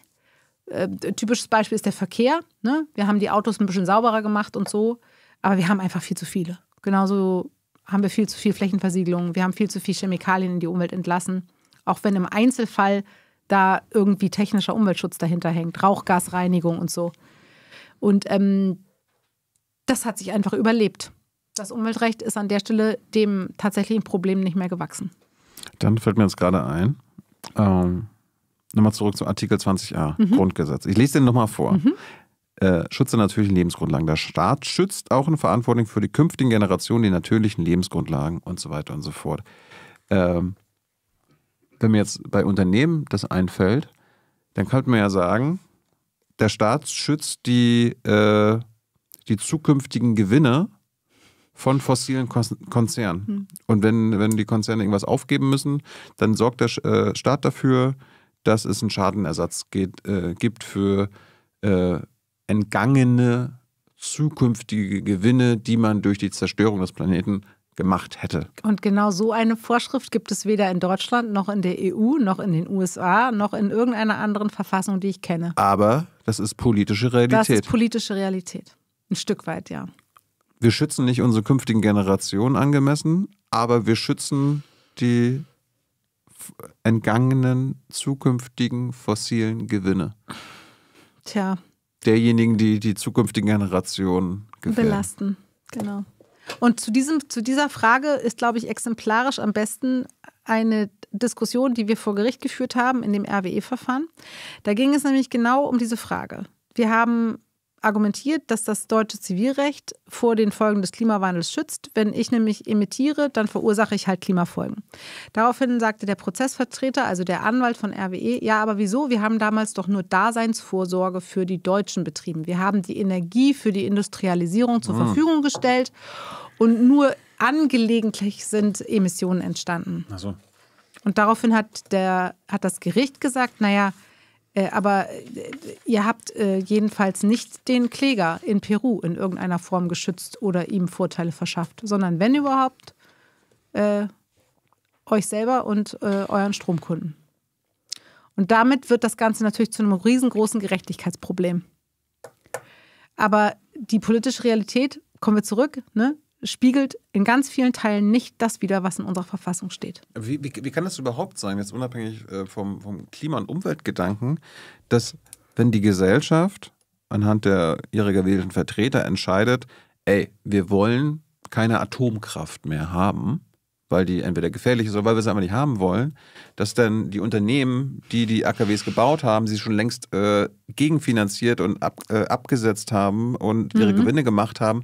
Äh, typisches Beispiel ist der Verkehr. Ne? Wir haben die Autos ein bisschen sauberer gemacht und so, aber wir haben einfach viel zu viele. Genauso haben wir viel zu viel Flächenversiegelung, wir haben viel zu viel Chemikalien in die Umwelt entlassen. Auch wenn im Einzelfall da irgendwie technischer Umweltschutz dahinter hängt, Rauchgasreinigung und so. Und ähm, das hat sich einfach überlebt. Das Umweltrecht ist an der Stelle dem tatsächlichen Problem nicht mehr gewachsen. Dann fällt mir jetzt gerade ein, ähm, nochmal zurück zu Artikel 20a mhm. Grundgesetz. Ich lese den nochmal vor. Mhm äh, Schutz der natürlichen Lebensgrundlagen. Der Staat schützt auch eine Verantwortung für die künftigen Generationen, die natürlichen Lebensgrundlagen und so weiter und so fort. Ähm, wenn mir jetzt bei Unternehmen das einfällt, dann könnte man ja sagen, der Staat schützt die, äh, die zukünftigen Gewinne von fossilen Konzernen. Hm. Und wenn, wenn die Konzerne irgendwas aufgeben müssen, dann sorgt der äh, Staat dafür, dass es einen Schadenersatz geht, äh, gibt für äh, entgangene zukünftige Gewinne, die man durch die Zerstörung des Planeten gemacht hätte. Und genau so eine Vorschrift gibt es weder in Deutschland noch in der EU noch in den USA noch in irgendeiner anderen Verfassung, die ich kenne. Aber das ist politische Realität. Das ist politische Realität. Ein Stück weit, ja. Wir schützen nicht unsere künftigen Generationen angemessen, aber wir schützen die entgangenen zukünftigen fossilen Gewinne. Tja, derjenigen, die die zukünftigen Generationen gefährden. belasten. Genau. Und zu, diesem, zu dieser Frage ist, glaube ich, exemplarisch am besten eine Diskussion, die wir vor Gericht geführt haben in dem RWE-Verfahren. Da ging es nämlich genau um diese Frage. Wir haben argumentiert, dass das deutsche Zivilrecht vor den Folgen des Klimawandels schützt. Wenn ich nämlich emittiere, dann verursache ich halt Klimafolgen. Daraufhin sagte der Prozessvertreter, also der Anwalt von RWE, ja, aber wieso? Wir haben damals doch nur Daseinsvorsorge für die Deutschen betrieben. Wir haben die Energie für die Industrialisierung zur ah. Verfügung gestellt und nur angelegentlich sind Emissionen entstanden. Also. Und daraufhin hat, der, hat das Gericht gesagt, naja, äh, aber äh, ihr habt äh, jedenfalls nicht den Kläger in Peru in irgendeiner Form geschützt oder ihm Vorteile verschafft, sondern wenn überhaupt, euch selber und euren Stromkunden. Und damit wird das Ganze natürlich zu einem riesengroßen Gerechtigkeitsproblem. Aber die politische Realität, kommen wir zurück, ne, spiegelt in ganz vielen Teilen nicht das wider, was in unserer Verfassung steht. Wie, wie, wie kann das überhaupt sein, jetzt unabhängig äh, vom, vom Klima- und Umweltgedanken, dass wenn die Gesellschaft anhand der ihrer gewählten Vertreter entscheidet, ey, wir wollen keine Atomkraft mehr haben, weil die entweder gefährlich ist oder weil wir sie einfach nicht haben wollen, dass dann die Unternehmen, die die AKWs gebaut haben, sie schon längst äh, gegenfinanziert und ab, äh, abgesetzt haben und ihre mhm. Gewinne gemacht haben,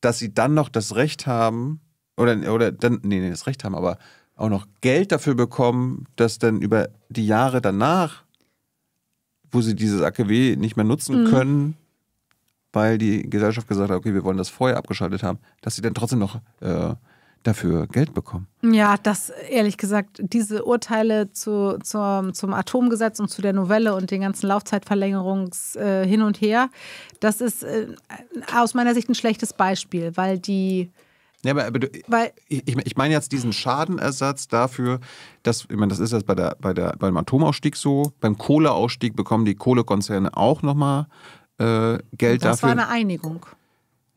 dass sie dann noch das Recht haben, oder, oder dann, nee, nee, das Recht haben, aber auch noch Geld dafür bekommen, dass dann über die Jahre danach, wo sie dieses AKW nicht mehr nutzen mhm. können, weil die Gesellschaft gesagt hat, okay, wir wollen das vorher abgeschaltet haben, dass sie dann trotzdem noch äh, dafür Geld bekommen. Ja, das ehrlich gesagt, diese Urteile zu, zur, zum Atomgesetz und zu der Novelle und den ganzen Laufzeitverlängerungs äh, hin und her, das ist äh, aus meiner Sicht ein schlechtes Beispiel, weil die ja, aber, aber du, ich, ich meine jetzt diesen Schadenersatz dafür, dass, ich meine, das ist jetzt bei der, bei der, beim Atomausstieg so, beim Kohleausstieg bekommen die Kohlekonzerne auch nochmal äh, Geld das dafür. Das war eine Einigung.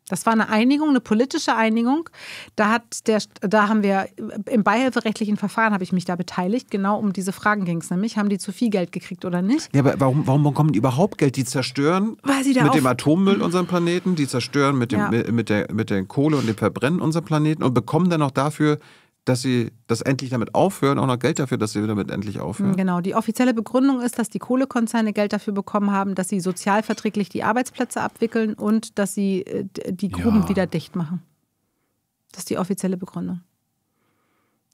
Das war eine Einigung, eine politische Einigung. Da, hat der, da haben wir im beihilferechtlichen Verfahren habe ich mich da beteiligt. Genau um diese Fragen ging es nämlich. Haben die zu viel Geld gekriegt oder nicht? Ja, aber warum, warum bekommen die überhaupt Geld? Die zerstören mit dem Atommüll mhm. unseren Planeten, die zerstören mit, dem, ja. mit, der, mit der Kohle und dem Verbrennen unseren Planeten und bekommen dann auch dafür dass sie das endlich damit aufhören, auch noch Geld dafür, dass sie damit endlich aufhören. Mhm, genau, die offizielle Begründung ist, dass die Kohlekonzerne Geld dafür bekommen haben, dass sie sozialverträglich die Arbeitsplätze abwickeln und dass sie äh, die Gruben ja. wieder dicht machen. Das ist die offizielle Begründung.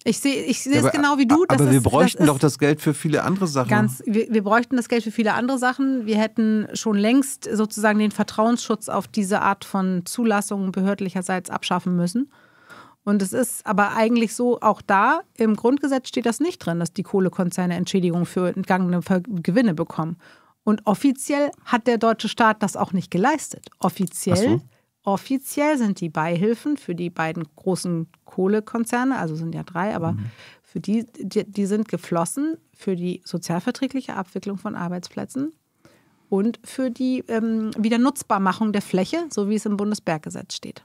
Ich sehe ich seh ja, es aber, genau wie du. aber ist, wir bräuchten das doch das Geld für viele andere Sachen. Ganz, wir, wir, bräuchten das Geld für viele andere Sachen. Wir hätten schon längst sozusagen den Vertrauensschutz auf diese Art von Zulassungen behördlicherseits abschaffen müssen. Und es ist aber eigentlich so, auch da im Grundgesetz steht das nicht drin, dass die Kohlekonzerne Entschädigung für entgangene Gewinne bekommen. Und offiziell hat der deutsche Staat das auch nicht geleistet. Offiziell, so. offiziell sind die Beihilfen für die beiden großen Kohlekonzerne, also sind ja drei, aber mhm. für die, die, die sind geflossen für die sozialverträgliche Abwicklung von Arbeitsplätzen und für die ähm, Wiedernutzbarmachung der Fläche, so wie es im Bundesberggesetz steht.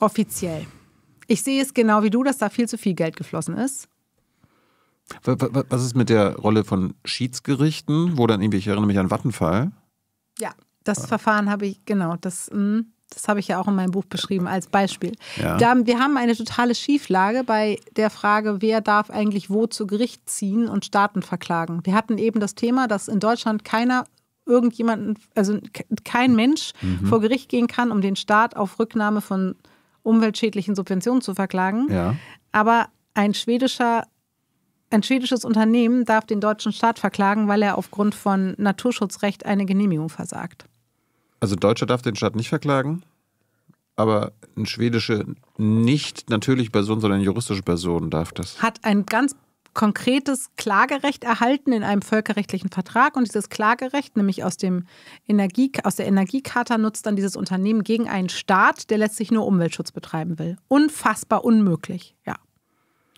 Offiziell. Ich sehe es genau wie du, dass da viel zu viel Geld geflossen ist. Was ist mit der Rolle von Schiedsgerichten, wo dann irgendwie, ich erinnere mich an Vattenfall? Ja, das ah. Verfahren habe ich, genau, das, hm, das habe ich ja auch in meinem Buch beschrieben als Beispiel. Ja. wir haben eine totale Schieflage bei der Frage, wer darf eigentlich wo zu Gericht ziehen und Staaten verklagen. Wir hatten eben das Thema, dass in Deutschland keiner irgendjemanden, also kein Mensch mhm. vor Gericht gehen kann, um den Staat auf Rücknahme von umweltschädlichen Subventionen zu verklagen. Ja. Aber ein schwedischer ein schwedisches Unternehmen darf den deutschen Staat verklagen, weil er aufgrund von Naturschutzrecht eine Genehmigung versagt. Also Deutscher darf den Staat nicht verklagen, aber eine schwedische nicht natürliche Person, sondern eine juristische Person darf das. Hat ein ganz konkretes Klagerecht erhalten in einem völkerrechtlichen Vertrag und dieses Klagerecht, nämlich aus, dem Energie, aus der Energiecharta, nutzt dann dieses Unternehmen gegen einen Staat, der letztlich nur Umweltschutz betreiben will. Unfassbar unmöglich, ja.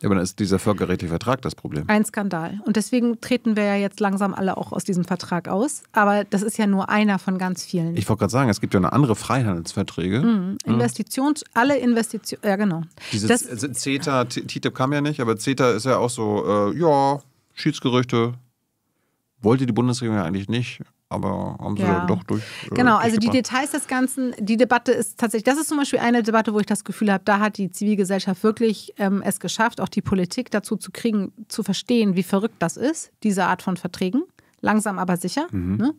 Ja, aber dann ist dieser völkerrechtliche Vertrag das Problem. Ein Skandal. Und deswegen treten wir ja jetzt langsam alle auch aus diesem Vertrag aus. Aber das ist ja nur einer von ganz vielen. Ich wollte gerade sagen, es gibt ja noch andere Freihandelsverträge. Mhm. Investitions, mhm. alle Investitionen, ja genau. Diese das, also CETA, TTIP kam ja nicht, aber CETA ist ja auch so, äh, ja, Schiedsgerüchte. Wollte die Bundesregierung ja eigentlich nicht aber haben sie ja, ja doch durch. Äh, genau, also die Details des Ganzen, die Debatte ist tatsächlich, das ist zum Beispiel eine Debatte, wo ich das Gefühl habe, da hat die Zivilgesellschaft wirklich ähm, es geschafft, auch die Politik dazu zu kriegen, zu verstehen, wie verrückt das ist, diese Art von Verträgen. Langsam aber sicher. Mhm. Ne?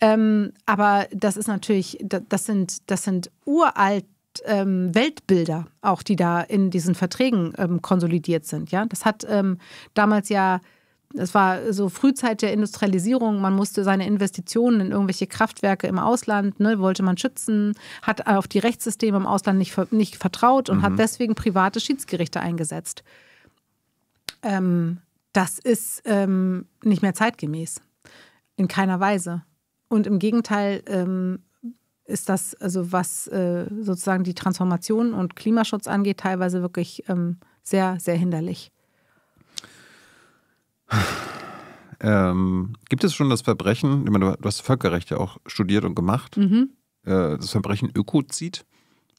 Ähm, aber das ist natürlich, das sind, das sind uralt ähm, Weltbilder, auch die da in diesen Verträgen ähm, konsolidiert sind. Ja? Das hat ähm, damals ja es war so Frühzeit der Industrialisierung. Man musste seine Investitionen in irgendwelche Kraftwerke im Ausland, ne, wollte man schützen, hat auf die Rechtssysteme im Ausland nicht, nicht vertraut und mhm. hat deswegen private Schiedsgerichte eingesetzt. Ähm, das ist ähm, nicht mehr zeitgemäß. In keiner Weise. Und im Gegenteil ähm, ist das, also was äh, sozusagen die Transformation und Klimaschutz angeht, teilweise wirklich ähm, sehr, sehr hinderlich. Ähm, gibt es schon das Verbrechen, ich meine, du hast Völkerrecht ja auch studiert und gemacht, mhm. äh, das Verbrechen Ökozid?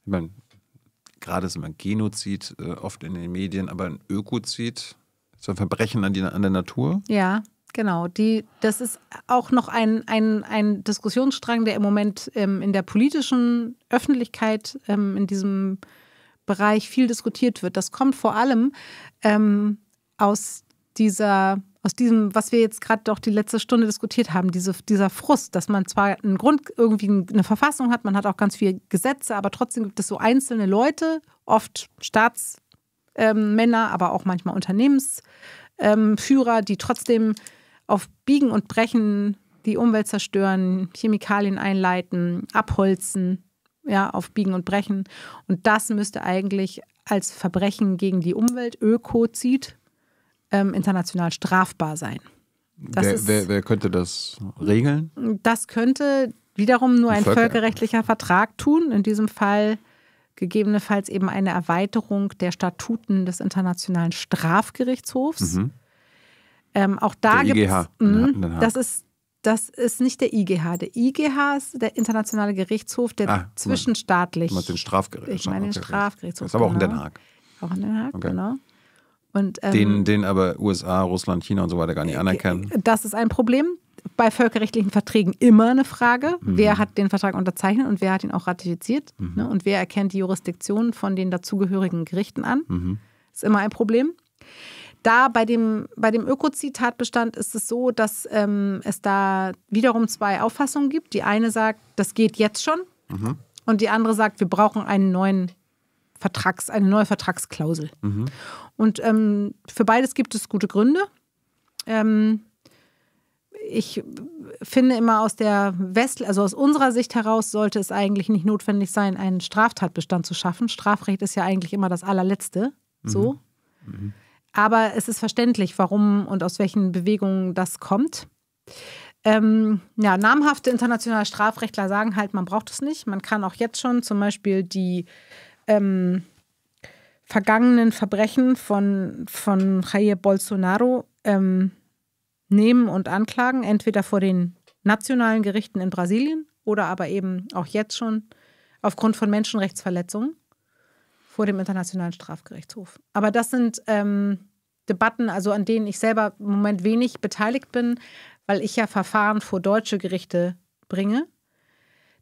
Ich meine, gerade ist immer Genozid äh, oft in den Medien, aber ein Ökozid so ein Verbrechen an, die, an der Natur? Ja, genau. Die, das ist auch noch ein, ein, ein Diskussionsstrang, der im Moment ähm, in der politischen Öffentlichkeit, ähm, in diesem Bereich viel diskutiert wird. Das kommt vor allem ähm, aus dieser, aus diesem, was wir jetzt gerade doch die letzte Stunde diskutiert haben, diese, dieser Frust, dass man zwar einen Grund, irgendwie eine Verfassung hat, man hat auch ganz viele Gesetze, aber trotzdem gibt es so einzelne Leute, oft Staatsmänner, ähm, aber auch manchmal Unternehmensführer, ähm, die trotzdem auf Biegen und Brechen die Umwelt zerstören, Chemikalien einleiten, abholzen, ja, auf Biegen und Brechen. Und das müsste eigentlich als Verbrechen gegen die Umwelt, Ökozid, ähm, international strafbar sein. Wer, ist, wer, wer, könnte das regeln? Das könnte wiederum nur ein, ein Völker völkerrechtlicher Vertrag tun. In diesem Fall gegebenenfalls eben eine Erweiterung der Statuten des Internationalen Strafgerichtshofs. Mhm. Ähm, auch da gibt es. Mhm. Das ist, das ist nicht der IGH. Der IGH ist der Internationale Gerichtshof, der ah, zwischenstaatlich. Man den Strafgericht. Ich meine den Strafgerichtshof. Das ist aber auch in Den genau. Haag. Auch in Den Haag, okay. genau. Und, ähm, den, den aber USA, Russland, China und so weiter gar nicht äh, anerkennen. Das ist ein Problem. Bei völkerrechtlichen Verträgen immer eine Frage, mhm. wer hat den Vertrag unterzeichnet und wer hat ihn auch ratifiziert mhm. ne? und wer erkennt die Jurisdiktion von den dazugehörigen Gerichten an. Mhm. Ist immer ein Problem. Da bei dem, bei dem Ökozid-Tatbestand ist es so, dass ähm, es da wiederum zwei Auffassungen gibt. Die eine sagt, das geht jetzt schon. Mhm. Und die andere sagt, wir brauchen einen neuen Vertrags, eine neue Vertragsklausel. Mhm. Und ähm, für beides gibt es gute Gründe. Ähm, ich finde immer aus der West, also aus unserer Sicht heraus, sollte es eigentlich nicht notwendig sein, einen Straftatbestand zu schaffen. Strafrecht ist ja eigentlich immer das allerletzte. Mhm. So. Mhm. Aber es ist verständlich, warum und aus welchen Bewegungen das kommt. Ähm, ja, namhafte internationale Strafrechtler sagen halt, man braucht es nicht. Man kann auch jetzt schon zum Beispiel die ähm, vergangenen Verbrechen von, von Jair Bolsonaro ähm, nehmen und anklagen, entweder vor den nationalen Gerichten in Brasilien oder aber eben auch jetzt schon aufgrund von Menschenrechtsverletzungen vor dem Internationalen Strafgerichtshof. Aber das sind ähm, Debatten, also an denen ich selber im Moment wenig beteiligt bin, weil ich ja Verfahren vor deutsche Gerichte bringe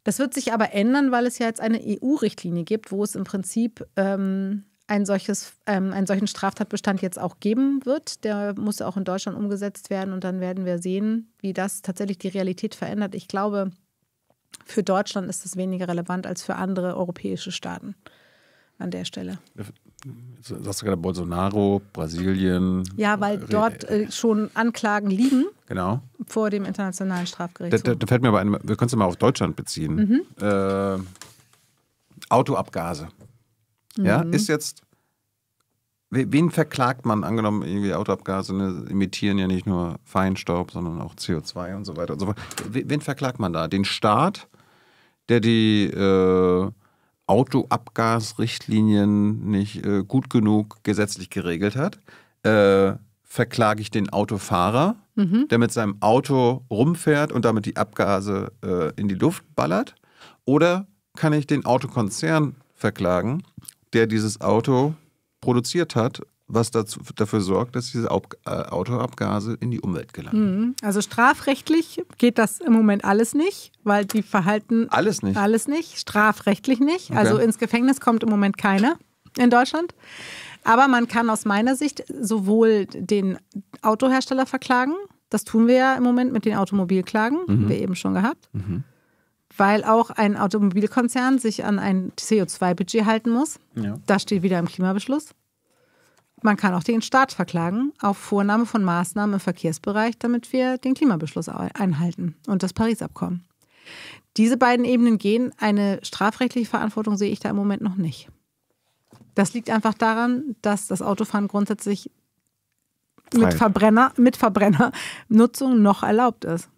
das wird sich aber ändern, weil es ja jetzt eine EU-Richtlinie gibt, wo es im Prinzip ähm, ein solches, ähm, einen solchen Straftatbestand jetzt auch geben wird. Der muss auch in Deutschland umgesetzt werden und dann werden wir sehen, wie das tatsächlich die Realität verändert. Ich glaube, für Deutschland ist das weniger relevant als für andere europäische Staaten an der Stelle. Äh, sagst du gerade Bolsonaro, Brasilien. Ja, weil dort äh, schon Anklagen liegen. Genau. Vor dem Internationalen Strafgericht. Da, da, da, fällt mir aber ein, wir können es mal auf Deutschland beziehen. Mhm. Äh, Autoabgase. Mhm. ist jetzt. Wen verklagt man? Angenommen, irgendwie Autoabgase ne, emittieren ja nicht nur Feinstaub, sondern auch CO2 und so weiter und so fort. Wen verklagt man da? Den Staat, der die. Äh, Autoabgasrichtlinien nicht äh, gut genug gesetzlich geregelt hat. Äh, verklage ich den Autofahrer, mhm. der mit seinem Auto rumfährt und damit die Abgase äh, in die Luft ballert? Oder kann ich den Autokonzern verklagen, der dieses Auto produziert hat was dazu, dafür sorgt, dass diese Ab äh, Autoabgase in die Umwelt gelangen. Mhm. Also strafrechtlich geht das im Moment alles nicht, weil die Verhalten. Alles nicht. Alles nicht, strafrechtlich nicht. Okay. Also ins Gefängnis kommt im Moment keiner in Deutschland. Aber man kann aus meiner Sicht sowohl den Autohersteller verklagen, das tun wir ja im Moment mit den Automobilklagen, mhm. haben wir eben schon gehabt, mhm. weil auch ein Automobilkonzern sich an ein CO2-Budget halten muss. Ja. Das steht wieder im Klimabeschluss. Man kann auch den Staat verklagen auf Vornahme von Maßnahmen im Verkehrsbereich, damit wir den Klimabeschluss einhalten und das Paris-Abkommen. Diese beiden Ebenen gehen. Eine strafrechtliche Verantwortung sehe ich da im Moment noch nicht. Das liegt einfach daran, dass das Autofahren grundsätzlich mit Verbrenner, mit Verbrennernutzung noch erlaubt ist.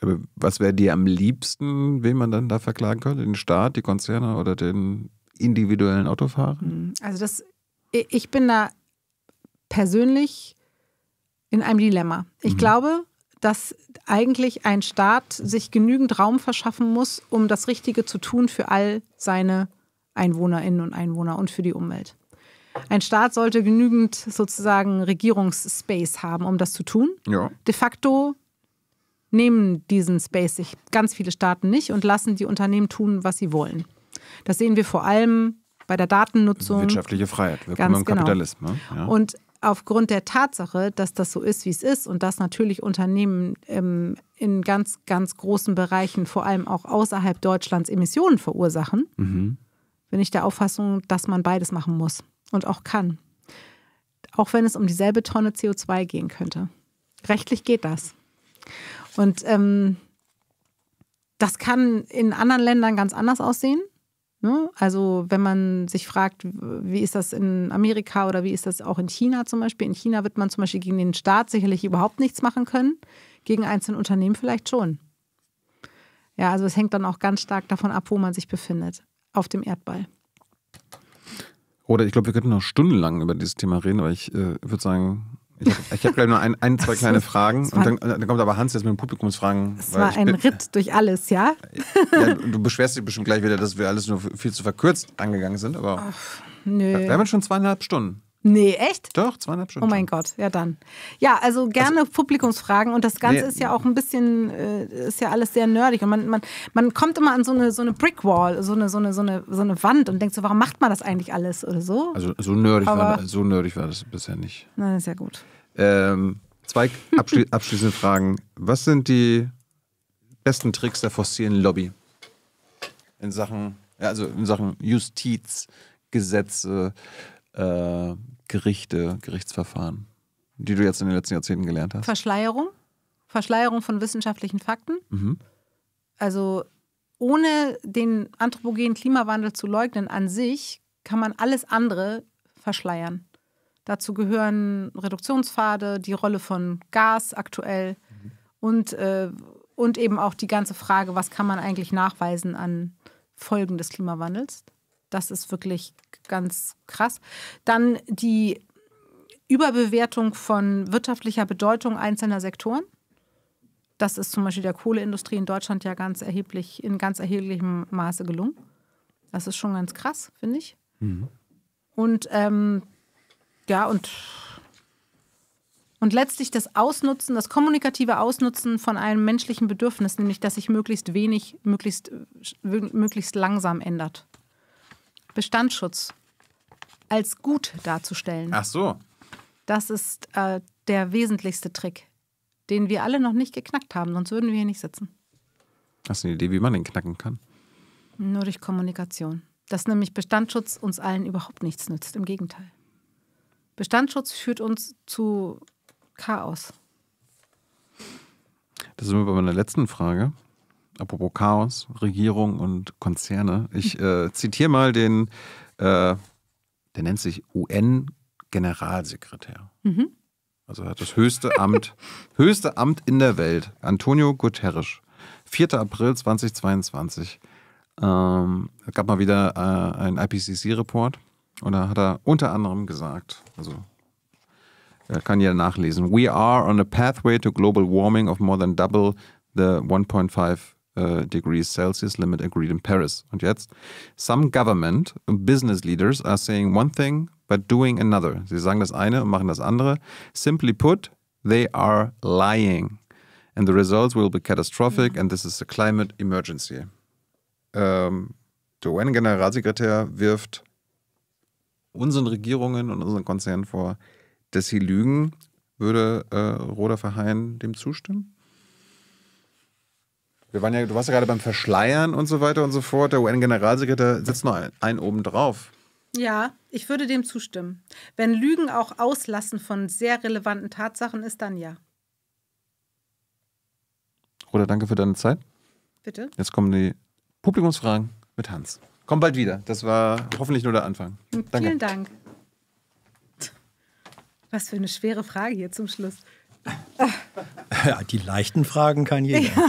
Aber was wäre dir am liebsten, wen man dann da verklagen könnte? Den Staat, die Konzerne oder den individuellen Autofahrer? Also das ich bin da persönlich in einem Dilemma. Ich mhm. glaube, dass eigentlich ein Staat sich genügend Raum verschaffen muss, um das Richtige zu tun für all seine Einwohnerinnen und Einwohner und für die Umwelt. Ein Staat sollte genügend sozusagen Regierungsspace haben, um das zu tun. Ja. De facto nehmen diesen Space sich ganz viele Staaten nicht und lassen die Unternehmen tun, was sie wollen. Das sehen wir vor allem bei der Datennutzung. Wirtschaftliche Freiheit, wir kommen im genau. Kapitalismus. Ne? Ja. Und aufgrund der Tatsache, dass das so ist, wie es ist und dass natürlich Unternehmen ähm, in ganz, ganz großen Bereichen, vor allem auch außerhalb Deutschlands, Emissionen verursachen, mhm. bin ich der Auffassung, dass man beides machen muss und auch kann. Auch wenn es um dieselbe Tonne CO2 gehen könnte. Rechtlich geht das. Und ähm, das kann in anderen Ländern ganz anders aussehen. Ne? Also wenn man sich fragt, wie ist das in Amerika oder wie ist das auch in China zum Beispiel. In China wird man zum Beispiel gegen den Staat sicherlich überhaupt nichts machen können, gegen einzelne Unternehmen vielleicht schon. Ja, also es hängt dann auch ganz stark davon ab, wo man sich befindet, auf dem Erdball. Oder ich glaube, wir könnten noch stundenlang über dieses Thema reden, aber ich äh, würde sagen, ich habe gleich nur ein, ein zwei kleine Fragen. Und dann, dann, kommt aber Hans jetzt mit den Publikumsfragen. Es war ein bin, Ritt durch alles, ja? ja? Du beschwerst dich bestimmt gleich wieder, dass wir alles nur viel zu verkürzt angegangen sind, aber. Ach, nö. Wir haben schon zweieinhalb Stunden. Nee, echt? Doch, zweieinhalb Stunden. Oh mein Gott, ja dann. Ja, also gerne also, Publikumsfragen und das Ganze nee. ist ja auch ein bisschen, äh, ist ja alles sehr nerdig und man, man, man kommt immer an so eine, so eine Brickwall, so eine, so, eine, so, eine, so eine Wand und denkt so, warum macht man das eigentlich alles oder so? Also so nerdig, Aber, war, so nerdig war das bisher nicht. Nein, ist ja gut. Ähm, zwei abschli abschließende Fragen. Was sind die besten Tricks der fossilen Lobby in Sachen, ja, also in Sachen Justizgesetze? Äh, äh, Gerichte, Gerichtsverfahren, die du jetzt in den letzten Jahrzehnten gelernt hast? Verschleierung. Verschleierung von wissenschaftlichen Fakten. Mhm. Also ohne den anthropogenen Klimawandel zu leugnen an sich, kann man alles andere verschleiern. Dazu gehören Reduktionspfade, die Rolle von Gas aktuell mhm. und, äh, und eben auch die ganze Frage, was kann man eigentlich nachweisen an Folgen des Klimawandels. Das ist wirklich ganz krass. Dann die Überbewertung von wirtschaftlicher Bedeutung einzelner Sektoren. Das ist zum Beispiel der Kohleindustrie in Deutschland ja ganz erheblich, in ganz erheblichem Maße gelungen. Das ist schon ganz krass, finde ich. Mhm. Und ähm, ja, und, und letztlich das Ausnutzen, das kommunikative Ausnutzen von einem menschlichen Bedürfnis, nämlich dass sich möglichst wenig, möglichst, möglichst langsam ändert. Bestandsschutz als gut darzustellen. Ach so. Das ist äh, der wesentlichste Trick, den wir alle noch nicht geknackt haben, sonst würden wir hier nicht sitzen. Hast du eine Idee, wie man den knacken kann? Nur durch Kommunikation. Dass nämlich Bestandsschutz uns allen überhaupt nichts nützt, im Gegenteil. Bestandsschutz führt uns zu Chaos. Das sind wir bei meiner letzten Frage apropos Chaos, Regierung und Konzerne. Ich äh, zitiere mal den, äh, der nennt sich UN-Generalsekretär. Mhm. Also hat das höchste Amt, höchste Amt in der Welt, Antonio Guterres. 4. April 2022. Ähm, es gab mal wieder äh, einen IPCC-Report und da hat er unter anderem gesagt, also kann jeder nachlesen, we are on a pathway to global warming of more than double the 1.5 äh, degrees Celsius limit agreed in Paris. Und jetzt, some government business leaders are saying one thing but doing another. Sie sagen das eine und machen das andere. Simply put, they are lying. And the results will be catastrophic and this is a climate emergency. Ähm, der UN-Generalsekretär wirft unseren Regierungen und unseren Konzernen vor, dass sie lügen. Würde äh, Roder Verheyen dem zustimmen? Wir waren ja, du warst ja gerade beim Verschleiern und so weiter und so fort. Der UN-Generalsekretär sitzt noch einen, einen oben drauf. Ja, ich würde dem zustimmen. Wenn Lügen auch Auslassen von sehr relevanten Tatsachen ist, dann ja. Roda, danke für deine Zeit. Bitte. Jetzt kommen die Publikumsfragen mit Hans. Komm bald wieder. Das war hoffentlich nur der Anfang. Danke. Vielen Dank. Was für eine schwere Frage hier zum Schluss. Ja, die leichten Fragen kann jeder. Ja.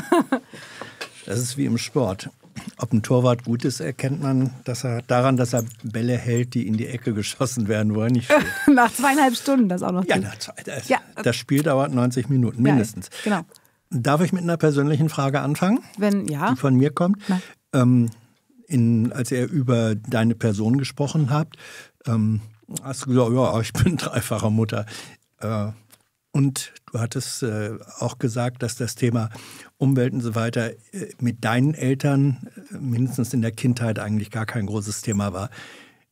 Das ist wie im Sport. Ob ein Torwart gut ist, erkennt man dass er, daran, dass er Bälle hält, die in die Ecke geschossen werden, wo er nicht steht. nach zweieinhalb Stunden, das auch noch. Ja, nach zwei, das, ja. das Spiel dauert 90 Minuten mindestens. Ja, genau. Darf ich mit einer persönlichen Frage anfangen? Wenn ja. Die von mir kommt. Ähm, in, als ihr über deine Person gesprochen habt, ähm, hast du gesagt, ja, ich bin dreifacher Mutter. Äh, und du hattest äh, auch gesagt, dass das Thema Umwelt und so weiter äh, mit deinen Eltern äh, mindestens in der Kindheit eigentlich gar kein großes Thema war.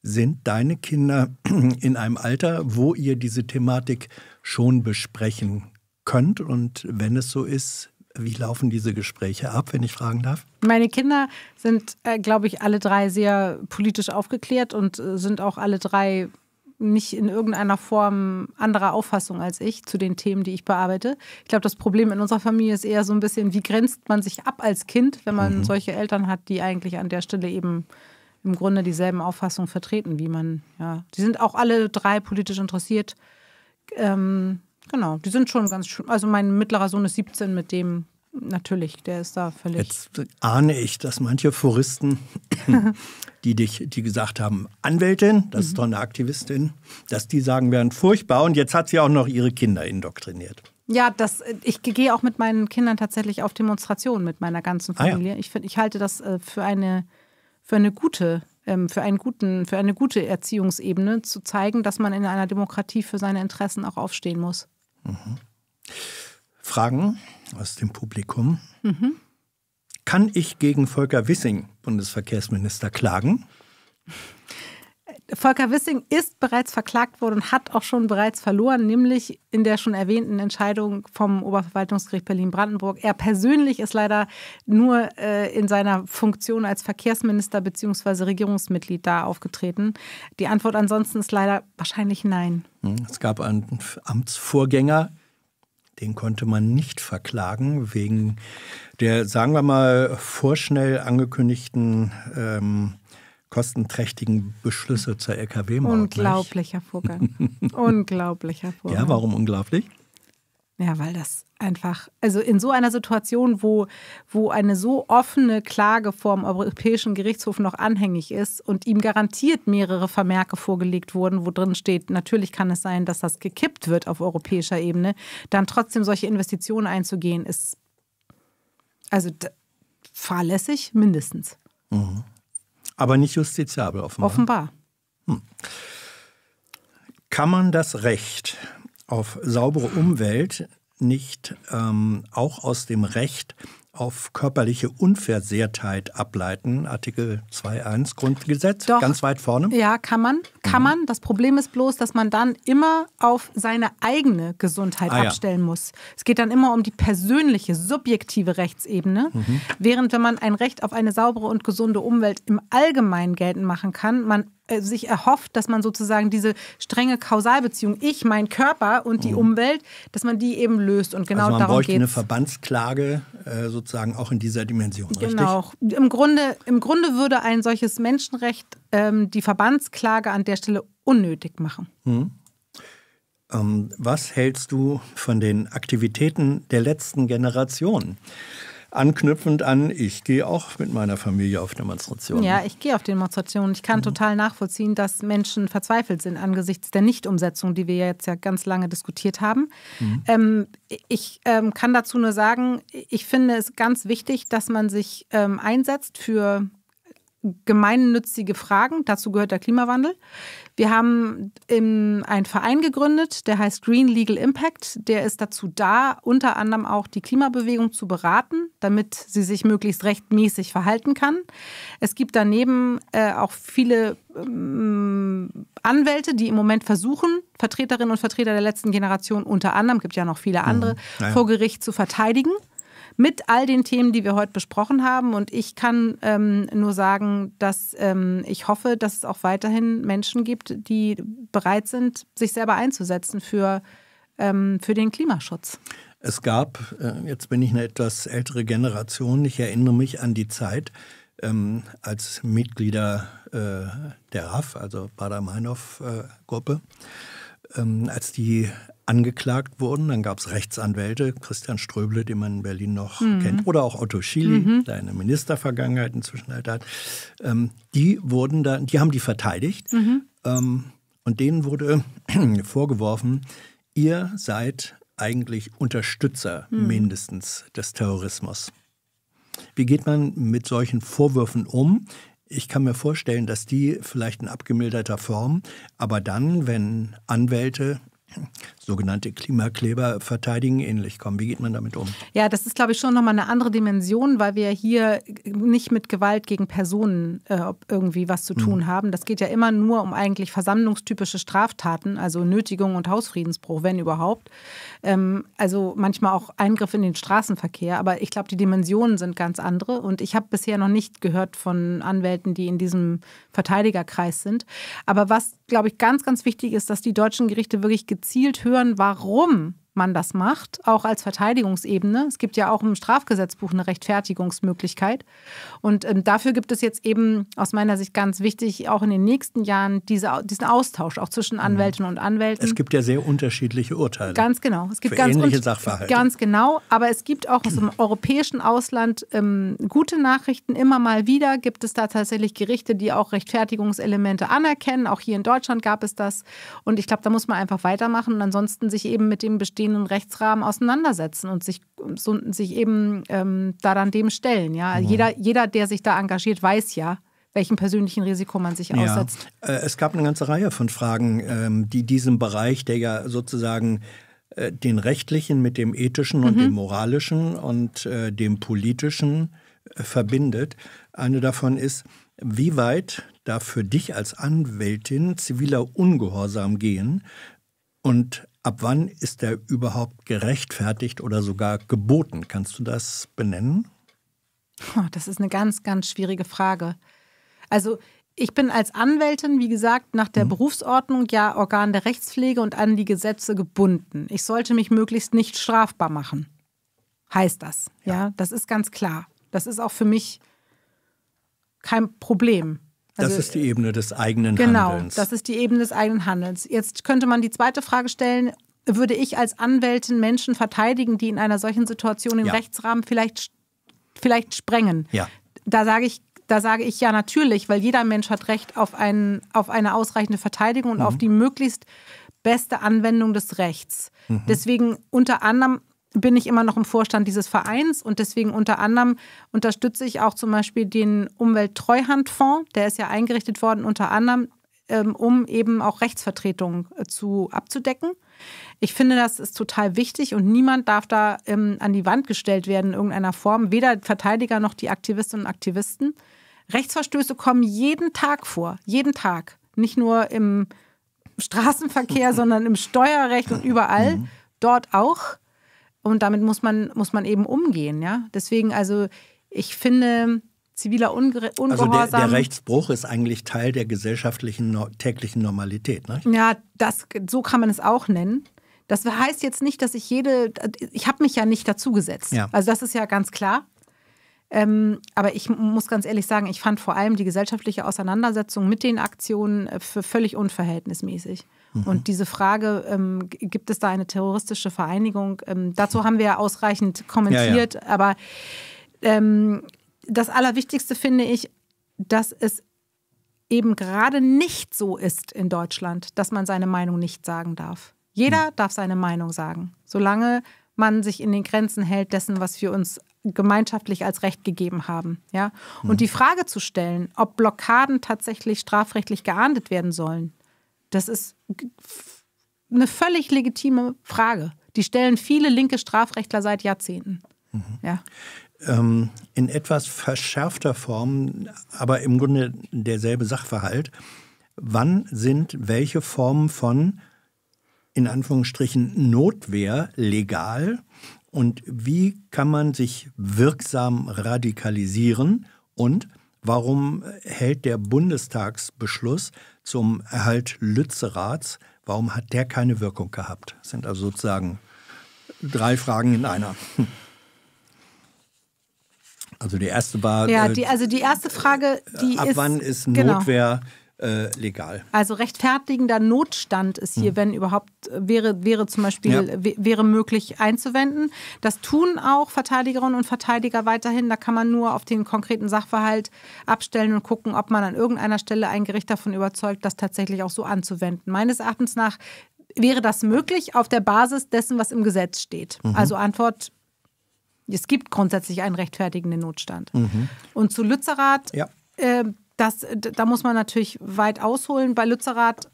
Sind deine Kinder in einem Alter, wo ihr diese Thematik schon besprechen könnt? Und wenn es so ist, wie laufen diese Gespräche ab, wenn ich fragen darf? Meine Kinder sind, glaube ich, alle drei sehr politisch aufgeklärt und sind auch alle drei nicht in irgendeiner Form anderer Auffassung als ich zu den Themen, die ich bearbeite. Ich glaube, das Problem in unserer Familie ist eher so ein bisschen, wie grenzt man sich ab als Kind, wenn man mhm. solche Eltern hat, die eigentlich an der Stelle eben im Grunde dieselben Auffassungen vertreten, wie man, ja. Die sind auch alle drei politisch interessiert. Ähm, genau, die sind schon ganz schön. Also mein mittlerer Sohn ist 17, mit dem Natürlich, der ist da völlig. Jetzt ahne ich, dass manche Foristen, die dich, die gesagt haben, Anwältin, das mhm. ist doch eine Aktivistin, dass die sagen werden, furchtbar. Und jetzt hat sie auch noch ihre Kinder indoktriniert. Ja, das, äh, ich gehe auch mit meinen Kindern tatsächlich auf Demonstrationen mit meiner ganzen Familie. Ah, ja. ich, find, ich halte das äh, für eine, für eine gute ähm, für, einen guten, für eine gute Erziehungsebene zu zeigen, dass man in einer Demokratie für seine Interessen auch aufstehen muss. Mhm. Fragen aus dem Publikum. Mhm. Kann ich gegen Volker Wissing, Bundesverkehrsminister, klagen? Volker Wissing ist bereits verklagt worden und hat auch schon bereits verloren, nämlich in der schon erwähnten Entscheidung vom Oberverwaltungsgericht Berlin-Brandenburg. Er persönlich ist leider nur äh, in seiner Funktion als Verkehrsminister bzw. Regierungsmitglied da aufgetreten. Die Antwort ansonsten ist leider wahrscheinlich nein. Hm, es gab einen Amtsvorgänger den konnte man nicht verklagen wegen der, sagen wir mal, vorschnell angekündigten ähm, kostenträchtigen Beschlüsse zur LKW-Maut. Unglaublicher Vorgang. Unglaublicher Vorgang. Ja, warum unglaublich? Ja, weil das einfach, also in so einer Situation, wo, wo eine so offene Klage vor dem Europäischen Gerichtshof noch anhängig ist und ihm garantiert mehrere Vermerke vorgelegt wurden, wo drin steht, natürlich kann es sein, dass das gekippt wird auf europäischer Ebene, dann trotzdem solche Investitionen einzugehen, ist also fahrlässig mindestens. Mhm. Aber nicht justiziabel offenbar. Offenbar. Hm. Kann man das Recht auf saubere Umwelt nicht ähm, auch aus dem Recht auf körperliche Unversehrtheit ableiten, Artikel 2.1 Grundgesetz, Doch, ganz weit vorne. Ja, kann man, kann mhm. man. Das Problem ist bloß, dass man dann immer auf seine eigene Gesundheit ah, abstellen ja. muss. Es geht dann immer um die persönliche, subjektive Rechtsebene, mhm. während wenn man ein Recht auf eine saubere und gesunde Umwelt im Allgemeinen geltend machen kann, man äh, sich erhofft, dass man sozusagen diese strenge Kausalbeziehung, ich, mein Körper und die mhm. Umwelt, dass man die eben löst. Und genau also man darum bräuchte eine Verbandsklage äh, sozusagen auch in dieser Dimension, genau. richtig? Im Grunde, Im Grunde würde ein solches Menschenrecht ähm, die Verbandsklage an der Stelle unnötig machen. Mhm. Ähm, was hältst du von den Aktivitäten der letzten Generation? anknüpfend an, ich gehe auch mit meiner Familie auf Demonstrationen. Ja, ich gehe auf Demonstrationen. Ich kann mhm. total nachvollziehen, dass Menschen verzweifelt sind angesichts der Nichtumsetzung, die wir jetzt ja ganz lange diskutiert haben. Mhm. Ähm, ich ähm, kann dazu nur sagen, ich finde es ganz wichtig, dass man sich ähm, einsetzt für gemeinnützige Fragen. Dazu gehört der Klimawandel. Wir haben ähm, einen Verein gegründet, der heißt Green Legal Impact. Der ist dazu da, unter anderem auch die Klimabewegung zu beraten, damit sie sich möglichst rechtmäßig verhalten kann. Es gibt daneben äh, auch viele ähm, Anwälte, die im Moment versuchen, Vertreterinnen und Vertreter der letzten Generation unter anderem, gibt ja noch viele andere, mhm. naja. vor Gericht zu verteidigen mit all den Themen, die wir heute besprochen haben. Und ich kann ähm, nur sagen, dass ähm, ich hoffe, dass es auch weiterhin Menschen gibt, die bereit sind, sich selber einzusetzen für, ähm, für den Klimaschutz. Es gab, äh, jetzt bin ich eine etwas ältere Generation, ich erinnere mich an die Zeit, ähm, als Mitglieder äh, der RAF, also Bader-Meinhof-Gruppe, äh, ähm, als die angeklagt wurden. Dann gab es Rechtsanwälte, Christian Ströble, den man in Berlin noch mhm. kennt, oder auch Otto Schily, mhm. der eine Ministervergangenheit inzwischen hat. Ähm, die wurden da, die haben die verteidigt mhm. ähm, und denen wurde vorgeworfen, ihr seid eigentlich Unterstützer mhm. mindestens des Terrorismus. Wie geht man mit solchen Vorwürfen um? Ich kann mir vorstellen, dass die vielleicht in abgemilderter Form, aber dann, wenn Anwälte sogenannte Klimakleber verteidigen, ähnlich kommen. Wie geht man damit um? Ja, das ist, glaube ich, schon nochmal eine andere Dimension, weil wir hier nicht mit Gewalt gegen Personen äh, irgendwie was zu tun mhm. haben. Das geht ja immer nur um eigentlich versammlungstypische Straftaten, also Nötigung und Hausfriedensbruch, wenn überhaupt ähm, also manchmal auch Eingriff in den Straßenverkehr. Aber ich glaube, die Dimensionen sind ganz andere. Und ich habe bisher noch nicht gehört von Anwälten, die in diesem Verteidigerkreis sind. Aber was, glaube ich, ganz, ganz wichtig ist, dass die deutschen Gerichte wirklich gezielt hören, warum man das macht, auch als Verteidigungsebene. Es gibt ja auch im Strafgesetzbuch eine Rechtfertigungsmöglichkeit. Und ähm, dafür gibt es jetzt eben aus meiner Sicht ganz wichtig, auch in den nächsten Jahren diese, diesen Austausch auch zwischen mhm. Anwälten mhm. und Anwälten. Es gibt ja sehr unterschiedliche Urteile. Ganz genau. Es gibt ganz ähnliche Sachverhalte. Ganz genau. Aber es gibt auch aus dem europäischen Ausland ähm, gute Nachrichten. Immer mal wieder gibt es da tatsächlich Gerichte, die auch Rechtfertigungselemente anerkennen. Auch hier in Deutschland gab es das. Und ich glaube, da muss man einfach weitermachen und ansonsten sich eben mit dem bestehenden bestehenden Rechtsrahmen auseinandersetzen und sich, so, sich eben ähm, daran dem stellen. Ja? Mhm. Jeder, jeder, der sich da engagiert, weiß ja, welchem persönlichen Risiko man sich aussetzt. Ja. Äh, es gab eine ganze Reihe von Fragen, ähm, die diesem Bereich, der ja sozusagen äh, den rechtlichen mit dem ethischen und mhm. dem moralischen und äh, dem politischen verbindet. Eine davon ist, wie weit darf für dich als Anwältin ziviler Ungehorsam gehen und Ab wann ist der überhaupt gerechtfertigt oder sogar geboten? Kannst du das benennen? das ist eine ganz, ganz schwierige Frage. Also ich bin als Anwältin, wie gesagt, nach der mhm. Berufsordnung ja Organ der Rechtspflege und an die Gesetze gebunden. Ich sollte mich möglichst nicht strafbar machen. Heißt das. Ja, ja das ist ganz klar. Das ist auch für mich kein Problem. Also, das ist die Ebene des eigenen genau, Handelns. Genau, das ist die Ebene des eigenen Handelns. Jetzt könnte man die zweite Frage stellen, würde ich als Anwältin Menschen verteidigen, die in einer solchen Situation den ja. Rechtsrahmen vielleicht, vielleicht sprengen? Ja. Da sage ich da sage ich ja natürlich, weil jeder Mensch hat Recht auf, einen, auf eine ausreichende Verteidigung und mhm. auf die möglichst beste Anwendung des Rechts. Mhm. Deswegen unter anderem bin ich immer noch im Vorstand dieses Vereins und deswegen unter anderem unterstütze ich auch zum Beispiel den Umwelttreuhandfonds, der ist ja eingerichtet worden unter anderem, ähm, um eben auch Rechtsvertretungen äh, zu abzudecken. Ich finde, das ist total wichtig und niemand darf da ähm, an die Wand gestellt werden in irgendeiner Form, weder Verteidiger noch die Aktivistinnen und Aktivisten. Rechtsverstöße kommen jeden Tag vor, jeden Tag, nicht nur im Straßenverkehr, sondern im Steuerrecht und überall, mhm. dort auch. Und damit muss man, muss man eben umgehen, ja. Deswegen, also ich finde, ziviler Unge Ungehorsam. Also der, der, Rechtsbruch ist eigentlich Teil der gesellschaftlichen no täglichen Normalität, ne? Ja, das, so kann man es auch nennen. Das heißt jetzt nicht, dass ich jede, ich habe mich ja nicht dazugesetzt. Ja. Also das ist ja ganz klar. Ähm, aber ich muss ganz ehrlich sagen, ich fand vor allem die gesellschaftliche Auseinandersetzung mit den Aktionen äh, für völlig unverhältnismäßig. Und diese Frage, ähm, gibt es da eine terroristische Vereinigung? Ähm, dazu haben wir ja ausreichend kommentiert, ja, ja. aber ähm, das Allerwichtigste finde ich, dass es eben gerade nicht so ist in Deutschland, dass man seine Meinung nicht sagen darf. Jeder mhm. darf seine Meinung sagen, solange man sich in den Grenzen hält dessen, was wir uns gemeinschaftlich als Recht gegeben haben. Ja? Und mhm. die Frage zu stellen, ob Blockaden tatsächlich strafrechtlich geahndet werden sollen, das ist eine völlig legitime Frage. Die stellen viele linke Strafrechtler seit Jahrzehnten. Mhm. Ja. Ähm, in etwas verschärfter Form, aber im Grunde derselbe Sachverhalt. Wann sind welche Formen von, in Anführungsstrichen, Notwehr legal? Und wie kann man sich wirksam radikalisieren? Und warum hält der Bundestagsbeschluss zum Erhalt Lützerats. Warum hat der keine Wirkung gehabt? Das sind also sozusagen drei Fragen in einer. Also die erste war. Ja, äh, die, also die erste Frage, die ab ist, wann ist genau. Notwehr genau. Äh, legal. Also rechtfertigender Notstand ist hier, hm. wenn überhaupt, äh, wäre, wäre zum Beispiel, ja. wäre möglich einzuwenden. Das tun auch Verteidigerinnen und Verteidiger weiterhin. Da kann man nur auf den konkreten Sachverhalt abstellen und gucken, ob man an irgendeiner Stelle ein Gericht davon überzeugt, das tatsächlich auch so anzuwenden. Meines Erachtens nach wäre das möglich auf der Basis dessen, was im Gesetz steht. Mhm. Also Antwort es gibt grundsätzlich einen rechtfertigenden Notstand. Mhm. Und zu Lützerath, ja. äh, das, da muss man natürlich weit ausholen. Bei Lützerath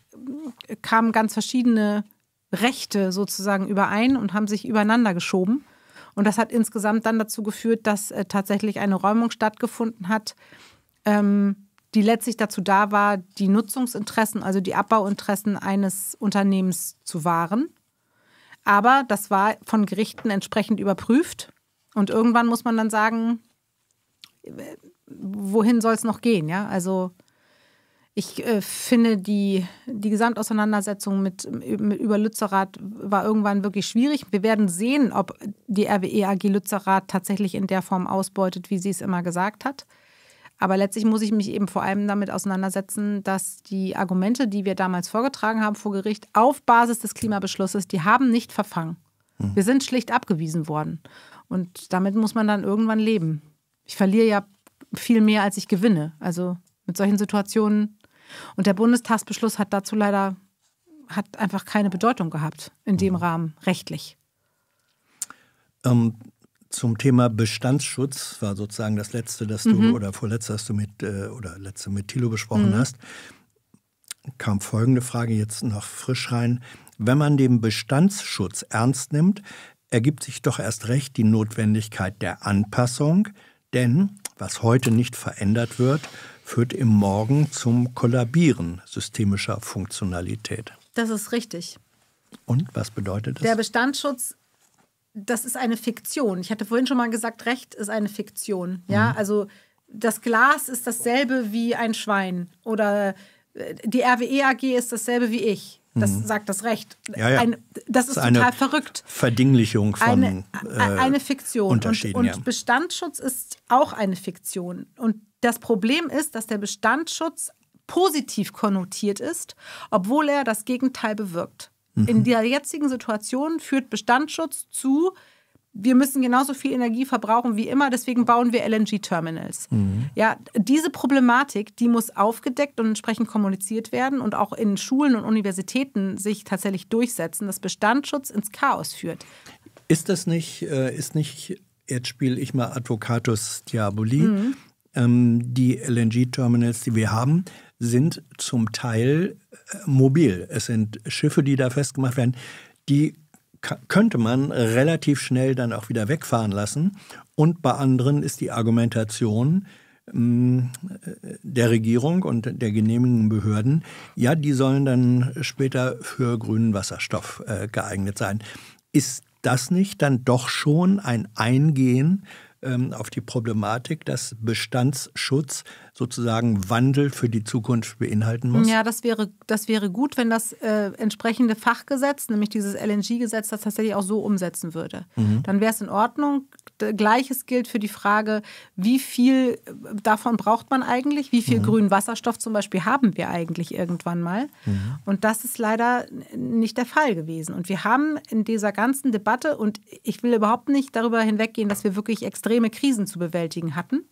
äh, kamen ganz verschiedene Rechte sozusagen überein und haben sich übereinander geschoben. Und das hat insgesamt dann dazu geführt, dass äh, tatsächlich eine Räumung stattgefunden hat, ähm, die letztlich dazu da war, die Nutzungsinteressen, also die Abbauinteressen eines Unternehmens zu wahren. Aber das war von Gerichten entsprechend überprüft. Und irgendwann muss man dann sagen, wohin soll es noch gehen, ja? Also ich äh, finde, die, die Gesamtauseinandersetzung mit, mit über Lützerath war irgendwann wirklich schwierig. Wir werden sehen, ob die RWE AG Lützerath tatsächlich in der Form ausbeutet, wie sie es immer gesagt hat. Aber letztlich muss ich mich eben vor allem damit auseinandersetzen, dass die Argumente, die wir damals vorgetragen haben vor Gericht, auf Basis des Klimabeschlusses, die haben nicht verfangen. Hm. Wir sind schlicht abgewiesen worden. Und damit muss man dann irgendwann leben ich verliere ja viel mehr, als ich gewinne. Also mit solchen Situationen. Und der Bundestagsbeschluss hat dazu leider hat einfach keine Bedeutung gehabt in dem mhm. Rahmen rechtlich. Ähm, zum Thema Bestandsschutz war sozusagen das letzte, das mhm. du oder vorletzte, das du mit äh, oder letzte mit Thilo besprochen mhm. hast. Kam folgende Frage jetzt noch frisch rein. Wenn man den Bestandsschutz ernst nimmt, ergibt sich doch erst recht die Notwendigkeit der Anpassung denn was heute nicht verändert wird, führt im Morgen zum Kollabieren systemischer Funktionalität. Das ist richtig. Und was bedeutet das? Der Bestandsschutz, das ist eine Fiktion. Ich hatte vorhin schon mal gesagt, Recht ist eine Fiktion. Ja, mhm. also das Glas ist dasselbe wie ein Schwein oder äh, die RWE AG ist dasselbe wie ich. Das mhm. sagt das Recht. Ja, ja. Ein, das, ist, das ist total verrückt. Verdinglichung von eine, äh, eine Fiktion. Unterschieden, und, und ja. Bestandsschutz ist auch eine Fiktion. Und das Problem ist, dass der Bestandsschutz positiv konnotiert ist, obwohl er das Gegenteil bewirkt. Mhm. In der jetzigen Situation führt Bestandsschutz zu wir müssen genauso viel Energie verbrauchen wie immer, deswegen bauen wir LNG-Terminals. Mhm. Ja, diese Problematik, die muss aufgedeckt und entsprechend kommuniziert werden und auch in Schulen und Universitäten sich tatsächlich durchsetzen, dass Bestandsschutz ins Chaos führt. Ist das nicht, äh, ist nicht, jetzt spiele ich mal Advocatus Diaboli, mhm. ähm, die LNG-Terminals, die wir haben, sind zum Teil äh, mobil. Es sind Schiffe, die da festgemacht werden, die könnte man relativ schnell dann auch wieder wegfahren lassen. Und bei anderen ist die Argumentation hm, der Regierung und der genehmigenden Behörden, ja, die sollen dann später für grünen Wasserstoff äh, geeignet sein. Ist das nicht dann doch schon ein Eingehen ähm, auf die Problematik, dass Bestandsschutz sozusagen Wandel für die Zukunft beinhalten muss? Ja, das wäre, das wäre gut, wenn das äh, entsprechende Fachgesetz, nämlich dieses LNG-Gesetz, das tatsächlich auch so umsetzen würde. Mhm. Dann wäre es in Ordnung. Gleiches gilt für die Frage, wie viel äh, davon braucht man eigentlich? Wie viel mhm. grünen Wasserstoff zum Beispiel haben wir eigentlich irgendwann mal? Mhm. Und das ist leider nicht der Fall gewesen. Und wir haben in dieser ganzen Debatte, und ich will überhaupt nicht darüber hinweggehen, dass wir wirklich extreme Krisen zu bewältigen hatten,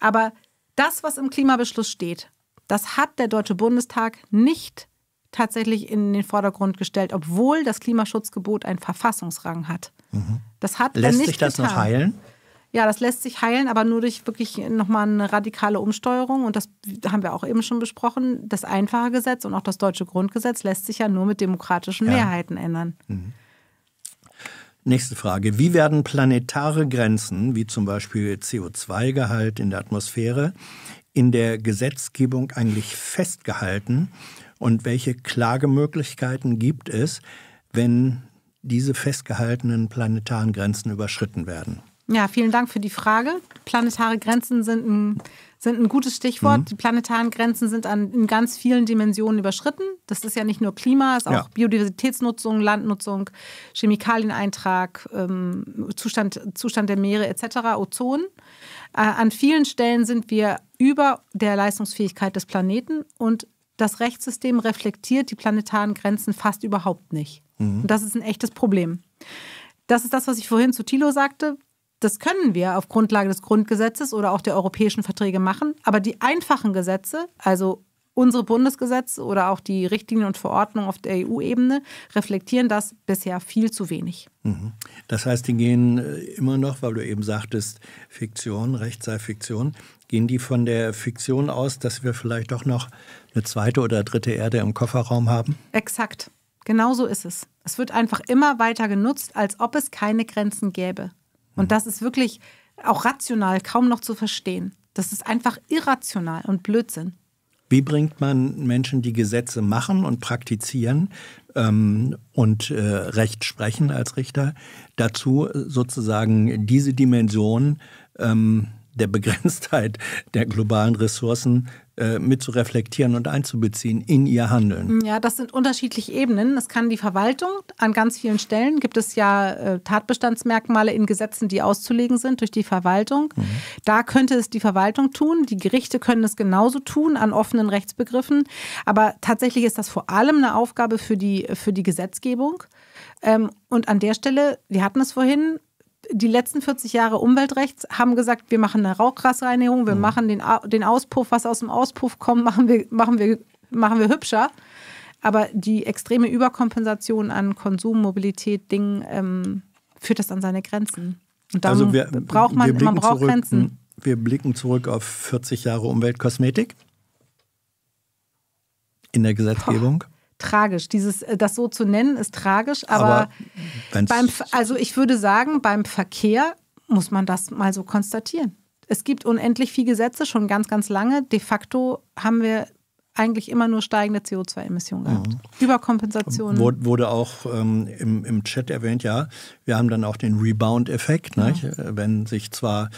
aber das, was im Klimabeschluss steht, das hat der Deutsche Bundestag nicht tatsächlich in den Vordergrund gestellt, obwohl das Klimaschutzgebot einen Verfassungsrang hat. Das hat lässt sich das getan. noch heilen? Ja, das lässt sich heilen, aber nur durch wirklich nochmal eine radikale Umsteuerung. Und das haben wir auch eben schon besprochen. Das einfache Gesetz und auch das deutsche Grundgesetz lässt sich ja nur mit demokratischen ja. Mehrheiten ändern. Mhm. Nächste Frage. Wie werden planetare Grenzen, wie zum Beispiel CO2-Gehalt in der Atmosphäre, in der Gesetzgebung eigentlich festgehalten? Und welche Klagemöglichkeiten gibt es, wenn diese festgehaltenen planetaren Grenzen überschritten werden? Ja, vielen Dank für die Frage. Planetare Grenzen sind ein, sind ein gutes Stichwort. Mhm. Die planetaren Grenzen sind an, in ganz vielen Dimensionen überschritten. Das ist ja nicht nur Klima, es ist ja. auch Biodiversitätsnutzung, Landnutzung, Chemikalieneintrag, ähm, Zustand, Zustand der Meere etc., Ozon. Äh, an vielen Stellen sind wir über der Leistungsfähigkeit des Planeten und das Rechtssystem reflektiert die planetaren Grenzen fast überhaupt nicht. Mhm. Und das ist ein echtes Problem. Das ist das, was ich vorhin zu Thilo sagte das können wir auf Grundlage des Grundgesetzes oder auch der europäischen Verträge machen. Aber die einfachen Gesetze, also unsere Bundesgesetze oder auch die Richtlinien und Verordnungen auf der EU-Ebene, reflektieren das bisher viel zu wenig. Mhm. Das heißt, die gehen äh, immer noch, weil du eben sagtest, Fiktion, Recht sei Fiktion, gehen die von der Fiktion aus, dass wir vielleicht doch noch eine zweite oder dritte Erde im Kofferraum haben? Exakt. Genau so ist es. Es wird einfach immer weiter genutzt, als ob es keine Grenzen gäbe. Und das ist wirklich auch rational kaum noch zu verstehen. Das ist einfach irrational und Blödsinn. Wie bringt man Menschen, die Gesetze machen und praktizieren ähm, und äh, Recht sprechen als Richter, dazu äh, sozusagen diese Dimension ähm, der Begrenztheit der globalen Ressourcen äh, mit zu reflektieren und einzubeziehen in ihr Handeln. Ja, das sind unterschiedliche Ebenen. Das kann die Verwaltung. An ganz vielen Stellen gibt es ja äh, Tatbestandsmerkmale in Gesetzen, die auszulegen sind durch die Verwaltung. Mhm. Da könnte es die Verwaltung tun. Die Gerichte können es genauso tun an offenen Rechtsbegriffen. Aber tatsächlich ist das vor allem eine Aufgabe für die, für die Gesetzgebung. Ähm, und an der Stelle, wir hatten es vorhin, die letzten 40 Jahre Umweltrechts haben gesagt, wir machen eine Rauchgasreinigung, wir mhm. machen den, den Auspuff, was aus dem Auspuff kommt, machen wir, machen wir, machen wir hübscher. Aber die extreme Überkompensation an Konsum, Mobilität, Dingen ähm, führt das an seine Grenzen. Und dann also wir, braucht man, man braucht zurück, Grenzen. Hm, wir blicken zurück auf 40 Jahre Umweltkosmetik in der Gesetzgebung. Boah tragisch. Dieses, äh, das so zu nennen, ist tragisch, aber, aber beim, also ich würde sagen, beim Verkehr muss man das mal so konstatieren. Es gibt unendlich viele Gesetze, schon ganz, ganz lange. De facto haben wir eigentlich immer nur steigende CO2-Emissionen gehabt. Mhm. Überkompensation. Wurde auch ähm, im, im Chat erwähnt, ja, wir haben dann auch den Rebound-Effekt, genau. wenn sich zwar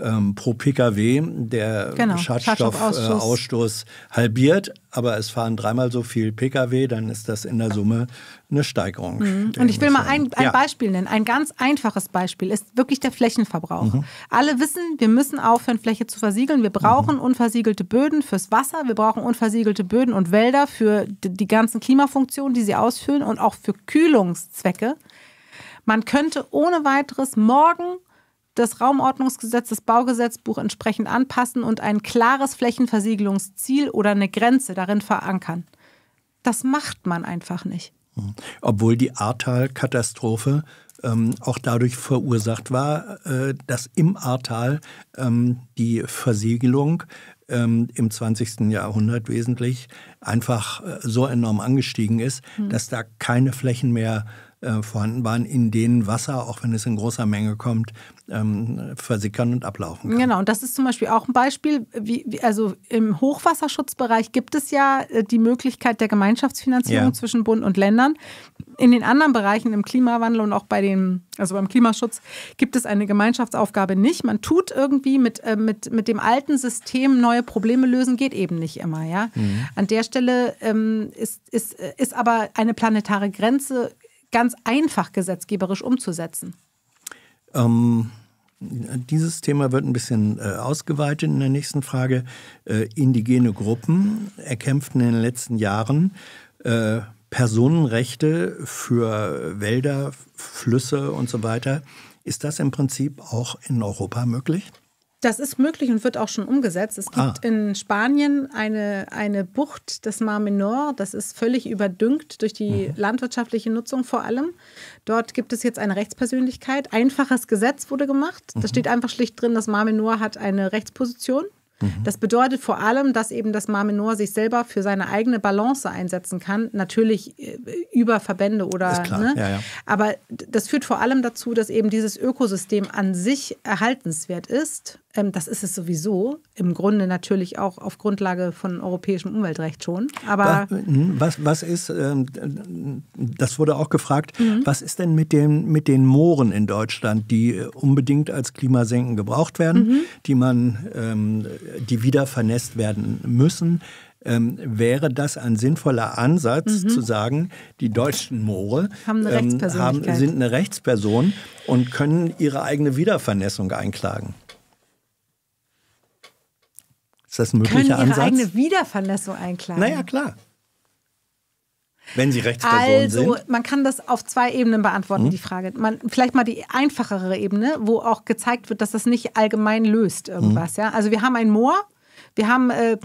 ähm, pro Pkw der genau. Äh, Schadstoffausstoß äh, halbiert, aber es fahren dreimal so viel Pkw, dann ist das in der Summe eine Steigerung. Mhm. Und ich will mal ein, ein ja. Beispiel nennen. Ein ganz einfaches Beispiel ist wirklich der Flächenverbrauch. Mhm. Alle wissen, wir müssen aufhören, Fläche zu versiegeln. Wir brauchen mhm. unversiegelte Böden fürs Wasser. Wir brauchen unversiegelte Böden und Wälder für die ganzen Klimafunktionen, die sie ausfüllen und auch für Kühlungszwecke. Man könnte ohne weiteres morgen das Raumordnungsgesetz, das Baugesetzbuch entsprechend anpassen und ein klares Flächenversiegelungsziel oder eine Grenze darin verankern. Das macht man einfach nicht. Mhm. Obwohl die Ahrtal-Katastrophe ähm, auch dadurch verursacht war, äh, dass im Ahrtal ähm, die Versiegelung ähm, im 20. Jahrhundert wesentlich einfach äh, so enorm angestiegen ist, mhm. dass da keine Flächen mehr äh, vorhanden waren, in denen Wasser, auch wenn es in großer Menge kommt, ähm, versickern und ablaufen kann. Genau, und das ist zum Beispiel auch ein Beispiel, wie, wie, also im Hochwasserschutzbereich gibt es ja äh, die Möglichkeit der Gemeinschaftsfinanzierung ja. zwischen Bund und Ländern. In den anderen Bereichen, im Klimawandel und auch bei dem, also beim Klimaschutz, gibt es eine Gemeinschaftsaufgabe nicht. Man tut irgendwie mit, äh, mit, mit dem alten System neue Probleme lösen, geht eben nicht immer. Ja? Mhm. An der Stelle ähm, ist, ist, äh, ist aber eine planetare Grenze ganz einfach gesetzgeberisch umzusetzen. Ähm, dieses Thema wird ein bisschen äh, ausgeweitet in der nächsten Frage. Äh, indigene Gruppen erkämpften in den letzten Jahren äh, Personenrechte für Wälder, Flüsse und so weiter. Ist das im Prinzip auch in Europa möglich? Das ist möglich und wird auch schon umgesetzt. Es gibt ah. in Spanien eine, eine Bucht des Mar Menor, das ist völlig überdüngt durch die mhm. landwirtschaftliche Nutzung vor allem. Dort gibt es jetzt eine Rechtspersönlichkeit. Einfaches Gesetz wurde gemacht. Mhm. Da steht einfach schlicht drin, das Mar Menor hat eine Rechtsposition. Mhm. Das bedeutet vor allem, dass eben das Mar Menor sich selber für seine eigene Balance einsetzen kann. Natürlich äh, über Verbände oder. Ne? Ja, ja. Aber das führt vor allem dazu, dass eben dieses Ökosystem an sich erhaltenswert ist ähm, das ist es sowieso. Im Grunde natürlich auch auf Grundlage von europäischem Umweltrecht schon. Aber hm, was, was ist, ähm, das wurde auch gefragt, mhm. was ist denn mit den, mit den Mooren in Deutschland, die äh, unbedingt als Klimasenken gebraucht werden, mhm. die man, ähm, die wieder vernässt werden müssen? Ähm, wäre das ein sinnvoller Ansatz mhm. zu sagen, die deutschen Moore haben eine ähm, haben, sind eine Rechtsperson und können ihre eigene Wiedervernässung einklagen. Ist das ein möglicher Können Ansatz? Können eigene Wiederverlässung einklagen? Naja, klar. Wenn sie Rechtspersonen also, sind. Also, man kann das auf zwei Ebenen beantworten, hm? die Frage. Man, vielleicht mal die einfachere Ebene, wo auch gezeigt wird, dass das nicht allgemein löst irgendwas. Hm. Ja? Also, wir haben ein Moor, wir haben äh,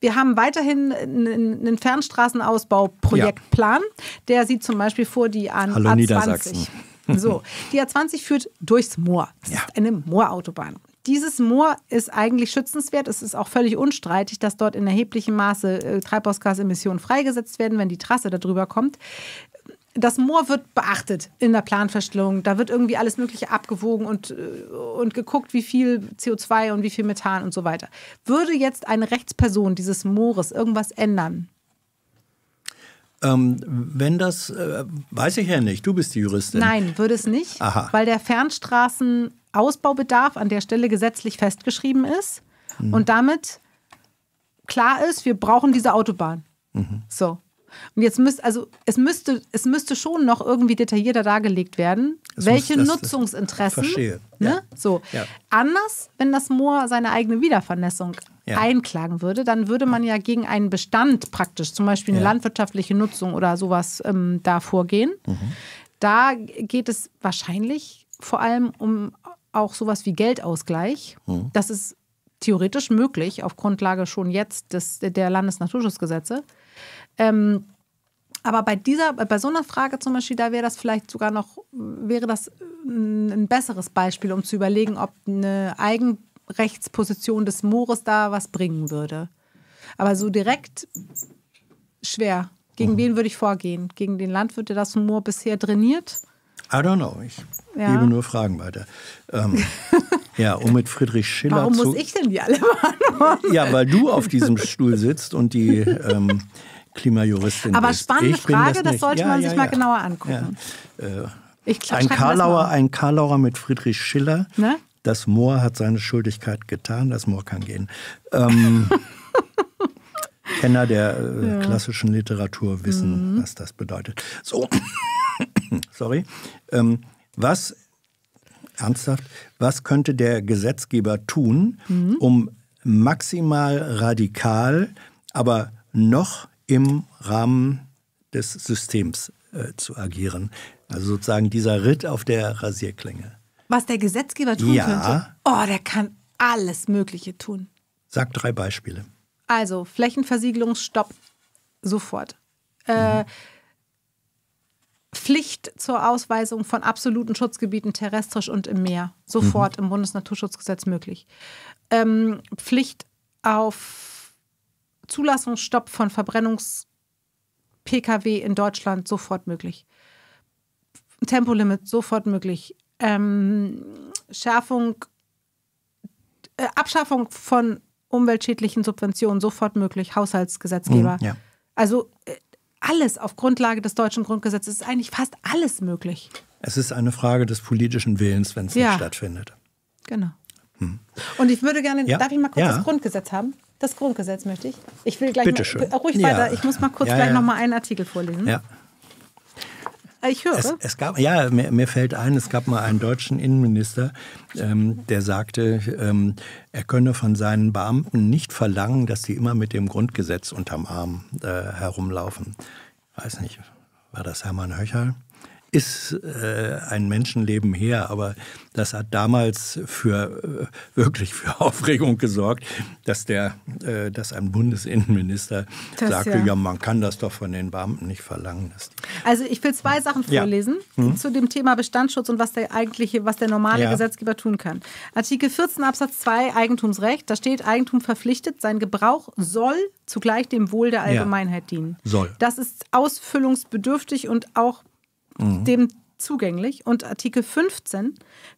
wir haben weiterhin einen Fernstraßenausbauprojektplan. Ja. Der sieht zum Beispiel vor die A20. Hallo Niedersachsen. So, die A20 führt durchs Moor. Das ja. ist eine Moorautobahn. Dieses Moor ist eigentlich schützenswert. Es ist auch völlig unstreitig, dass dort in erheblichem Maße äh, Treibhausgasemissionen freigesetzt werden, wenn die Trasse darüber kommt das Moor wird beachtet in der Planverstellung. Da wird irgendwie alles Mögliche abgewogen und, äh, und geguckt, wie viel CO2 und wie viel Methan und so weiter. Würde jetzt eine Rechtsperson dieses Moores irgendwas ändern? Ähm, wenn das, äh, weiß ich ja nicht, du bist die Juristin. Nein, würde es nicht, Aha. weil der Fernstraßen Ausbaubedarf an der Stelle gesetzlich festgeschrieben ist mhm. und damit klar ist, wir brauchen diese Autobahn. Mhm. So. Und jetzt müsste, also es müsste, es müsste schon noch irgendwie detaillierter dargelegt werden, das welche muss, Nutzungsinteressen. Verstehe. Ne? Ja. So. Ja. Anders, wenn das Moor seine eigene Wiedervernässung ja. einklagen würde, dann würde man ja gegen einen Bestand praktisch, zum Beispiel eine landwirtschaftliche Nutzung oder sowas, ähm, da vorgehen. Mhm. Da geht es wahrscheinlich vor allem um auch sowas wie Geldausgleich. Mhm. Das ist theoretisch möglich auf Grundlage schon jetzt des, der Landesnaturschutzgesetze. Ähm, aber bei dieser, bei so einer Frage zum Beispiel, da wäre das vielleicht sogar noch, wäre das äh, ein besseres Beispiel, um zu überlegen, ob eine Eigenrechtsposition des Moores da was bringen würde. Aber so direkt schwer. Gegen mhm. wen würde ich vorgehen? Gegen den Landwirt, der das Moor bisher trainiert? I don't know. Ich ja. gebe nur Fragen weiter. Ähm, ja, um mit Friedrich Schiller Warum zu. Warum muss ich denn die alle beantworten? Ja, weil du auf diesem Stuhl sitzt und die ähm, Klimajuristin Aber bist. spannende ich Frage, das, das, sollte ja, man ja, sich mal genauer angucken. Äh, glaub, ein, halt Karlauer, ein Karlauer mit Friedrich Schiller. Ne? Das Moor hat seine Schuldigkeit getan, das Moor kann gehen. Ähm, Kenner der äh, klassischen Literatur wissen, mhm. was das bedeutet. So. sorry, ähm, was, ernsthaft, was könnte der Gesetzgeber tun, mhm. um maximal radikal, aber noch im Rahmen des Systems äh, zu agieren? Also sozusagen dieser Ritt auf der Rasierklinge. Was der Gesetzgeber tun ja. könnte? Oh, der kann alles Mögliche tun. Sag drei Beispiele. Also Flächenversiegelungsstopp sofort. Äh, mhm. Pflicht zur Ausweisung von absoluten Schutzgebieten terrestrisch und im Meer. Sofort mhm. im Bundesnaturschutzgesetz möglich. Ähm, Pflicht auf Zulassungsstopp von Verbrennungs-Pkw in Deutschland sofort möglich. Tempolimit sofort möglich. Ähm, Schärfung, äh, Abschaffung von umweltschädlichen Subventionen sofort möglich. Haushaltsgesetzgeber. Mhm, ja. Also äh, alles auf Grundlage des deutschen Grundgesetzes, ist eigentlich fast alles möglich. Es ist eine Frage des politischen Willens, wenn es ja. nicht stattfindet. Genau. Hm. Und ich würde gerne, ja. darf ich mal kurz ja. das Grundgesetz haben? Das Grundgesetz möchte ich. Ich will gleich Bitte mal, schön. ruhig weiter. Ich muss mal kurz ja, gleich ja. noch mal einen Artikel vorlesen. Ja. Ah, ich höre. Es, es gab, ja, mir, mir, fällt ein, es gab mal einen deutschen Innenminister, ähm, der sagte, ähm, er könne von seinen Beamten nicht verlangen, dass sie immer mit dem Grundgesetz unterm Arm äh, herumlaufen. Ich weiß nicht, war das Hermann Höcherl? ist äh, ein Menschenleben her, aber das hat damals für äh, wirklich für Aufregung gesorgt, dass der, äh, dass ein Bundesinnenminister das, sagte, ja. ja. man kann das doch von den Beamten nicht verlangen. also ich will zwei Sachen vorlesen ja. mhm. zu dem Thema Bestandsschutz und was der eigentliche, was der normale ja. Gesetzgeber tun kann. Artikel 14 Absatz 2 Eigentumsrecht, da steht Eigentum verpflichtet, sein Gebrauch soll zugleich dem Wohl der Allgemeinheit dienen. Soll. Das ist ausfüllungsbedürftig und auch mhm. dem zugänglich und Artikel 15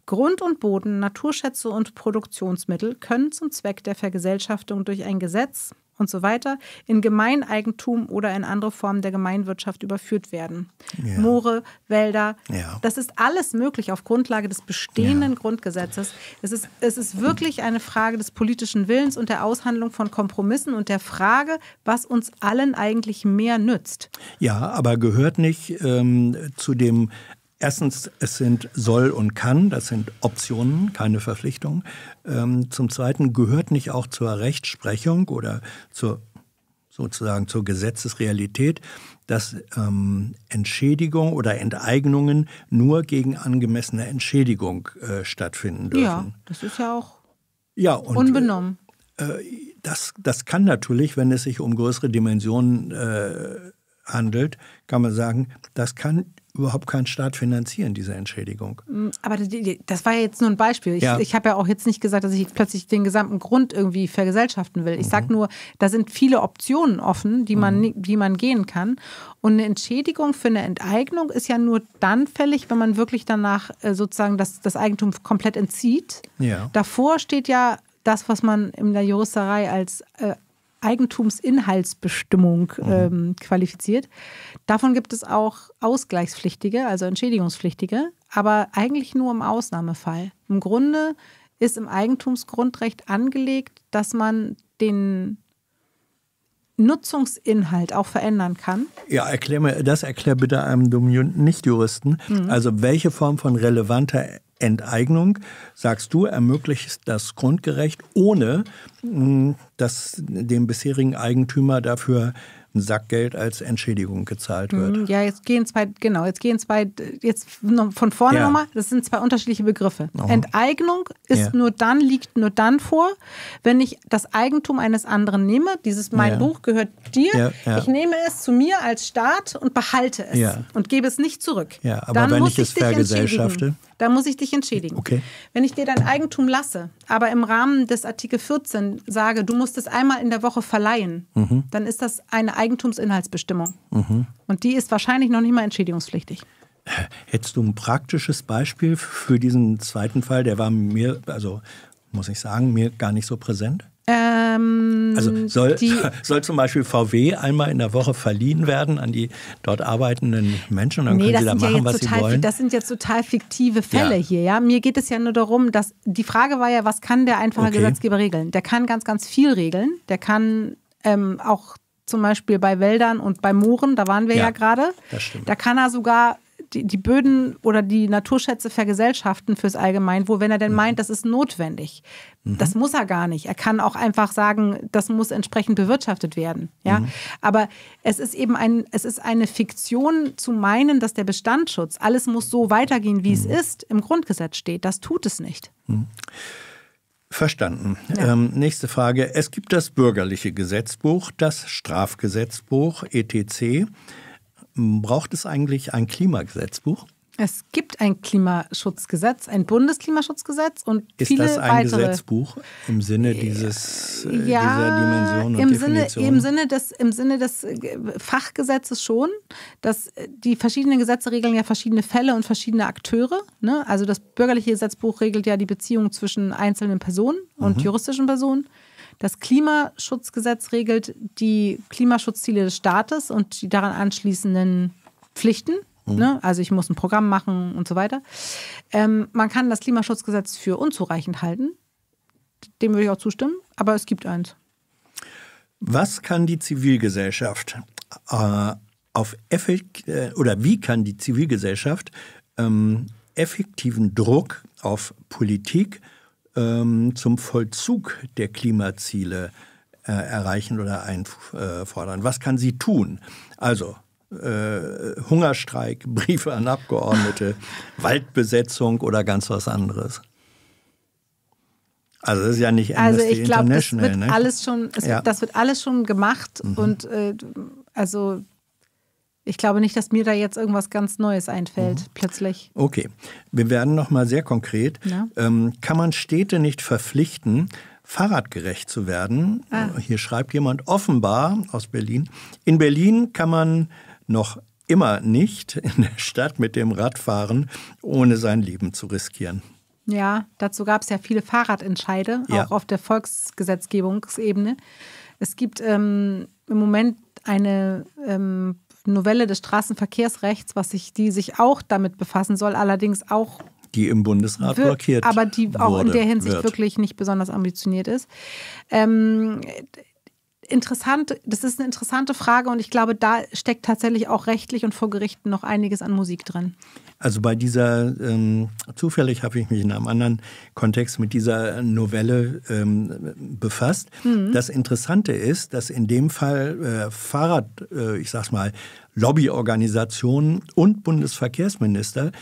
Grund und Boden, Naturschätze und Produktionsmittel können zum Zweck der Vergesellschaftung durch ein Gesetz und so weiter in Gemeineigentum oder in andere Formen der Gemeinwirtschaft überführt werden. Ja. Moore, Wälder, ja. das ist alles möglich auf Grundlage des bestehenden ja. Grundgesetzes. Es ist, es ist wirklich eine Frage des politischen Willens und der Aushandlung von Kompromissen und der Frage, was uns allen eigentlich mehr nützt. Ja, aber gehört nicht ähm, zu dem Erstens, es sind soll und kann, das sind Optionen, keine Verpflichtungen. Ähm, zum Zweiten gehört nicht auch zur Rechtsprechung oder zur sozusagen zur Gesetzesrealität, dass ähm, Entschädigung oder Enteignungen nur gegen angemessene Entschädigung äh, stattfinden dürfen. Ja, das ist ja auch ja, und, unbenommen. Äh, das, das kann natürlich, wenn es sich um größere Dimensionen äh, handelt, kann man sagen, das kann überhaupt keinen Staat finanzieren, diese Entschädigung. Mm, aber das war ja jetzt nur ein Beispiel. Ich, ja. ich habe ja auch jetzt nicht gesagt, dass ich plötzlich den gesamten Grund irgendwie vergesellschaften will. Ich mhm. sage nur, da sind viele Optionen offen, die man, mhm. die man gehen kann. Und eine Entschädigung für eine Enteignung ist ja nur dann fällig, wenn man wirklich danach äh, sozusagen das, das Eigentum komplett entzieht. Ja. Davor steht ja das, was man in der Juristerei als äh, Eigentumsinhaltsbestimmung mhm. ähm, qualifiziert. Davon gibt es auch Ausgleichspflichtige, also Entschädigungspflichtige, aber eigentlich nur im Ausnahmefall. Im Grunde ist im Eigentumsgrundrecht angelegt, dass man den Nutzungsinhalt auch verändern kann? Ja, erklär mir, das erklär bitte einem dummen Nichtjuristen. Mhm. Also welche Form von relevanter Enteignung, sagst du, ermöglicht das Grundgerecht, ohne hm, dass dem bisherigen Eigentümer dafür ein Sackgeld als Entschädigung gezahlt hm, wird. Ja, jetzt gehen zwei, genau, jetzt gehen zwei, jetzt von vorne ja. nochmal, das sind zwei unterschiedliche Begriffe. Oh. Enteignung ist ja. nur dann, liegt nur dann vor, wenn ich das Eigentum eines anderen nehme, dieses mein ja. Buch gehört dir, ich nehme es zu mir als Staat und behalte es und gebe es nicht zurück. Ja, aber dann wenn ich es vergesellschafte? Da muss ich dich entschädigen. Okay. Wenn ich dir dein Eigentum lasse, aber im Rahmen des Artikel 14 sage, du musst es einmal in der Woche verleihen, mhm. dann ist das eine Eigentumsinhaltsbestimmung. Mhm. Und die ist wahrscheinlich noch nicht mal entschädigungspflichtig. Hättest du ein praktisches Beispiel für diesen zweiten Fall? Der war mir, also muss ich sagen, mir gar nicht so präsent. Ähm, also soll, soll zum Beispiel VW einmal in der Woche verliehen werden an die dort arbeitenden Menschen dann nee, können sie da machen, ja was sie wollen. Das sind jetzt total fiktive Fälle ja. hier. Ja? Mir geht es ja nur darum, dass die Frage war ja, was kann der einfache okay. Gesetzgeber regeln? Der kann ganz, ganz viel regeln. Der kann ähm, auch zum Beispiel bei Wäldern und bei Mooren, da waren wir ja, ja gerade. Da kann er sogar die, die, Böden oder die Naturschätze vergesellschaften fürs Allgemeinwohl, wenn er denn mhm. meint, das ist notwendig. Mhm. Das muss er gar nicht. Er kann auch einfach sagen, das muss entsprechend bewirtschaftet werden. Ja? Mhm. Aber es ist eben ein, es ist eine Fiktion zu meinen, dass der Bestandsschutz, alles muss so weitergehen, wie mhm. es ist, im Grundgesetz steht. Das tut es nicht. Mhm. Verstanden. Ja. Ähm, nächste Frage. Es gibt das bürgerliche Gesetzbuch, das Strafgesetzbuch, ETC. Braucht es eigentlich ein Klimagesetzbuch? Es gibt ein Klimaschutzgesetz, ein Bundesklimaschutzgesetz und ist viele das ein weitere. Gesetzbuch im Sinne äh, dieses äh, ja, dieser Dimension und im Definition? Sinne, im Sinne des im Sinne des äh, Fachgesetzes schon, dass die verschiedenen Gesetze regeln ja verschiedene Fälle und verschiedene Akteure. Ne? Also das bürgerliche Gesetzbuch regelt ja die Beziehung zwischen einzelnen Personen und mhm. juristischen Personen. Das Klimaschutzgesetz regelt die Klimaschutzziele des Staates und die daran anschließenden Pflichten Mhm. Ne? Also ich muss ein Programm machen und so weiter. Ähm, man kann das Klimaschutzgesetz für unzureichend halten. Dem würde ich auch zustimmen, aber es gibt eins. Was kann die Zivilgesellschaft äh, auf effekt äh, oder wie kann die Zivilgesellschaft ähm, effektiven Druck auf Politik ähm, zum Vollzug der Klimaziele äh, erreichen oder einfordern? Äh, Was kann sie tun? Also äh, Hungerstreik, Briefe an Abgeordnete, Waldbesetzung oder ganz was anderes. Also das ist ja nicht also Amnesty also ich glaub, Das wird ne? alles schon, ja. wird, das wird alles schon gemacht mhm. und äh, also ich glaube nicht, dass mir da jetzt irgendwas ganz Neues einfällt, mhm. plötzlich. Okay, wir werden nochmal sehr konkret. Ähm, kann man Städte nicht verpflichten, fahrradgerecht zu werden? Ah. Hier schreibt jemand offenbar aus Berlin. In Berlin kann man noch immer nicht in der Stadt mit dem Rad fahren, ohne sein Leben zu riskieren. Ja, dazu gab es ja viele Fahrradentscheide, ja. auch auf der Volksgesetzgebungsebene. Es gibt ähm, im Moment eine ähm, Novelle des Straßenverkehrsrechts, was sich, die sich auch damit befassen soll, allerdings auch die im Bundesrat wird, blockiert. Aber die auch wurde, in der Hinsicht wird. wirklich nicht besonders ambitioniert ist. Ähm, interessant, das ist eine interessante Frage und ich glaube, da steckt tatsächlich auch rechtlich und vor Gerichten noch einiges an Musik drin. Also bei dieser, ähm, zufällig habe ich mich in einem anderen Kontext mit dieser Novelle ähm, befasst. Mhm. Das Interessante ist, dass in dem Fall äh, Fahrrad, äh, ich sag's mal, Lobbyorganisationen und Bundesverkehrsminister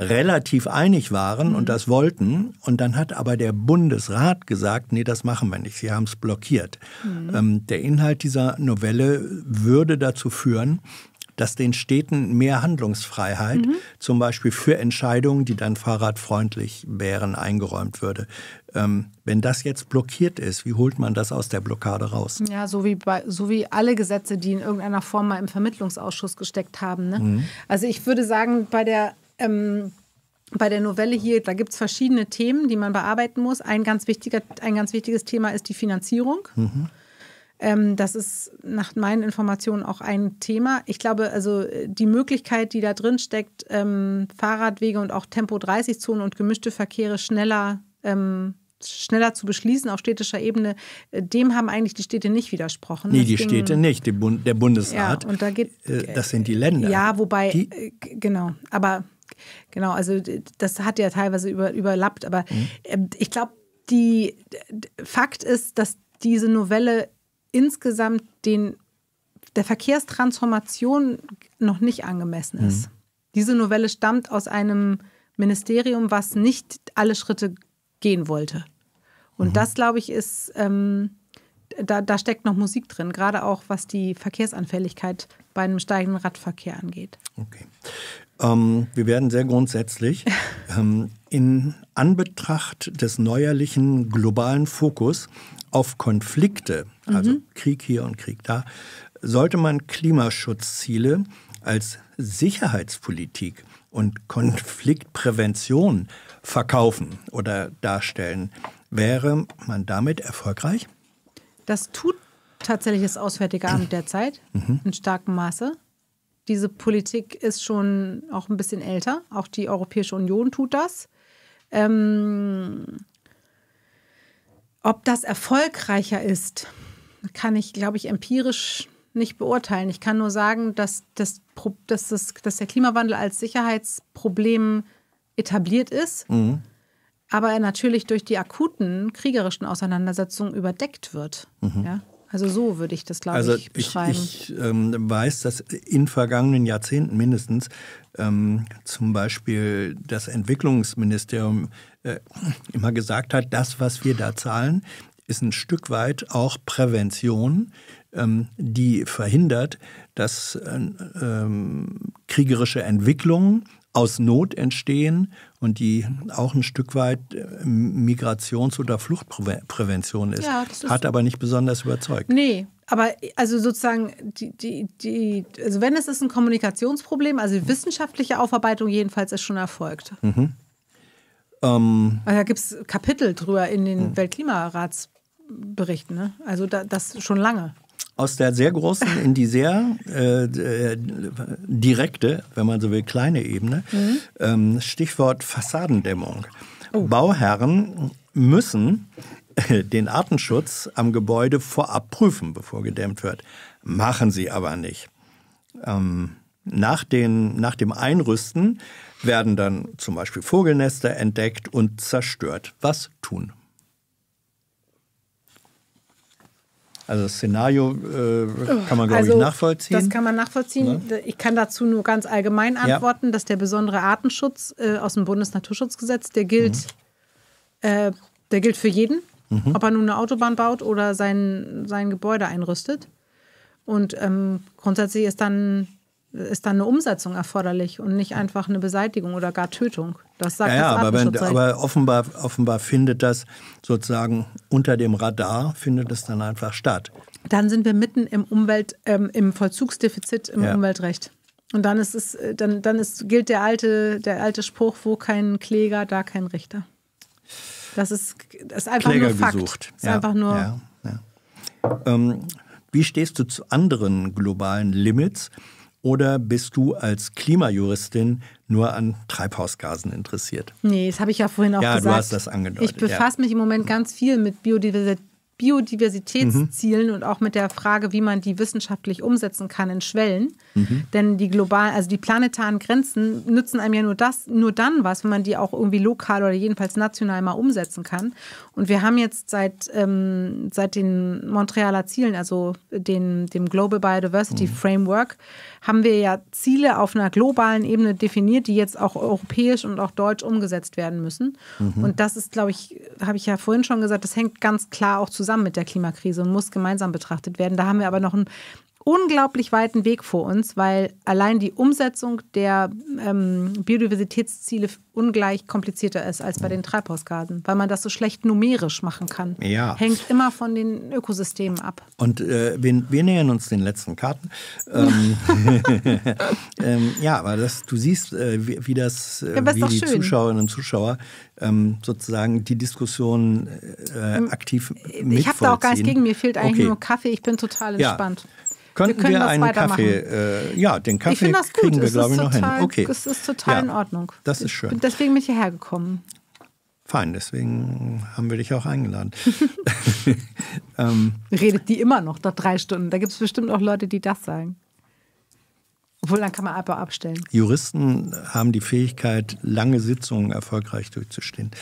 relativ einig waren und mhm. das wollten. Und dann hat aber der Bundesrat gesagt, nee, das machen wir nicht. Sie haben es blockiert. Mhm. Ähm, der Inhalt dieser Novelle würde dazu führen, dass den Städten mehr Handlungsfreiheit, mhm. zum Beispiel für Entscheidungen, die dann fahrradfreundlich wären, eingeräumt würde. Ähm, wenn das jetzt blockiert ist, wie holt man das aus der Blockade raus? Ja, so wie, bei, so wie alle Gesetze, die in irgendeiner Form mal im Vermittlungsausschuss gesteckt haben. Ne? Mhm. Also ich würde sagen, bei der ähm, bei der Novelle hier, da gibt es verschiedene Themen, die man bearbeiten muss. Ein ganz, wichtiger, ein ganz wichtiges Thema ist die Finanzierung. Mhm. Ähm, das ist nach meinen Informationen auch ein Thema. Ich glaube, also äh, die Möglichkeit, die da drin steckt, ähm, Fahrradwege und auch Tempo-30-Zonen und gemischte Verkehre schneller, ähm, schneller zu beschließen auf städtischer Ebene, äh, dem haben eigentlich die Städte nicht widersprochen. Nee, das die ging, Städte nicht, Bund, der Bundesrat. Ja, und da geht, äh, das sind die äh, Länder. Ja, wobei, die, äh, genau. Aber Genau, also das hat ja teilweise über, überlappt, aber mhm. Ähm, ich glaube, die Fakt ist, dass diese Novelle insgesamt den, der Verkehrstransformation noch nicht angemessen mhm. ist. Mhm. Diese Novelle stammt aus einem Ministerium, was nicht alle Schritte gehen wollte. Und mhm. das, glaube ich, ist, ähm, da, da steckt noch Musik drin, gerade auch was die Verkehrsanfälligkeit bei einem steigenden Radverkehr angeht. Okay. Ähm, wir werden sehr grundsätzlich. Ähm, in Anbetracht des neuerlichen globalen Fokus auf Konflikte, also mhm. Krieg hier und Krieg da, sollte man Klimaschutzziele als Sicherheitspolitik und Konfliktprävention verkaufen oder darstellen. Wäre man damit erfolgreich? Das tut tatsächlich das Auswärtige Amt derzeit mhm. in starkem Maße diese Politik ist schon auch ein bisschen älter. Auch die Europäische Union tut das. Ähm, ob das erfolgreicher ist, kann ich, glaube ich, empirisch nicht beurteilen. Ich kann nur sagen, dass, das, dass, das, dass der Klimawandel als Sicherheitsproblem etabliert ist, mhm. aber er natürlich durch die akuten kriegerischen Auseinandersetzungen überdeckt wird. Mhm. Ja? Also so würde ich das, glaube also ich, beschreiben. Ich, ich ähm, weiß, dass in vergangenen Jahrzehnten mindestens ähm, zum Beispiel das Entwicklungsministerium äh, immer gesagt hat, das, was wir da zahlen, ist ein Stück weit auch Prävention, ähm, die verhindert, dass äh, ähm, kriegerische Entwicklungen aus Not entstehen und die auch ein Stück weit äh, Migrations- oder Fluchtprävention ist. Ja, ist hat aber nicht besonders überzeugt. Nee, aber also sozusagen, die, die, die, also wenn es ist ein Kommunikationsproblem, also die wissenschaftliche Aufarbeitung jedenfalls ist schon erfolgt. Mhm. Ähm, da gibt es Kapitel drüber in den mhm. Weltklimaratsberichten, ne? also da, das schon lange aus der sehr großen in die sehr äh, äh, direkte, wenn man so will, kleine Ebene. Mhm. Ähm, Stichwort Fassadendämmung. Oh. Bauherren müssen äh, den Artenschutz am Gebäude vorab prüfen, bevor gedämmt wird. Machen sie aber nicht. Ähm, nach, den, nach dem Einrüsten werden dann zum Beispiel Vogelnester entdeckt und zerstört. Was tun? Also das Szenario äh, kann man, glaube also, ich, nachvollziehen. Das kann man nachvollziehen. Ja. Ne? Ich kann dazu nur ganz allgemein antworten, ja. dass der besondere Artenschutz äh, aus dem Bundesnaturschutzgesetz, der gilt, mhm. äh, der gilt für jeden, mhm. ob er nun eine Autobahn baut oder sein, sein Gebäude einrüstet. Und ähm, grundsätzlich ist dann ist dann eine Umsetzung erforderlich und nicht einfach eine Beseitigung oder gar Tötung. Das sagt ja, ja, das aber, wenn, aber offenbar, offenbar findet das sozusagen unter dem Radar, findet es dann einfach statt. Dann sind wir mitten im Umwelt, ähm, im Vollzugsdefizit im ja. Umweltrecht. Und dann ist es, äh, dann, dann ist, gilt der alte, der alte Spruch, wo kein Kläger, da kein Richter. Das ist, das ist einfach Kläger nur Fakt. Gesucht. Das ist ja, einfach nur. Ja, ähm, wie stehst du zu anderen globalen Limits? Oder bist du als Klimajuristin nur an Treibhausgasen interessiert? Nee, das habe ich ja vorhin auch ja, gesagt. Ja, du hast das angedeutet. Ich befasse ja. mich im Moment ganz viel mit Biodiversität. Biodiversitätszielen mhm. und auch mit der Frage, wie man die wissenschaftlich umsetzen kann in Schwellen. Mhm. Denn die globalen, also die planetaren Grenzen nützen einem ja nur das, nur dann was, wenn man die auch irgendwie lokal oder jedenfalls national mal umsetzen kann. Und wir haben jetzt seit, ähm, seit den Montrealer Zielen, also den, dem Global Biodiversity mhm. Framework, haben wir ja Ziele auf einer globalen Ebene definiert, die jetzt auch europäisch und auch deutsch umgesetzt werden müssen. Mhm. Und das ist, glaube ich, habe ich ja vorhin schon gesagt, das hängt ganz klar auch zusammen mit der Klimakrise und muss gemeinsam betrachtet werden. Da haben wir aber noch ein unglaublich weiten Weg vor uns, weil allein die Umsetzung der ähm, Biodiversitätsziele ungleich komplizierter ist als bei den Treibhausgasen, weil man das so schlecht numerisch machen kann. Ja. Hängt immer von den Ökosystemen ab. Und äh, wir, wir, nähern uns den letzten Karten. Ähm, ähm, ja, aber das, du siehst, äh, wie, wie, das, äh, ja, wie die schön. Zuschauerinnen und Zuschauer ähm, sozusagen die Diskussion äh, aktiv mitvollziehen. Ich habe da auch gar nichts gegen, mir fehlt eigentlich okay. nur Kaffee, ich bin total entspannt. Ja könnten wir, wir einen Kaffee, äh, ja, den Kaffee das kriegen gut. wir, glaube ich, noch hin. Okay. Es ist total ja, in Ordnung. Das ist schön. Deswegen bin ich hierher gekommen. Fein, deswegen haben wir dich auch eingeladen. ähm, Redet die immer noch nach drei Stunden? Da gibt es bestimmt auch Leute, die das sagen. Obwohl, dann kann man aber abstellen. Juristen haben die Fähigkeit, lange Sitzungen erfolgreich durchzustehen.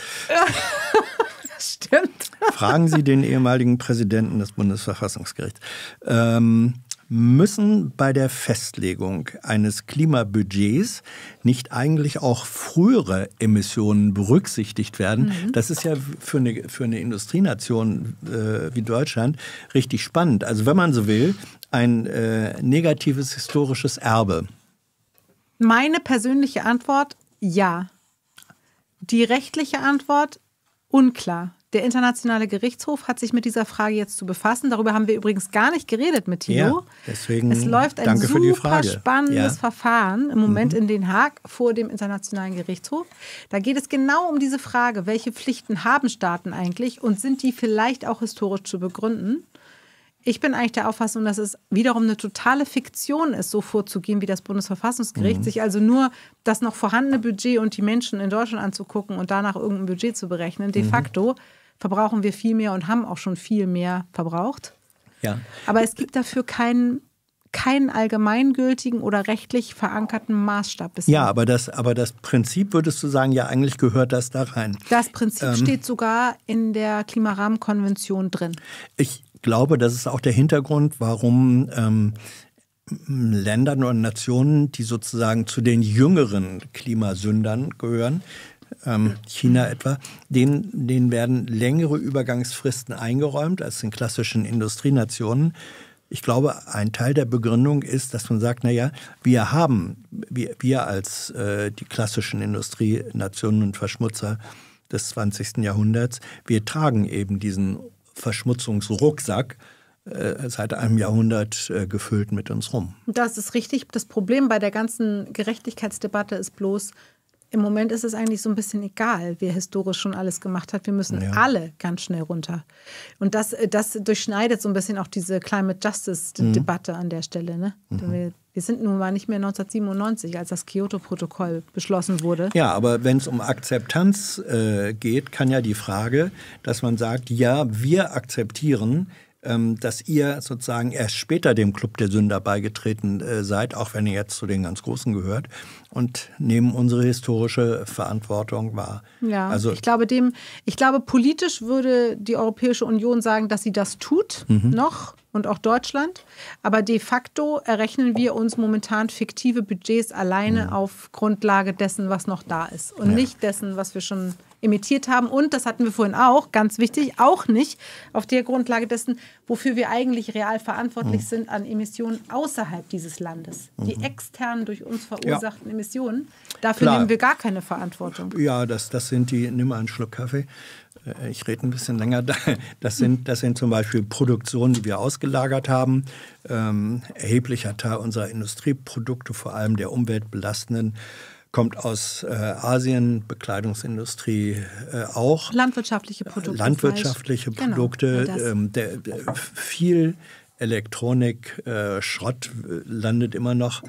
Stimmt. Fragen Sie den ehemaligen Präsidenten des Bundesverfassungsgerichts. Ähm, Müssen bei der Festlegung eines Klimabudgets nicht eigentlich auch frühere Emissionen berücksichtigt werden? Mhm. Das ist ja für eine, für eine Industrienation äh, wie Deutschland richtig spannend. Also wenn man so will, ein äh, negatives historisches Erbe. Meine persönliche Antwort, ja. Die rechtliche Antwort, unklar. Der Internationale Gerichtshof hat sich mit dieser Frage jetzt zu befassen. Darüber haben wir übrigens gar nicht geredet mit Tilo. Ja, deswegen es läuft ein super spannendes ja. Verfahren im Moment mhm. in Den Haag vor dem Internationalen Gerichtshof. Da geht es genau um diese Frage, welche Pflichten haben Staaten eigentlich und sind die vielleicht auch historisch zu begründen? Ich bin eigentlich der Auffassung, dass es wiederum eine totale Fiktion ist, so vorzugehen wie das Bundesverfassungsgericht, mhm. sich also nur das noch vorhandene Budget und die Menschen in Deutschland anzugucken und danach irgendein Budget zu berechnen. De mhm. facto verbrauchen wir viel mehr und haben auch schon viel mehr verbraucht. Ja. Aber es gibt dafür keinen keinen allgemeingültigen oder rechtlich verankerten Maßstab bisher. Ja, aber das, aber das Prinzip, würdest du sagen, ja, eigentlich gehört das da rein. Das Prinzip ähm, steht sogar in der Klimarahmenkonvention drin. Ich, glaube, das ist auch der Hintergrund, warum ähm, Ländern und Nationen, die sozusagen zu den jüngeren Klimasündern gehören, ähm, China mhm. etwa, denen, denen werden längere Übergangsfristen eingeräumt als in klassischen Industrienationen. Ich glaube, ein Teil der Begründung ist, dass man sagt, naja, wir haben, wir, wir als äh, die klassischen Industrienationen und Verschmutzer des 20. Jahrhunderts, wir tragen eben diesen Verschmutzungsrucksack äh, seit einem Jahrhundert äh, gefüllt mit uns rum. Das ist richtig. Das Problem bei der ganzen Gerechtigkeitsdebatte ist bloß, im Moment ist es eigentlich so ein bisschen egal, wer historisch schon alles gemacht hat. Wir müssen ja. alle ganz schnell runter. Und das, das durchschneidet so ein bisschen auch diese Climate Justice-Debatte mhm. an der Stelle. Ne? Mhm. Wir, wir, sind nun mal nicht mehr 1997, als das Kyoto-Protokoll beschlossen wurde. Ja, aber wenn es um Akzeptanz äh, geht, kann ja die Frage, dass man sagt, ja, wir akzeptieren, ähm, dass ihr sozusagen erst später dem Club der Sünder beigetreten äh, seid, auch wenn ihr jetzt zu den ganz Großen gehört, und nehmen unsere historische Verantwortung wahr. Ja, also ich glaube, dem, ich glaube, politisch würde die Europäische Union sagen, dass sie das tut, mhm. noch und auch Deutschland. Aber de facto errechnen wir uns momentan fiktive Budgets alleine mhm. auf Grundlage dessen, was noch da ist und ja. nicht dessen, was wir schon emittiert haben. Und das hatten wir vorhin auch, ganz wichtig, auch nicht auf der Grundlage dessen, wofür wir eigentlich real verantwortlich mhm. sind an Emissionen außerhalb dieses Landes. Mhm. Die externen durch uns verursachten ja. Emissionen, dafür Klar. nehmen wir gar keine Verantwortung. Ja, das, das sind die, nimm mal einen Schluck Kaffee. Äh, ich rede ein bisschen länger. Das sind, das sind zum Beispiel Produktionen, die wir ausgelagert haben. Ähm, erheblicher Teil unserer Industrieprodukte, vor allem der umweltbelastenden, äh, kommt aus äh, Asien, Bekleidungsindustrie äh, auch. Landwirtschaftliche Produkte. Landwirtschaftliche Fleisch. Genau, Produkte. Genau, der, ähm, der, viel Elektronik, äh, Schrott äh, landet immer noch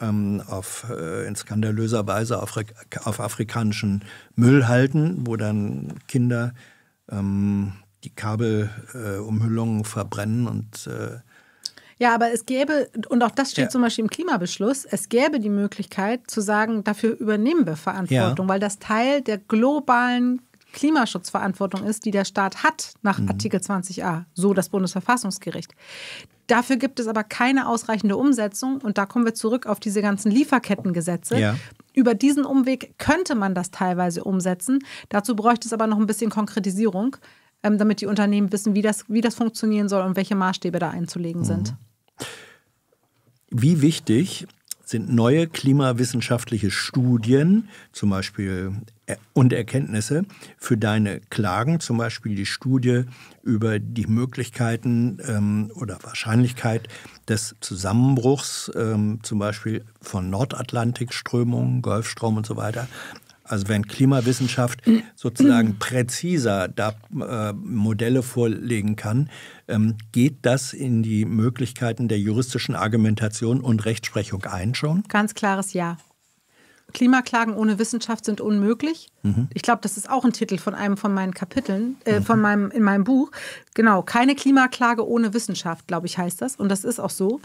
ähm, auf, äh, in skandalöser Weise auf, auf, afrikanischen Müllhalten, wo dann Kinder ähm, die Kabelumhüllungen verbrennen und äh, ja, aber es gäbe, und auch das steht ja. zum Beispiel im Klimabeschluss, es gäbe die Möglichkeit zu sagen, dafür übernehmen wir Verantwortung, ja. weil das Teil der globalen Klimaschutzverantwortung ist, die der Staat hat nach mhm. Artikel 20a, so das Bundesverfassungsgericht. Dafür gibt es aber keine ausreichende Umsetzung und da kommen wir zurück auf diese ganzen Lieferkettengesetze. Ja. Über diesen Umweg könnte man das teilweise umsetzen. Dazu bräuchte es aber noch ein bisschen Konkretisierung ähm, damit die Unternehmen wissen, wie das, wie das funktionieren soll und welche Maßstäbe da einzulegen sind. Mhm. Wie wichtig sind neue klimawissenschaftliche Studien, zum Beispiel äh, und Erkenntnisse für deine Klagen, zum Beispiel die Studie über die Möglichkeiten ähm, oder Wahrscheinlichkeit des Zusammenbruchs, ähm, zum Beispiel von Nordatlantikströmungen, Golfstrom und so weiter. Also wenn Klimawissenschaft mm. sozusagen mm. präziser da äh, Modelle vorlegen kann, ähm, geht das in die Möglichkeiten der juristischen Argumentation und Rechtsprechung ein schon? Ganz klares Ja. Klimaklagen ohne Wissenschaft sind unmöglich. Mhm. Ich glaube, das ist auch ein Titel von einem von meinen Kapiteln, äh, mhm. von meinem, in meinem Buch. Genau, keine Klimaklage ohne Wissenschaft, glaube ich, heißt das. Und das ist auch so.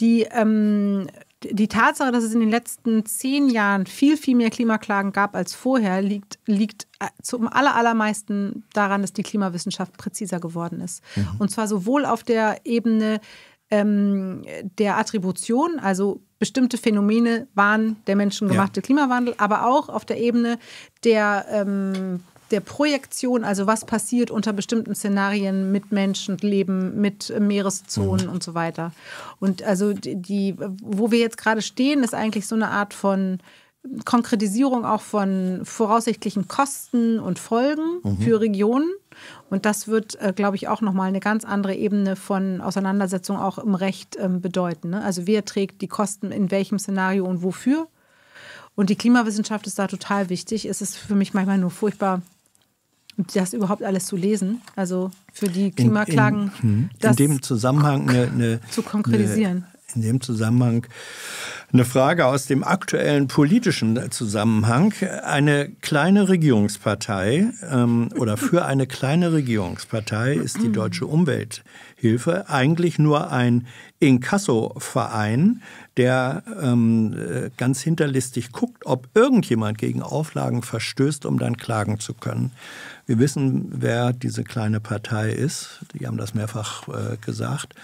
Die ähm, die Tatsache, dass es in den letzten zehn Jahren viel, viel mehr Klimaklagen gab als vorher, liegt, liegt äh, zum allermeisten daran, dass die Klimawissenschaft präziser geworden ist. Mhm. Und zwar sowohl auf der Ebene ähm, der Attribution, also bestimmte Phänomene waren der menschengemachte ja. Klimawandel, aber auch auf der Ebene der ähm, der Projektion, also was passiert unter bestimmten Szenarien mit Menschenleben, mit äh, Meereszonen mhm. und so weiter. Und also die, wo wir jetzt gerade stehen, ist eigentlich so eine Art von Konkretisierung auch von voraussichtlichen Kosten und Folgen mhm. für Regionen. Und das wird, äh, glaube ich, auch nochmal eine ganz andere Ebene von Auseinandersetzung auch im Recht ähm, bedeuten. Ne? Also wer trägt die Kosten in welchem Szenario und wofür? Und die Klimawissenschaft ist da total wichtig. Es ist für mich manchmal nur furchtbar das überhaupt alles zu lesen, also für die Klimaklagen, in, in, hm. in, in dem Zusammenhang eine, eine, zu konkretisieren. Eine, in dem Zusammenhang eine Frage aus dem aktuellen politischen Zusammenhang. Eine kleine Regierungspartei ähm, oder für eine kleine Regierungspartei ist die Deutsche Umwelthilfe eigentlich nur ein Inkasso-Verein, der ähm, äh, ganz hinterlistig guckt, ob irgendjemand gegen Auflagen verstößt, um dann klagen zu können. Wir wissen, wer diese kleine Partei ist. Die haben das mehrfach äh, gesagt.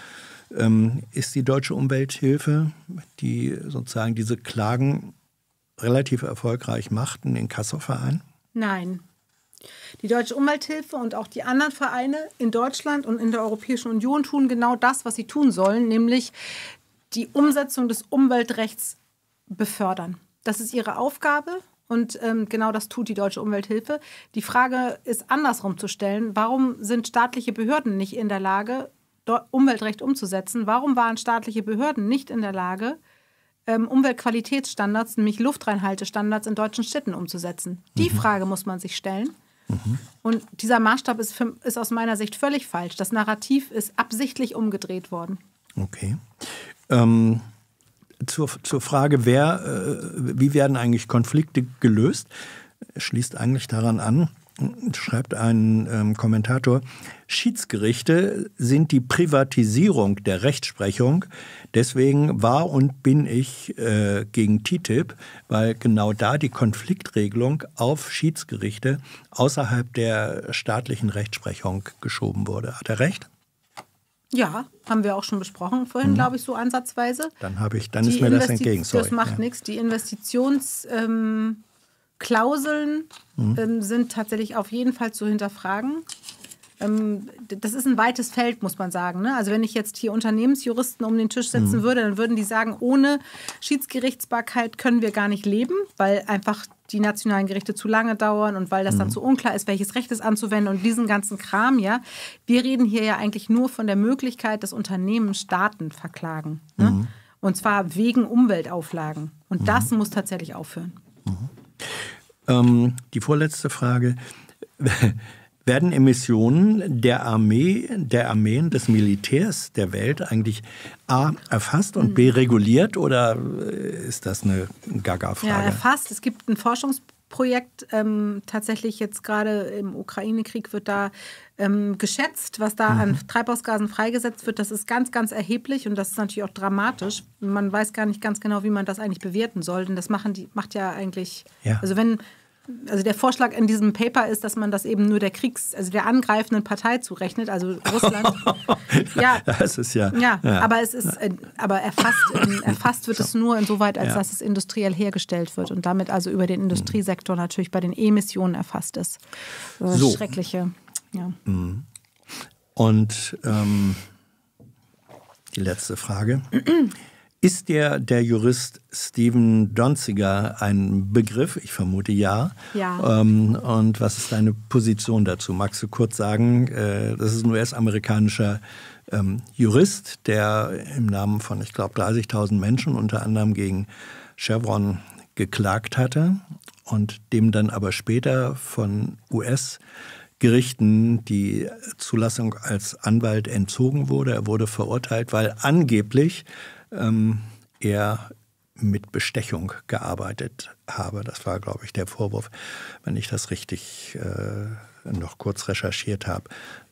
Ähm, ist die deutsche Umwelthilfe, die sozusagen diese Klagen relativ erfolgreich machten macht, Kassow-Verein? Nein. Die Deutsche Umwelthilfe und auch die anderen Vereine in Deutschland und in der Europäischen Union tun genau das, was sie tun sollen, nämlich die Umsetzung des Umweltrechts befördern. Das ist ihre Aufgabe und ähm, genau das tut die Deutsche Umwelthilfe. Die Frage ist andersrum zu stellen, warum sind staatliche Behörden nicht in der Lage, Umweltrecht umzusetzen. Warum waren staatliche Behörden nicht in der Lage, ähm, Umweltqualitätsstandards, nämlich Luftreinhaltestandards in deutschen Städten umzusetzen? Die mhm. Frage muss man sich stellen. Mhm. Und dieser Maßstab ist, für, ist aus meiner Sicht völlig falsch. Das Narrativ ist absichtlich umgedreht worden. Okay. Ähm, zur, zur Frage, wer, äh, wie werden eigentlich Konflikte gelöst, schließt eigentlich daran an, schreibt ein ähm, Kommentator, Schiedsgerichte sind die Privatisierung der Rechtsprechung. Deswegen war und bin ich äh, gegen TTIP, weil genau da die Konfliktregelung auf Schiedsgerichte außerhalb der staatlichen Rechtsprechung geschoben wurde. Hat er recht? Ja, haben wir auch schon besprochen vorhin, mhm. glaube ich, so ansatzweise. Dann habe ich, dann die ist mir das entgegen. Sorry. Das macht ja. nichts. Die Investitions ähm, Klauseln mhm. ähm, sind tatsächlich auf jeden Fall zu hinterfragen. Ähm, das ist ein weites Feld, muss man sagen. Ne? Also wenn ich jetzt hier Unternehmensjuristen um den Tisch setzen mhm. würde, dann würden die sagen, ohne Schiedsgerichtsbarkeit können wir gar nicht leben, weil einfach die nationalen Gerichte zu lange dauern und weil das mhm. dann zu unklar ist, welches Recht es anzuwenden und diesen ganzen Kram, ja. Wir reden hier ja eigentlich nur von der Möglichkeit, dass Unternehmen Staaten verklagen. Ne? Mhm. Und zwar wegen Umweltauflagen. Und das mhm. muss tatsächlich aufhören. Mhm. Ähm, die vorletzte Frage. Werden Emissionen der Armee, der Armeen, des Militärs, der Welt eigentlich A erfasst und B hm. reguliert oder äh, ist das eine Gaga-Frage? Ja, erfasst. Es gibt ein Forschungsprojekt, ähm, tatsächlich jetzt gerade im Ukraine-Krieg wird da ähm, geschätzt, was da mhm. an Treibhausgasen freigesetzt wird. Das ist ganz, ganz erheblich und das ist natürlich auch dramatisch. Man weiß gar nicht ganz genau, wie man das eigentlich bewerten soll. Denn das machen die, macht ja eigentlich. Ja. Also wenn also der Vorschlag in diesem Paper ist, dass man das eben nur der Kriegs-, also der angreifenden Partei zurechnet, also Russland. ja, das ist ja, ja, ja. Aber es ist, äh, aber erfasst, ähm, erfasst wird so. es nur insoweit, als ja. dass es industriell hergestellt wird und damit also über den mhm. Industriesektor natürlich bei den Emissionen erfasst ist. Das so. Schreckliche. Ja. Mhm. Und ähm, die letzte Frage. Ist dir der Jurist Steven Donziger ein Begriff? Ich vermute ja. ja. Ähm, und was ist deine Position dazu? Magst du kurz sagen, äh, das ist ein US-amerikanischer ähm, Jurist, der im Namen von, ich glaube, 30.000 Menschen unter anderem gegen Chevron geklagt hatte und dem dann aber später von US- äh, Gerichten die Zulassung als Anwalt entzogen wurde. Er wurde verurteilt, weil angeblich ähm, er mit Bestechung gearbeitet habe. Das war, glaube ich, der Vorwurf, wenn ich das richtig äh, noch kurz recherchiert habe.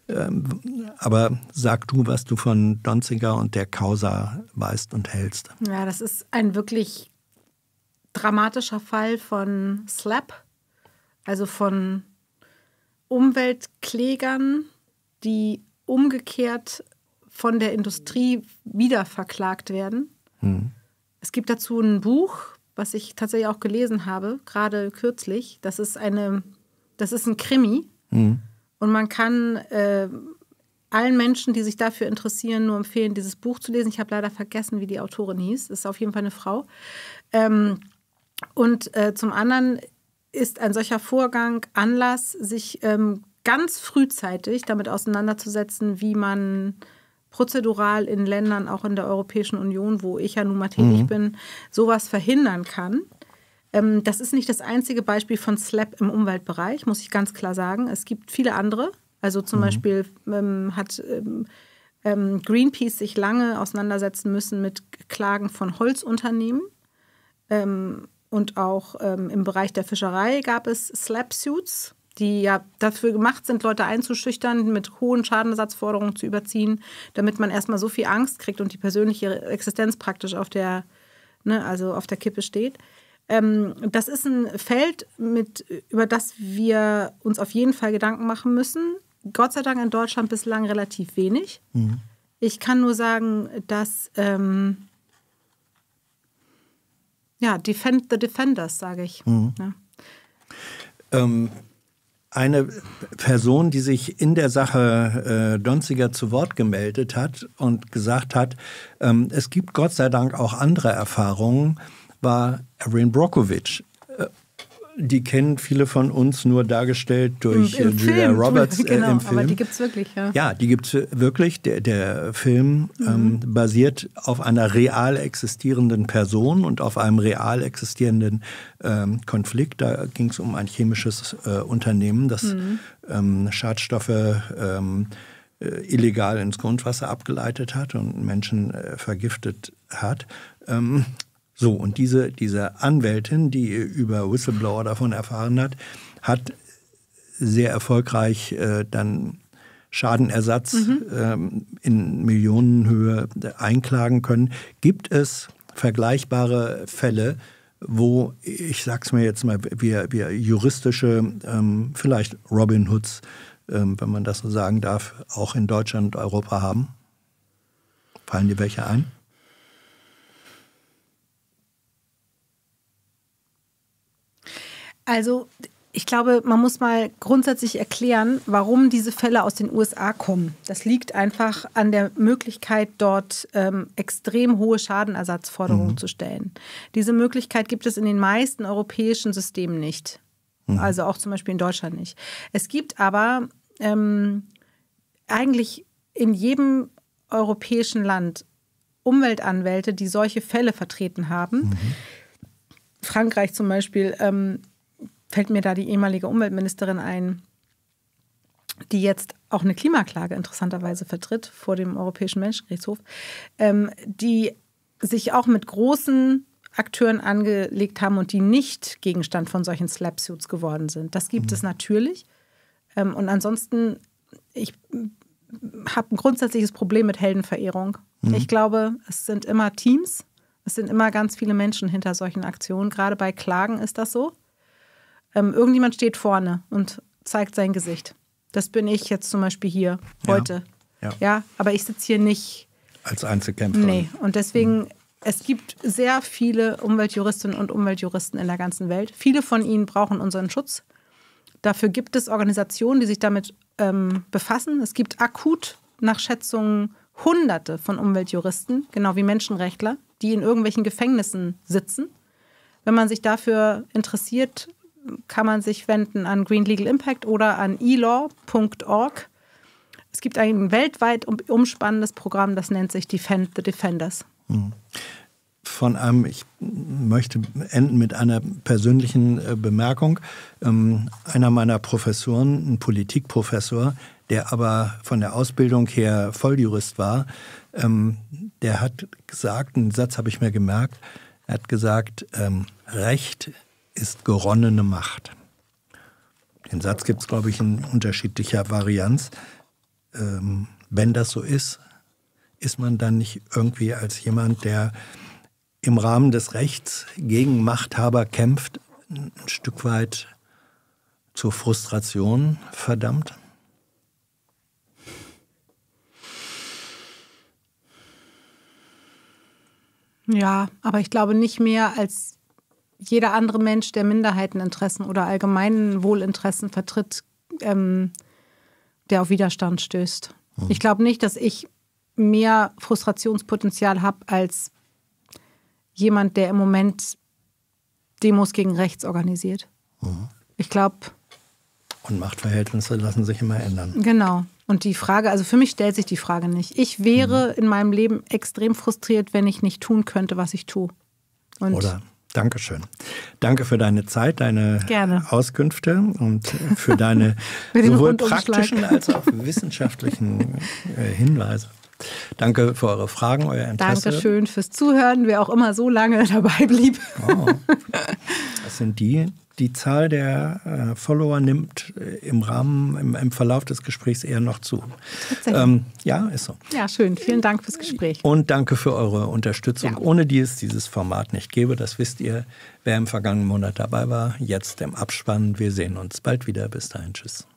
Ähm, aber sag du, was du von Donziger und der Causa weißt und hältst. Ja, das ist ein wirklich dramatischer Fall von Slap, also von Umweltklägern, die umgekehrt von der Industrie wieder verklagt werden. Mhm. Es gibt dazu ein Buch, was ich tatsächlich auch gelesen habe, gerade kürzlich. Das ist eine, das ist ein Krimi. Mhm. Und man kann äh, allen Menschen, die sich dafür interessieren, nur empfehlen, dieses Buch zu lesen. Ich habe leider vergessen, wie die Autorin hieß. Ist auf jeden Fall eine Frau. Ähm, und äh, zum anderen ist ein solcher Vorgang Anlass, sich ähm, ganz frühzeitig damit auseinanderzusetzen, wie man prozedural in Ländern, auch in der Europäischen Union, wo ich ja nun mal tätig mhm. bin, sowas verhindern kann. Ähm, das ist nicht das einzige Beispiel von SLAP im Umweltbereich, muss ich ganz klar sagen. Es gibt viele andere. Also zum mhm. Beispiel ähm, hat ähm, ähm, Greenpeace sich lange auseinandersetzen müssen mit Klagen von Holzunternehmen. Ähm, und auch ähm, im Bereich der Fischerei gab es Slapsuits, die ja dafür gemacht sind, Leute einzuschüchtern, mit hohen Schadenersatzforderungen zu überziehen, damit man erstmal so viel Angst kriegt und die persönliche Existenz praktisch auf der, ne, also auf der Kippe steht. Ähm, das ist ein Feld, mit, über das wir uns auf jeden Fall Gedanken machen müssen. Gott sei Dank in Deutschland bislang relativ wenig. Mhm. Ich kann nur sagen, dass ähm, ja, defend the defenders, sage ich. Mhm. Ja. Ähm, eine Person, die sich in der Sache äh, Donziger zu Wort gemeldet hat und gesagt hat, ähm, es gibt Gott sei Dank auch andere Erfahrungen, war Erin Brockovich die kennen viele von uns nur dargestellt durch Im, im äh, Julia Film. Roberts äh, genau, im Film. Aber die gibt es wirklich, ja. Ja, die gibt es äh, wirklich. Der, der Film mhm. ähm, basiert auf einer real existierenden Person und auf einem real existierenden ähm, Konflikt. Da ging es um ein chemisches äh, Unternehmen, das mhm. ähm, Schadstoffe ähm, äh, illegal ins Grundwasser abgeleitet hat und Menschen äh, vergiftet hat. Ähm, so, und diese, diese Anwältin, die über Whistleblower davon erfahren hat, hat sehr erfolgreich äh, dann Schadenersatz mhm. ähm, in Millionenhöhe einklagen können. Gibt es vergleichbare Fälle, wo, ich sag's mir jetzt mal, wir, wir juristische, ähm, vielleicht Robin Hoods, ähm, wenn man das so sagen darf, auch in Deutschland und Europa haben? Fallen dir welche ein? Also ich glaube, man muss mal grundsätzlich erklären, warum diese Fälle aus den USA kommen. Das liegt einfach an der Möglichkeit, dort ähm, extrem hohe Schadenersatzforderungen mhm. zu stellen. Diese Möglichkeit gibt es in den meisten europäischen Systemen nicht. Mhm. Also auch zum Beispiel in Deutschland nicht. Es gibt aber ähm, eigentlich in jedem europäischen Land Umweltanwälte, die solche Fälle vertreten haben. Mhm. Frankreich zum Beispiel. Ähm, fällt mir da die ehemalige Umweltministerin ein, die jetzt auch eine Klimaklage interessanterweise vertritt vor dem Europäischen Menschenrechtshof, ähm, die sich auch mit großen Akteuren angelegt haben und die nicht Gegenstand von solchen Slapsuits geworden sind. Das gibt mhm. es natürlich. Ähm, und ansonsten, ich habe ein grundsätzliches Problem mit Heldenverehrung. Mhm. Ich glaube, es sind immer Teams, es sind immer ganz viele Menschen hinter solchen Aktionen. Gerade bei Klagen ist das so ähm, irgendjemand steht vorne und zeigt sein Gesicht. Das bin ich jetzt zum Beispiel hier heute. Ja, ja. ja aber ich sitze hier nicht. Als Einzelkämpfer. Nee, und deswegen, mhm. es gibt sehr viele Umweltjuristinnen und Umweltjuristen in der ganzen Welt. Viele von ihnen brauchen unseren Schutz. Dafür gibt es Organisationen, die sich damit ähm, befassen. Es gibt akut nach Schätzungen Hunderte von Umweltjuristen, genau wie Menschenrechtler, die in irgendwelchen Gefängnissen sitzen. Wenn man sich dafür interessiert, kann man sich wenden an Green Legal Impact oder an elaw.org. Es gibt ein weltweit umspannendes Programm, das nennt sich Defend the Defenders. Mhm. von einem, ich möchte enden mit einer persönlichen äh, Bemerkung. Ähm, einer meiner Professoren, ein Politikprofessor, der aber von der Ausbildung her Volljurist war, ähm, der hat gesagt, einen Satz habe ich mir gemerkt, er hat gesagt, ähm, Recht ist geronnene Macht. Den Satz gibt es, glaube ich, in unterschiedlicher Varianz. Ähm, wenn das so ist, ist man dann nicht irgendwie als jemand, der im Rahmen des Rechts gegen Machthaber kämpft, ein Stück weit zur Frustration verdammt? Ja, aber ich glaube nicht mehr als jeder andere Mensch, der Minderheiteninteressen oder allgemeinen Wohlinteressen vertritt, ähm, der auf Widerstand stößt. Hm. Ich glaube nicht, dass ich mehr Frustrationspotenzial habe als jemand, der im Moment Demos gegen rechts organisiert. Hm. Ich glaube. Und Machtverhältnisse lassen sich immer ändern. Genau. Und die Frage, also für mich stellt sich die Frage nicht. Ich wäre hm. in meinem Leben extrem frustriert, wenn ich nicht tun könnte, was ich tue. Und Oder Dankeschön. Danke für deine Zeit, deine Gerne. Auskünfte und für deine sowohl praktischen als auch wissenschaftlichen äh, Hinweise. Danke für eure Fragen, euer Interesse. Dankeschön fürs Zuhören, wer auch immer so lange dabei blieb. Oh, das sind die, die Zahl der äh, Follower nimmt äh, im Rahmen, im, im, Verlauf des Gesprächs eher noch zu. Ähm, ja, ist so. Ja, schön. Vielen Dank fürs Gespräch. Und danke für eure Unterstützung, ja. ohne die es dieses Format nicht gäbe. Das wisst ihr, wer im vergangenen Monat dabei war. Jetzt im Abspann. Wir sehen uns bald wieder. Bis dahin. Tschüss.